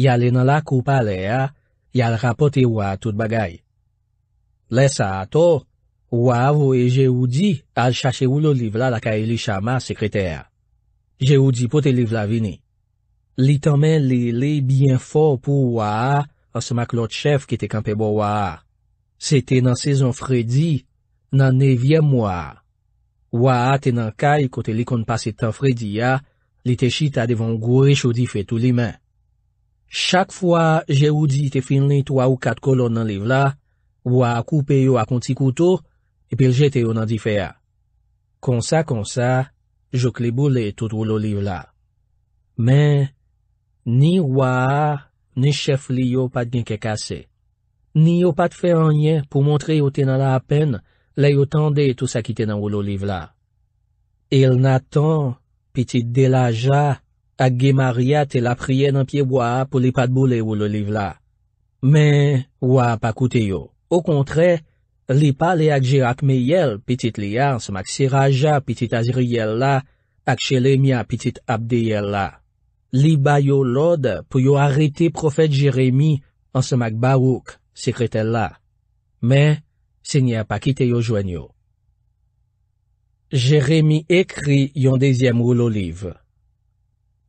yal enalak ou pale a, yal rapote waw tout bagay. Le sa ato, waw ou e je ou di al chache ou lo liv la la kaj Eli Shama sekrete a. Je ou di pou te liv la vini. Li temen li li bien fo pou waw a, ansema klot chef ki te kampe bo wa a. Se te nan sezon fredi, nan nevyem wa a. Wa a te nan kay kote li kon pase tan fredi ya, li te chi ta devan gwe chou di fe tou li men. Chak fwa je ou di te fin li to a ou kat kolon nan liv la, wa a koupe yo akonti kouto, epil jete yo nan di fe a. Konsa konsa, jok li bou le tout wou lo liv la. Men, ni wa a Ni chef li yo pat gen kekase. Ni yo pat fe anye pou montre yo tenan la apen, le yo tende tout sa ki tenan wou l'oliv la. El natan, pitit Delaja, ak Gemaria tel apriye nan pie waa pou li pat boule wou l'oliv la. Men, waa pa koute yo. Ou kontre, li pale akje akme yel pitit li yansm ak Siraja pitit Aziriyel la ak Chelemya pitit Abdeyel la. Li bayo lode pou yo arete profet Jeremie an semak ba wouk, sekre tel la. Men, se nye ap akite yo jwen yo. Jeremie ekri yon dezyem wou l'oliv.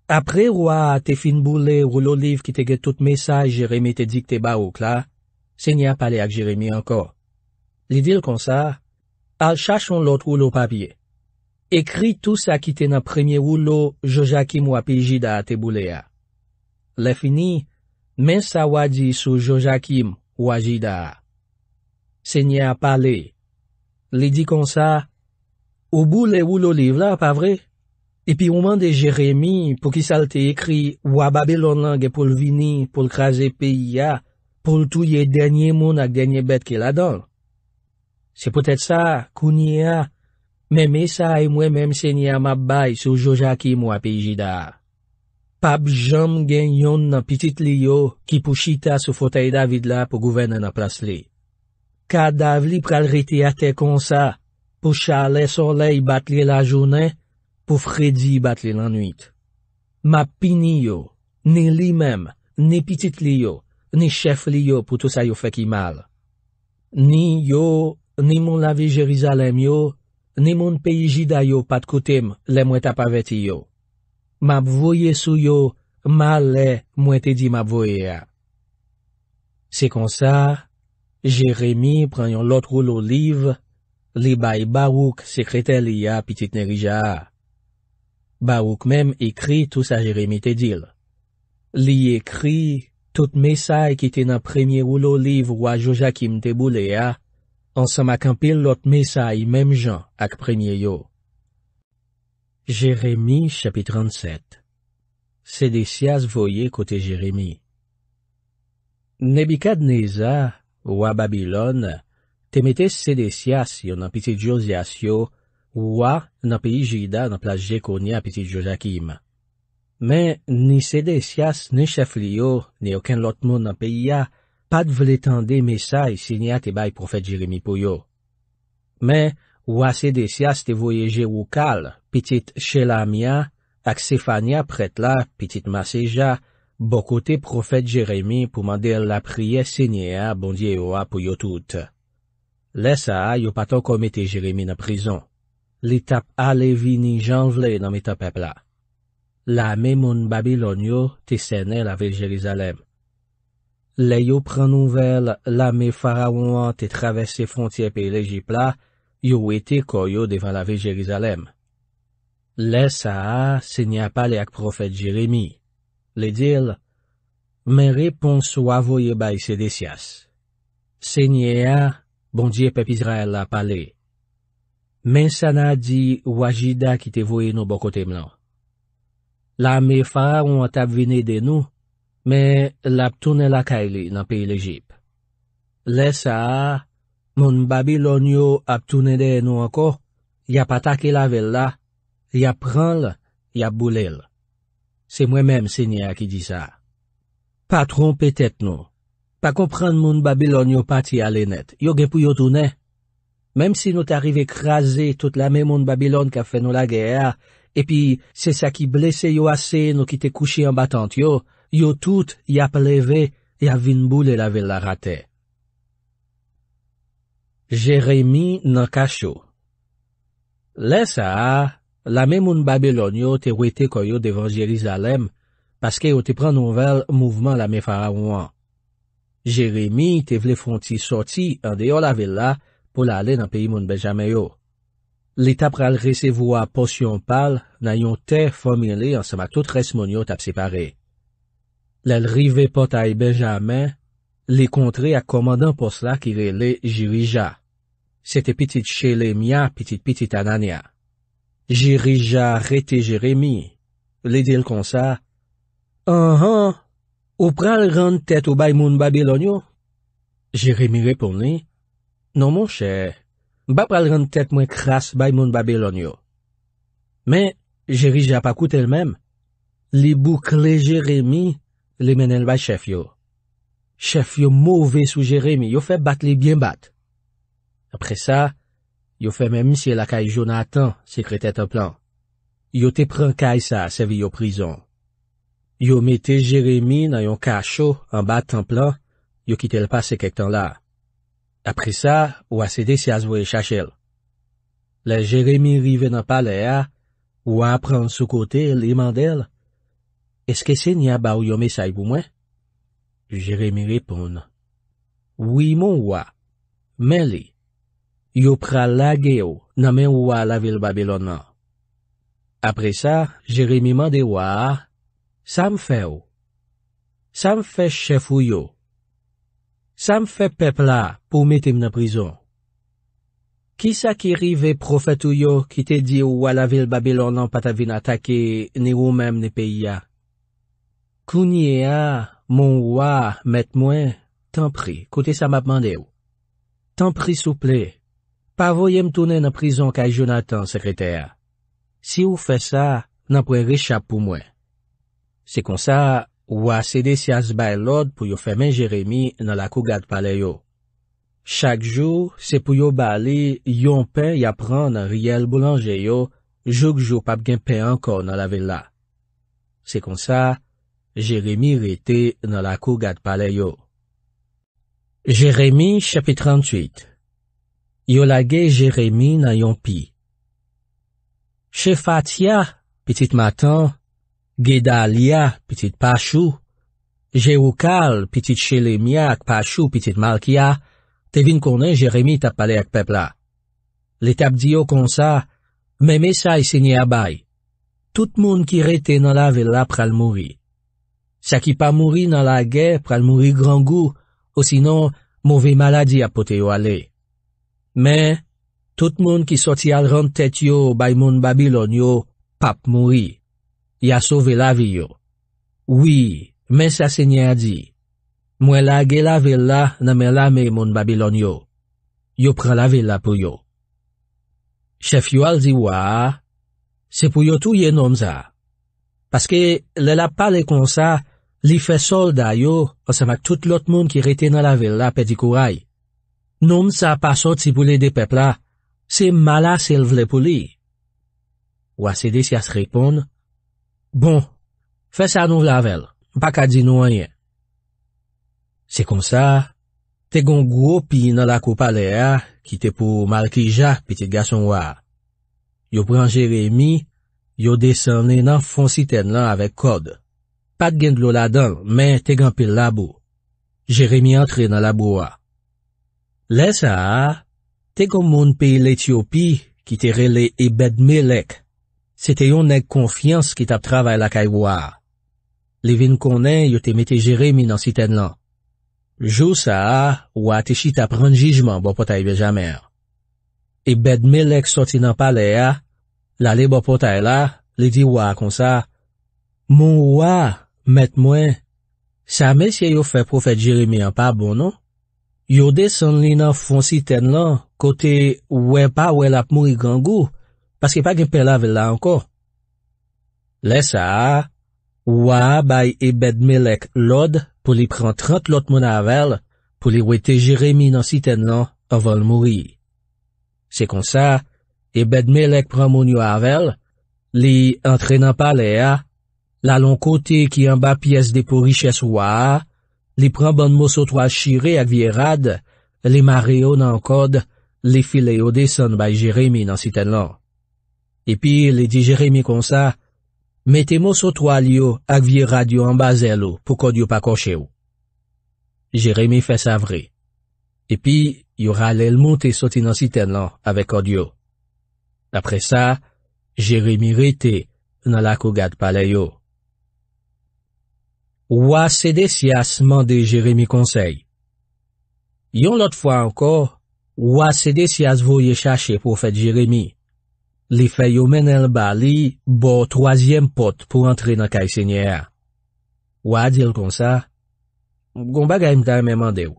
Apre wwa te finboule wou l'oliv kite ge tout mesaj Jeremie te dikte ba wouk la, se nye ap ale ak Jeremie anko. Li dil kon sa, al chachon lot wou l'opapye. Ekri tou sa ki te nan premye wou lo Jojakim wapijida a te boule a. Le fini, men sa wadi sou Jojakim wajida a. Se nye a pale. Le di kon sa, ou bou le wou lo liv la, pa vre? E pi ouman de Jeremie pou ki sal te ekri wababe lon lang e pou l vini, pou l kraze peyi a, pou l touye denye moun ak denye bet ke la don. Se pote t sa, kounye a, Mè mè sa e mwè mèm se ni a mab bay sou joja ki mw api ji da. Pab jom gen yon nan pitit li yo ki pou chita sou fotei David la pou gouvene nan plas li. Ka dav li pral rite ate kon sa pou chale solei bat li la jounen pou fredi bat li lan nwit. Mab pi ni yo, ni li mèm, ni pitit li yo, ni chef li yo pou tou sa yo feki mal. Ni yo, ni moun lave Jerizalem yo. Nemoun peyi jida yo pat koutem, le mwen tap aveti yo. Mabvoye sou yo, ma le mwen te di mabvoye ya. Se konsa, Jeremie prenyon lot rou l'oliv, li bay Barouk sekrete li ya pitit nerija a. Barouk menm ekri tout sa Jeremie te dil. Li ekri, tout mesay ki te nan premye rou l'oliv wajouja ki mte boule ya, ansanm ak anpil lot mesay menm jan ak premye yo. Jeremi chapit 37 Sedesias voye kote Jeremi Nebikad neza, wwa Babilon, temete sedesias yo nan piti Djoziasyo, wwa nan peyi Jida nan plaje konya piti Djozakim. Men, ni sedesias, ni chafli yo, ni okan lot mon nan peyi ya, Pat vle tende mesay sinye a te bay profet Jeremie pou yo. Men, wase desya ste voyeje wou kal, pitit chela mia, ak sefanya pret la, pitit maseja, bokote profet Jeremie pou mande la priye sinye a bondye yo a pou yo tout. Lesa, yo pato komete Jeremie na prizon. Li tap alevi ni jan vle nan mita pepla. La me moun Babilon yo te sene la vel Jerezalem. Le yo pran nouvel, la me farawan te travesse fontye pe lejipla, yo wete koyo devan lave Jerizalem. Le sa a, se nye apale ak profet Jeremie. Le dil, men repons wavoye bay sede sias. Se nye a, bondye pepizra el apale. Men sana di wajida ki te voye nou bokote mlan. La me farawan tap vine den nou, Mè l'aptounè l'akay li nan pi l'Ejip. Lè sa, moun Babylon yo aptounè de nou anko, ya patakè lavel la, ya pran l, ya boulè l. Se mwè mèm, se nye a ki di sa. Patron petèt nou. Pa kompran moun Babylon yo pati alenet, yo genpou yo toune. Mèm si nou tarive krasè tout la mè moun Babylon ka fè nou la gè a, epi se sa ki blese yo asè nou ki te kouchè an batant yo, Yo tout, ya pleve, ya vinbou le la vella rate. Jeremie nan kachou Lesa, lame moun Babylon yo te wete koyo devan Jerizalem paske yo te pran nouvel mouvman lame Faraouan. Jeremie te vle fonti soti an deyo la vella pou la ale nan peyi moun Benjamin yo. Le tap ral resevo a posyon pal nan yon te fomile an sema tout res moun yo tap separe. Lèl rive potay Benjamin, li kontre ak komandan pos la ki re le jirija. Sete pitit chele mia, pitit-pitit ananya. Jirija rete jirimi. Li dil konsa, Anhan, ou pral rante tèt ou bay moun Babylonio? Jirimi repouni, Non monshe, ba pral rante tèt mwen kras bay moun Babylonio. Men, jirija pa koute el mem, li boukle jirimi, Le menen bay chef yo. Chef yo mouvè sou Jeremie, yo fè bat li byen bat. Apre sa, yo fè mèm si la kaj Jonathan sekre tèt an plan. Yo te pran kaj sa se vi yo prizon. Yo metè Jeremie nan yon ka chou an bat an plan, yo kite l'passe kek tan la. Apre sa, yo a sede si a zvoye chachel. Le Jeremie rive nan palè a, yo a pran sou kote li mandel, Eske se nya ba ou yo me say pou mwen? Jeremi repoun. Ou imon wwa. Men li. Yo pra lage ou nan men wwa la vil Babylon nan. Apre sa, Jeremi mande wwa. Sa m fe ou. Sa m fe chef ou yo. Sa m fe pepla pou metem nan prizon. Ki sa ki rive profet ou yo ki te di wwa la vil Babylon nan pata vin atake ni ou menm ne peyi ya? Kounye a, moun wwa met mwen, tan pri, kote sa map mande ou. Tan pri souple, pa voye mtoune nan prizon kaj Jonathan, sekreter. Si ou fe sa, nan pou e rechap pou mwen. Se kon sa, wwa sede si as bay lode pou yo femen Jeremy nan la kougat pale yo. Chak jou, se pou yo bali, yon pen ya pran nan riyel boulange yo, jouk jou pap gen pen ankon nan la vila. Se kon sa, Jeremie vete nan lakou gade pale yo. Jeremie, chapit 38 Yo lage Jeremie nan yon pi. Che fatia, pitit matan, geda alia, pitit pachou, je oukal, pitit chilemia ak pachou, pitit malkia, te vin konen Jeremie tap pale ak pepla. Le tap diyo konsa, mème sa yi se ni abay. Tout moun ki rete nan la ve la pral mouvi. Sa ki pa mouri nan la ge, pral mouri gran gou, ou sinon, mouve maladi apote yo ale. Men, tout moun ki soti al rentet yo bay moun Babylon yo, pap mouri. Ya so vela vi yo. Oui, men sa se nye a di. Mwen la ge la vela, nan men la me moun Babylon yo. Yo pral la vela pou yo. Chef yo al di waa, se pou yo tou ye nom za. Paske, le la pale kon sa, Li fè solda yo, ansem ak tout lot moun ki rete nan la vel la pè di kouray. Noum sa pa sot si pou le depepla, se mala se l vle pou li. Ou asede si as repon. Bon, fè sa nou la vel, pa ka di nou anye. Se kon sa, te gon gwo pi nan la koupa le a, ki te pou Malkija piti gason wa. Yo pran Jeremie, yo desene nan fon siten lan avek kod. Pat gen glou la dan, men te gan pil labou. Jeremie antre nan labou a. Le sa a, te kon moun pi l'Ethiopi ki te rele e bedme lek. Se te yon ek konfians ki tap travay la kay waa. Le vin konen yo te mette Jeremie nan siten lan. Jou sa a, wate chi tap rande jijman bo potay ve jamer. E bedme lek soti nan pale a, la le bo potay la, li di waa kon sa. Moun waa. Met mwen, sa mesye yo fe profet Jeremie an pa bonon, yo de san li nan fon siten lan kote we pa we lap mouri gangou, paske pa gen pe lavel la anko. Le sa, waa bay ebed melek lod pou li pran 30 lot moun avel pou li wete Jeremie nan siten lan an vol mouri. Se kon sa, ebed melek pran moun yo avel, li antrenan pa le a, La lon kote ki an ba piyes depo riches waa, li pran ban mou sotwa shire ak vi erad, li mare yo nan kode, li file yo desen bay Jeremy nan siten lan. Epi li di Jeremy konsa, mete mou sotwa li yo ak vi erad yo an bazen lo pou kodyo pa koshe yo. Jeremy fè sa vre. Epi yo ralèl monte soti nan siten lan ave kodyo. Apre sa, Jeremy rete nan la kogad pale yo. Wa sede si as mande Jeremie konsey. Yon lot fwa anko, wa sede si as voye chache profet Jeremie. Li fe yo men el bali bo troasyem pot pou antre nan kay senye a. Wa dil kon sa, Gon bagay mta yon mè mande ou.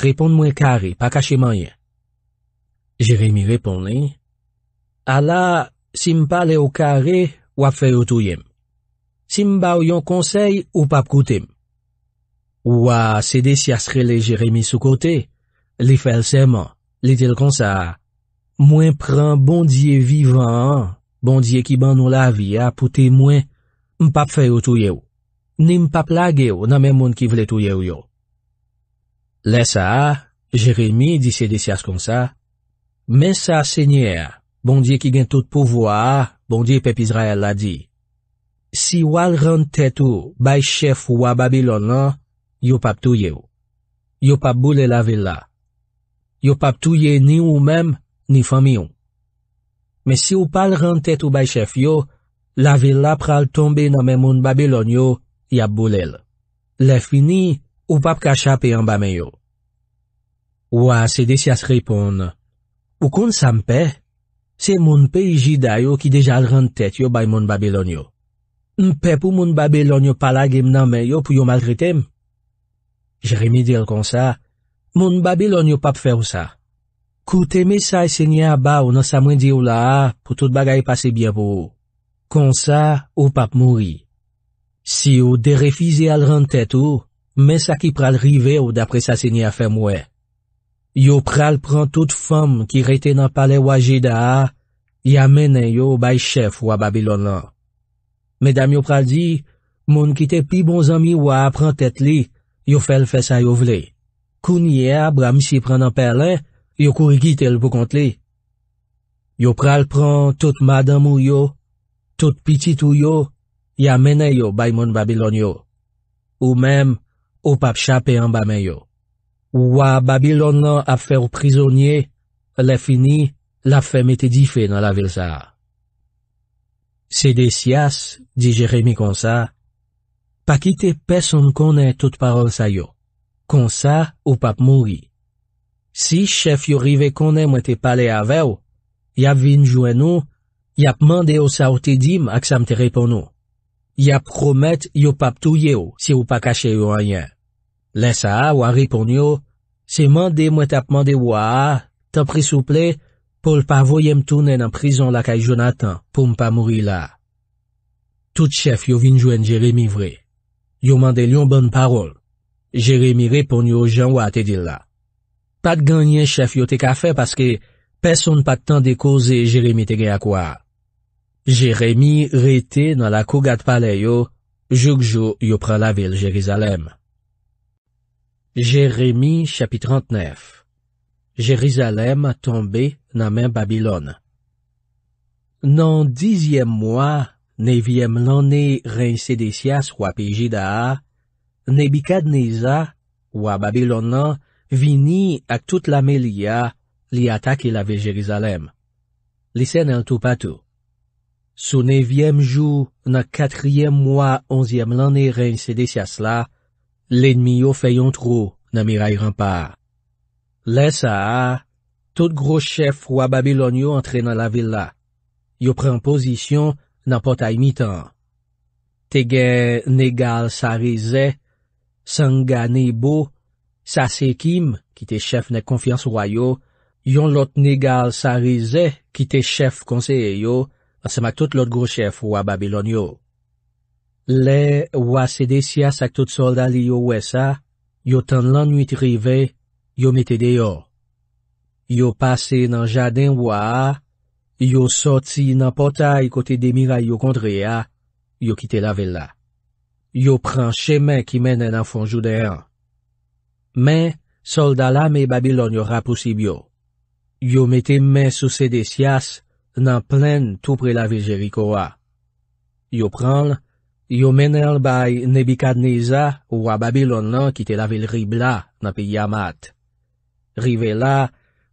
Repon mwen kare, pa kache manye. Jeremie repon li. Ala, si m pale ou kare, wap fe yo touyem. Sim ba ou yon konsey ou pap koutem. Ouwa, sede sias rele Jeremie sou kote, li fel seman, li tel konsa, mwen pran bondye vivan, bondye ki ban nou la vi apote mwen, mpap feyo touye ou, ni mpap lage ou nan men moun ki vle touye ou yo. Lesa, Jeremie di sede sias konsa, mensa senyer, bondye ki gen tout pouvoa, bondye pep Israel la di, Si wal rentet ou bay chef ou wababylon lan, yo pap touye ou. Yo pap boule la villa. Yo pap touye ni ou mem, ni fami ou. Me si ou pal rentet ou bay chef yo, la villa pral tombe nan men moun babylon yo, ya boule l. Le fini, ou pap kasha pe yon bame yo. Ou ase desi as repon. Ou kon sanpe, se moun pe yi jida yo ki deja al rentet yo bay moun babylon yo. Mpe pou moun Babilon yo pala gem nan men yo pou yo mal kretem? Jeremi dir kon sa, moun Babilon yo pap fe ou sa. Koute me sa e senye a ba ou nan sa mwen di ou la a pou tout bagay pase byen pou ou. Kon sa, ou pap mouri. Si ou derefize al ran tet ou, men sa ki pral rive ou dapre sa senye a fe mwe. Yo pral pran tout fom ki rete nan pale wajida a, ya menen yo bay chef ou a Babilon lan. Medam yo pral di, moun ki te pi bon zami wap pran tet li, yo fel fe sa yo vle. Koun ye a bram si pran nan perlen, yo kou re gite l pou kont li. Yo pral pran, tout madan mou yo, tout piti tou yo, ya menen yo bay moun Babylon yo. Ou men, ou pap chape an ba men yo. Wap Babylon nan ap fer prizonye, le fini, la fe metedife nan la vil sa a. Se de sias, di Jeremie konsa, pa kite peson konen tout parol sayo. Konsa ou pap moui. Si chef yo rive konen mwen te pale avew, yap vin jwen nou, yap mande yo sa ou te dim ak sa mte repon nou. Yap promet yo pap touye ou si ou pa kache yo anyen. Lesa a ou a ripon yo, se mande mwen tap mande waa, tap risouple, Pol pa voyem tounen an prizon la kay Jonathan pou m pa mouri la. Tout chef yo vinjwen Jeremy vre. Yo mande lyon bon parol. Jeremy repon yo janwa te dila. Pat ganyen chef yo te kafe paske peson pat tan de koze Jeremy te ge akwa. Jeremy rete nan la kougat pale yo. Jouk jou yo pran la vil Jerizalem. Jeremy chapit 39 Jerizalem a tombe. nan men Babilon. Nan dizyem mwa, nevyem lan ne reyn sede sias wapijida a, nebikad neza, wap Babilon nan, vini ak tout la me li a, li atak ilave Jerizalem. Li sen el tou patou. Sou nevyem jou, nan katryem mwa onzyem lan ne reyn sede sias la, lenmi yo fayon tro, nan miray rampa. Lensa a, Tout grochef wababylon yo entre nan la villa. Yo pren posisyon nan potay mitan. Tege negal sarize, sanga nebo, sasekim ki te chef nek konfians wayo, yon lot negal sarize ki te chef konseye yo, asema tout lot grochef wababylon yo. Le wase desya sak tout solda li yo wesa, yo tan lan nwit rive, yo metede yo. Yo pase nan jadin wa a, yo soti nan potay kote demira yo kondre a, yo kite la vel la. Yo pran chemen ki menen nan fonjou de an. Men, soldala me Babylon yo rapousib yo. Yo meten men sou sede sias nan plen tou pre la Viljeriko a. Yo pran, yo menen bay Nebikadneza wa Babylon lan kite la vel rib la nan pi Yamat. Rive la,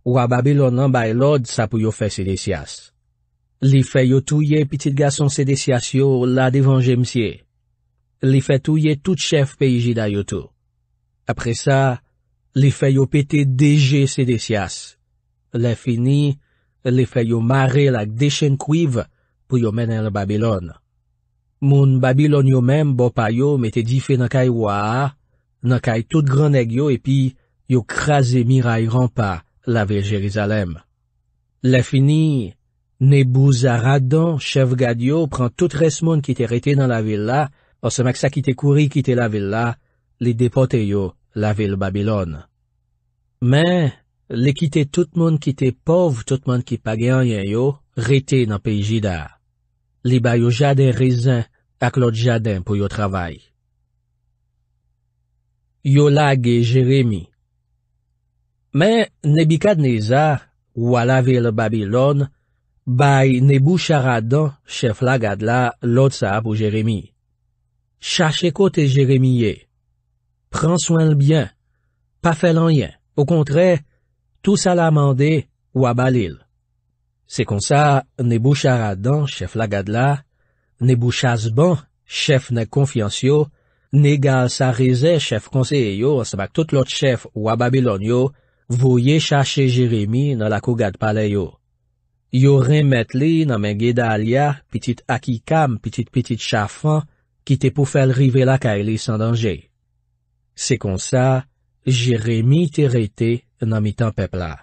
Ou a Babylon nan bay lode sa pou yo fe Sedesias. Li fe yo touye pitit gason Sedesias yo la devanje msye. Li fe touye tout chef pe iji da yo tou. Apre sa, li fe yo pete deje Sedesias. Le fini, li fe yo mare lak dechen kouiv pou yo menen l'Babylon. Moun Babylon yo menm bo payo mette di fe nan kay waa, nan kay tout gran eg yo epi yo kraze miray rampa la vil Jerizalem. Le fini, Nebou Zaradon, chev gadyo, pran tout res moun ki te rete nan la vil la, osemak sa ki te kouri ki te la vil la, li depote yo la vil Babylon. Men, li kite tout moun ki te pov, tout moun ki page an yen yo, rete nan peyi Jida. Li ba yo jaden rezen, ak lot jaden pou yo travay. Yo lag e Jeremie, Men, nebikad ne za, wala vil Babilon, bay nebou charadan, chef lagad la, lot sa apou Jeremie. Chache kote Jeremie, pren soan l'byen, pa fel anyen, ou kontre, tout sa la mande wabalil. Se kon sa, nebou charadan, chef lagad la, nebou chas ban, chef nek konfians yo, negal sa reze, chef konseye yo, sa bak tout lot chef wababilon yo, Voye chache Jeremie nan la kougat pale yo. Yo remet li nan men geda alia, pitit akikam, pitit pitit chafan, ki te pou fel rive la kaile san danje. Se kon sa, Jeremie te rete nan mitan pepla.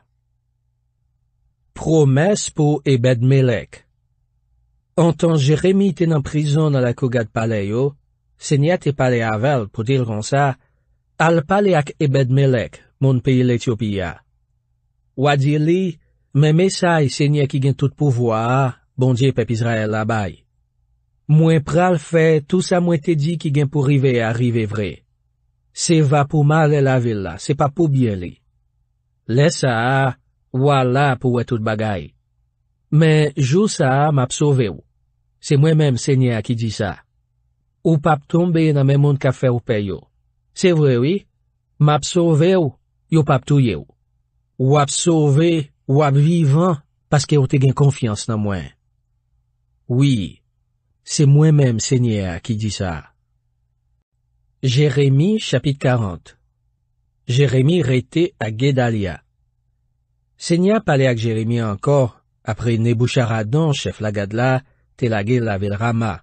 Promes pou ebed melek. Antan Jeremie te nan prizon nan la kougat pale yo, se nyate pale avel pou dil kon sa, al pale ak ebed melek. moun peyi l'Ethiopiya. Wadir li, mè mesay senye ki gen tout pou vwa, bondye pep Israel la bay. Mwen pral fe, tout sa mwen te di ki gen pou rive a rive vre. Se va pou mal e la vila, se pa pou bie li. Lesa a, wala pou wè tout bagay. Mè jou sa a, map sove ou. Se mwen mèm senye a ki di sa. Ou pap tombe na mè moun kafe ou peyo. Se vre ou, map sove ou, yo pap touye ou. Ou ap ou ap parce que yo te gen confiance nan mwen. Oui, c'est moi-même, Seigneur, qui dit ça. Jérémie chapitre 40 Jérémie rété, à Gedalia Seigneur, pale avec Jérémie encore, après Nebucharadon, chef Lagadla, te la ville Rama.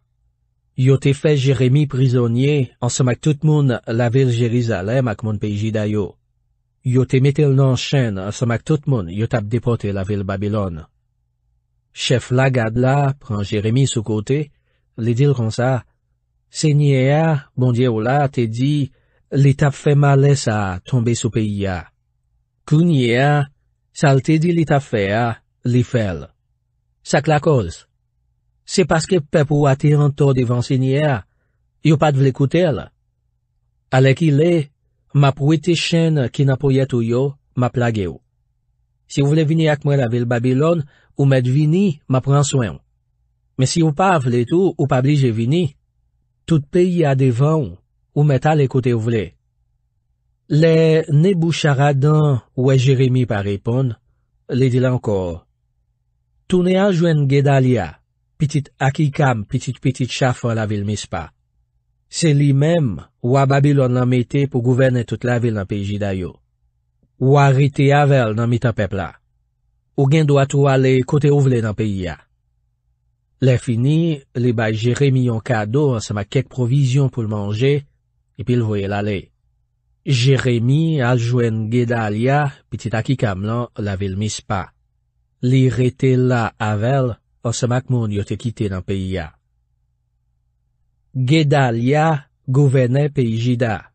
Yo te fait Jérémie prisonnier ensemble avec tout monde, la ville Jérusalem ak mon pays Jidayo. Yo te metel nan chen somak tout moun yo tap depote la vil Babylon. Chef la gad la, pran Jeremie sou kote, li dil kon sa. Se nye a, bondye ou la, te di, li tap fe male sa, tombe sou peyi a. Kou nye a, sal te di li tap fe a, li fel. Sak la kols. Se paske pe pou ati an to devan se nye a, yo pat vle koute al. Ale ki le? Ma pou ete chen ki na pou yetou yo, ma plage ou. Si ou vle vini ak mwen la vil Babylon, ou met vini, ma pran soen. Me si ou pa vle tou, ou pa bli je vini, tout peyi a devan ou met al ekote ou vle. Le nebou charadan ou e Jeremie pa repon, le dil ankor. Tounen a jwen geda li a, pitit akikam, pitit pitit chafan la vil mispa. Se li menm, wwa Babilon nan mette pou gouvene tout la vil nan peji da yo. Wwa rete avel nan mitan pepla. Ou gen do atwa le kote ou vle nan peyi ya. Le fini, li bay Jeremie yon kado an sema kek provizyon pou l manje, epil voye l ale. Jeremie aljwen geda al ya, pitit akikam lan la vil mispa. Li rete la avel an sema kmon yote kite nan peyi ya. GEDALYA GOUVENE PEIJIDA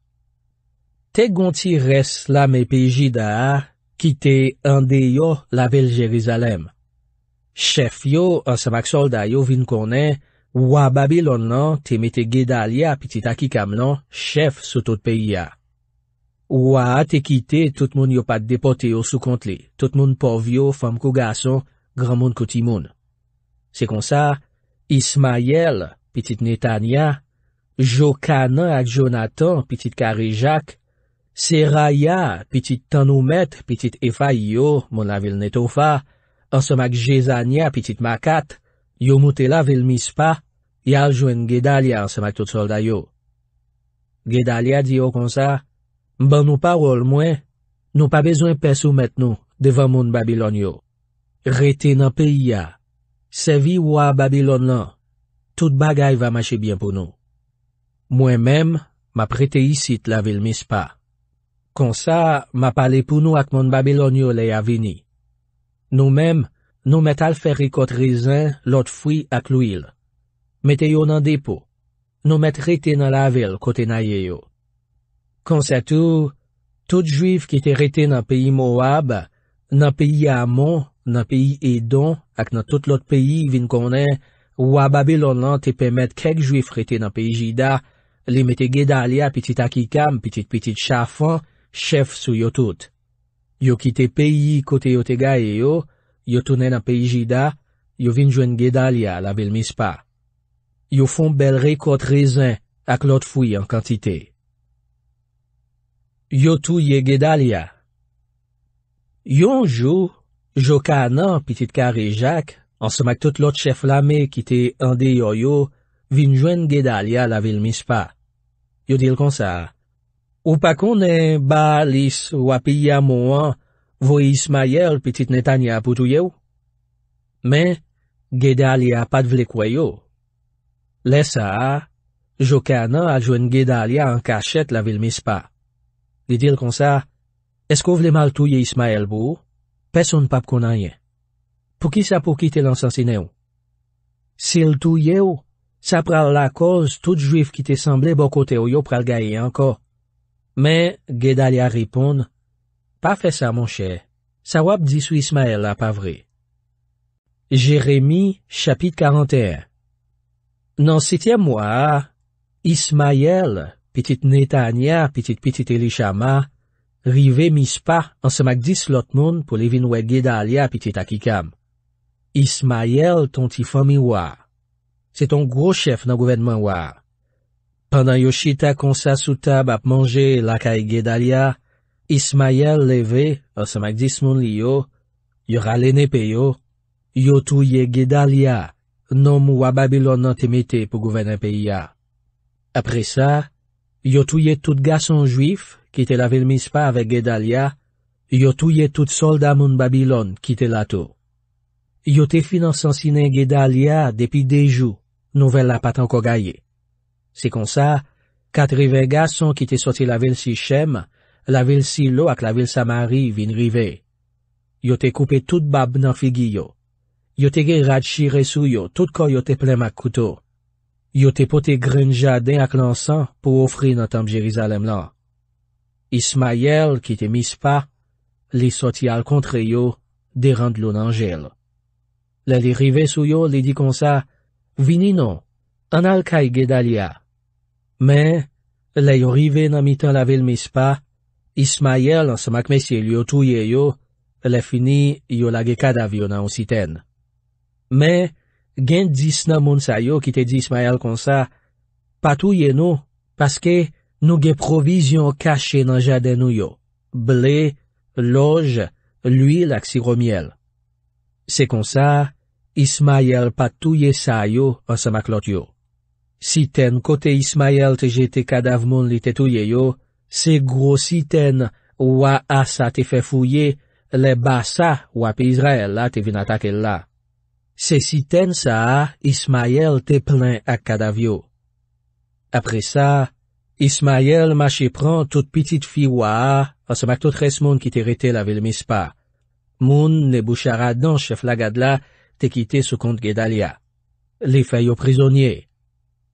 TE GONTI RESLAME PEIJIDA KITE ANDEYO LA BELJERIZALEM. CHEF YO AN SAMAKSOL DAYO VIN KONE, WA BABILON LAN TE METE GEDALYA PITI TAKI KAM LAN CHEF SOU TOT PEIYA. WA TE KITE TOT MUN YO PAD DEPOTE YO SOU KONTLE, TOT MUN POVYO FAM KO GASO, GRAN MUN KO TI MUN. SE KON SA, ISMAEL, pitit Netanya, Jokana ak Jonathan, pitit Karijak, Seraya, pitit Tanoumet, pitit Efa yo, moun la vil Netofa, ansamak Jezania, pitit Makat, yo Moutela vil Mispa, ya aljwen Gedalia ansamak tout solda yo. Gedalia di yo konsa, ban nou parol mwen, nou pa bezwen pesou met nou, devan moun Babylon yo. Reti nan peya, sevi wwa Babylon lan, Tout bagay va mache byen pou nou. Mwen men, ma prete yisit la vil mispa. Kon sa, ma pale pou nou ak mon Babylon yo le avini. Nou men, nou met alferi kot rezin lot fwi ak lou il. Mete yo nan depo. Nou met rete nan la vil kote na yeyo. Kon sa tou, tout juif ki te rete nan peyi Moab, nan peyi Amon, nan peyi Edon, ak nan tout lot peyi vin konen, Ou non, a Babylon lan te pemet kek juif rete nan peyi jida, li mete Gedalia, pitit Akikam, pitit-pitit Chafan, chef sou yo tout. Yo kite peyi kote yo te gae yo, yo tune nan peyi jida, yo vin jwen Gedalia la vel mispa. Yo fon bel rekot rezen ak lot fwi an kantite. Yo tou ye Gedalia. Yon jou, joka nan pitit Karejak, Ansemak tout lot cheflame ki te ande yoyo, vinjwen Gedalia la vil mispa. Yo dil kon sa, ou pa konen ba lis wapiya moun, voye Ismael pitit Netanya apoutouye ou? Men, Gedalia pat vle kwayo. Lesa, jokana adjwen Gedalia an kachet la vil mispa. Di dil kon sa, esko vle maltouye Ismael bo, peson pap konanye. Pou ki sa pou ki te lansansine ou? Se l tou ye ou, sa pral la koz tout juif ki te sanble bokote ou yo pral gaye anko. Men, Gedalia ripoun, pa fe sa, mon chè, sa wap di sou Ismael la pa vre. Jeremi, chapit 41 Nan sityem mwa, Ismael, pitit Netanya, pitit pitit Elishama, rive mispa an semak dis lot moun pou li vinwe Gedalia pitit Akikam. Ismael ton ti fomi wwa. Se ton gro chef nan gouvenman wwa. Pendan Yoshita konsa sou tab ap manje lakay Gedalia, Ismael leve, asa magdis moun li yo, yo ralene pe yo, yo touye Gedalia, nom wwa Babylon nan temite pou gouvenman pe ya. Apre sa, yo touye tout gason juif, kite la vil mispa ave Gedalia, yo touye tout solda moun Babylon kite lato. Yo te finan san sinen ge dal ya depi dejou, nouvel la patan koga ye. Se kon sa, kat rive gason ki te soti la vil si Shem, la vil si lo ak la vil Samari vin rive. Yo te koupe tout bab nan figi yo. Yo te ge rad shire sou yo tout ko yo te plem ak kouto. Yo te pote grenja den ak lansan pou ofri nan tam Jerizalem lan. Ismayel ki te mispa, li soti al kontre yo, deran dlou nan jel. Le li rive sou yo, li di konsa, vini nou, an al kaj gedal ya. Men, le yon rive nan mitan la vil mispa, Ismael an samak mesye li yo touye yo, le fini yo lage kadav yo nan ositen. Men, gen disna moun sa yo ki te di Ismael konsa, patouye nou, paske nou ge provizyon kache nan jaden nou yo, ble, loj, lwil ak siromiyel. Se kon sa, Ismael pa touye sa yo, an se mak lot yo. Si ten kote Ismael te jete kadav moun li te touye yo, se gro si ten waa asa te fe fouye, le ba sa waa pi Izrael la te vin atakella. Se si ten sa, Ismael te plen ak kadav yo. Apre sa, Ismael mache pran tout pitit fi waa an se mak tout res moun ki te rete la vil mispa. Moun ne bouchara dan cheflagad la te kite soukont gedalia. Li fe yo prizonye.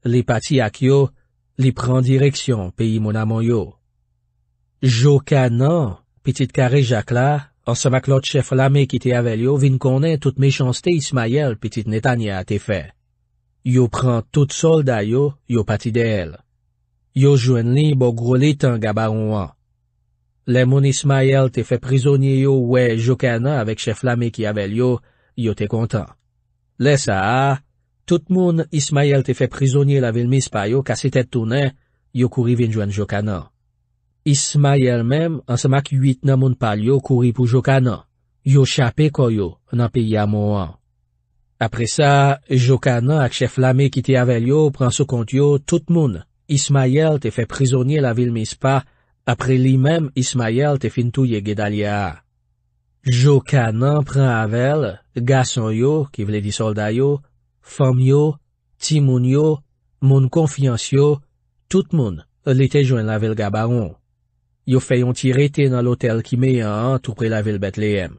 Li pati ak yo, li pran direksyon peyi moun amon yo. Jo ka nan, pitit kare jak la, ansamak lot cheflame ki te avel yo, vin konen tout mechans te Ismayel pitit Netanya te fe. Yo pran tout solda yo, yo pati de el. Yo jwen li bo grou li tan gaba ou an. Le moun Ismael te fe prizonye yo we Jokana avèk cheflame ki avèl yo, yo te kontan. Le sa, tout moun Ismael te fe prizonye la vilmis pa yo kase tet toune, yo kouri vinjwen Jokana. Ismael menm ansamak yuit nan moun pal yo kouri pou Jokana. Yo chapè koyo nan piya mouan. Apre sa, Jokana ak cheflame ki te avèl yo pransou kont yo tout moun Ismael te fe prizonye la vilmis pa yo. apre li menm Ismael te fintouye geda liya a. Jo ka nan pran avel, gason yo, ki vle di solda yo, fam yo, ti moun yo, moun konfians yo, tout moun, lite jwen la vil gaba on. Yo feyon ti rete nan lotel ki me a an tou pre la vil bet le hem.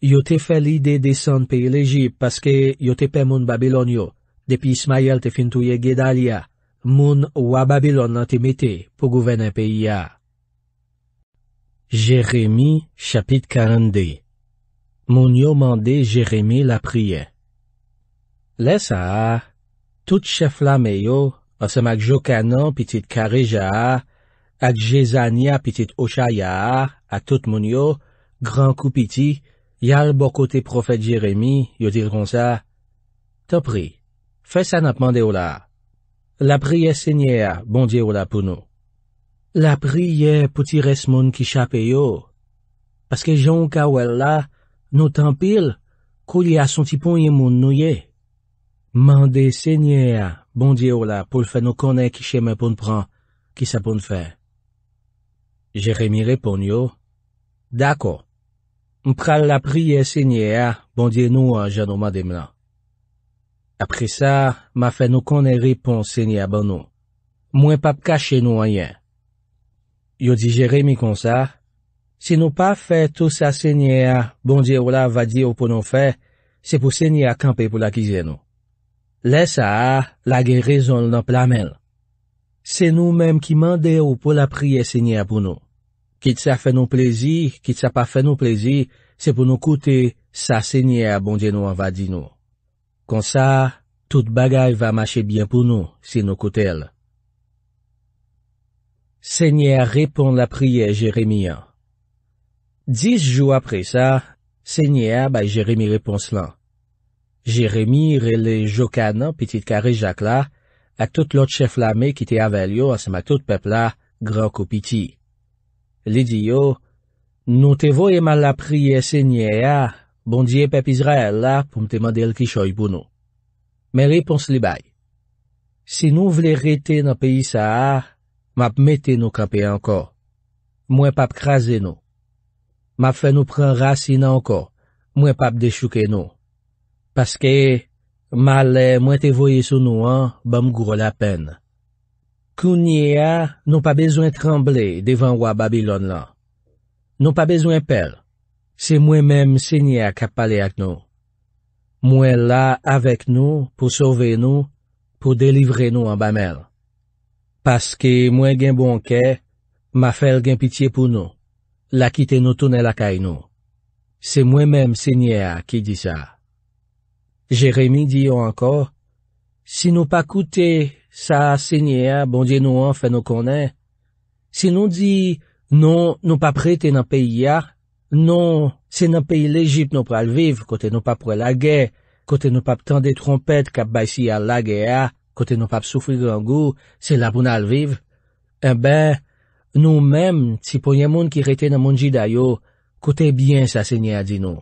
Yo te fe li de desan pe il Ejib paske yo te pe moun Babylon yo, depi Ismael te fintouye geda liya, moun wababylon nan te mette pou gouvene pe iya a. Jeremie, chapit 42 Moun yo mande Jeremie la priye. Lesa a, tout chef la meyo, asem ak jokanon pitit kareja a, ak jezania pitit osha ya a, atout moun yo, gran koupiti, yal bokote profet Jeremie, yotir kon sa. Topri, fesan ap mande ou la. La priye se nye a, bondye ou la pou nou. La priye pou ti res moun ki chape yo. Paske joun ka ou el la, nou tan pil, kou li a santi pou yon moun nou ye. Mande senye a, bondye ou la pou l fè nou konen ki cheme pou n pran, ki sa pou n fè. Jeremie repon yo. Dako. Mpral la priye senye a, bondye nou a janouman demlan. Apre sa, ma fè nou konen ripon senye a bon nou. Mwen pap ka chenou a yen. Yo di jeremi kon sa, se nou pa fe tout sa senye a bondye ou la vadi ou pou nou fe, se pou senye a kampe pou la kize nou. Le sa a, la ge rezon nan plamel. Se nou menm ki mande ou pou la priye senye a pou nou. Kit sa fe nou plezi, kit sa pa fe nou plezi, se pou nou koute sa senye a bondye nou an vadi nou. Kon sa, tout bagay va mache bien pou nou, se nou koute el. Senye a repon la priye Jeremie a. Dis jou apre sa, senye a bay Jeremie repons lan. Jeremie rele jokan an, pitit kare jak la, ak tout lot cheflame ki te avalyo asma tout pepla, gran ko piti. Li di yo, nou te vo emal la priye senye a, bondye pep Israel la, pou mte madel ki choy pou nou. Men repons li bay. Si nou vle rete nan peyi sa a, map mette nou kape anko, mwen pap kraze nou, map fe nou pren racina anko, mwen pap dechouke nou, paske, malè mwen te voye sou nou an, bam gwo la pen. Kounye a, nou pa bezwen tremble, devan wap Babylon lan. Nou pa bezwen pel, se mwen menm se nye a kap pale ak nou. Mwen la avek nou, pou sove nou, pou delivre nou an bame l. Paske mwen gen bonke, ma fel gen pitiye pou nou, lakite nou tounen lakay nou. Se mwen menm se nye a ki di sa. Jeremie di yo anko, si nou pa koute sa se nye a, bon diye nou an fe nou konen. Se nou di, nou, nou pa prete nan peyi a, nou, se nan peyi l'Egypte nou pral viv, kote nou pa pre la ge, kote nou pa ptande trompet kap bay si a la ge a, kote nou pap soufri gangou, se la pou nal vive, en eh ben, nou menm, si pou yon moun ki rete nan moun jidayo, kote bien sa se nye a di nou.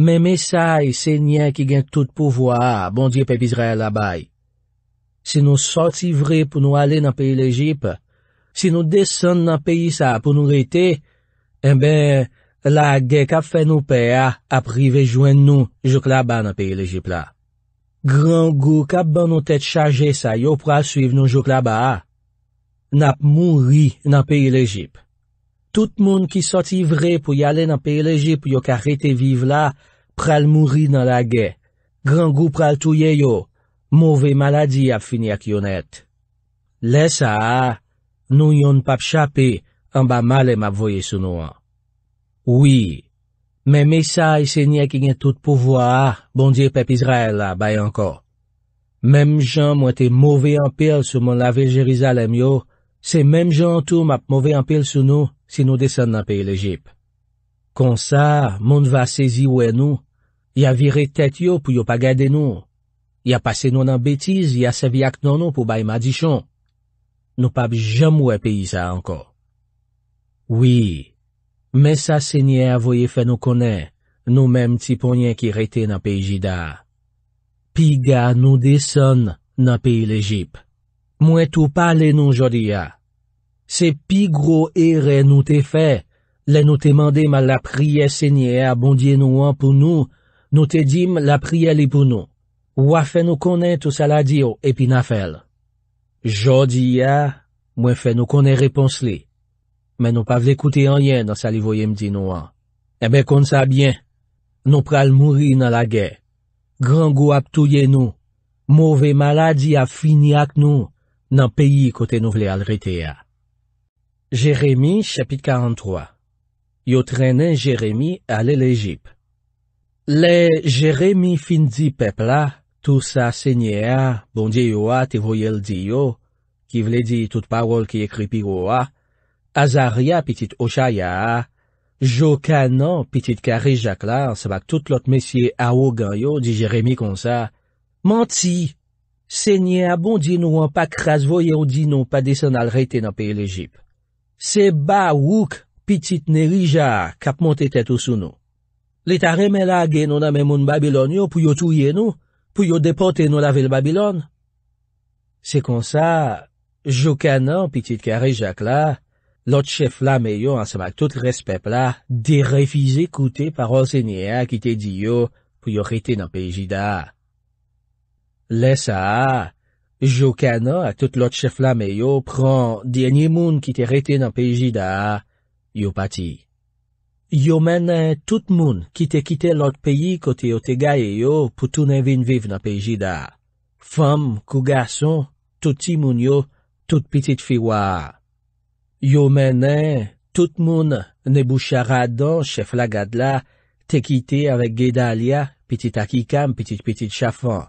Menme sa, e se nye ki gen tout pouvoa, bon diye pepizre la bay. Se nou soti vre pou nou ale nan peyi lejip, se nou desen nan peyi sa pou nou rete, en eh ben, la ge kap fe nou peya aprive jwen nou jok la ba nan peyi lejip la. Gran gou kap ban nou tèt chaje sa yo pral suiv nou jok la ba a. Nap mouri nan peyi lejip. Tout moun ki soti vre pou yale nan peyi lejip yo kar rete vive la pral mouri nan la ge. Gran gou pral touye yo. Mouve maladi ap fini ak yon et. Le sa a, nou yon pap chapi amba male map voye sou nou an. Ouye. Mè mè sa y se nye ki nye tout pouvo a, bondye pep Izrael la bay anko. Mèm jan mwen te mouve anpil sou moun lave Jerizalem yo, se mèm jan tou map mouve anpil sou nou si nou desen nan pey l'Egypte. Kon sa, moun va sezi wè nou, ya vire tet yo pou yo pa gade nou. Ya pase nou nan betiz, ya se vi ak nan nou pou bay madichon. Nou pap jèm wè pey sa anko. Wii. Mè sa sènyè avoye fè nou konè, nou mèm ti ponyen ki reytè nan peyi jida. Pi ga nou deson nan peyi l'Ejip. Mwen tou pale nou jodi ya. Se pi gro ere nou te fè, lè nou te mandèm a la priye sènyè a bondye nou an pou nou, nou te dim la priye li pou nou. Wafè nou konè tou sa la diyo epi na fèl. Jodi ya, mwen fè nou konè repons li. men nou pav l'ekoute anjen nan sali voyem di nou an. Ebe eh kon sa bien, nou pral mouri nan la gey. Gran gou ap touye nou, mouve maladi ap fini ak nou, nan peyi kote nou vle al rete ya. Jeremie, chapit 43 Yo trenen Jeremie ale l'Egypte. Le Jeremie fin di pepla, tou sa senye ya, bondye yo a ah, te voyel di yo, ki vle di tout parol ki ekripi yo a, ah. Azaria pitit Ocha ya a, Jokan an pitit Karechak la, se bak tout lot mesye a ou gan yo, di Jeremie konsa, manti, se nye abon di nou an pa kras voye ou di nou pa desan al reyte nan peye lejip. Se ba wouk pitit Nelijar kap monte tet ou sou nou. Le tare men la gen nou nan men moun Babylon yo pou yo touye nou, pou yo depote nou la vel Babylon. Se konsa, Jokan an pitit Karechak la, Lot cheflame yo ansemak tout respep la, direfize koute parol senye a ki te di yo pou yo rete nan peji da. Lesa a, jokana a tout lot cheflame yo pran djenye moun ki te rete nan peji da, yo pati. Yo menen tout moun ki te kite lot peyi kote yo te gaye yo pou tounen vin vive nan peji da. Fom, kou gason, touti moun yo, tout pitit fiwa a. Yo menen, tout moun, ne bouchara dan, chef lagad la, te kite avèk Gedalia, pitit Akikam, pitit-pitit Chafan.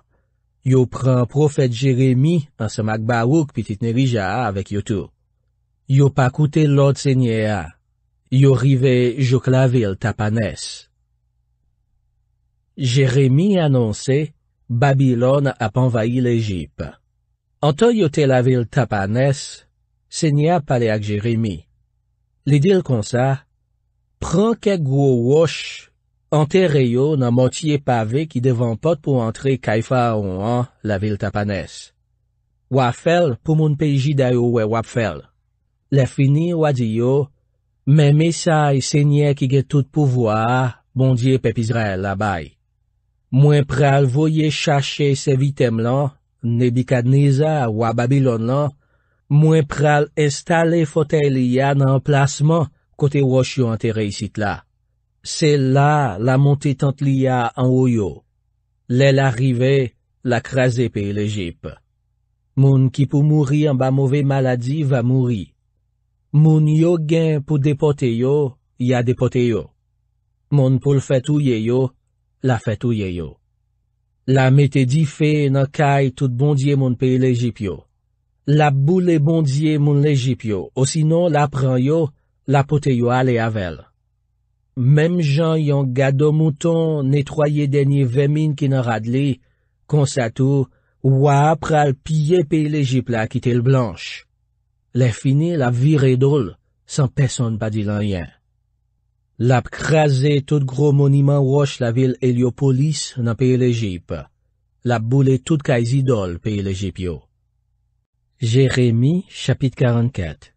Yo pran profet Jeremie, ansa magbawouk, pitit Nebija avèk yotou. Yo pakoute lòd sènyè a. Yo rive jok la vil tapanès. Jeremie anonse, Babilon ap envayil Ejip. Anto yo te la vil tapanès? Senya pale ak Jeremie. Li dil konsa, pran kek wou wosh anter reyo nan motye pave ki devan pot pou antre Kaifa ou an la vil Tapanes. Wap fel pou moun peji dayo we wap fel. Le fini wadi yo, me mesay senye ki ge tout pou vwa bondye pepizre la bay. Mwen pral voye chache se vitem lan, nebikad niza wababilon lan Mwen pral estale fote li ya nan plasman kote wos yo anteresit la. Se la la monte tant li ya an ou yo. Le la rive, la kreze pe le jip. Moun ki pou mouri an ba mouve maladi va mouri. Moun yo gen pou depote yo, ya depote yo. Moun pou l fetou ye yo, la fetou ye yo. La mette di fe nan kay tout bondye moun pe le jip yo. Lap boule bondye moun legip yo, osinon lap ran yo, lapote yo ale avel. Mem jan yon gado mouton netroye denye vemin ki nan rad li, konsa tou, wap pral pye pe legip la ki tel blanche. Lè fini, lap vire dole, san peson pa di lanyen. Lap kreze tout gro moniman wosh la vil Eliopolis nan pe legip. Lap boule tout kaizidol pe legip yo. Jeremi, chapit 44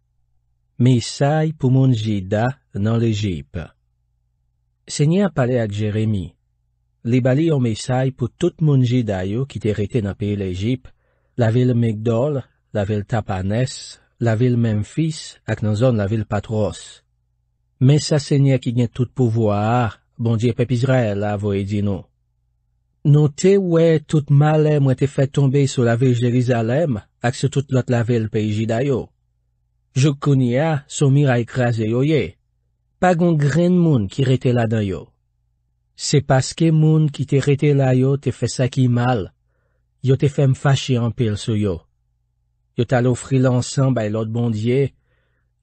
Meysay pou moun jida nan l'Ejip Se nye a pale ak Jeremi. Li bali an meysay pou tout moun jidayou ki te rete nan peye l'Ejip, la vil Megdol, la vil Tapanes, la vil Memphis, ak nan zon la vil Patros. Me sa se nye ki gen tout pouvoa bon a, bondye pepizre la avoye dino. Non te we tout male mwen te fe tombe sou la vil Jerizalem, Pag se tout lot lavel peji dayo. Jouk kouniya, sou miray kreze yo ye. Pag an gren moun ki rete la dayo. Se paske moun ki te rete la yo te fe sakimal, yo te fem fache anpil sou yo. Yo tal ofri lansan bay lot bondye,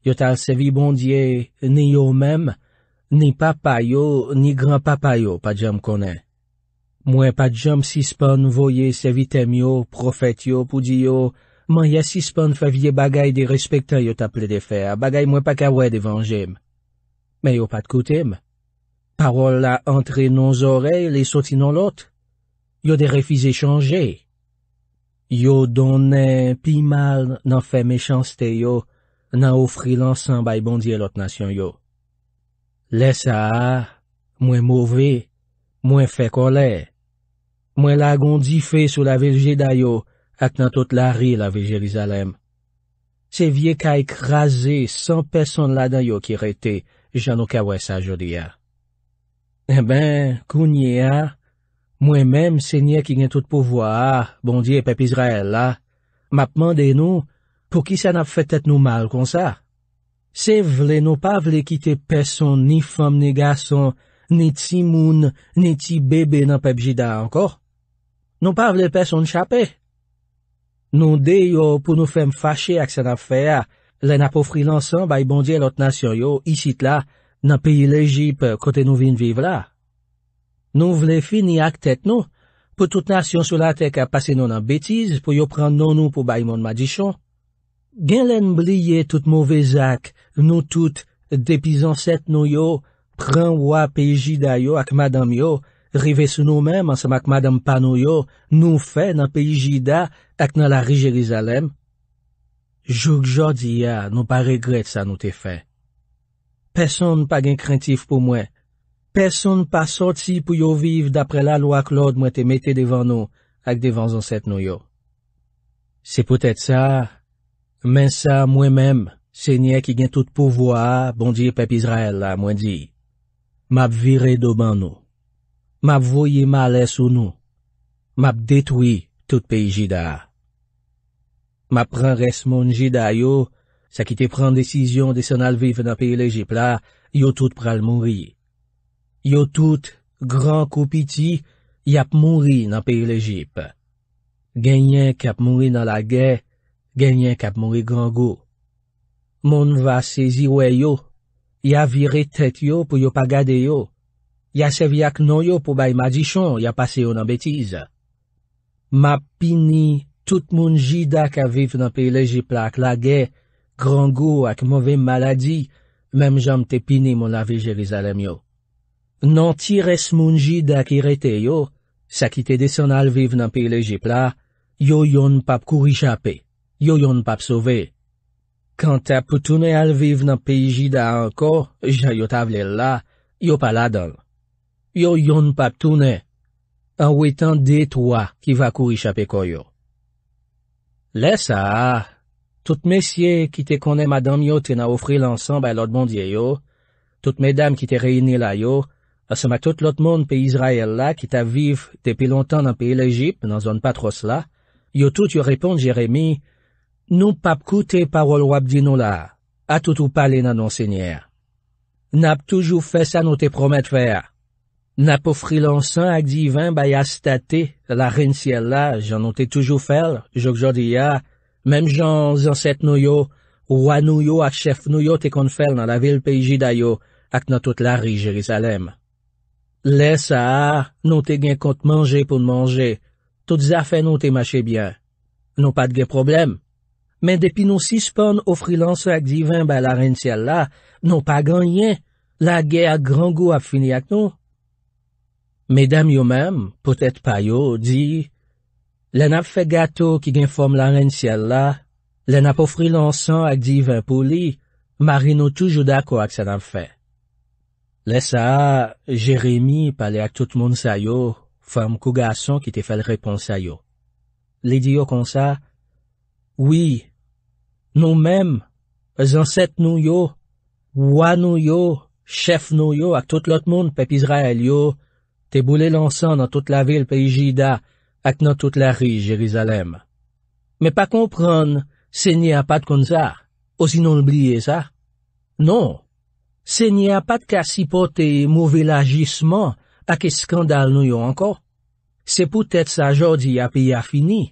yo tal sevi bondye ni yo mem, ni papa yo, ni gran papa yo, pa jom konen. Mwen pa jom sispan voye sevi tem yo, profet yo, pudi yo, Man yè sispan fèvye bagay de respekta yo taple de fè, bagay mwen pa kawè de vangem. Men yo pat koutem. Parol la antre non zorey, le soti non lot. Yo de refize chanje. Yo donen pi mal nan fè mechanste yo, nan ofri lansan bay bondye lot nasyon yo. Lè sa, mwen mouvè, mwen fè kolè. Mwen lagon di fè sou la vilje dayo. ak nan tout la ri la vi Jelizalem. Se vie ka ekraze san peson la dan yo ki rete, jan nou ka wè sa jodi ya. E ben, kou nye ya, mwen menm se nye ki gen tout pou vwa, bondye pep Izrael la, ma pman de nou, pou ki sa nap fè tèt nou mal kon sa? Se vle nou pa vle kite peson ni fom ni gason, ni ti moun, ni ti bebe nan pep Jida ankor, nou pa vle peson chapè, Nou de yo pou nou fem fache ak sen afer, len apofri lansan bay bondye lot nasyon yo, isit la, nan peyi lejip kote nou vin vive la. Nou vle fin ni ak tet nou, pou tout nasyon sou la tek apase nou nan betiz pou yo pran nonou pou bay mon madichon. Gen len bliye tout mouvez ak nou tout depizanset nou yo pran wap ejida yo ak madam yo, Rive sou nou men, man sa mak madam pa nou yo, nou fe nan peyi Jida ak nan la ri Jelizalem. Jouk jodi ya, nou pa regrete sa nou te fe. Peson nan pa gen krentif pou mwen. Peson nan pa soti pou yo viv dapre la lwa klod mwen te mette devan nou, ak devan zan set nou yo. Se pwetet sa, men sa mwen men, se nye ki gen tout pou vwa, bon di pep Izrael la mwen di. Map vire do ban nou. Map voye ma ales ou nou. Map detwi tout peyi jida. Map pran res mon jida yo, sa ki te pran desizyon de san alvive nan peyi lejip la, yo tout pral mouri. Yo tout, gran koupiti, yap mouri nan peyi lejip. Genyen kap mouri nan la ge, genyen kap mouri gran go. Mon va sezi we yo, yo viri tet yo pou yo pa gade yo. Ya sevyak nou yo pou bay ma di chon, ya pase yo nan betize. Ma pini, tout moun jidak a viv nan pi lejipla ak lage, krangou ak mouve maladi, mem jom te pini moun lave Jerizalem yo. Non ti res moun jidak irete yo, sa ki te deson al viv nan pi lejipla, yo yon pap kou richape, yo yon pap sove. Kan te apoutoune al viv nan pi jida anko, jayot avle la, yo pala don. yo yon pap toune, an des trois qui va courir chape yo. »« Laisse sa, tout mesye qui te connaît madame yo te na ofri l'ensemble à l'autre bondye yo, tout mesdames qui te reyni la yo, à tout l'autre monde pays israël là qui ta viv depi longtemps pays pays l'Egypte dans zone patros là yo tout yo repon Jérémy, nous pap koute parol wap di là, à tout ou pale nan non seigneur. Nap toujours fait ça nous te promet faire. » Na pou frilansan ak divan ba yastate, la ren siel la, jan nou te toujou fel, jok jodi ya, menm jan zanset nou yo, wwa nou yo ak chef nou yo te kon fel nan la vil peyji dayo, ak nan tout la ri Jerisalem. Le sa a, nou te gen kont manje pou nan manje, tout zafen nou te mache bien, nou pat gen problem. Men depi nou sispan ou frilansan ak divan ba la ren siel la, nou pa ganyen, la gen ak gran go ap fini ak nou. Medèm yo mèm, pou tèt pa yo, di, lè nap fè gato ki gen fòm laren siel la, lè nap pou fri lansan ak divin pou li, mari nou toujou dako ak sè nap fè. Lè sa, Jérémy pale ak tout moun sa yo, fòm kou gason ki te fè l reponsa yo. Lè di yo kon sa, oui, nou mèm, e zansèt nou yo, wwa nou yo, chèf nou yo, ak tout lòt moun pepiz ra el yo, te boule lansan nan tout la vil peyi Jida ak nan tout la ri Jirizalem. Me pa kompran, se nye apad kon za, ozi non lbliye za. Non, se nye apad ka sipote mouve la jisman ak e skandal nou yo anko. Se poutet sa jodi api a fini,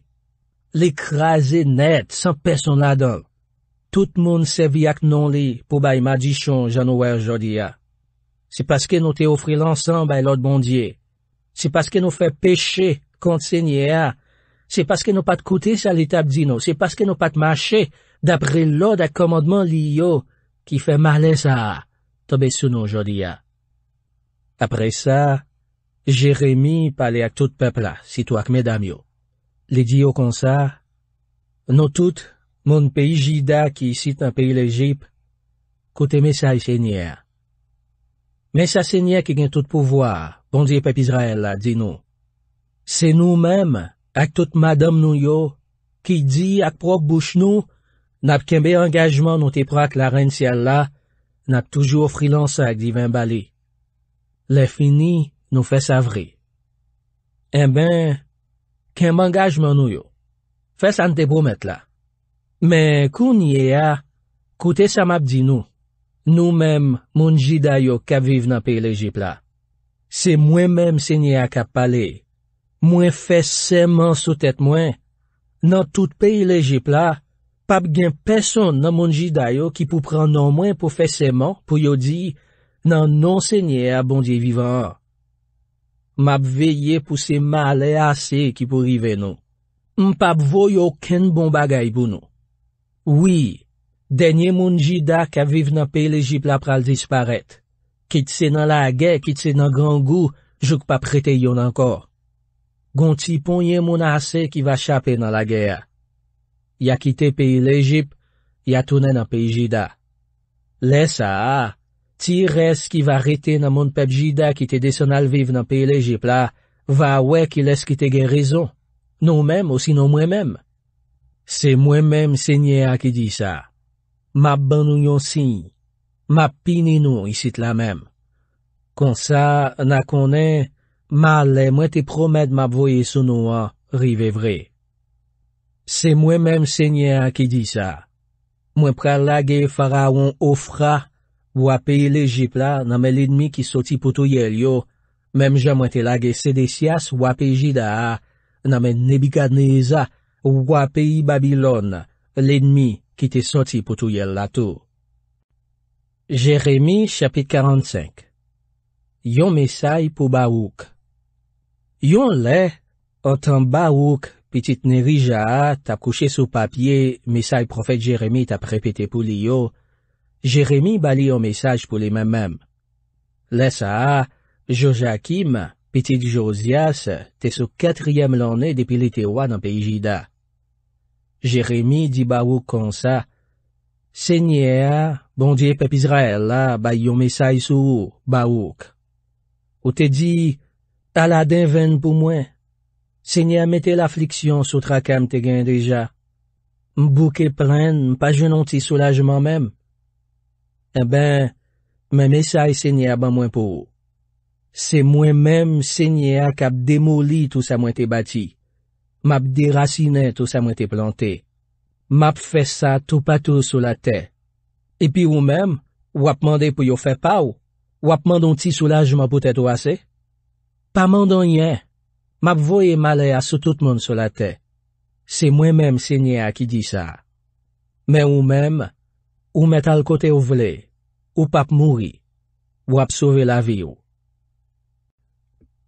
le krasi net san peson la don. Tout moun se vi ak non li pou bay madishon janouer jodi a. Se paske nou te ofri l'ansanbe a l'od bondye. Se paske nou fe peche kont se nye a. Se paske nou pat koute sa l'etap di nou. Se paske nou pat mache dapre l'od ak komadman li yo ki fe male sa. Tabe sou nou jodi a. Apre sa, Jeremie pale ak tout pepla, si to ak medam yo. Li di yo kon sa, nou tout moun peyi Jida ki sit an peyi l'Ejip, koute mesay se nye a. Men sa se nye ke gen tout pouvoar, bon diye pep Israel la, di nou. Se nou menm, ak tout madam nou yo, ki di ak prob bouch nou, nap kenbe angajman nou te prak la ren si Allah, nap toujou frilansa ak divin bali. Le fini nou fes avre. En eh ben, kenbe angajman nou yo, fes an te pou met la. Men koun ye a, ah, koute sa map di nou, Nou mèm moun jidayo ka vive nan peyi lejipla. Se mwen mèm se nye akap pale. Mwen fè seman sou tèt mwen. Nan tout peyi lejipla, pap gen peson nan moun jidayo ki pou pran nan mwen pou fè seman pou yo di nan non se nye abondye vivan. M ap veye pou se ma ale ase ki pou rive nou. M pap vo yo ken bon bagay pou nou. Oui, Denye moun jida ka viv nan pey lejip la pral disparet. Kitse nan la ge, kitse nan gangou, jok pa prete yon ankor. Gon ti ponye moun ase ki va chapen nan la ge a. Ya kite pey lejip, ya tonen nan pey jida. Lesa a, ti res ki va rete nan moun pep jida ki te deson alviv nan pey lejip la, va we ki les ki te ge rezon. Non menm osi non mwen menm. Se mwen menm se nye a ki di sa. Mab banou yonsi, mab pini nou isit la mem. Kon sa, na konen, ma ale mwen te promet mab voye sou nou an, rive vre. Se mwen mem se nye a ki di sa. Mwen pre lage faraon ofra, wap e legipla, namen ledmi ki soti potoyel yo. Mem jan mwen te lage sedesias, wap e jida, namen nebi kadneza, wap e yi babilon, ledmi. ki te soti pou tou yel la tou. Jeremi, chapit 45 Yon mesay pou ba wouk Yon le, otan ba wouk, pitit nevi jaha, tap kouche sou papye, mesay profet Jeremi tap repete pou li yo, Jeremi bali yo mesaj pou li menmen. Le sa ha, Joja Kim, pitit Josias, te sou ketriyem lanè depilite wa nan peyi jida. Jeremie di ba wouk kon sa, Senye a, bondye pep Israel la, ba yon mesay sou, ba wouk. Ou te di, ala den ven pou mwen. Senye a mette la fliksyon sou tra kam te gen deja. Mbouke plen, mpa jenon ti solajman men. E ben, men mesay senye a ban mwen pou. Se mwen men senye a kap demoli tout sa mwen te bati. M'ap dirasine tout sa mwen te plante. M'ap fe sa tout patou sou la te. Epi ou men, wap mande pou yo fe pa ou, wap mandon ti sou la jman pou te toase. Pa mandon yen, m'ap voye male a sou tout moun sou la te. Se mwen men se nye a ki di sa. Men ou men, ou met al kote ou vle, ou pap mouri, wap souve la vi ou.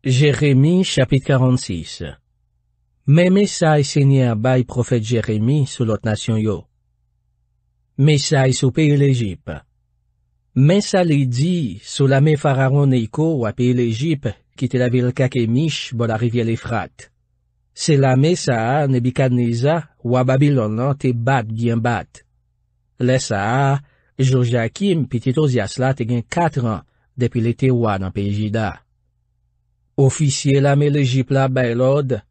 Jeremie chapit karantis. Men mesay senyen bay profet Jeremie sou lot nasyon yo. Mesay sou peye l'Ejip. Mesay li di sou lame fararon eiko wap peye l'Ejip kite la vil kakemish bol a rivye le frat. Se lame sa a nebi kadneza wababilon lan te bat gyen bat. Le sa a, Joja Kim piti tozi asla te gen 4 an depi le te wad an peye jida. Oficye lame l'Ejip la bay lod,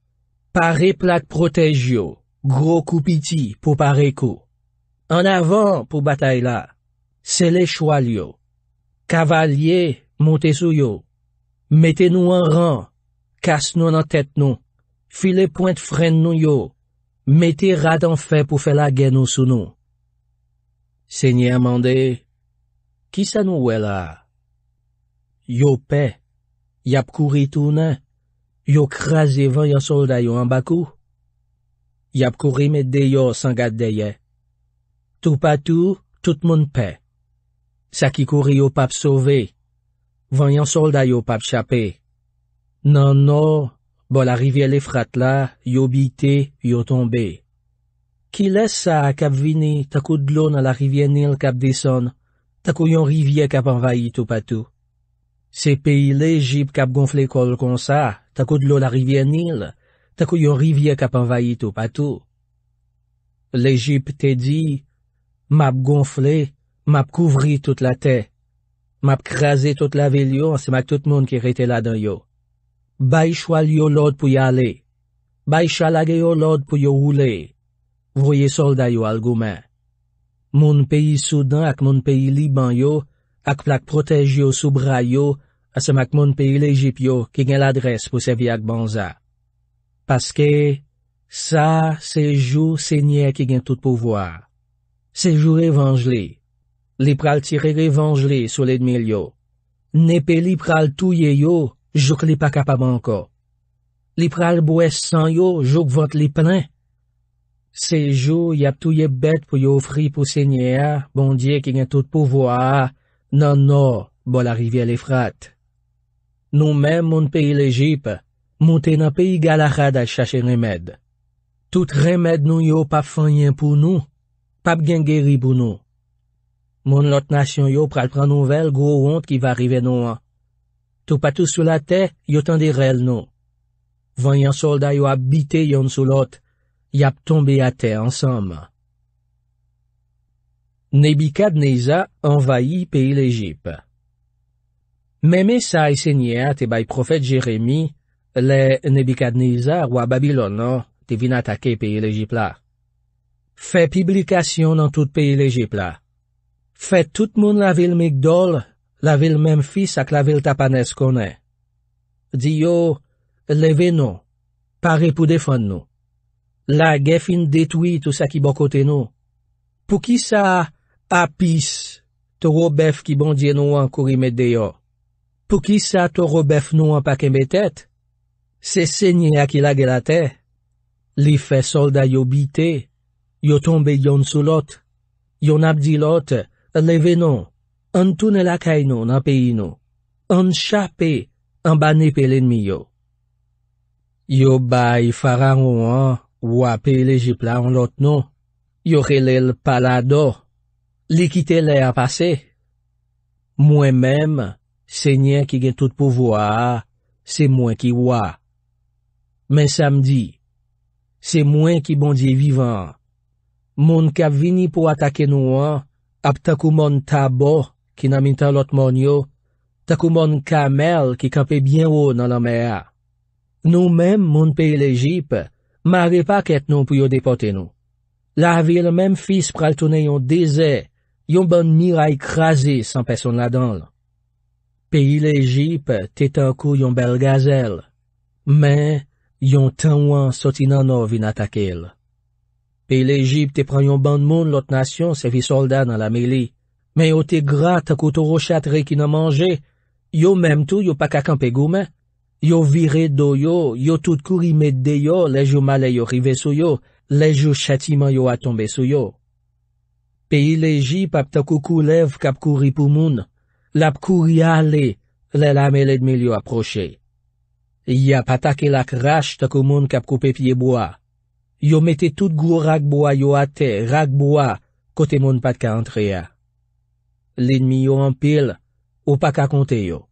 Pare plak protej yo, gro kou piti pou pare kou. An avan pou batay la, se le chwal yo. Kavalye, monte sou yo. Mete nou an ran, kas nou nan tet nou. File point fren nou yo. Mete rad an fe pou fe la gen nou sou nou. Senye amande, ki sa nou we la? Yo pe, yap kou ritounen. Yo kreze van yon solda yo an bakou. Yap kore met deyo san gad deye. Tou patou, tout moun pe. Sakikore yo pap sove. Van yon solda yo pap chape. Nan nan, bol a rivye le frat la, yo bite, yo tombe. Ki les sa kap vini, takou dlo nan la rivye nil kap deson, takou yon rivye kap envayi tou patou. Se peyi le, jip kap gonfle kol kon sa, tako dlo la rivye nil, tako yon rivye kap envayi tou patou. Le jip te di, map gonfle, map kouvri tout la te, map kreze tout la velyon, se mak tout moun ki rete la dan yo. Bay chwal yo lod pou yale, bay chalage yo lod pou yo oule, voye solda yo algoumen. Moun peyi soudan ak moun peyi liban yo, ak plak protej yo soubra yo, asem ak moun pe il e jip yo, ki gen l adres pou se vi ak bonza. Paske, sa se jou se nye ki gen tout pouvoar. Se jou revanj li. Li pral tire revanj li sou ledmi yo. Ne pe li pral touye yo, jok li pak apabanko. Li pral bou es san yo, jok vant li penen. Se jou yap touye bet pou yo fri pou se nye a, bon diye ki gen tout pouvoar a, Nan nan, bol a rivye le frat. Nou men moun peyi le jip, moun ten a peyi galahad a chache remed. Tout remed nou yo pa fanyen pou nou, pap gen geri pou nou. Moun lot nasyon yo pral pran nouvel gro hont ki va rive nou an. Tou patou sou la te, yo tende rel nou. Vanyan solda yo ap bite yon sou lot, yap tombe a te ansamman. Nebikad Neyza envayi peyi lejip. Meme sa esenyea te bay profet Jeremi, le Nebikad Neyza wababilon nan te vin atake peyi lejip la. Fe piblikasyon nan tout peyi lejip la. Fe tout moun la vil Mikdol, la vil Memphis ak la vil Tapanes konen. Diyo, leve nou, pare pou defon nou. La gefin detwi tout sa ki bokote nou. Pou ki sa a? Apis, to robef ki bondye nou an kuri mede yo. Pou ki sa to robef nou an pakem betet? Se se nye akil agelate? Li fe solda yo bite, yo tombe yon sou lot, yon abdi lot, leve nou, an toune lakay nou nan peyi nou. An chape, an bane pe lenmi yo. Yo bay farang ou an wapel ejipla an lot nou, yo kelel pala do. Likite le apase. Mwen menm, se nyen ki gen tout pouvoa, se mwen ki wwa. Men samdi, se mwen ki bondi vivan. Moun kap vini pou atake nou an, ap takou mon tabo, ki nanminta lot moun yo, takou mon kamel, ki kampe bien ou nan la mè a. Nou menm, moun peye le jip, ma repak et nou pou yo depote nou. La avye le menm fis pral tonen yon deze, Yon ban miray krasi san peson la donl. Pe il Ejip, te ta kou yon bel gazel. Men, yon tan wan soti nan or vin atakel. Pe il Ejip, te pran yon ban moun lot nasyon sefi soldat nan la meli. Men yo te grata kouto rochat reki nan manje. Yo mem tou, yo pa kakan pe goumen. Yo vire do yo, yo tout kou rimed de yo, lej yo male yo rive sou yo, lej yo chatiman yo a tombe sou yo. peyi leji pap takou koulev kap kouri pou moun, lap kouri a le, le lamele d'me liyo aproche. Ya patake lak rache takou moun kap koupe pieboa. Yo mette tout gwo ragboa yo ate, ragboa kote moun pat ka antre ya. Linmi yo anpil, ou pa ka konte yo.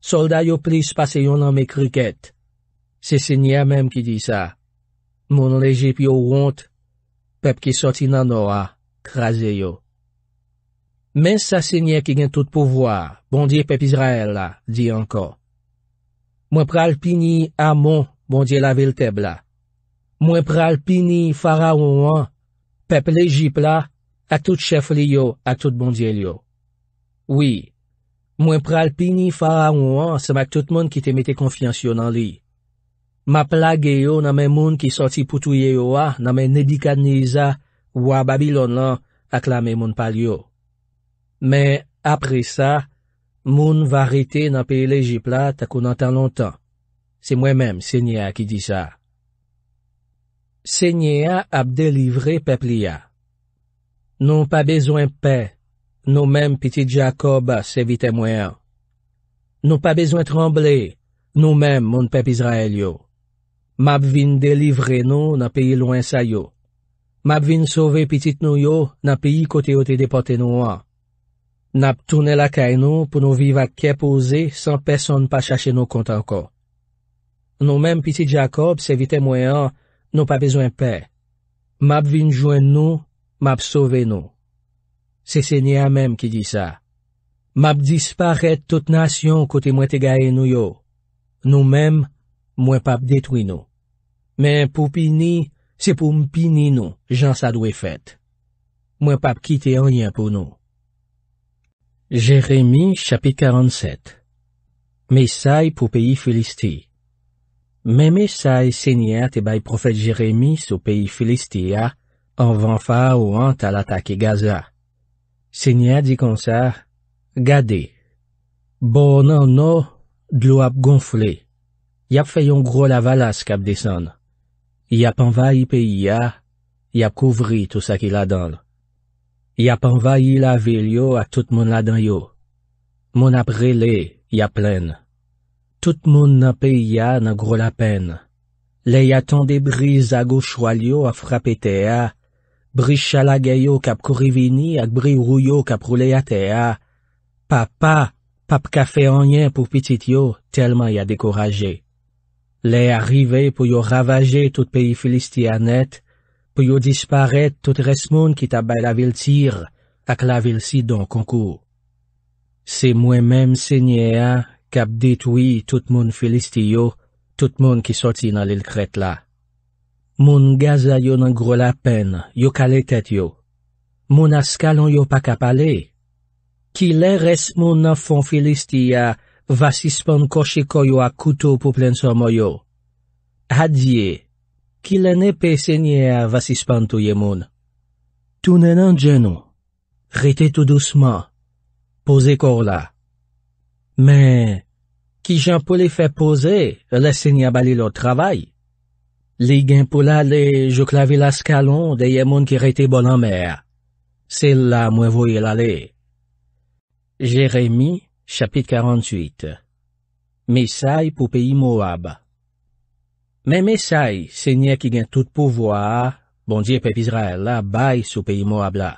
Solda yo plis pase yon anme kriket. Se se nye a mem ki di sa. Moun leji pi yo ont, pep ki soti nan do a. Mwen sa se nye ki gen tout pouvoar, bondye pep Izrael la, di anko. Mwen pral pini Amon, bondye la vilteb la. Mwen pral pini Faraon an, pep l'Egypt la, atout chef li yo, atout bondye li yo. Oui, mwen pral pini Faraon an, se mak tout moun ki te mete konfians yo nan li. Ma plage yo nan men moun ki soti poutouye yo a, nan men nebi kadniza, Ou a Babilon lan ak lame moun pal yo. Men apre sa, moun va rete nan peye lejipla takou nan tan lontan. Se mwen menm Senyea ki di sa. Senyea ap delivre pep liya. Non pa bezwen pe, nou menm piti Jakob se vite mwen. Non pa bezwen tremble, nou menm moun pep Israel yo. Map vin delivre nou nan peye loun sa yo. Map vin sove pitit nou yo na piyi kote o te depote nou an. Nap toune la kay nou pou nou vive ak kepoze san peson pa chache nou kontanko. Nou men pitit Jakob se vite mwen an, nou pa bezwen pe. Map vin jwen nou, map sove nou. Se se nye a menm ki di sa. Map disparet tout nasyon kote mwen te gaye nou yo. Nou menm, mwen pap detwi nou. Men pou pi ni... Se pou mpini nou, jan sa dwe fèt. Mwen pap kite an yon pou nou. Jeremi, chapit 47 Mesay pou peyi Felisti Mè mesay, sènyè, te bay profet Jeremi sou peyi Felisti ya, an vanfa ou an talatake Gaza. Sènyè di kon sa, gade. Bon nan nou, dlo ap gonfle. Yap fè yon gro la valas kap desan nou. Yap anvayi peyi ya, yap kouvri tout sa ki la don. Yap anvayi la vil yo ak tout moun la don yo. Moun ap rele, ya plen. Tout moun nan peyi ya nan gro la pen. Le ya ton de bri zagou chwal yo a frapete ya. Bri chalage yo kap kouri vini ak bri rou yo kap roule ate ya. Pa pa, pap kafe anyen pou pitit yo, telman ya dekoraje. Le arrive pou yo ravaje tout peyi Filistia net, pou yo disparet tout resmon ki tabay la vil tir, tak la vil si don konkou. Se mwen menm se nye a, kap detoui tout moun Filistiyo, tout moun ki soti nan lil kret la. Moun gazay yo nan gro la pen, yo kale tet yo. Moun as kalon yo pa kap ale. Ki le resmon nan fon Filistiyo, Vasi span koshi koyo ak kouto pou plen son moyo. Hadye, ki lene pe senye vasi span tou yemoun. Tounen an jenou. Rete tou douseman. Pose kor la. Men, ki jan pou li fe pose, le senye bali lo travay. Li gen pou la le jok lavi la skalon de yemoun ki rete bonan mer. Se la mwen voye la le. Jeremie, CHAPIT 48 MESAY POU PEY MOHAB MEN MESAY SE NYE KIKEN TOUTE POUVOA, BONDIR PEY PIZRAEL LA BAY SOU PEY MOHAB LA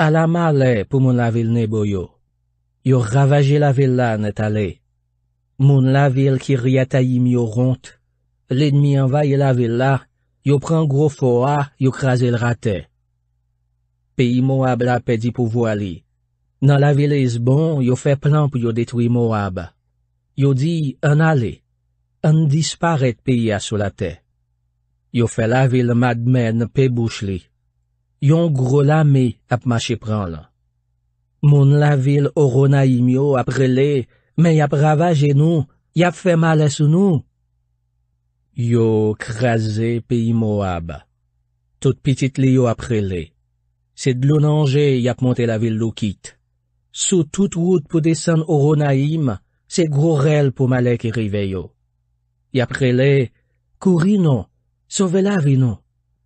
ALA MA LE POU MUN LAVIL NEBOYO YO RAVAJE LAVIL LA NETA LE MUN LAVIL KI RYATA YIM YO RONT LE NMI ANVAYE LAVIL LA YO PRAN GRO FOA, YO KRASE L RATE PEY MOHAB LA PEDI POUVOA LI Nan la vil e zbon, yo fe plan pou yo detwi Moab. Yo di, an ale, an disparet pi ya sou la te. Yo fe la vil madmen pe bouch li. Yon gro la mi ap mache pran lan. Moun la vil orona im yo ap rele, men yap ravaje nou, yap fe male sou nou. Yo kreze pi Moab. Tout pitit li yo ap rele. Se dlou nanje, yap monte la vil lou kit. Sou tout wout pou desen ouro na im, se gro rel pou male ki rive yo. Yapre le, kouri nou, sovela vi nou,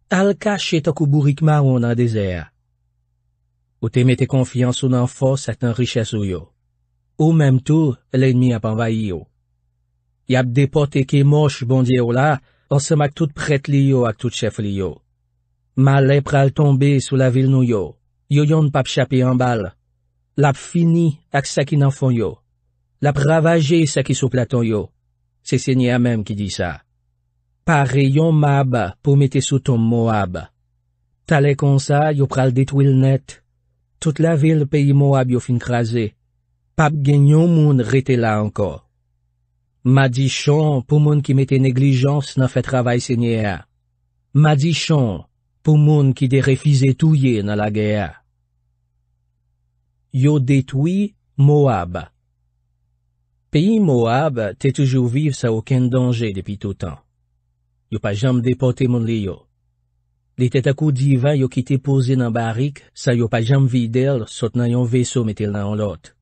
al kache takou burikman ou nan dezer. Ou te mete konfian sou nan fos ak nan riches ou yo. Ou mem tou, lenmi ap anvay yo. Yap depote ke mosh bondye ou la, ansem ak tout pret li yo ak tout chef li yo. Male pral tombe sou la vil nou yo, yo yon pap chapi anbal. Lap fini ak sa ki nan fon yo. Lap ravaje sa ki sou platon yo. Se se nye a mem ki di sa. Pa reyon mab pou mete sou ton moab. Tale konsa yo pral detwil net. Tout la vil peyi moab yo fin krasi. Pap genyon moun rete la anko. Ma di chan pou moun ki mete neglijans nan fe travay se nye a. Ma di chan pou moun ki de refize touye nan la ge a. yo detwi Moab. Peyi Moab te toujou viv sa ouken donje depi toutan. Yo pa jom depote moun li yo. Li te takou divan yo ki te pose nan barik sa yo pa jom videl sot nan yon veso metel nan lot.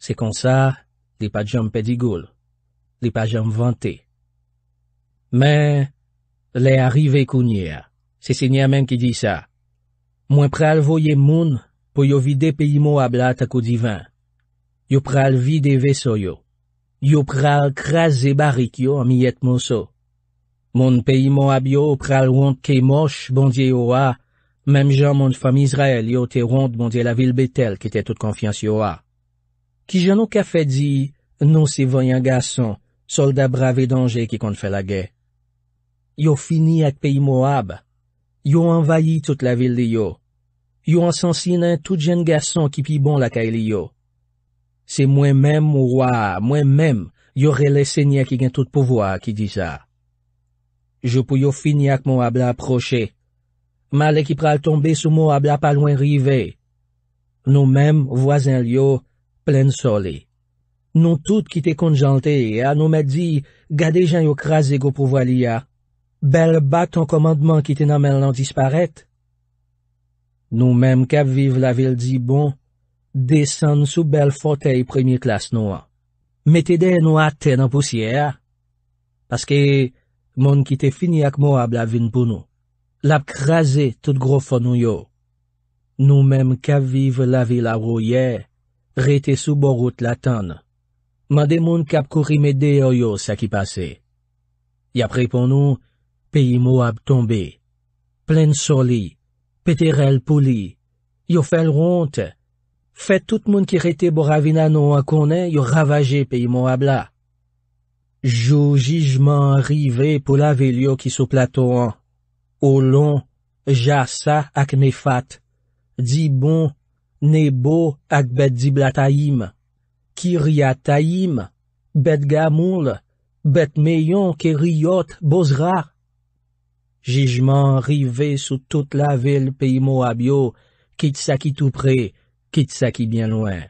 Se kon sa, li pa jom pedigoul. Li pa jom vante. Men, li arive kounye a. Se se nye a men ki di sa. Mwen pral voye moun pou yo vide peyi Moab la tako divan. Yo pral vide vesoyo. Yo pral kreze barik yo amilyet mouso. Moun peyi Moab yo pral want key mosh bondye yo a, mem jan moun fami Israel yo te want bondye la vil betel ki te tout konfians yo a. Ki jan nou ka fe di, nou se voyan gason, solda brave danje ki konfe la ge. Yo fini ak peyi Moab. Yo envayi tout la vil de yo. Yo ansansi nan tout jen gason ki pi bon lakay li yo. Se mwen men mou wa, mwen men, yo rele se nye ki gen tout pouvoa ki di sa. Jopou yo fini ak moun abla aproche. Male ki pral tombe sou moun abla pa lwen rive. Nou men, wazen li yo, plen soli. Nou tout ki te konjante, a nou men di, gade jan yo krasi go pouvoa li ya. Bel bat ton komandman ki te nan men lan disparet. Nou mèm kap vive la vil di bon, desan sou bel fotey premye klas nou an. Metede nou aten an pousyè a. Paske, moun ki te fini ak mou ab la vin pou nou. Lap krasè tout gro fon nou yo. Nou mèm kap vive la vil a rou ye, rete sou borout la tan. Mèm de moun kap kouri me de yo yo sa ki pase. Ya pre pon nou, peyi mou ab tombe. Plen soli. Fè terel pou li. Yo fèl ronte. Fè tout moun ki rete bo ravina nou an konen yo ravaje pe imo abla. Jou jijman rive pou la vel yo ki sou plato an. O lon, jasa ak ne fat. Di bon, ne bo ak bet dibla tayim. Kiria tayim, bet gamoul, bet meyon keryot bozra. Jijman rive sou tout la vil peyi Moab yo, kit sa ki tou pre, kit sa ki bien loen.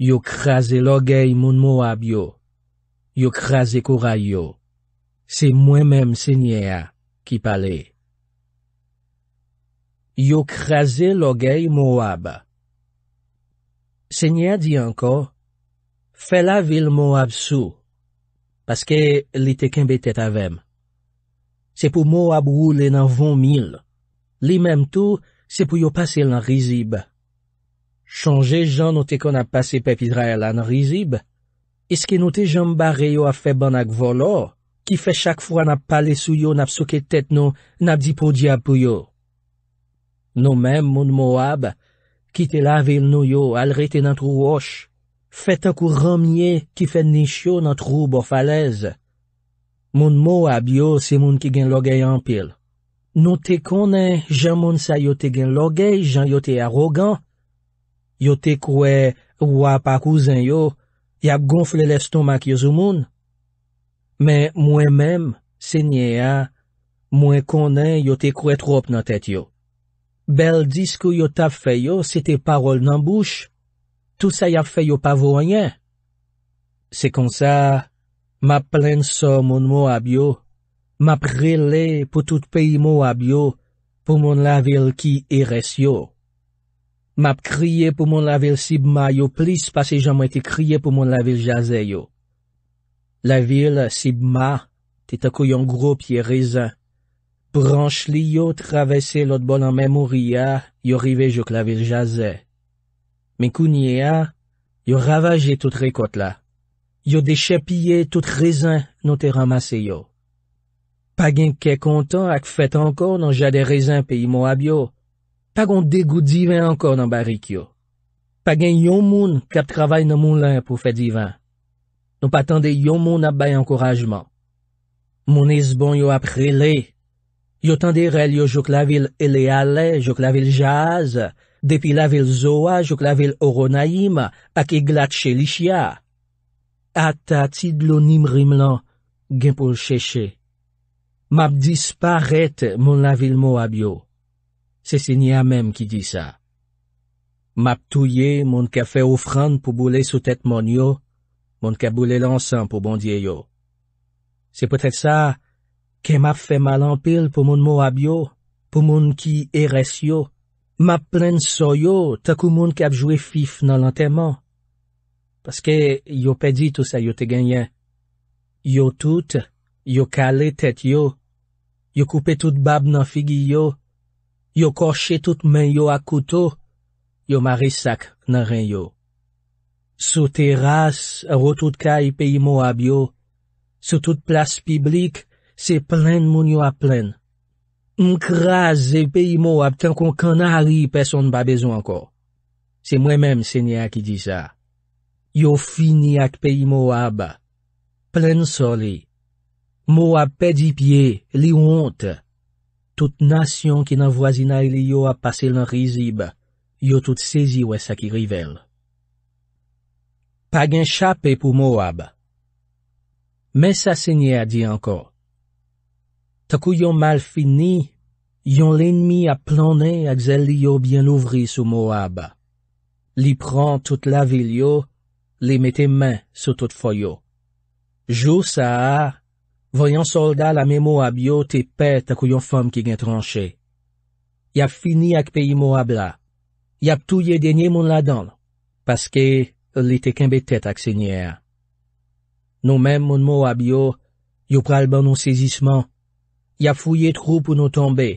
Yo kraze logay moun Moab yo. Yo kraze koura yo. Se mwen menm senye a, ki pale. Yo kraze logay Moab. Senye a di anko, fe la vil Moab sou, paske li te kenbe tet avem. se pou mou ap roule nan voun mil. Li menm tou, se pou yo pase lan rizib. Chanje jan note kon ap pase pepidra elan rizib, eske note jan bare yo a fe ban ak volo, ki fe chak fwa nap pale sou yo nap soke tet nou, nap di pou di ap pou yo. Non menm moun mou ap, ki te lave il nou yo al rete nan trou wosh, fet ak ou ramye ki fe nish yo nan trou bo falez, Moun mou ab yo se moun ki gen logey anpil. Nou te konen jan moun sa yo te gen logey, jan yo te arogant. Yo te kwe wapakouzen yo, ya gonfle lestomak yo zou moun. Men mwen menm, se nye a, mwen konen yo te kwe trop nan tet yo. Bel dis kou yo tap fe yo, se te parol nan bouch. Tou sa ya fe yo pavou anyen. Se kon sa... M ap plen so moun mou abyo, m ap krele pou tout peyi mou abyo pou moun la vil ki eres yo. M ap kriye pou moun la vil Sibma yo plis pa se jan mwen te kriye pou moun la vil jaze yo. La vil Sibma, te takoyon gro piye reza, pranch li yo travese lot bol an memouri ya yo rive jok la vil jaze. Men kounye ya, yo ravaje tout rekot la. Yo de chepiye tout rezin nou te ramase yo. Pagan ke kontan ak fet ankor nan jade rezin pe imo abyo. Pagan degou divan ankor nan barik yo. Pagan yon moun kap travay nan moun lan pou fet divan. Nou patande yon moun ap bay ankorajman. Moun esbon yo ap rele. Yo tende rel yo jok la vil Eleale, jok la vil Jahaz, depi la vil Zoa, jok la vil Oronaim, ak e glat chelichia. Atatid lo nimrim lan, gen pou l cheche. Map disparet moun la vil mou abyo. Se se nye a mem ki di sa. Map touye moun ke fe ofran pou boule sou tet moun yo, moun ke boule lansan pou bondye yo. Se potet sa, ke map fe malampil pou moun mou abyo, pou moun ki eres yo, map plen soyo takou moun ke ap jwe fif nan lanteman, Paske yo pedi tout sa yo te genyen. Yo tout, yo kale tet yo, yo koupe tout bab nan figi yo, yo korche tout men yo akuto, yo mare sak nan ren yo. Sou teras, ro tout ka ipi e imo ab yo, sou tout plas piblik, se plen moun yo ap plen. M kras epi imo ap ten kon kanari person ba bezon anko. Se mwen menm senya ki di sa. Yo fini ak peyi Moab. Plen soli. Moab pe di pie, li wonte. Tout nasyon ki nan wazina ili yo apase lan rizib, yo tout sezi wesa ki rivel. Pag enchape pou Moab. Mesa senye a di anko. Takou yon mal fini, yon lenmi a planen ak zel li yo bien ouvri sou Moab. Li pran tout la vil yo, li mette men sou tout foyo. Jou sa a, voyan solda la me mou abyo te pet akou yon fom ki gen tranche. Yap fini ak peyi mou abla. Yap tou ye denye moun la don, paske li te kembetet ak senye a. Nou men moun mou abyo, yo pral ban nou sezisman, yap fouye trou pou nou tombe,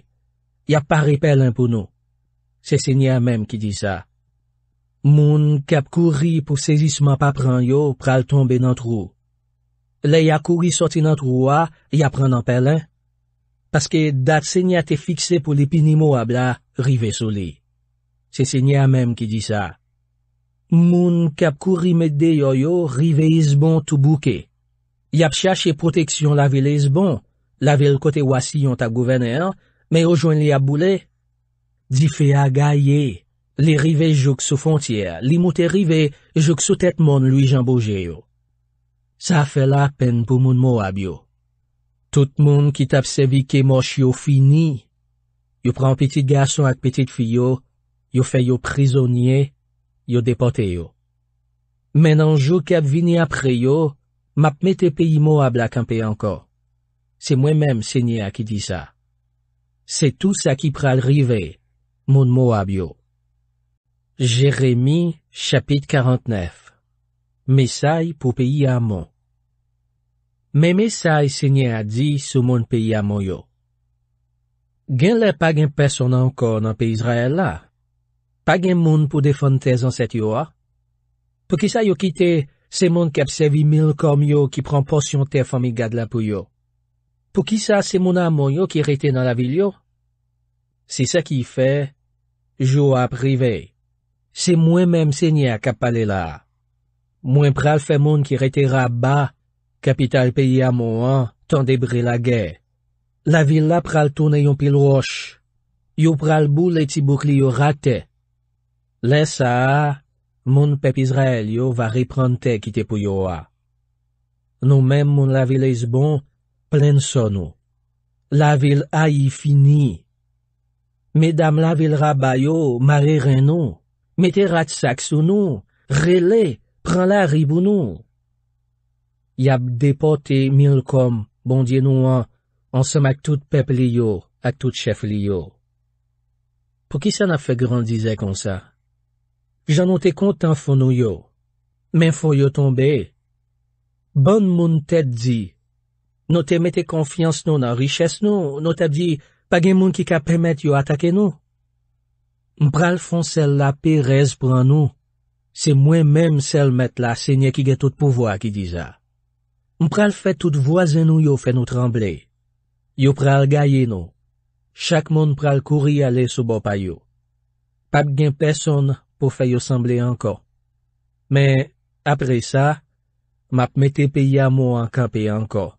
yap pa repel an pou nou. Se senye a menm ki di sa. Moun kap kouri pou sejisman pa pran yo pral tombe nan trou. Le ya kouri soti nan trou a, ya pran nan pelen. Paske dat sejnya te fikse pou li pinimo a bla, rive soli. Sejnya menm ki di sa. Moun kap kouri mede yo yo, rive izbon tou bouke. Yap chache proteksyon la vil izbon. La vil kote wasi yon ta gouvene an, me yo jwen li ap boule. Di fe a gaye. Moun kap kouri pou sejisman pa pran yo pral tombe nan trou. Li rive jouk sou fontyer, li moutè rive jouk sou tèt moun luy jambouje yo. Sa fè la pen pou moun mou ab yo. Tout moun ki tap sebi ke mòsh yo fini. Yo pran petite gason ak petite fiyo, yo fè yo prizonye, yo depote yo. Menan jouk ap vini ap reyo, map mette peyi mou ab la kampe anko. Se mwen mèm se nye ak ki di sa. Se tout sa ki pral rive, moun mou ab yo. Jeremie, chapit 49 Mesay pou peyi amon Me mesay se nye adi sou moun peyi amon yo. Gen le pag en person anko nan pey Izrael la? Pag en moun pou defon tez anset yo a? Ah? Po ki sa yo kite, se moun kapsevi mil kom yo ki pran porsyon te famiga de la pou yo. Po ki sa se moun amon yo ki rete nan la vil yo? Se sa ki fe, jo a privey. Se mwen menm se nye akap pale la. Mwen pral fe moun ki rete rabba, kapital peyi a mou an, tan debri la ge. La vil la pral tone yon pil roch. Yo pral bou le ti boukli yo rate. Le sa, moun pep Israel yo va riprante kite pou yo a. Nou menm moun la vil e zbon, plen son ou. La vil a yi fini. Medam la vil rabba yo mare re nou. Metè rat sak sou nou, relè, pran la ribou nou. Yap depote mil kom, bondye nou an, ansem ak tout pep li yo, ak tout chef li yo. Po ki sa na fe grandize kon sa? Jan nou te kontan fon nou yo, men fon yo tombe. Bon moun tèd di, nou te metè konfians nou nan riches nou, nou tèd di, page moun ki ka pemet yo atake nou. Mpral fon sel la pe rez pran nou, se mwen menm sel met la senye ki ge tout pouvoa ki diza. Mpral fe tout voazen nou yo fe nou tremble. Yo pral gaye nou. Chak moun pral kouri ale sou bo payo. Pap gen peson pou fe yo semble anko. Men, apre sa, map mette pe yamo ankape anko.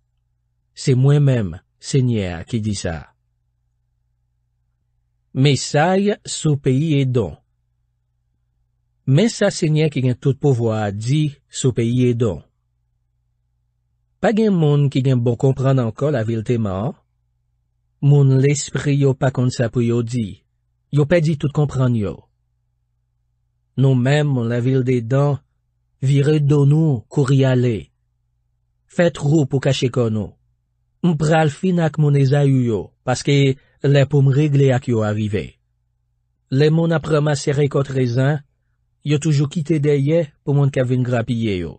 Se mwen menm senye a ki diza. Mesay sou peyi edon. Mesasenye ki gen tout pouvoa di sou peyi edon. Pa gen moun ki gen bon kompran anka la vil teman, moun l'esprit yo pa kon sapuyo di. Yo pe di tout kompran yo. Nou men moun la vil dedan, vire donou kouri ale. Fet rou pou kache konou. Mpral finak moun ezayuyo, paske, Le pou m regle ak yo arive. Le moun apreman serikot rezan, yo toujou kite deye pou moun kevin grapye yo.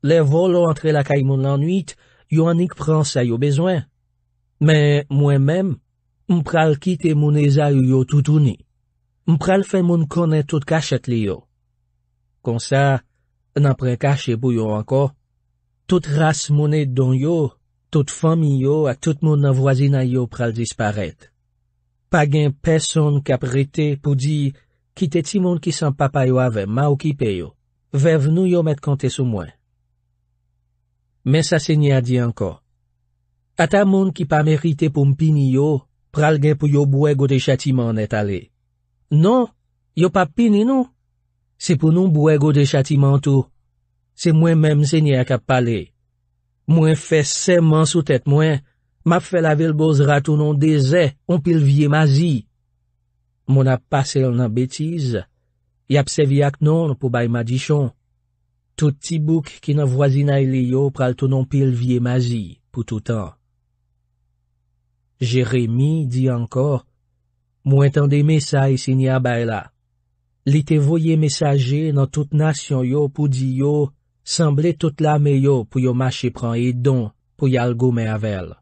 Le volo antre la kay moun lanwit, yo anik pransa yo bezwen. Men, mwen menm, mpral kite moun ezay yo toutouni. Mpral fe moun konen tout kachet li yo. Konsa, nan prekache pou yo anko, tout ras moun et don yo, Toute fami yo ak tout moun nan vwazina yo pral disparet. Pa gen peson kap rete pou di, ki te ti moun ki san papa yo ave ma ou kipe yo, ve venou yo met kante sou mwen. Men sa se nye a di anko. A ta moun ki pa merite pou mpini yo, pral gen pou yo bwe go de chatiman net ale. Non, yo pa pini nou. Se pou nou mbwe go de chatiman tou, se mwen men mse nye a kap paley. Mwen fè seman sou tèt mwen, map fè la vilboz ratounon de zè ou pilvye ma zi. Mwen ap pasèl nan betiz, y ap sevyak non pou bay ma dijon. Tout ti bouk ki nan vwazina ili e yo pral tonon pilvye ma zi pou toutan. Jeremie di anko, mwen tende mesay sin ya bay la. Li te voye mesaje nan tout nasyon yo pou di yo, Semble tout la me yo pou yo mache pran e don pou yal gome avel.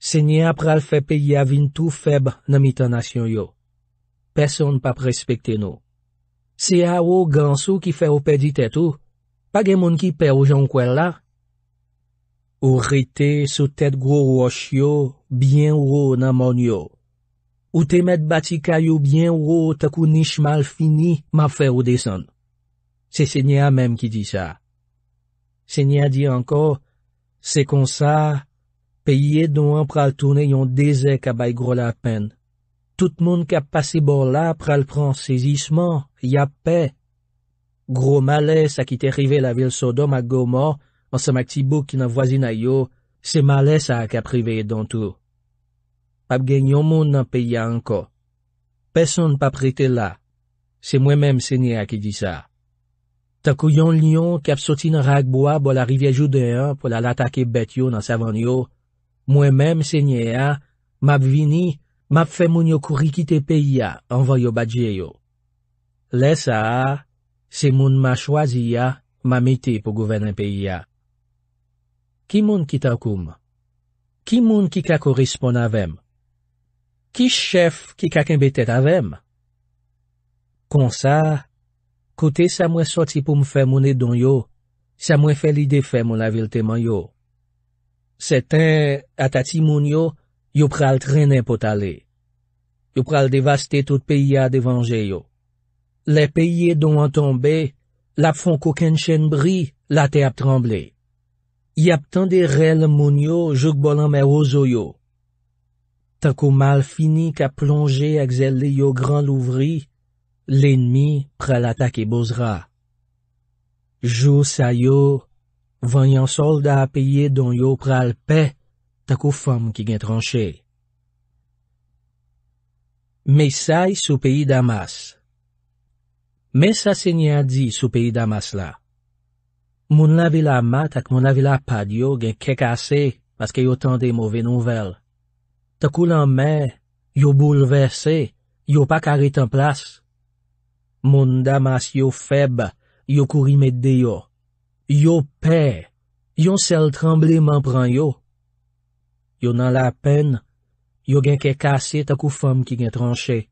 Se nye ap pral fepe ya vin tou feb nan mitanasyon yo. Peson pa prespekte nou. Se a ou gansou ki fe ou pedi tet ou, pa gen moun ki pe ou jan kwella? Ou rete sou tet gro wosh yo, byen ou nan mon yo. Ou temet bati kayo byen ou takou nish mal fini, ma fe ou desan. Se se nye a mem ki di sa. Senya di anko, se kon sa, peye don an pral toune yon dese ka bay gro la pen. Tout moun ka pase bor la pral pran sezisman, ya pe. Gro male sa ki te rive la vil sodom a gomor, ansa mak tibou ki nan vwazina yo, se male sa a ka priveye don tou. Pap gen yon moun nan peye anko. Peson pa prete la. Se mwen menm senya ki di sa. Sakou yon lion ke ap soti nan ragboa bo la rivye judean pou la latake bet yo nan savan yo, mwen menm se nye a, map vini, map fe moun yo kuri kite pe ya, anvanyo badje yo. Lesa a, se moun ma chwazi ya, ma meti pou gouvenen pe ya. Ki moun ki takoum? Ki moun ki kakorispon avem? Ki chef ki kaken betet avem? Konsa Kote sa mwen soti pou m fè moun edon yo, sa mwen fè li defè moun la vil teman yo. Se ten, atati moun yo, yo pral trene pot ale. Yo pral devaste tout peyi ad evanje yo. Le peyi edon an tombe, la fon kouken chen bri, la te ap tremble. Yap ten de rel moun yo, jok bolan me ozo yo. Takou mal fini ka plonge ak zel li yo gran louvri, l'enmi pral atake bozra. Jou sa yo, vanyan solda apye don yo pral pe, takou fom ki gen tranche. Me sa y sou peyi damas. Me sa se nye a di sou peyi damas la. Moun lavi la mat ak moun lavi la pad yo gen kekase, maske yo tan de mouve nouvel. Takou lan me, yo boulevese, yo pak arit an plas, Moun damas yo feb, yo kouri med de yo. Yo pe, yon sel trembleman pran yo. Yo nan la pen, yo genke kase takou fom ki gen tranche.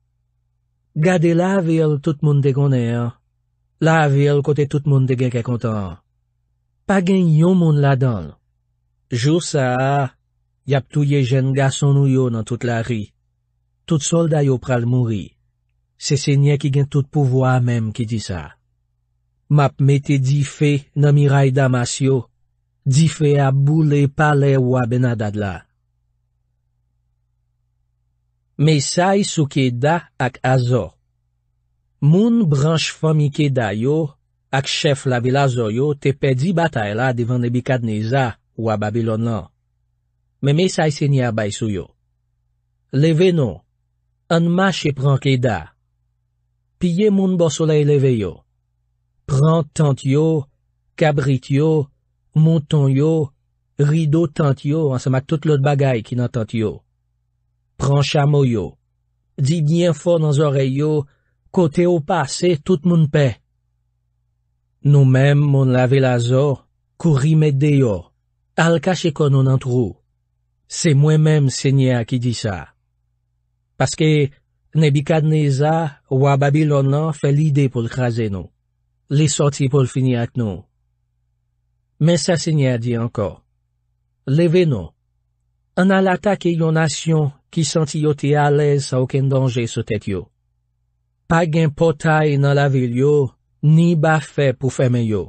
Gade la vil tout moun de konen, la vil kote tout moun de genke kontan. Pa gen yon moun la don. Jou sa, yap tou ye jen gason nou yo nan tout la ri. Tout sol dayo pral mouri. Se se nye ki gen tout pouvoa menm ki di sa. Map me te di fe nan miray damasyo. Di fe a bou le pale wabenadad la. Mesay souke da ak azo. Moun branj fomi ke dayo ak chef la vilazo yo te pedi batay la divan le bikad neza wababilon lan. Me mesay se nye abay sou yo. Le ve non. An ma che pranke da. Piye moun bo solei leve yo. Pran tant yo, kabrit yo, mouton yo, rido tant yo, ansama tout lout bagay ki nan tant yo. Pran chamo yo, di dnyen fo nan zore yo, kote yo pase tout moun pe. Nou mem moun lave lazo, kuri mede yo, al kache konon an trou. Se mwen mem se nye a ki di sa. Paske, Nebi Kadneza ou a Babilon nan fe l'ide pou l'krasen nou. Le sorti pou l'fini ak nou. Men sa sinye a di anko. Leve nou. An al atake yon asyon ki santi yo te alez sa oken danje se tet yo. Pag en potay nan la vil yo, ni ba fe pou femen yo.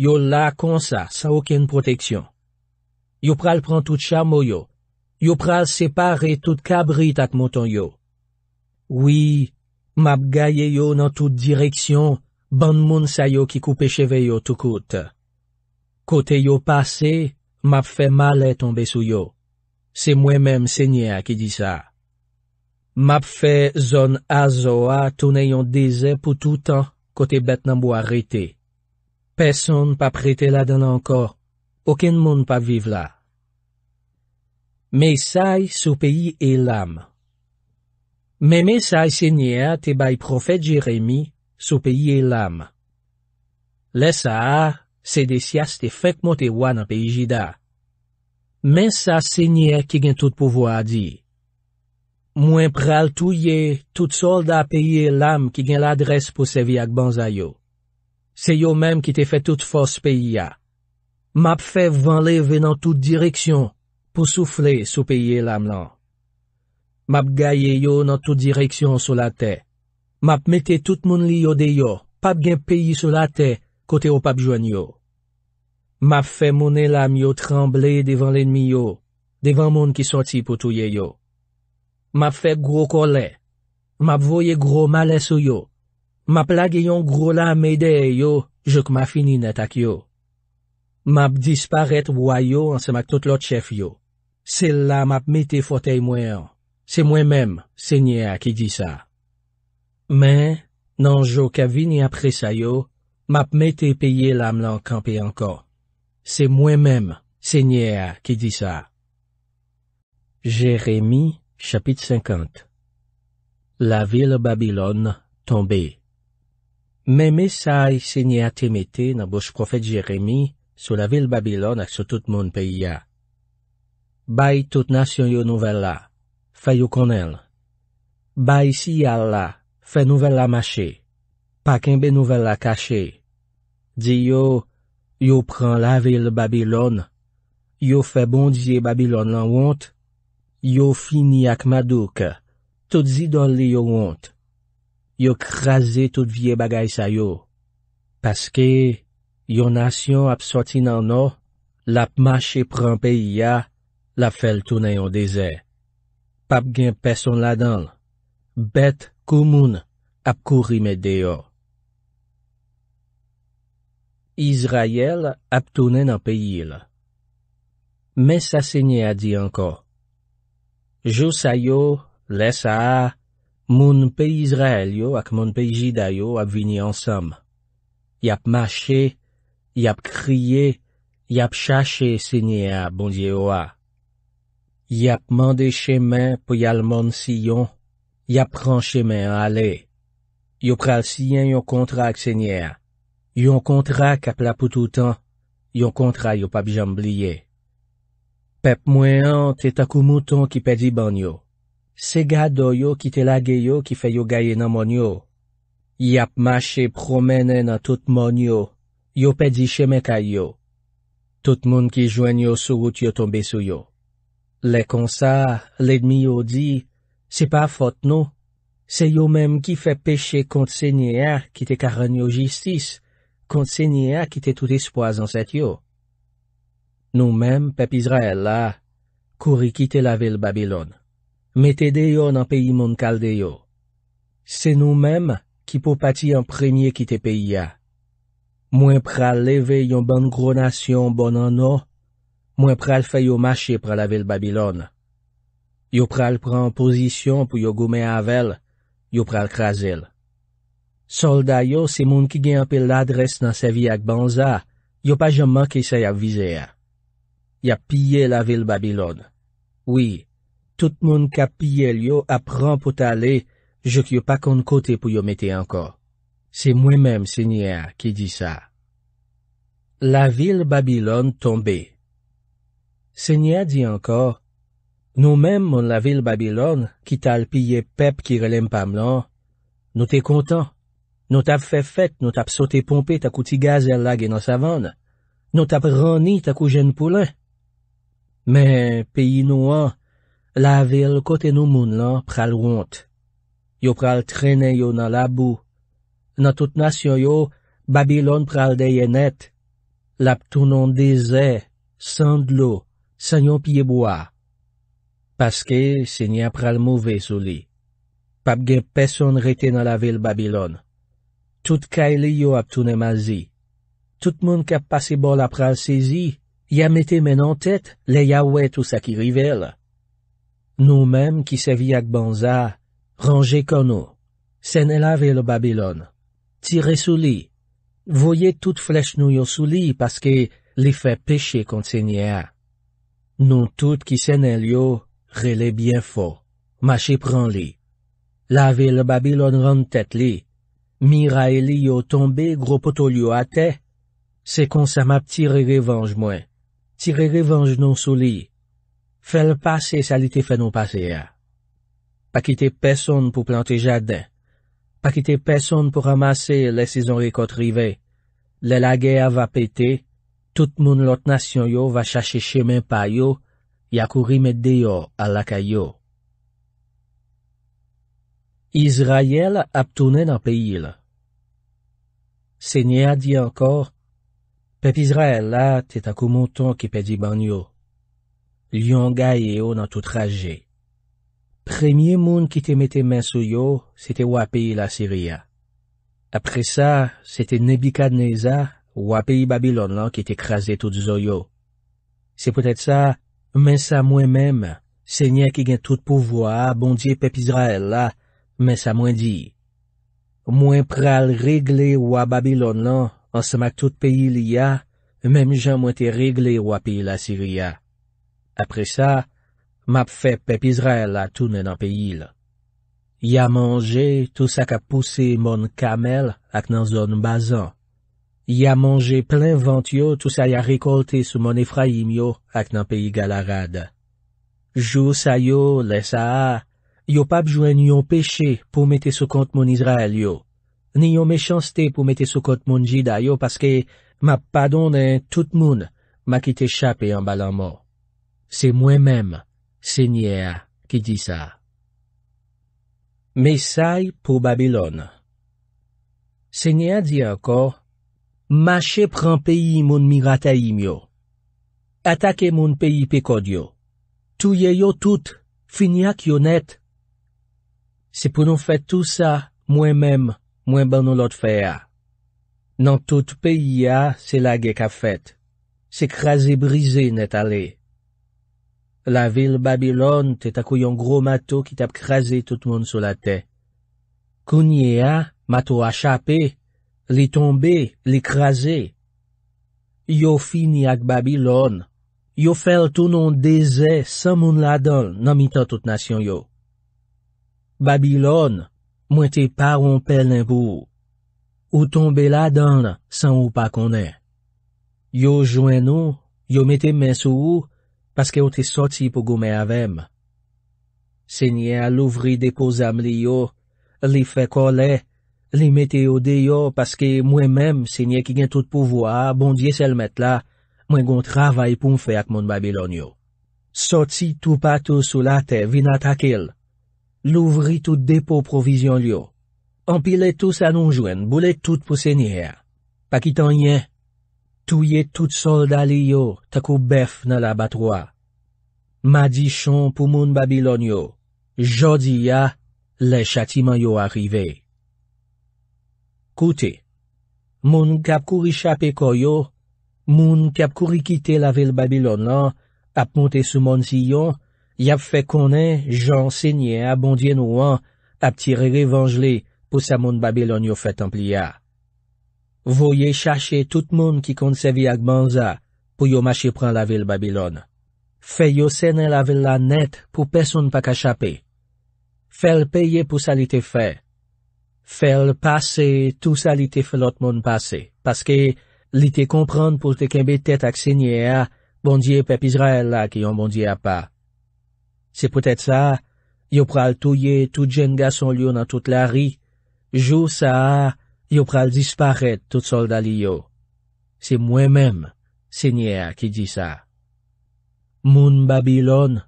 Yo la konsa sa oken proteksyon. Yo pral pran tout chamo yo. Yo pral separe tout kabrit ak moton yo. Wi, map gaye yo nan tout direksyon, ban moun sa yo ki koupe cheve yo tout koute. Kote yo pase, map fe male tombe sou yo. Se mwen menm se nye a ki di sa. Map fe zon azoa tonayon deze pou toutan kote bet nan bo arete. Peson pa prete la dan anko, oken moun pa vive la. Me say sou peyi e lam. Mè mè sa y sènyè te bay profèt Jérémy sou peyiye lam. Lè sa a, se de sias te fèk mò te wò nan peyi jida. Mè sa sènyè ki gen tout pouvo a di. Mwen pral touye tout soldat peyiye lam ki gen l'adres pou sevi ak banza yo. Se yo mèm ki te fè tout fòs peyi ya. Mè ap fè vwanle venan tout direksyon pou soufle sou peyiye lam lan. Map gaye yo nan tout direksyon sou la te. Map mette tout moun li yo de yo, pap gen peyi sou la te, kote yo pap jwen yo. Map fe moun elam yo tremble devan lenmi yo, devan moun ki soti pou touye yo. Map fe gro kole. Map voye gro male sou yo. Map lage yon gro la me de yo, jok ma fini netak yo. Map disparet woy yo ansen mak tout lot chef yo. Sel la map mette fotey mwen yo. Se mwen menm, se nye a ki di sa. Men, nan jok avini apre sayo, map mette peye lam lan kampe anko. Se mwen menm, se nye a ki di sa. Jeremie, chapit 50 La vil Babylon, tombe Meme saye se nye a temete nan bouj profet Jeremie sou la vil Babylon ak sou tout moun peye. Bay tout nasyon yo nouvel la. fè yo konel. Ba isi yal la, fè nouvel la mâche, pa kenbe nouvel la kache. Di yo, yo pran la vil Babylon, yo fè bondye Babylon lan wont, yo fini ak madouk, tout zidol li yo wont. Yo krasi tout vie bagay sa yo, paske yo nasyon ap soti nan nou, la mâche pran peyi ya, la fèl tou nan yon dezey. pap gen peson ladan, bet kou moun ap kouri me deyo. Izrayel ap tonen an pe yil. Men sa senye a di anko. Jousa yo, lesa a, moun pe Izrayel yo ak moun pe Jidayo ap vini ansam. Yap mache, yap kriye, yap chache senye a bondye yo a. Yap mande chemen pou yal moun si yon, yap ran chemen an ale. Yon pral si yon yon kontra ak senyer. Yon kontra kap la pou toutan, yon kontra yon pa bijan bliye. Pep mwen an, te takou mouton ki pedi ban yo. Se ga do yo ki te lage yo ki fe yo gaye nan moun yo. Yap mache promene nan tout moun yo, yo pedi chemen kay yo. Tout moun ki jwen yo sou gout yo tombe sou yo. Lè konsa, lè dmi yo di, se pa fote nou, se yo mèm ki fè peche kont se nye a ki te karan yo jistis, kont se nye a ki te tout espoaz anset yo. Nou mèm, pep Izrael la, kouri kite la vil Babylon, metede yo nan peyi moun kalde yo. Se nou mèm ki pou pati an premye kite peyi ya. Mwen pral leve yon ban gro nasyon ban an nou. Mwen pral fay yo mache pra la vil Babilon. Yo pral pran posisyon pou yo gome avel, yo pral krasel. Solday yo, se moun ki gen apel ladres nan se vi ak banza, yo pa jaman ki se ap vize a. Ya pye la vil Babilon. Oui, tout moun ka pye yo ap pran pou tale, jok yo pa kon kote pou yo mete anko. Se mwen menm senye a ki di sa. La vil Babilon tombe. Senya di anka, nou mem moun la vil Babilon ki tal piye pep ki relimpam lan, nou te kontan, nou tap fefet nou tap sote pompe takouti gazer lage nan savon, nou tap rani takou jen pou lan. Men, piye nou an, la vil kote nou moun lan pral wont. Yo pral trene yo nan labou. Nan tout nasyon yo, Babilon pral deye net. Lap tou non deze, sand lo. San yon piyebo a. Paske, se ni ap pral mou ve sou li. Pap gen peson rete nan la vel Babylon. Tout ka e li yo ap toune ma zi. Tout moun kap pase bol ap pral se zi, ya mete men an tet le ya wet ou sa ki rivel. Nou menm ki se vi ak banza, ranje konou. Se ne la vel Babylon. Tire sou li. Voye tout flech nou yo sou li paske li fe peche kont se ni a. Nou tout ki sènen liyo, rele byen fo. Mache pran li. Lave le babylon rante tèt li. Mira e li yo tombe, gro poto liyo ate. Se konsa map tire revanj mwen. Tire revanj nou sou li. Fèl pase salite fè nou pase ya. Non Pakite peson pou plante jade. Pakite peson pou ramase le sezon re kote rive. Le la gea va pète. tout moun lot nasyon yo va chache chemen pa yo, ya kouri met deyo al laka yo. Izrayel ap toune nan peyi la. Senye a di ankor, pep Izrayel la, te takou mouton ki pedi ban yo. Lyon ga yo nan tout raje. Premye moun ki te mette men sou yo, se te wapi la Syria. Apre sa, se te nebi kadneza, w api Babylon lan ki te krasi tout zo yo. Se pwetet sa, men sa mwen menm, se nyen ki gen tout pouvo bon a bondi pepizra el la, men sa mwen di. Mwen pral regle w api Babylon lan, ansa mak tout peyi li ya, menm jan mwen te regle w api la siri ya. Apre sa, map fe pepizra el la tounen an peyi la. Ya manje tout sa ka pwose moun kamel ak nan zon bazan. Ya manje plen vant yo, tout sa ya rekolte sou mon Efraim yo ak nan peyi galarade. Jou sa yo, lesa a, yo pa bjwen yon peche pou mette sou kont moun Izrael yo. Niyon mechanste pou mette sou kont moun jida yo, paske ma padon en tout moun ma kit echape yon balanman. Se mwen menm, senye a, ki di sa. MESSAI POU BABYLON Senye a di anko, Mache pran peyi moun mirata imyo. Atake moun peyi pekod yo. Touye yo tout, fini ak yo net. Se pou nou fet tout sa, mwen menm, mwen bernon lot feya. Nan tout peyi ya, se lage kap fet. Se kraze brize net ale. La vil Babylon te takou yon gro mato ki tap kraze tout moun sou la te. Kounye ya, mato a chapi. Li tombe, li krasi. Yo fini ak Babilon. Yo fel tou non deze san moun la don nan mitan tout nasyon yo. Babilon, mwen te pa woun pel nan pou. Ou tombe la don san wou pa konen. Yo jwen nou, yo mette men sou ou, paske yo te soti pou gome avem. Senye al ouvri depo zam li yo, li fe kole, Li meteo de yo paske mwen menm senye ki gen tout pou vwa, bondye selmet la, mwen gon travay pou mfe ak moun Babilon yo. Soti tou patou sou late vinat akil. Louvri tout depo provizyon yo. Ampile tout sanonjwen, boule tout pou senye. Pak itanye, touye tout soldali yo, takou bef nan la batwa. Madi chon pou moun Babilon yo. Jodi ya, le chatiman yo arive. Koute, moun kap kouri chape koyo, moun kap kouri kite la vil Babilon lan, ap monte sou moun siyon, yap fe konen jan senye abondye nouan, ap tire revanjli pou sa moun Babilon yo fet ampliya. Voye chache tout moun ki konsevi ak banza pou yo mashi pran la vil Babilon. Fe yo senye la vil la net pou peson pa ka chape. Fel peye pou sa li te fe. Fel pase tou sa li te felot moun pase, paske li te kompran pou te kembetet ak senye a, bondye pep Izrael la ki yon bondye a pa. Se pwetet sa, yo pral touye tout jen ga son lyon an tout la ri, jou sa, yo pral disparet tout sol dal yo. Se mwen menm, senye a ki di sa. Moun Babylon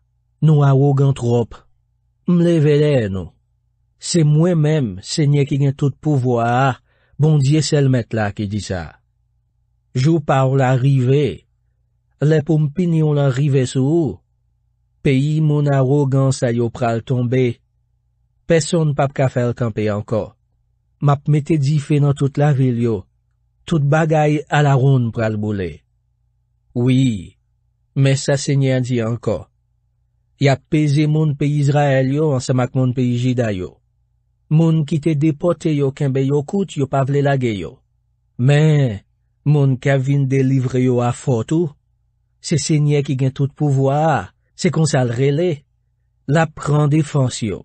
nou a wogan trop, mle vele nou. Se mwen menm, se nye ki nye tout pouvo a, bon diye selmet la ki di sa. Jou pa ou la rive, le pou mpini ou la rive sou ou, peyi moun arogans a yo pral tombe. Peson pap kafel kampe anko. Map metedife nan tout la vil yo, tout bagay ala roun pral bole. Oui, me sa se nye di anko. Yap peze moun pey Izrael yo ansamak moun pey Jida yo. Moun ki te depote yo kembe yo kout yo pavle lage yo. Men, moun ke vin delivre yo a fotou. Se senye ki gen tout pouvoa, se konsalre le. La pran defans yo.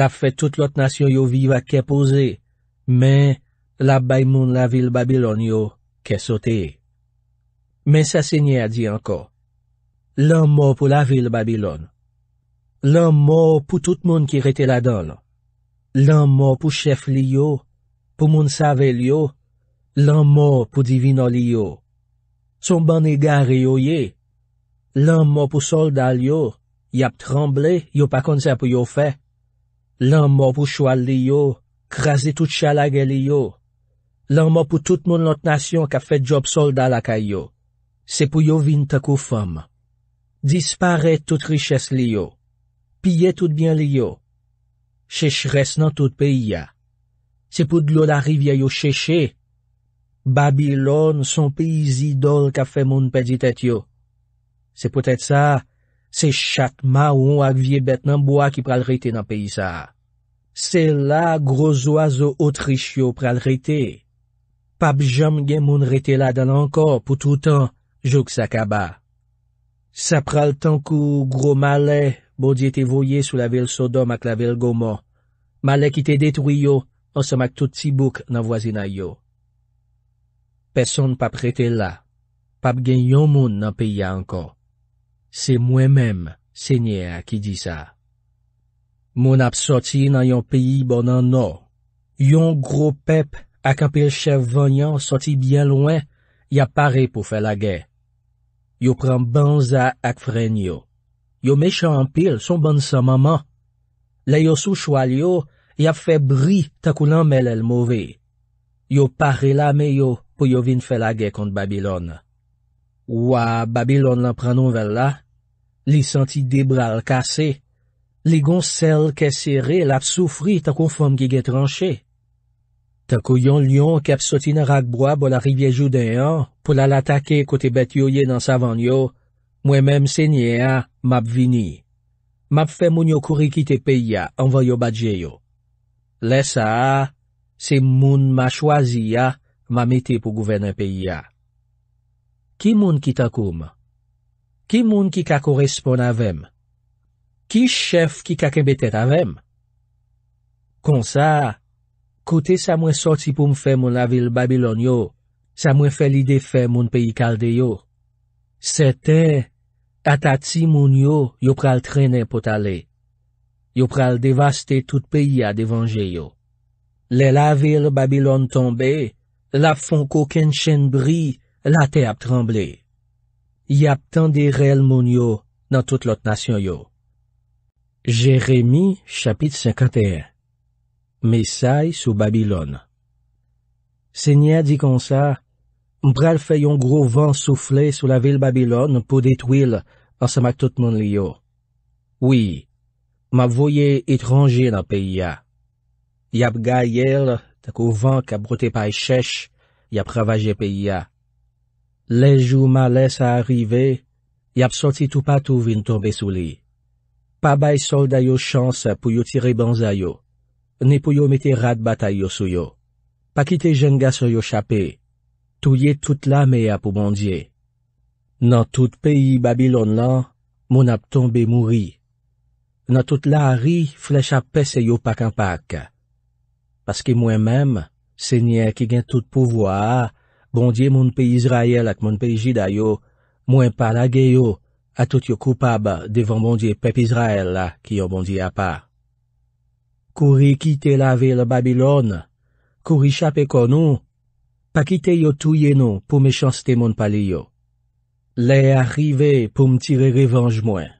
La fe tout lot nasyon yo vive a kepoze. Men, la bay moun la vil Babylon yo, ke sote. Men sa senye a di anko. Lan mou pou la vil Babylon. Lan mou pou tout moun ki rete la dono. L'anmò pou chef li yo, pou moun save li yo, l'anmò pou divino li yo. Son ban e gare yo ye. L'anmò pou soldal yo, yap tremble, yo pa konser pou yo fe. L'anmò pou chwal li yo, krasi tout chalage li yo. L'anmò pou tout moun lotnasyon ka fet job soldal akay yo. Se pou yo vintakou fom. Dispare tout riches li yo. Piye tout bien li yo. Chech res nan tout peyi ya. Se pou dlou la rivye yo cheche, Babylon son peyi zidol ka fe moun pezi tet yo. Se pou tèt sa, se chak ma ou an ak vie bet nan boa ki pral rete nan peyi sa. Se la grozo azo otri shyo pral rete. Pap jom gen moun rete la dan ankor pou toutan, jouk sa kaba. Sa pral tankou gro maley, Bo di ete voye sou la vil Sodom ak la vil Goma. Malek ite detwiyo, an se mak tout tibouk nan wazina yo. Peson pa prete la. Pap gen yon moun nan piya anko. Se mwen menm, se nye a ki di sa. Moun ap soti nan yon piyi bonan no. Yon gro pep ak apil chev vanyan soti bien lwen, ya pare pou fe la ge. Yo pren banza ak fren yo. Yo mechan anpil son bon sa maman. Le yo sou chwal yo, ya febri takou lan mel el mouve. Yo pare la me yo pou yo vin felage kont Babylon. Ouwa, Babylon lan pranon vel la. Li santi dibral kase. Li gon sel ke sere la ap soufri takou fom gigetranche. Takou yon lion ke ap soti nan rakboa bol a rivyejou denyan pou la latake kote bet yo ye dansa van yo Mwen menm se nye a, map vini. Map fe moun yo kuri kite pe ya, anvo yo badje yo. Lè sa a, se moun ma chwazi ya, ma meti pou gouvene pe ya. Ki moun ki takoum? Ki moun ki kakorespon avem? Ki chef ki kakebetet avem? Kon sa a, kote sa mwen sotsi pou mfe moun la vil Babylon yo, sa mwen fe lide fe moun pe yi kalde yo. Se te, atati moun yo, yo pral trene pot ale. Yo pral devaste tout peyi a devanje yo. Le la vil Babylon tombe, la fon kou ken chen bri, la te ap tremble. Yap tan de rel moun yo nan tout lot nasyon yo. Jeremie, chapit 51 Mesaï sou Babylon Se nye di kon sa, Mpral fe yon gro van soufle sou la vil Babilon pou detwil ansa mak tout moun li yo. Oui, m ap voye itranje nan peyi ya. Yap gayel takou van kabrote paye chèche, yap ravaje peyi ya. Lejou ma lesa arrive, yap solti toupa tou vin tombe sou li. Pa bay solda yo chans pou yo tire banza yo. Ni pou yo mete rad batay yo sou yo. Pa kite jenga sou yo chapè. touye tout la me apou bondye. Nan tout peyi Babylon lan, moun ap tonbe mouri. Nan tout la ari, flech apese yo pak an pak. Paske mwen menm, se nye ki gen tout pouvoa, bondye moun peyi Israel ak moun peyi Jidayo, mwen pala geyo, atout yo koupaba devan bondye pep Israel la, ki yo bondye apar. Kouri ki te la vele Babylon, kouri chape konon, Pa kite yo touye nou pou me chanste moun pale yo. Le e arive pou m tirer revanj mwen.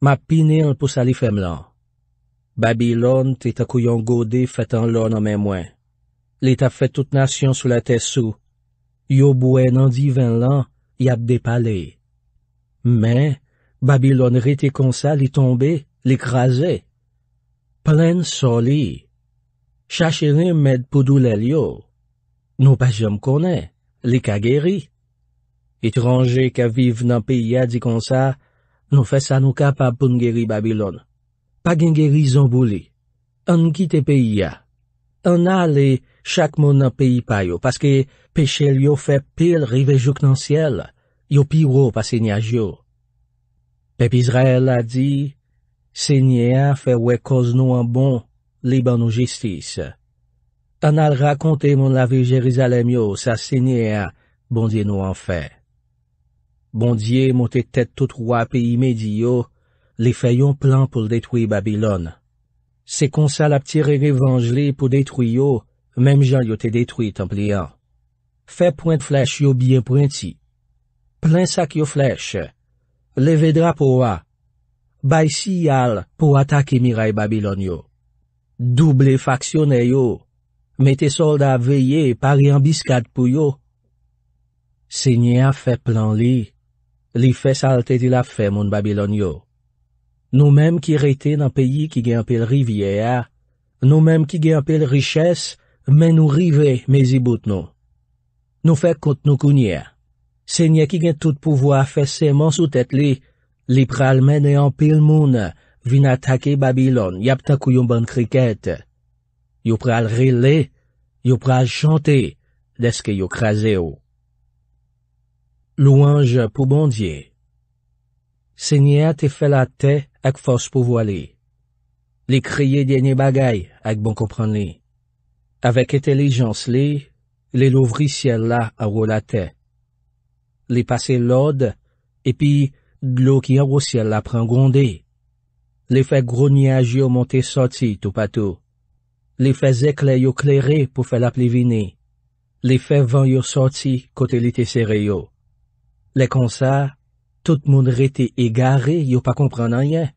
Ma pinil pou sali fem lan. Babylon te takou yon gode fet an lon an men mwen. Le ta fet tout nasyon sou la tesou. Yo bouen an di ven lan, yap de pale. Men, Babylon rete konsa li tombe, li krasè. Plen soli. Chache li mèd pou doule li yo. Nou pa jom konen, li ka geri. Etranje ke vive nan peyi ya di kon sa, nou fe sanou ka pa pou ngeri Babylon. Pa gen geri zanbou li. An ki te peyi ya. An ale, chak mon nan peyi pa yo, paske pe chel yo fe pil rivejouk nan siel, yo pi wo pa senyaj yo. Pepi Israel a di, senye a fe we koz nou an bon, li ban nou jistis. An al rakonte moun lave Jerizalem yo sa senye a, bondye nou an fe. Bondye moun te tet to tro api imedi yo, li fe yon plan pou detwi Babilon. Se konsa la ptire revanjli pou detwi yo, mem jan yo te detwi templiyan. Fe point flech yo byen pointi. Plen sak yo flech. Leve drapo a. Bay si yal pou atake miray Babilon yo. Double faksyon e yo. Mè te solda veye pari an biskad pou yo. Se nye a fè plan li, li fè salte di la fè moun Babilon yo. Nou mèm ki reyte nan peyi ki gen apel rivye a, nou mèm ki gen apel riches, mè nou rive mè zibout nou. Nou fè kont nou kounye a. Se nye ki gen tout pouvo a fè seman sou tèt li, li pral men e anpil moun vin atake Babilon yapta kuyon ban kriketa. Yo pre al rele, yo pre al chante, deske yo kreze ou. Louange pou bondye. Senye te felate ak fos pou voale. Li kreye denye bagay ak bon komprane. Awek etelejans li, li louvri siel la a rou la te. Li pase lode, epi glou ki an rou siel la pren gonde. Li fe grounye aji ou monte soti tou patou. Li fè zèk lè yo klerè pou fè la plivine. Li fè van yo soti kote li te sere yo. Li konsa, tout moun rete egare, yo pa kompren nan yen.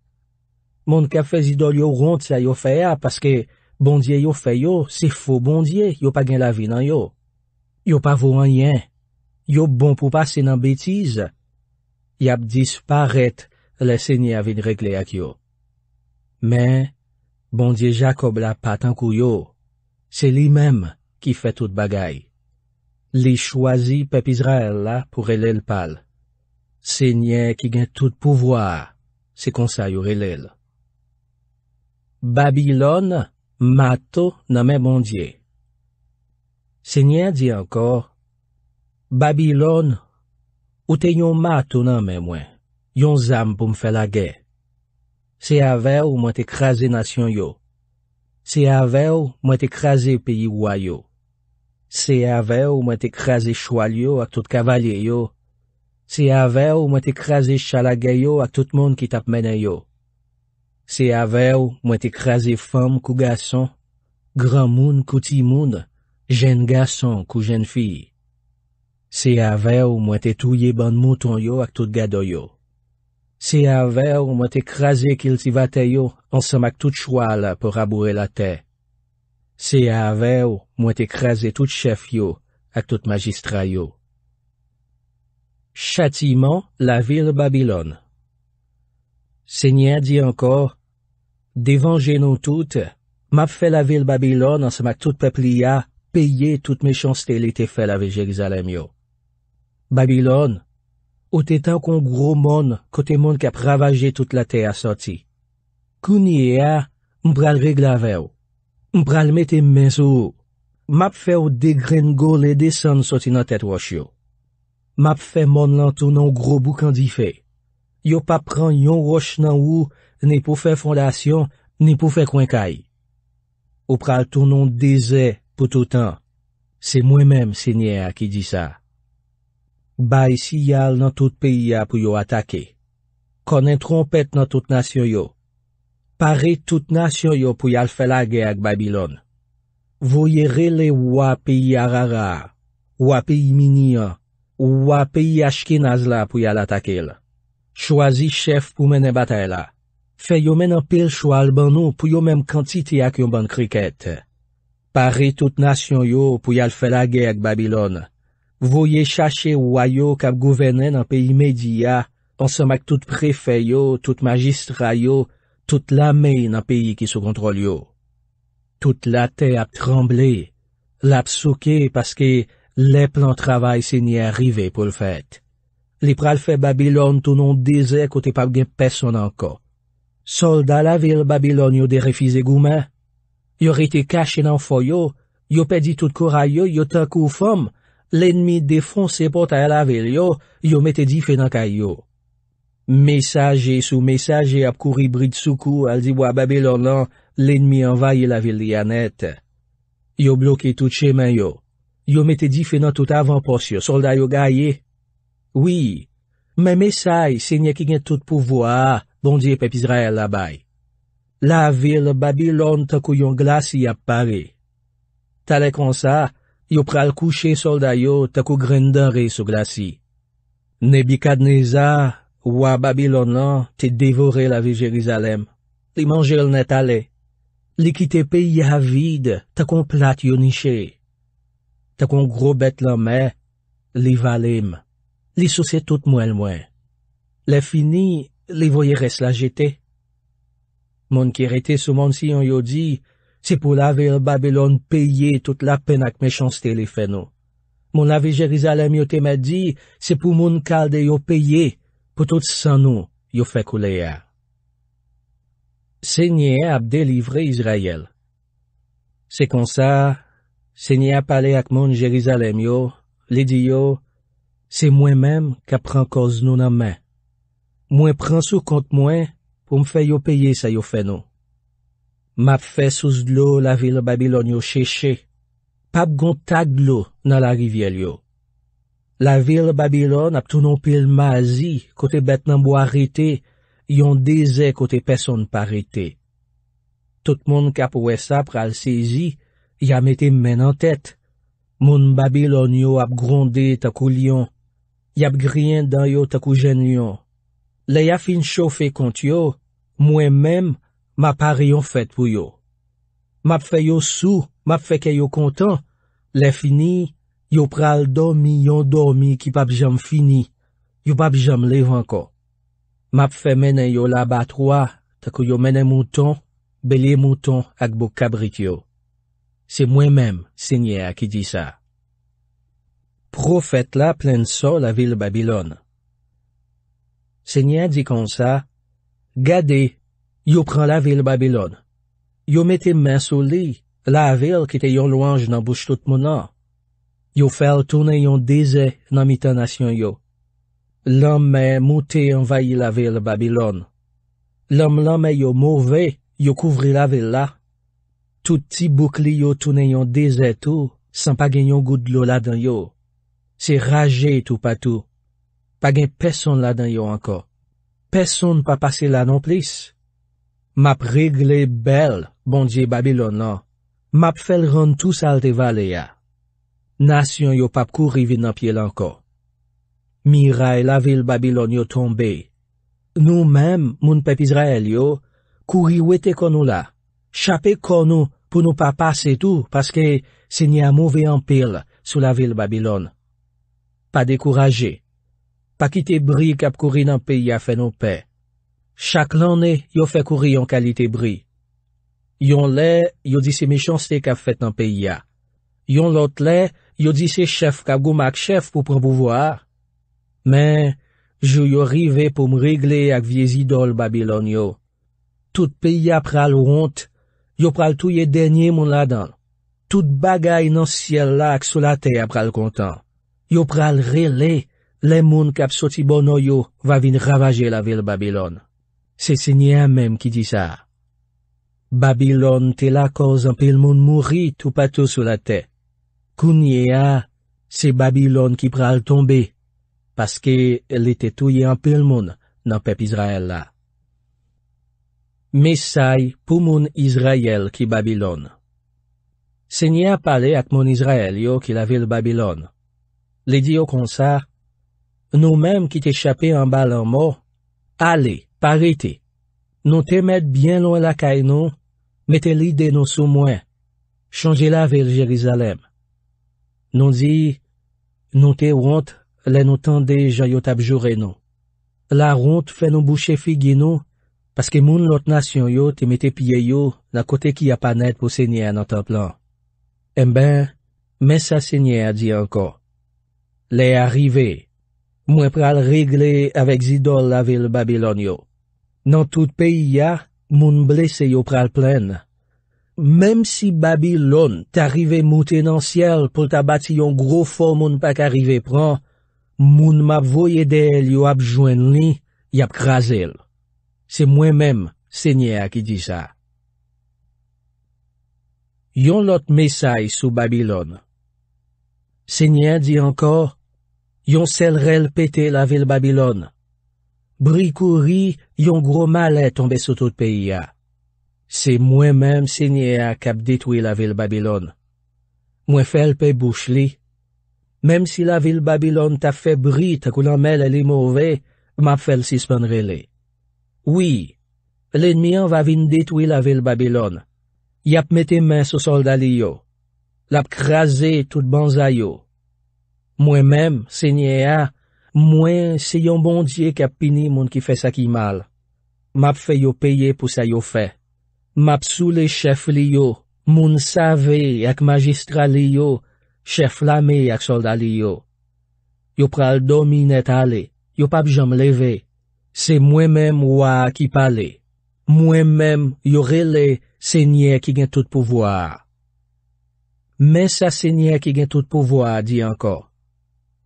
Moun ka fè zidol yo ront sa yo fè ya, paske bondye yo fè yo, si fò bondye, yo pa gen la vi nan yo. Yo pa vou an yen. Yo bon pou pas se nan betize. Yap dispa ret le se nye avin rekle ak yo. Men, Bondye Jakob la pat an kouyo, se li mem ki fe tout bagay. Li chwazi pep Izrael la pou relel pal. Se nye ki gen tout pouvoar, se konsay ou relel. Babilon, mato nan men bondye. Se nye di ankor, Babilon, ou te yon mato nan men mwen, yon zam pou mfe la gey. Se avè ou mwen te kreze nasyon yo, se avè ou mwen te kreze peyi wwa yo, se avè ou mwen te kreze chwal yo ak tout kavalyen yo, se avè ou mwen te kreze chalage yo ak tout moun ki tap menen yo, se avè ou mwen te kreze fom kou gason, gran moun kouti moun, jen gason kou jen fi. Se avè ou mwen te touye ban mouton yo ak tout gado yo. Se avè ou mwen te kreze kil ti vate yo, ansem ak tout choual pou raboure la te. Se avè ou mwen te kreze tout chef yo, ak tout magistra yo. Chati man la vil Babylon. Senyen di ankor, Devanje nou tout, m ap fe la vil Babylon ansem ak tout pepli ya, peye tout mechanste li te fe la veje gzalem yo. Babylon, Ou te tan kon gro moun kote moun ki ap ravaje tout la te a soti. Kouni e a, mbral reglave ou. Mbral mete men sou ou. Map fe ou degren gole de san soti nan tet wosh yo. Map fe moun lan tonon gro bouk an di fe. Yo pa pran yon wosh nan ou, ni pou fe fondasyon, ni pou fe kwenkay. Ou pral tonon deze pou toutan. Se mwen menm se nye a ki di sa. Bay si yal nan tout peyi ya pou yo atake. Konen trompet nan tout nasyon yo. Pare tout nasyon yo pou yo al felage ak Babilon. Voye rele wap peyi arara, wap peyi minyan, wap peyi ashkenaz la pou yo al atake. Chwazi chef pou menen batay la. Fey yo menen pel chwa al banon pou yo menm kantite ak yon ban kriket. Pare tout nasyon yo pou yo al felage ak Babilon. Voye chache wwayo kap gouvenen nan peyi mediya, ansamak tout prefeyo, tout magistrayo, tout lamey nan peyi ki sou kontrolyo. Tout la te ap tremble, lap souke paske le plan travay se ni arive pou l'fet. Li pral fe Babylon tou non deze kote pa gen peson anko. Solda la vil Babylon yo de refize goumen. Yo rete kache nan foyo, yo pedi tout korayo, yo takou fom, Lenmi defonsè pot a la vil yo, yo metè di fè nan kay yo. Mesajè sou mesajè ap kouri britsoukou, al di wababilon nan, lenmi anvaye la vil li anèt. Yo blokè tout chèman yo. Yo metè di fè nan tout avan posyo, solda yo gaye. Oui, men mesajè se nye ki gen tout pouvoa, bondye pepizra el abay. La vil babilon takou yon glas y ap pare. Talè konsa, Yo pral kouche solday yo takou gren dan re sou glasi. Ne bi kad ne za, wwa Babylon nan, te devore la vi Jerizalem. Li manje l net ale. Li kite pe ya vide, takon plat yon ishe. Takon gro bet lan me, li valem. Li sose tout mwen l mwen. Li fini, li voye res la jete. Mon kirete sou moun si yon yo di, Se pou lave yon Babylon peye tout la pen ak me chanste li feno. Mon lave Jerizalem yo teme di, se pou moun kalde yo peye, pou tout san nou yo fek ou le ya. Se nye ap delivre Izrayel. Se kon sa, se nye ap ale ak moun Jerizalem yo, li di yo, se mwen menm ka pran koz nou nan men. Mwen pran sou kont mwen pou mwen fe yo peye sa yo feno. Map fè sous lo la vil Babilon yo chè chè. Pab gon tag lo nan la rivye li yo. La vil Babilon ap tou non pil mazi kote bet nan bo arite, yon deze kote peson pa arite. Tout moun kap wè sap pral sezi, yam ete men an tèt. Moun Babilon yo ap gronde takou liyon. Yap griyen dan yo takou jen liyon. Le ya fin chow fe kont yo, mwen menm, Map pare yon fèt pou yo. Map fè yo sou, map fè kè yo kontan. Le fini, yo pral domi, yon domi ki pap jom fini. Yo pap jom le wanko. Map fè menen yo la batroa, tako yo menen mouton, beli mouton ak bo kabrit yo. Se mwen menm, se nye a ki di sa. Profet la plen so la vil Babylon. Se nye a di kon sa, gadey. Yo pran la vil Babilon. Yo mette men sou li, la vil ki te yon louange nan bouche tout mounan. Yo fel toune yon deze nan mitanasyon yo. L'om mè moutè yon vayi la vil Babilon. L'om l'om mè yo mouvè, yo kouvri la vil la. Tout ti boukli yo toune yon deze tou, san pa gen yon goudlo la den yo. Se raje tou pa tou. Pa gen peson la den yo anko. Peson pa pase la non plis. Map regle bel, bon diye Babilon nan, map fel ron tou salte vale ya. Nasyon yo pap kouri vin nan piye lanko. Mira e la vil Babilon yo tombe. Nou mem, moun pep Izrael yo, kouri wete konou la. Chape konou pou nou pa pase tou, paske se ni a mouve an pil sou la vil Babilon. Pa dekouraje. Pa kite bri kap kouri nan piye a fe nou pey. Chak lan ne yo fe kouri yon kalite bri. Yon le, yo dise me chanse kap fet nan peyi ya. Yon lot le, yo dise chef kap goumak chef pou pran pouvoar. Men, jo yo rive pou mregle ak vie zidol Babylon yo. Tout peyi ya pral wont, yo pral touye denye moun la dan. Tout bagay nan siel la ak solate ya pral kontan. Yo pral rele, le moun kap soti bono yo va vin ravaje la vil Babylon. Se se nye a mèm ki di sa. Babilon te la koz anpil moun mouri tou patou sou la te. Kounye a, se Babilon ki pral tombe. Paske, le te touye anpil moun nan pep Izrael la. Messaï pou moun Izrael ki Babilon. Se nye a pale ak moun Izrael yo ki la vil Babilon. Le di yo kon sa. Nou mèm ki te chapè anbal anmo, ale. Parite, nou te met bien lwen la kay nou, mette li de nou sou mwen, chanje la vel Jerizalem. Nou di, nou te wont, le nou tende jayot apjore nou. La wont fe nou bouche figi nou, paske moun lot nasyon yo te mette pie yo la kote ki apanet pou senye anotan plan. Mben, eh men sa senye a di anko. Le arrive, mwen pral regle avek zidol la vil Babylon yo. Nan tout peyi ya, moun blese yo pral plen. Mem si Babilon tarive mouten ansyel pou tabati yon gro fo moun pak arrive pran, moun map voye del yo ap jwen li, yap krasel. Se mwen mem, se nye a ki di sa. Yon lot mesay sou Babilon. Se nye di anko, yon sel rel pete la vil Babilon, Bri kouri, yon gro malè tombe sou tout peyi ya. Se mwen menm se nye a kap ditwi la vil Babylon. Mwen fel pe bouch li. Menm si la vil Babylon ta fe bri takounan mel el imo ve, map fel sismanre li. Oui, l'enmyan va vin ditwi la vil Babylon. Yap mette men sou solda li yo. Lap kraze tout banza yo. Mwen menm se nye a kap ditwi la vil Babylon. Mwen se yon bondye kapini moun ki fe sakimal. Map fe yo peye pou sa yo fe. Map sou le chef li yo, moun save ak magistra li yo, chef lame ak solda li yo. Yo pral domi net ale, yo pap jom leve. Se mwen men mwa ki pale. Mwen men yorele, se nye ki gen tout pouvoa. Men sa se nye ki gen tout pouvoa di anko.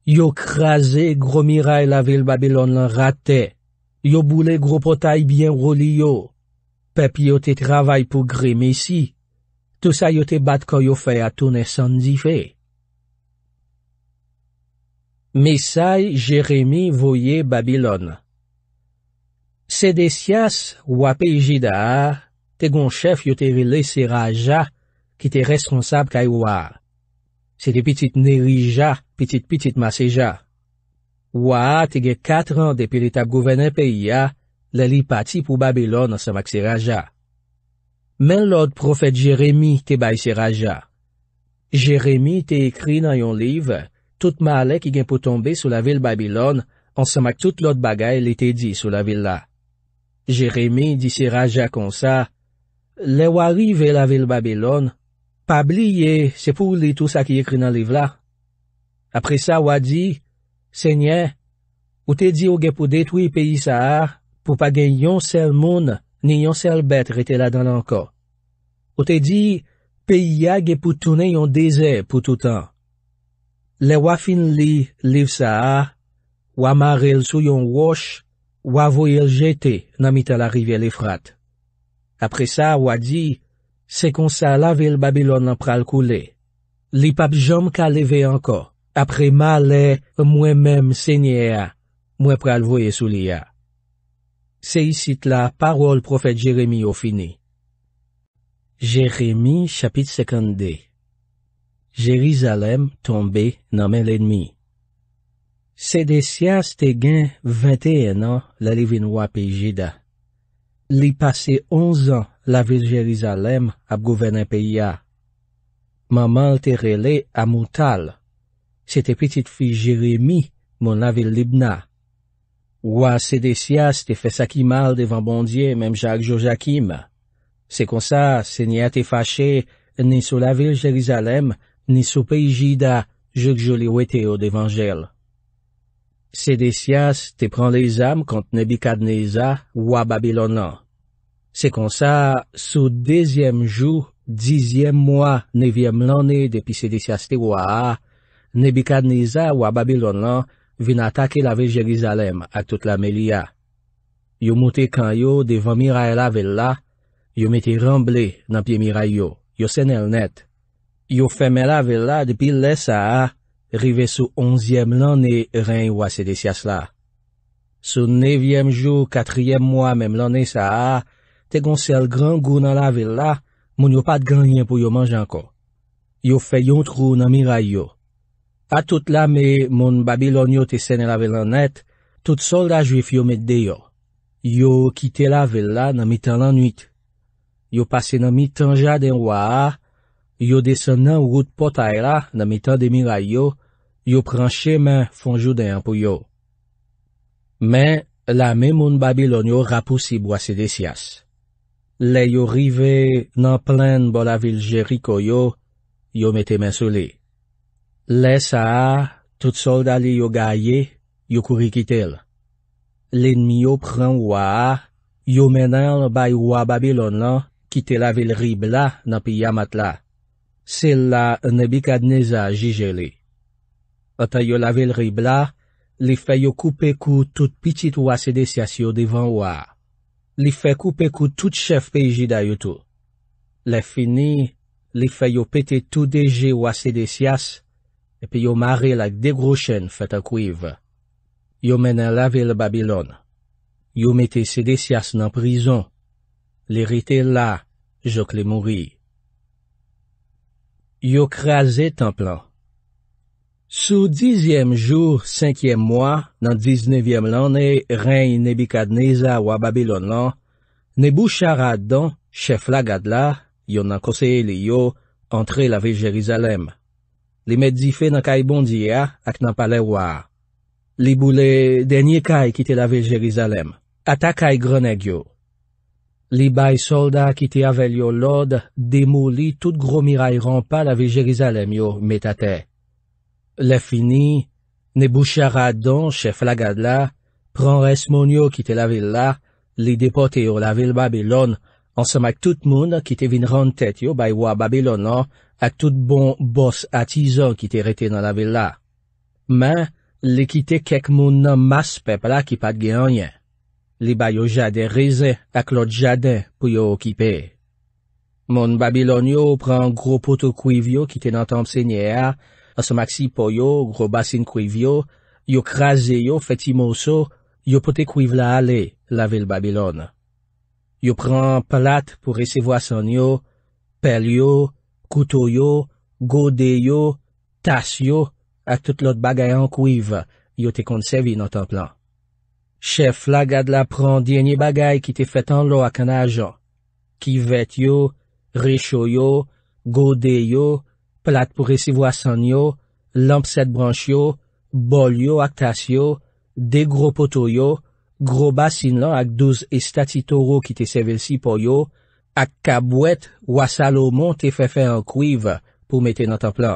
Yo kraze gro miray la vil Babylon lan rate, yo boule gro potay byen roli yo, pep yo te travay pou gri mesi, tou sa yo te bat kon yo fe atoun esan di fe. MESAY JEREMI VOYE BABYLON Sede sias wap e jida, te gon chef yo te vile se raja ki te responsab kaj wak. Se li pitit nerija, pitit-pitit maseja. Ouwa, te ge katran depi li tap gouvenen peyi ya, li li pati pou Babylon an samak si Raja. Men lout profet Jeremie te bay si Raja. Jeremie te ekri nan yon liv, tout ma alek i gen pou tombe sou la vil Babylon an samak tout lout bagay li te di sou la vil la. Jeremie di si Raja kon sa, le wari ve la vil Babylon, Pabli ye, se pou li tou sa ki ekri nan liv la. Apre sa wadi, Senye, ou te di ou ge pou detwi peyi sa har, pou pa gen yon sel moun, ni yon sel bet rete la dan anka. Ou te di, peyi ya ge pou toune yon deze pou toutan. Le wafin li, liv sa har, waman rel sou yon wosh, wavoy el jete, nan mita la rivye le frat. Apre sa wadi, Se konsa la vil Babilon an pral koule. Li pap jom ka leve anko. Apre ma le, mwen menm se nye a. Mwen pral voye sou li a. Se y sit la, parol profet Jeremie ou fini. Jeremie, chapit sekande. Jerizalem tombe nan men l'enmi. Se de sias te gen 21 e an, la li vin wap e jida. Li pase 11 an, la vil Jerizalem ap gouvenen peya. Maman te rele amoutal. Se te petit fi Jeremi, moun la vil Libna. Ouwa, bon se de sias te fe sakimal devan bondye, mem jak jo Zakim. Se konsa, se nye te fache, ni sou la vil Jerizalem, ni sou peyi Jida, jok jo li wete ou devan jel. Se de sias te pran le zam kont nebi kadneza, ouwa Babylonan. Se kon sa, sou dezyem jou, dizyem mwa, nevyem lanè, depi sedisyaste waa a, nebi kad niza waa Babylon lan, vin atake lave Jelizalem ak tout la melia. Yo mouti kan yo, devan miray la vel la, yo meti remble nan pie miray yo, yo sen el net. Yo femela vel la, depi le sa a, rive sou onzyem lanè, ren waa sedisyas la. Sou nevyem jou, katryem mwa, mem lanè sa a, Se gon sel gran goun nan la vel la, moun yo pat ganyen pou yo manjan kon. Yo fe yon trou nan mi ray yo. A tout la me, moun Babylon yo te sene la vel an net, tout sol la juif yo met de yo. Yo kite la vel la nan mi tan lan nuit. Yo pase nan mi tanja den waa, yo desen nan wout potay la nan mi tan den mi ray yo, yo pranche men fonjou den an pou yo. Men, la me moun Babylon yo rapousi bo ase de sias. Le yo rive nan plen bo la vil Jeriko yo, yo metemensou li. Le sa a, tout soldali yo gaye, yo kouri kitel. Lenmi yo pran waa, yo menenl bay waa Babylon lan, kitel la vil rib la nan pi yamat la. Sel la nebi kad neza jijeli. Ata yo la vil rib la, li fay yo koupe kou tout pitit wase desyasyo devan waa. Li fe koupe kou tout chef pe i jida yo tou. Le fini, li fe yo pete tou deje wase de sias, epi yo mare lak degro chen fet akwiv. Yo menen lave le Babylon. Yo mete se de sias nan prizon. Li rete la, jok le mouri. Yo kreaze tan plan. Sou dizyem jou, synkyem mwa, nan diznevyem lanne, ren y nebi kad neza wa Babylon lan, nebou chara don, chef la gad la, yon nan koseye li yo, antre la Viljerizalem. Li med di fe nan kay bondiya ak nan pale wwa. Li bou le denye kay kite la Viljerizalem, ata kay grenegyo. Li bay solda kite avel yo lod, demou li tout gro miray rampa la Viljerizalem yo metatey. Le fini, ne bouchara don che flagad la, pran res mon yo kite la vil la, li depote yo la vil Babylon, ansama k tout moun kite vin rante te yo baywa Babylon an, ak tout bon bos atizan kite rete nan la vil la. Men, li kite kek moun nan mas pepla ki pat gen an yen. Li bay yo jade reze ak lot jade pou yo okipe. Mon Babylon yo pran gro poto kuiv yo kite nan tanp senye a, Asomak si po yo, gro basin kuiv yo, yo krasi yo feti mouso, yo pote kuiv la ale, la vil Babylon. Yo pran palat pou resevo asan yo, pel yo, kouto yo, gode yo, tas yo, ak tout lot bagay an kuiv, yo te konsevi notan plan. Chef la gad la pran diyenye bagay ki te fet an lo ak an ajan. Ki vet yo, recho yo, gode yo, Plat pou resevo asanyo, lampset branchyo, bolyo ak tasyo, de gro potoyo, gro basin lan ak douz estati toro ki te sevelsi poyo, ak kabwet ou asalo monte fefe an kuiv pou mete notanpla.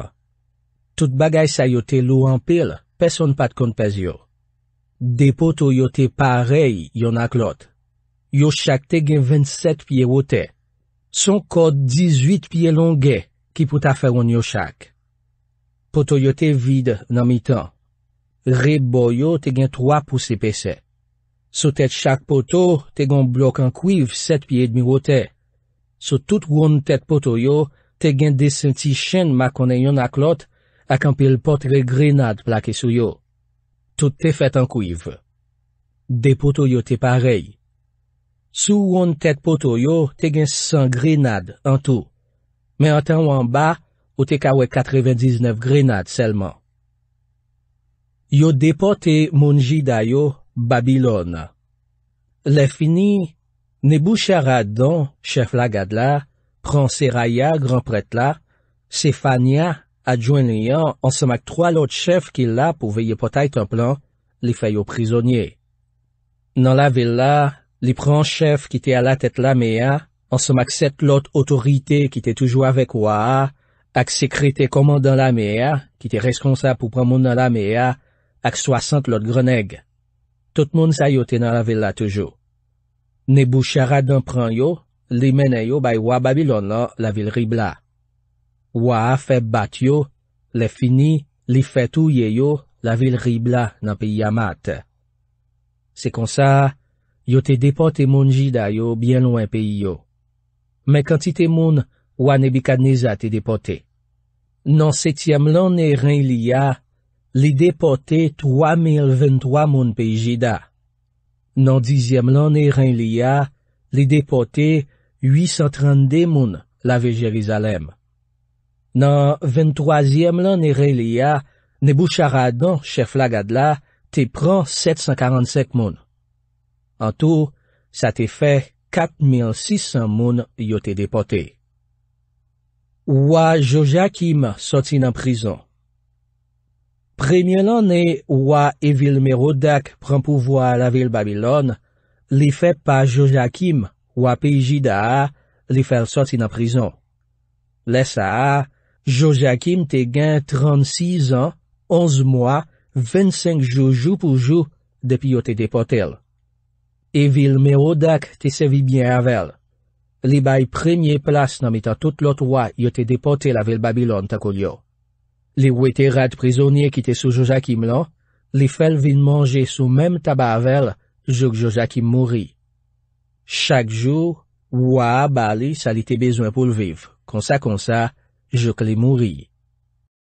Tout bagay sa yote lou an pil, peson pat kon pez yo. De potoyo te parey yon ak lot. Yo chakte gen 27 pie wote, son kod 18 pie longey. Ki pou ta fè woun yo chak. Poto yo te vide nan mi tan. Re bo yo te gen 3 pou sepesè. Sou tet chak poto, te gen blok an kuiv 7 piye dmi wote. Sou tout woun tet poto yo, te gen desensi chen makone yon ak lot ak anpil pot re grenad plake sou yo. Tout te fet an kuiv. De poto yo te parey. Sou woun tet poto yo, te gen 100 grenad an tou. men an tan wan ba, ou te kawe 99 grenad selman. Yo depote mounji dayo, Babilon. Le fini, ne bouchara don, chef la gad la, pran seraya, gran pret la, se fanya, adjouen liyan, an se mak tro alot chef ki la pou veye potay tan plan, li fay yo prizonye. Nan la vil la, li pran chef ki te alat et la mea, An som ak set lot otorite ki te toujou avek waa, ak sekrete koman dan la mea, ki te reskonsa pou pran moun dan la mea, ak swasant lot greneg. Tout moun sa yo te nan la vil la toujou. Ne bou charad dan pran yo, li menen yo bay waa Babylon la vil ribla. Waa fe bat yo, le fini, li fet ouye yo la vil ribla nan piy amat. Se konsa, yo te depote moun jida yo bien loin piy yo. men kantite moun wane bikadniza te depote. Nan setyem lan ne ren liya, li depote 3.023 moun pe jida. Nan dizyem lan ne ren liya, li depote 832 moun lave Jerizalem. Nan ventwazyem lan ne ren liya, ne bouchara don che flagadla te pran 745 moun. An tou, sa te fek, 4600 moun yo te depote. Wa Jojakim sotin an prizon. Premye lan e wa e vil Merodak pran pouvoa la vil Babylon, li fe pa Jojakim, wa peji da a, li fel sotin an prizon. Le sa a, Jojakim te gen 36 an, 11 mwa, 25 joujou poujou depi yo te depotel. E vil me o dak te sevi byen avel. Li bay premye plas nan mitan tout lot wa yo te depote la vil Babylon ta koulyo. Li we te rad prizonye ki te sou Jojakim lan, li fel vin manje sou mem taba avel, jok Jojakim mouri. Chak jou, wwa a bali sa li te bezwen pou lviv, konsa konsa, jok li mouri.